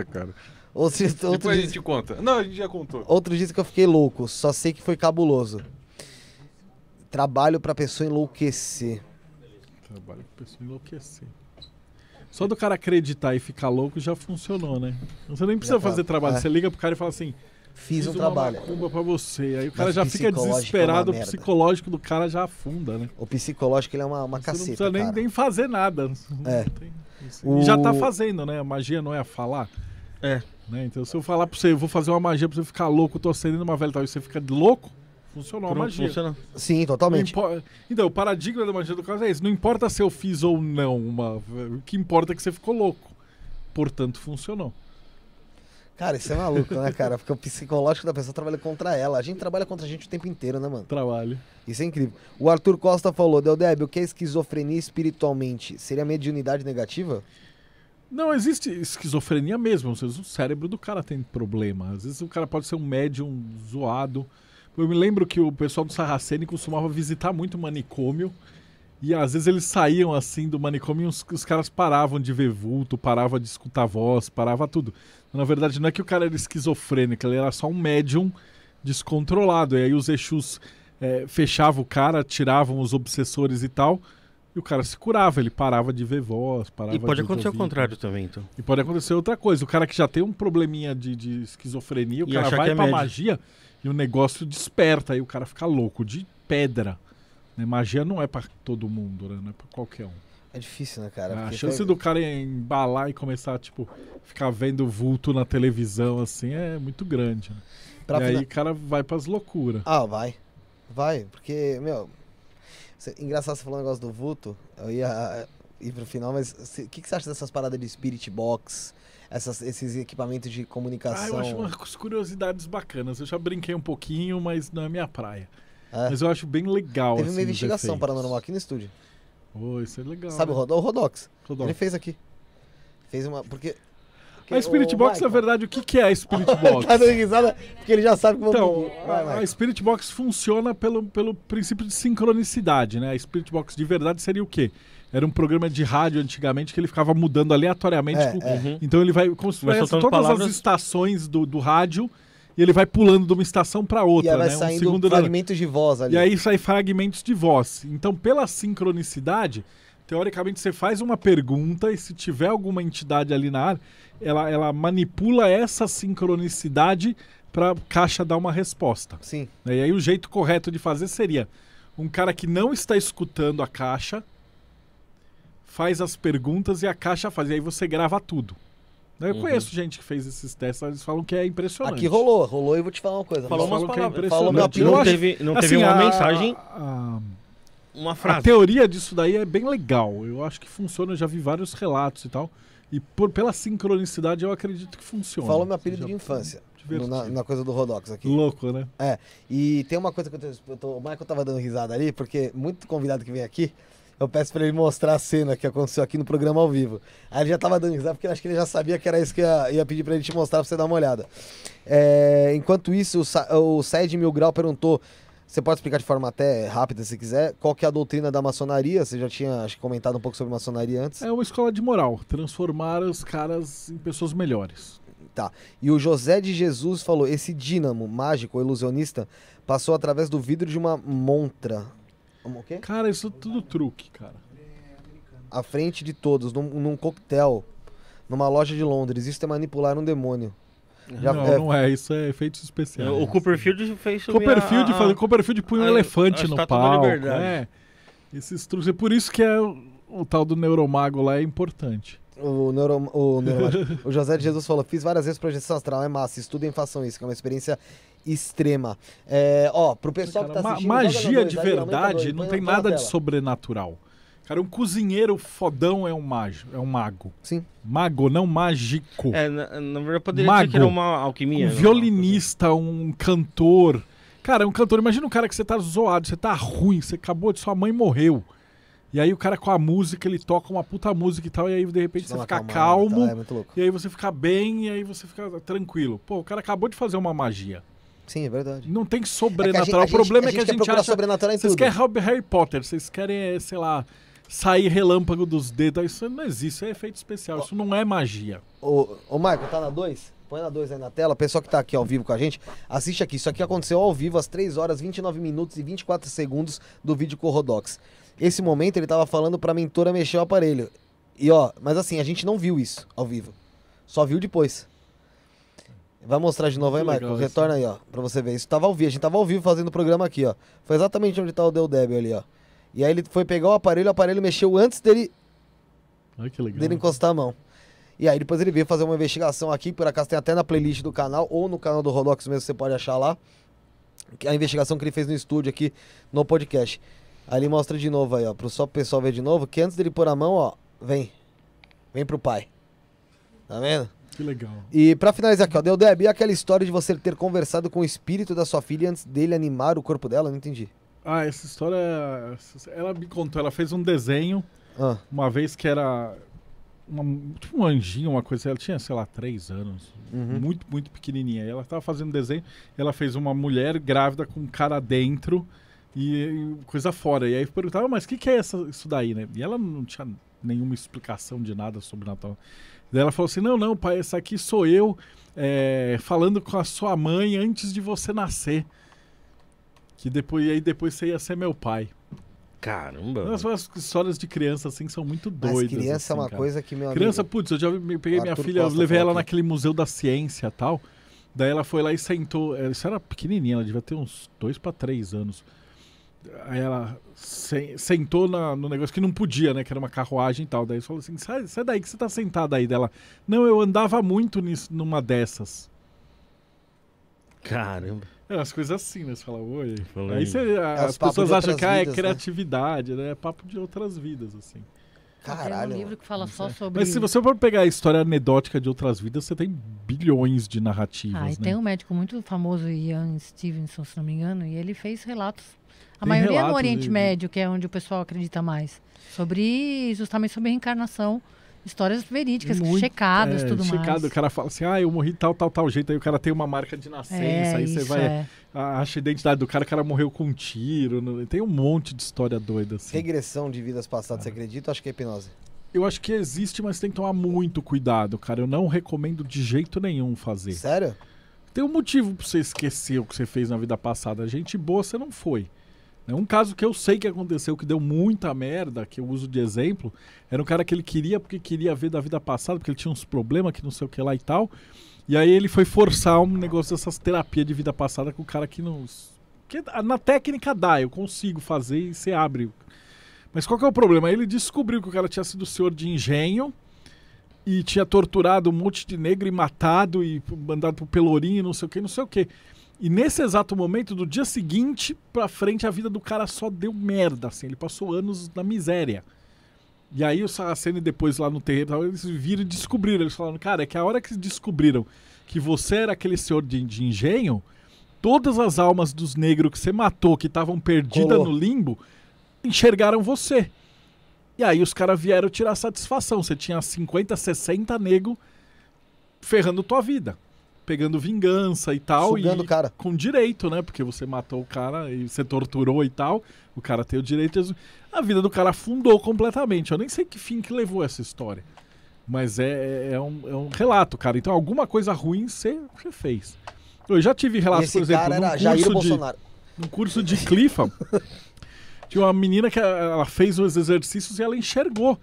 Outros, outros a gente conta. Não, a gente já contou. Outros dizem que eu fiquei louco, só sei que foi cabuloso. Trabalho pra pessoa enlouquecer. Trabalho pra pessoa enlouquecer. Só do cara acreditar e ficar louco já funcionou, né? Você nem precisa tá. fazer trabalho. É. Você liga pro cara e fala assim: Fiz, fiz um trabalho. Macumba pra você. Aí o cara Mas já fica é desesperado, é o psicológico do cara já afunda, né? O psicológico ele é uma, uma você caceta. Não precisa nem, nem fazer nada. É. o... Já tá fazendo, né? A magia não é falar. É. Né? Então, se eu falar pra você, eu vou fazer uma magia pra você ficar louco, tô acendendo uma velha e tal, e você fica louco, funcionou Pronto, a magia. Funciona. Sim, totalmente. Impo... Então, o paradigma da magia do caso é esse. Não importa se eu fiz ou não, uma... o que importa é que você ficou louco. Portanto, funcionou. Cara, isso é maluco, né, cara? Porque o psicológico da pessoa trabalha contra ela. A gente trabalha contra a gente o tempo inteiro, né, mano? Trabalho. Isso é incrível. O Arthur Costa falou, Deldeb, o que é esquizofrenia espiritualmente? Seria mediunidade negativa? Não, existe esquizofrenia mesmo. Às vezes o cérebro do cara tem problema. Às vezes o cara pode ser um médium zoado. Eu me lembro que o pessoal do Sarracene costumava visitar muito o manicômio. E às vezes eles saíam assim do manicômio e os, os, caras paravam de ver vulto, paravam de escutar voz, parava tudo. Na verdade, não é que o cara era esquizofrênico, ele era só um médium descontrolado. E aí os Exus é, fechavam o cara, tiravam os obsessores e tal. E o cara se curava, ele parava de ver voz, parava E pode acontecer ouvir. o contrário também, então. E pode acontecer outra coisa. O cara que já tem um probleminha de, de esquizofrenia, o e cara vai é pra magia e o negócio desperta. Aí o cara fica louco, de pedra. Né? Magia não é para todo mundo, né? Não é pra qualquer um. É difícil, né, cara? A ah, chance do cara embalar e começar, tipo, ficar vendo vulto na televisão, assim, é muito grande. Né? Pra e final... aí o cara vai pras loucuras. Ah, vai. Vai, porque, meu. Engraçado você falar um negócio do vulto. Eu ia eh, ir pro final, mas o que, que você acha dessas paradas de spirit box? Essas, esses equipamentos de comunicação. Ah, eu acho umas curiosidades bacanas. Eu já brinquei um pouquinho, mas não é minha praia. É. Mas eu acho bem legal. Teve assim, uma investigação paranormal aqui no estúdio. Oh, isso é legal. Sabe né? o, Rod o Rodox? Ele fez aqui. Fez uma. Porque. porque a Spirit o... Box, na verdade, o que, que é a Spirit [LAUGHS] tá Box? tá dando risada porque ele já sabe como. Então, vai, vai. a Spirit Box funciona pelo, pelo princípio de sincronicidade, né? A Spirit Box de verdade seria o quê? Era um programa de rádio antigamente que ele ficava mudando aleatoriamente. É, com... é. Uhum. Então ele vai. Como se vai todas palavras... as estações do, do rádio e ele vai pulando de uma estação para outra. E aí vai né? saindo um fragmentos de voz ali. E aí sai fragmentos de voz. Então, pela sincronicidade, teoricamente você faz uma pergunta e se tiver alguma entidade ali na área, ela, ela manipula essa sincronicidade para caixa dar uma resposta. Sim. E aí o jeito correto de fazer seria um cara que não está escutando a caixa faz as perguntas e a caixa faz. E aí você grava tudo. Né, eu uhum. conheço gente que fez esses testes, eles falam que é impressionante. Aqui rolou, rolou e vou te falar uma coisa. Falou umas palavras. É falou não, não teve, não assim, teve uma a, mensagem. A, a, uma frase. A teoria disso daí é bem legal. Eu acho que funciona, eu já vi vários relatos e tal. E por, pela sincronicidade eu acredito que funciona. falou meu apelido já... de infância. na, na, coisa do Rodox aqui. Louco, né? É. E tem uma coisa que eu tô, eu tô, o Michael tava dando risada ali, porque muito convidado que vem aqui eu peço para ele mostrar a cena que aconteceu aqui no programa ao vivo. Aí ele já tava dando risada, porque eu acho que ele já sabia que era isso que ia, ia pedir para ele te mostrar, para você dar uma olhada. É, enquanto isso, o, Sa o Mil Grau perguntou você pode explicar de forma até rápida, se quiser, qual que é a doutrina da maçonaria? Você já tinha acho, comentado um pouco sobre maçonaria antes. É uma escola de moral, transformar os caras em pessoas melhores. Tá. E o José de Jesus falou: esse dínamo mágico, ilusionista, passou através do vidro de uma montra o quê? Cara, isso é tudo truque, cara. À frente de todos, num, num coquetel, numa loja de Londres. Isso é manipular um demônio. Já não, é... não é, isso é efeitos especiais. O Cooperfield fez Copperfield, a, a, Copperfield punha um a, elefante a no pau É. Né? Esses truques. É por isso que é o, o, tal do neuromago lá é importante. O, neuro, o, o José de Jesus falou: fiz várias vezes projeção astral, é massa, estudem e façam isso, que é uma experiência extrema. É, ó, pro pessoal cara, que tá assistindo. magia dois, de verdade dois, não tem nada de sobrenatural. Cara, um cozinheiro fodão é um mago. É um mago. Sim. Mago, não mágico. É, na, verdade, poderia mago. dizer que era é uma alquimia. Um não, né? violinista, não. um cantor. Cara, um cantor. Imagina um cara que você tá zoado, você tá ruim, você acabou de. Sua mãe morreu. E aí o cara com a música, ele toca uma puta música e tal, e aí de repente você fica calmo, tá, é e aí você fica bem, e aí você fica tranquilo. Pô, o cara acabou de fazer uma magia. Sim, é verdade. Não tem sobrenatural. É gente, o problema gente, é que a gente, a gente é acha... Vocês querem Harry Potter, vocês querem, eh, sei lá, sair relâmpago dos dedos. Isso não existe, isso é efeito especial. Isso não é magia. Ô, ô Michael, tá na 2? Põe na 2 aí na tela. pessoal que tá aqui ao vivo com a gente, assiste aqui. Isso aqui aconteceu ao vivo às 3 horas, 29 minutos e 24 segundos do vídeo com o Rodox. Esse momento ele tava falando pra mentora mexer o aparelho. E ó, mas assim, a gente não viu isso ao vivo. Só viu depois. Vai mostrar de novo aí, Michael? Retorna aí, ó, pra você ver. Isso tava ao vivo, a gente tava ao vivo fazendo o programa aqui, ó. Foi exatamente onde tá o Del Débio ali, ó. E aí ele foi pegar o aparelho, o aparelho mexeu antes dele. Ai, que legal. Dele encostar a mão. E aí depois ele veio fazer uma investigação aqui, por acaso tem até na playlist do canal, ou no canal do Rodox mesmo, você pode achar lá. É a investigação que ele fez no estúdio aqui, no podcast. Aí ele mostra de novo aí, ó, pro só pessoal ver de novo, que antes dele pôr a mão, ó, vem. Vem pro pai. Tá vendo? Que legal. E para finalizar aqui, ó, Del Deb, e aquela história de você ter conversado com o espírito da sua filha antes dele animar o corpo dela? Não entendi. Ah, essa história. Ela me contou, ela fez um desenho ah. uma vez que era. Uma, tipo um anjinho, uma coisa. Ela tinha, sei lá, três anos. Uhum. Muito, muito pequenininha. E ela estava fazendo desenho. Ela fez uma mulher grávida com um cara dentro e, e coisa fora. E aí perguntava, ah, mas o que, que é essa, isso daí, né? E ela não tinha nenhuma explicação de nada sobre Natal. Daí ela falou assim: não, não, pai, essa aqui sou eu é, falando com a sua mãe antes de você nascer. Que depois, aí depois você ia ser meu pai. Caramba. As, as histórias de criança, assim, são muito doidas. Mas criança é assim, é uma cara. coisa que, meu Criança, amigo, putz, eu já peguei minha filha, Costa levei ela aqui. naquele museu da ciência e tal. Daí ela foi lá e sentou. Isso era pequenininha, ela devia ter uns dois para três anos. Aí ela se, sentou na, no negócio que não podia, né? Que era uma carruagem e tal. Daí falou assim: sai, sai daí que você tá sentada aí dela. Não, eu andava muito nisso, numa dessas. Caramba. É, umas coisas assim, né? Você fala, oi. Falei. Aí você, é, as pessoas acham que ah, é né? criatividade, né? né? É papo de outras vidas, assim. Caralho. Tem um livro que fala só sobre. Mas se você for pegar a história anedótica de outras vidas, você tem bilhões de narrativas. Ah, e né? tem um médico muito famoso, Ian Stevenson, se não me engano, e ele fez relatos a maioria é no Oriente Médio, que é onde o pessoal acredita mais. Sobre justamente sobre reencarnação histórias verídicas, Muito, checadas, é, tudo checado, mais. O cara fala assim, ah, eu morri tal, tal, tal jeito. Aí o cara tem uma marca de nascença, é, aí você vai... É. Acha a identidade do cara, o cara morreu com um tiro. tem um monte de história doida, assim. Regressão de vidas passadas, é. você ah. acredita ou acho que é hipnose? Eu acho que existe, mas tem que tomar muito cuidado, cara. Eu não recomendo de jeito nenhum fazer. Sério? Tem um motivo pra você esquecer o que você fez na vida passada. Gente boa, você não foi. É um caso que eu sei que aconteceu, que deu muita merda, que eu uso de exemplo, era um cara que ele queria porque queria ver da vida passada, porque ele tinha uns problemas que não sei o que lá e tal. E aí ele foi forçar um negócio dessas terapias de vida passada com o cara que não. Que na técnica dá, eu consigo fazer e você abre. Mas qual que é o problema? Ele descobriu que o cara tinha sido senhor de engenho e tinha torturado um monte de negro e matado e mandado pro Pelourinho e não sei o que, não sei o que. E nesse exato momento, do dia seguinte pra frente, a vida do cara só deu merda, assim. Ele passou anos na miséria. E aí o Saraceni depois lá no terreno, eles viram e descobriram. Eles falaram, cara, é que a hora que descobriram que você era aquele senhor de, de engenho, todas as almas dos negros que você matou, que estavam perdidas no limbo, enxergaram você. E aí os caras vieram tirar satisfação. Você tinha 50, 60 negros ferrando tua vida pegando vingança e tal. Sugando e cara. Com direito, né? Porque você matou o cara e você torturou e tal. O cara tem o direito. De... A vida do cara afundou completamente. Eu nem sei que fim que levou essa história. Mas é, é, é um, é um relato, cara. Então alguma coisa ruim você fez. Eu já tive relatos, por exemplo, cara num curso de, Bolsonaro. num curso de Clifa. [LAUGHS] tinha uma menina que ela fez os exercícios e ela enxergou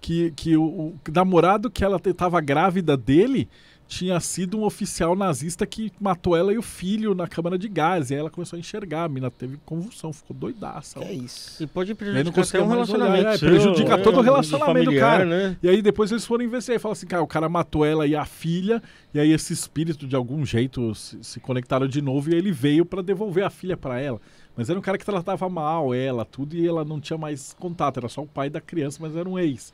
que, que o, o namorado que ela estava grávida dele tinha sido um oficial nazista que matou ela e o filho na câmara de gás. E aí ela começou a enxergar. A mina teve convulsão, ficou doidaça. Que é isso. E pode prejudicar até um relacionamento. É, prejudica todo o né, relacionamento do cara. Né? E aí depois eles foram investigar e falaram assim, cara, o cara matou ela e a filha. E aí esse espírito, de algum jeito, se, se conectaram de novo. E ele veio para devolver a filha para ela. Mas era um cara que tratava mal ela, tudo, e ela não tinha mais contato. Era só o pai da criança, mas era um ex.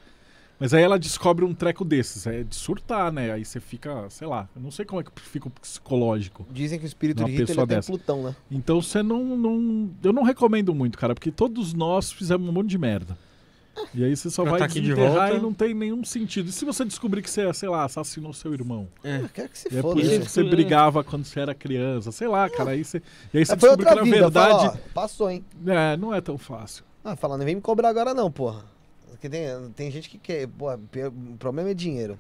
Mas aí ela descobre um treco desses, é de surtar, né? Aí você fica, sei lá, eu não sei como é que fica o psicológico. Dizem que o espírito de Rita ele Plutão, né? Então você não, não. Eu não recomendo muito, cara, porque todos nós fizemos um monte de merda. E aí você só vai tá desenterrar de e não tem nenhum sentido. E se você descobrir que você, sei lá, assassinou seu irmão? Ah, é, quero que se é por isso né? que você brigava quando você era criança. Sei lá, cara. Aí você, e aí você é, descobriu que na vida, verdade... ó, passou, hein? É, não é tão fácil. Ah, falando, vem me cobrar agora não, porra. Porque tem, tem gente que quer. Pô, o problema é dinheiro.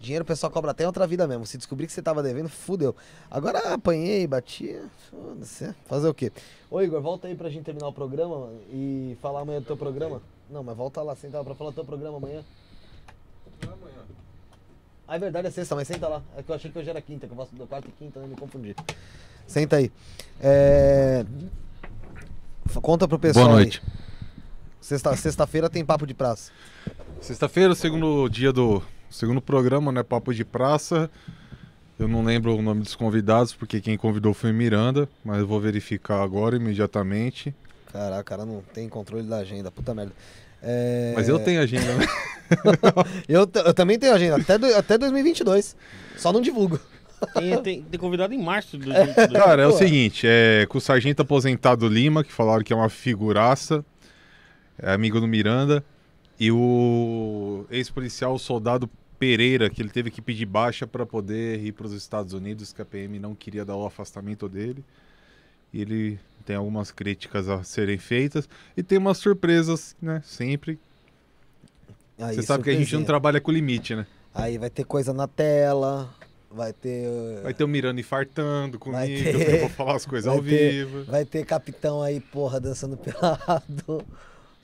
Dinheiro o pessoal cobra até outra vida mesmo. Se descobrir que você tava devendo, fudeu. Agora apanhei, bati. Foda-se. Fazer o quê? Ô Igor, volta aí pra gente terminar o programa e falar amanhã do teu programa. Não, mas volta lá, senta lá pra falar do teu programa amanhã. Amanhã. Ah, é verdade, é sexta, mas senta lá. É que eu achei que hoje era quinta, que eu faço do quarto e quinta, né? Me confundi. Senta aí. É... Conta pro pessoal Boa noite. Aí. Sexta, sexta-feira tem papo de praça. Sexta-feira, segundo dia do segundo programa, né? Papo de praça. Eu não lembro o nome dos convidados, porque quem convidou foi Miranda, mas eu vou verificar agora imediatamente. Caraca, cara não tem controle da agenda, puta merda. É... Mas eu tenho agenda, né? [LAUGHS] eu, eu, também tenho agenda, até, do, até 2022. Só não divulgo. Tem, tem, tem, convidado em março do Cara, é o seguinte, é com o Sargento Aposentado Lima, que falaram que é uma figuraça é amigo do Miranda, e o ex-policial soldado Pereira, que ele teve que pedir baixa para poder ir para os Estados Unidos, que a PM não queria dar o afastamento dele. E ele tem algumas críticas a serem feitas e tem umas surpresas, né? Sempre. Aí, Você sabe que a gente não trabalha com limite, né? Aí vai ter coisa na tela, vai ter. Vai ter o Miranda infartando comigo, vai ter... [LAUGHS] eu vou falar as coisas ao ter... vivo. Vai ter capitão aí, porra, dançando pelado.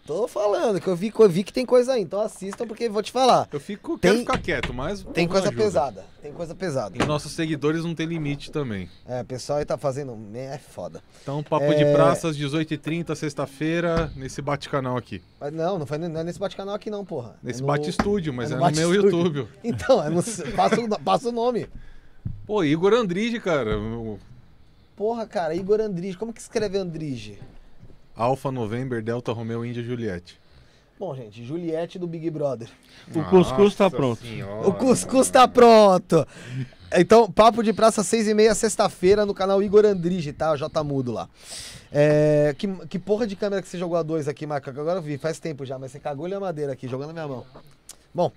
Tô falando, que eu vi, eu vi que tem coisa aí, então assistam, porque vou te falar. Eu fico, tem, quero ficar quieto, mas. Tem coisa ajuda. pesada, tem coisa pesada. E nossos seguidores não tem limite também. É, o pessoal aí tá fazendo. É foda. Então, Papo é... de praças 18h30, sexta-feira, nesse bate-canal aqui. Mas ah, não, não, foi, não é nesse bate-canal aqui, não, porra. É nesse é bate-estúdio, mas é, no, é no meu YouTube. [LAUGHS] Então, é no... passa, passa o nome. Pô, Igor Andrige, cara. Porra, cara, Igor Andrige. Como que escreve Andrige? Alfa November, Delta Romeo, Índia Juliette. Bom, gente, Juliette do Big Brother. O cuscuz tá pronto. Senhora. O cuscuz tá pronto. Então, papo de praça, seis e meia, sexta-feira, no canal Igor Andrige, tá? J tá Mudo lá. É, que, que porra de câmera que você jogou a dois aqui, Marco? Agora eu vi, faz tempo já, mas você cagou a madeira aqui, jogando na minha mão. Bom,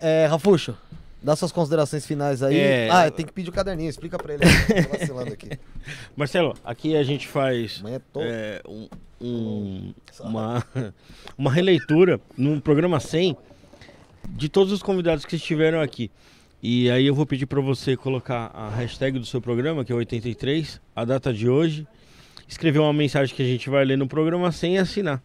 é, Rafuxo, Dá suas considerações finais aí. É... Ah, tem que pedir o caderninho, explica pra ele. [LAUGHS] Marcelo, aqui a gente faz é, é, um, um, uma, [LAUGHS] uma releitura no programa 100 de todos os convidados que estiveram aqui. E aí eu vou pedir para você colocar a hashtag do seu programa, que é 83, a data de hoje, escrever uma mensagem que a gente vai ler no programa 100 e assinar.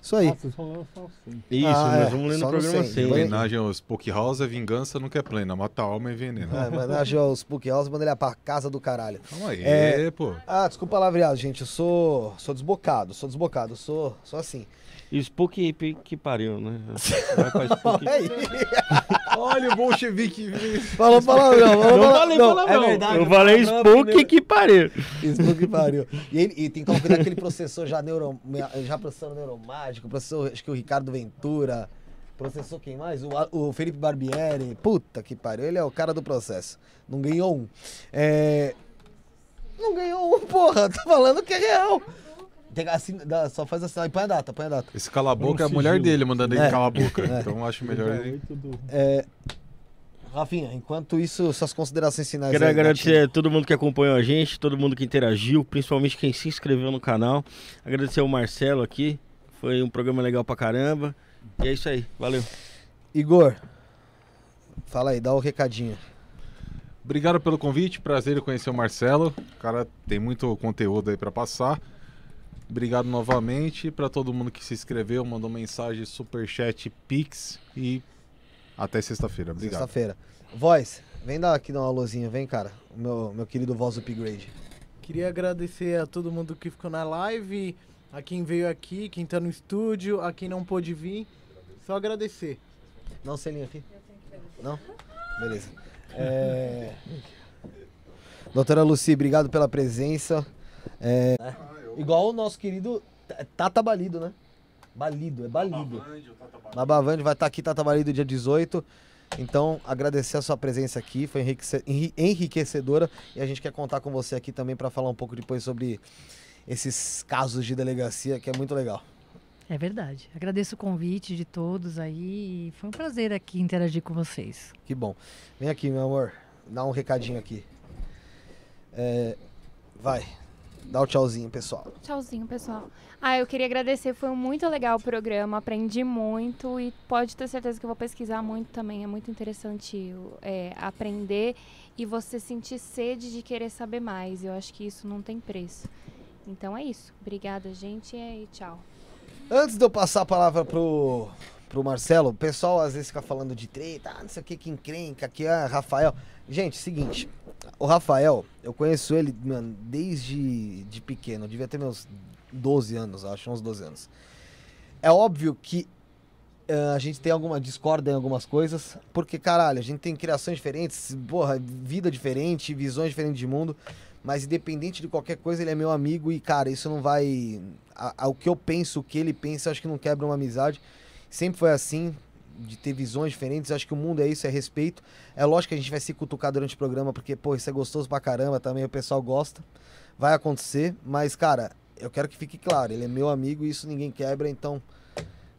Isso aí. Ah, vocês vão só o Isso, ah, nós é. vamos é, ler no programa 100. 100. Homenagem ao Spook House, é vingança nunca é plena, mata a alma e veneno. É, homenagem ao Spook House, manda ele pra casa do caralho. Calma aí, é... pô. Ah, desculpa palavreado, gente, eu sou, sou desbocado, sou desbocado, sou, sou assim. E Spook que pariu, né? [LAUGHS] Vai pra Spook. Olha o bolchevique. Falou palavrão, falou não falei não, é palavrão. É verdade. Eu falei spook que pariu. Spook que pariu. E, ele, e tem que aquele processor já, neuro, já processor neuromágico, professor, acho que o Ricardo Ventura, processor quem mais? O, o Felipe Barbieri. Puta que pariu, ele é o cara do processo. Não ganhou um. É... Não ganhou um, porra. [LAUGHS] Tô falando que é real. Tem, assim, só faz assim, põe a data, põe a data. Esse cala a boca é a mulher dele mandando ele é. calar a boca. É. Então acho melhor ele. É, Rafinha, enquanto isso, suas considerações finais. Quero aí, agradecer a todo mundo que acompanhou a gente, todo mundo que interagiu, principalmente quem se inscreveu no canal. Agradecer ao Marcelo aqui. Foi um programa legal pra caramba. E é isso aí. Valeu. Igor, fala aí, dá o um recadinho. Obrigado pelo convite, prazer em conhecer o Marcelo. O cara tem muito conteúdo aí para passar. Obrigado novamente para todo mundo que se inscreveu, mandou mensagem, superchat, pix e até sexta-feira. Obrigado. Sexta-feira. Voz, vem dar aqui dar uma luzinha, vem, cara. Meu, meu querido Voz Upgrade. Queria agradecer a todo mundo que ficou na live, a quem veio aqui, quem tá no estúdio, a quem não pôde vir. Só agradecer. Não, selinho aqui. Não? Beleza. É... Doutora Luci, obrigado pela presença. É... Tá. Igual o nosso querido Tata Balido, né? Balido, é Balido. Babavande vai estar tá aqui, Tata Balido, dia 18. Então, agradecer a sua presença aqui, foi enriquecedora e a gente quer contar com você aqui também para falar um pouco depois sobre esses casos de delegacia, que é muito legal. É verdade. Agradeço o convite de todos aí. Foi um prazer aqui interagir com vocês. Que bom. Vem aqui, meu amor. Dá um recadinho aqui. É... Vai. Dá o um tchauzinho, pessoal. Tchauzinho, pessoal. Ah, eu queria agradecer, foi muito legal o programa, aprendi muito e pode ter certeza que eu vou pesquisar muito também. É muito interessante é, aprender e você sentir sede de querer saber mais. Eu acho que isso não tem preço. Então é isso. Obrigada, gente, e tchau. Antes de eu passar a palavra pro, pro Marcelo, o pessoal às vezes fica falando de treta, ah, não sei o que, que encrenca, que ah, Rafael. Gente, seguinte. O Rafael, eu conheço ele, mano, desde de pequeno. Eu devia ter meus 12 anos, acho, uns 12 anos. É óbvio que uh, a gente tem alguma discorda em algumas coisas, porque, caralho, a gente tem criações diferentes, porra, vida diferente, visões diferentes de mundo. Mas independente de qualquer coisa, ele é meu amigo e, cara, isso não vai. A, ao que eu penso, o que ele pensa, acho que não quebra uma amizade. Sempre foi assim de ter visões diferentes. Acho que o mundo é isso, é respeito. É lógico que a gente vai se cutucar durante o programa, porque, pô, isso é gostoso pra caramba também, o pessoal gosta. Vai acontecer, mas, cara, eu quero que fique claro, ele é meu amigo e isso ninguém quebra, então.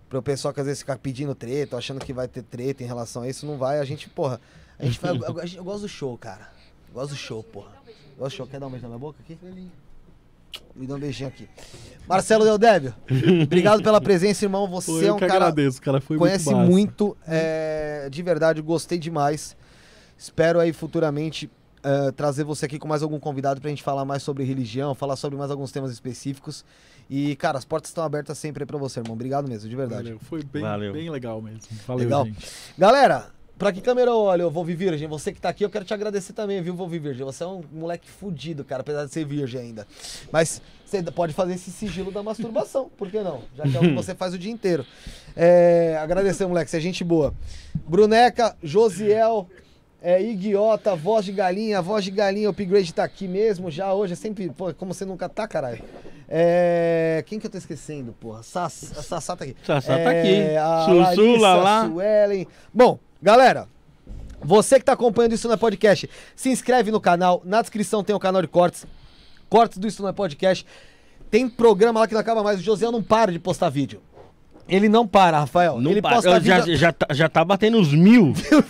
Pro pessoal que às vezes ficar pedindo treta, achando que vai ter treta em relação a isso, não vai. A gente, porra. A gente vai. eu, eu, eu, gosto do show, cara. Eu gosto do show, porra. Eu gosto do show. Quer dar um beijo na minha boca aqui? Selinho. Me dá um beijinho aqui. Marcelo Deldébio, obrigado pela presença, irmão. [LAUGHS] Você eu é um que cara. Agradeço, cara foi conhece muito, muito é, de verdade, gostei demais. Espero aí futuramente uh, trazer você aqui com mais algum convidado pra gente falar mais sobre religião, falar sobre mais alguns temas específicos. E, cara, as portas estão abertas sempre aí pra você, irmão. Obrigado mesmo, de verdade. Valeu, foi bem, Valeu. bem legal mesmo. Valeu, legal. gente. Galera, Pra que câmera eu olho, Vou Virgem? Você que tá aqui, eu quero te agradecer também, viu, Vou Virgem? Você é um moleque fudido, cara, apesar de ser virgem ainda. Mas você pode fazer esse sigilo da masturbação, [LAUGHS] por que não? Já que é o que você faz o dia inteiro. É, agradecer, moleque, você é gente boa. Bruneca, Josiel, é, Iguiota, Voz de Galinha, Voz de Galinha, Upgrade tá aqui mesmo já hoje, é sempre, pô, como você nunca tá, caralho. É, quem que eu tô esquecendo, porra? Sass, Sassá tá aqui. Sassá tá é, tá aqui. A Sussu, Larissa, lá. Suelen. Bom, Galera, você que está acompanhando isso na podcast, se inscreve no canal. Na descrição tem o canal de cortes. Cortes do Isso Não é Podcast. Tem programa lá que não acaba mais. O José não para de postar vídeo. Ele não para, Rafael. Não ele para. posta vídeo já, já, tá, já tá batendo os mil. [LAUGHS]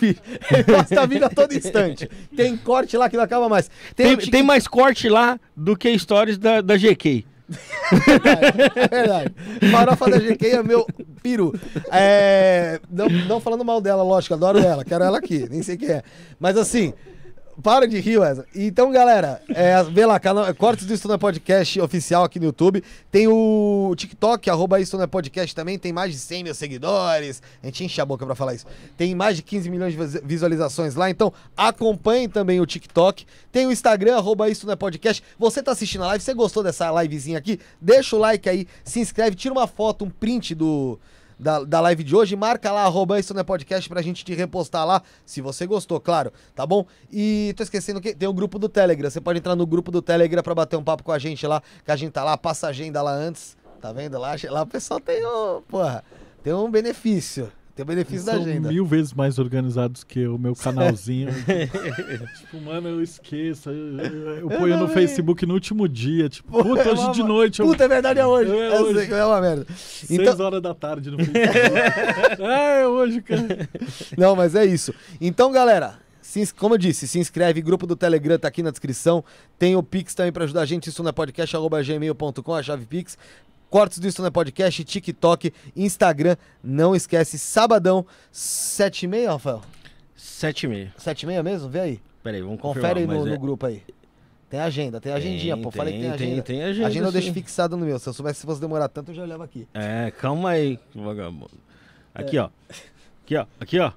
ele posta vídeo a todo instante. Tem corte lá que não acaba mais. Tem, tem, tem mais corte lá do que stories da, da GK. É, é verdade. Farofa da GK é meu piru. É, não, não falando mal dela, lógico, adoro ela, quero ela aqui, nem sei quem é. Mas assim, para de rir, Wesley. Então, galera, é, vê lá, canal, é, Cortes do Estuna Podcast oficial aqui no YouTube. Tem o TikTok, arroba Estuna Podcast também. Tem mais de 100 mil seguidores. A gente enche a boca pra falar isso. Tem mais de 15 milhões de visualizações lá. Então, acompanhe também o TikTok. Tem o Instagram, arroba Estuna Podcast. Você tá assistindo a live, você gostou dessa livezinha aqui? Deixa o like aí, se inscreve, tira uma foto, um print do da, da live de hoje. Marca lá, arroba isso não é podcast pra gente te repostar lá, se você gostou, claro, tá bom? E tô esquecendo que tem o grupo do Telegram. Você pode entrar no grupo do Telegram pra bater um papo com a gente lá, que a gente tá lá, passa a agenda lá antes, tá vendo? Lá, lá o pessoal tem, um porra, tem um benefício. Tem o benefício da agenda. mil vezes mais organizados que o meu canalzinho. [LAUGHS] tipo, mano, eu esqueço. Eu, eu ponho no vi. Facebook no último dia. Tipo, puta, é hoje uma... de noite. Eu... Puta, é verdade, é hoje. É, é, hoje. é uma merda. Seis então... horas da tarde no [LAUGHS] Facebook. Ah, é, hoje, cara. Não, mas é isso. Então, galera, como eu disse, se inscreve, grupo do Telegram tá aqui na descrição. Tem o Pix também para ajudar a gente, isso na podcast, arroba gmail.com, a chave Pix. Cortes do Isto Não é Podcast, TikTok, Instagram. Não esquece, sabadão, 7 e meia, Rafael? 7 e meia. 7 e meia mesmo? Vê aí. Peraí, vamos Confere aí no, é... no grupo aí. Tem agenda, tem agendinha, tem, pô. Falei tem, que tem agenda. Tem, tem agenda. Agenda eu deixo fixado no meu. Se eu soubesse se fosse demorar tanto, eu já olhava aqui. É, calma aí, vagabundo. Aqui, é. ó. Aqui, ó. Aqui, ó.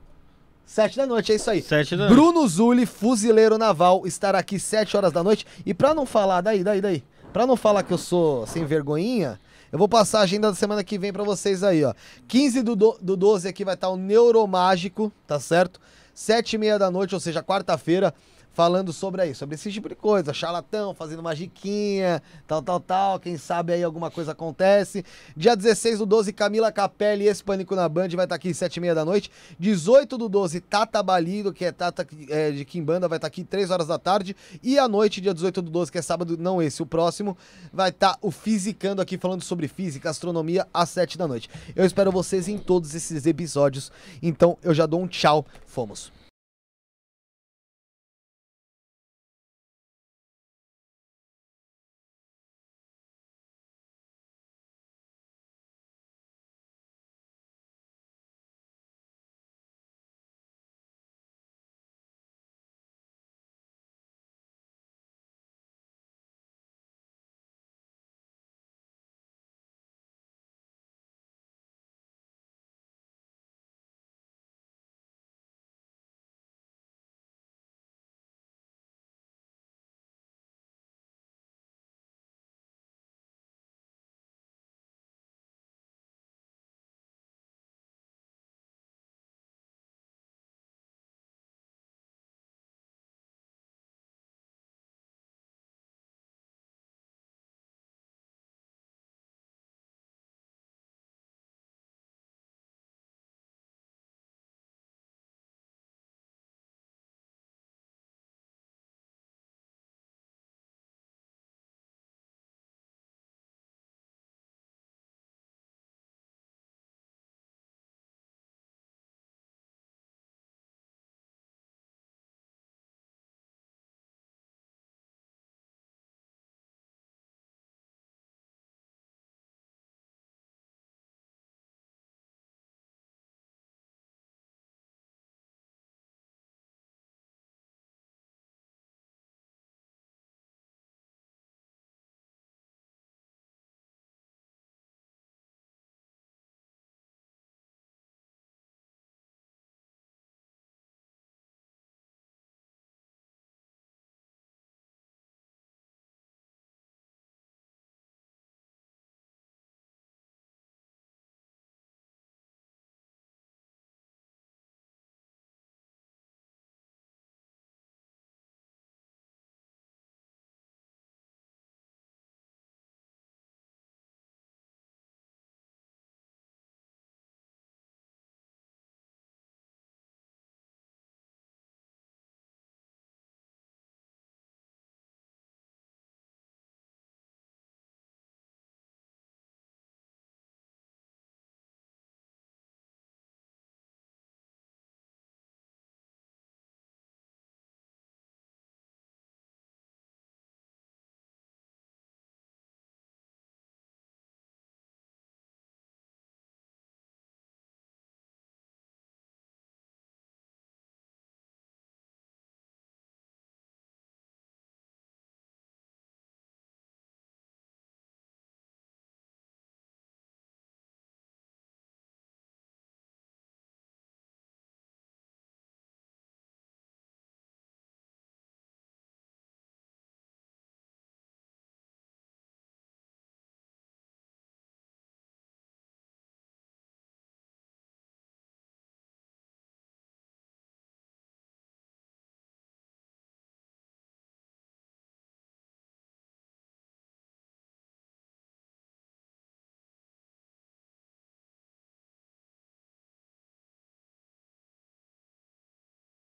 Sete da noite, é isso aí. Sete da Bruno noite. Zulli, fuzileiro naval, estará aqui sete horas da noite. E pra não falar, daí, daí, daí. Pra não falar que eu sou sem vergonhinha, eu vou passar a agenda da semana que vem para vocês aí, ó. 15 do, do, 12 aqui vai estar tá o Neuromágico, tá certo? 7 e meia da noite, ou seja, quarta-feira, falando sobre aí, sobre esse tipo de coisa, charlatão, fazendo magiquinha, tal, tal, tal, quem sabe aí alguma coisa acontece. Dia 16 do 12, Camila Capelli, esse Pânico na Band, vai estar tá aqui às 7 e meia da noite. 18 do 12, Tata Balido, que é Tata é, de Kimbanda, vai estar tá aqui 3 horas da tarde. E à noite, dia 18 do 12, que é sábado, não esse, o próximo, vai estar tá o Fisicando aqui, falando sobre física, astronomia, às 7 da noite. Eu espero vocês em todos esses episódios, então eu já dou um tchau, fomos.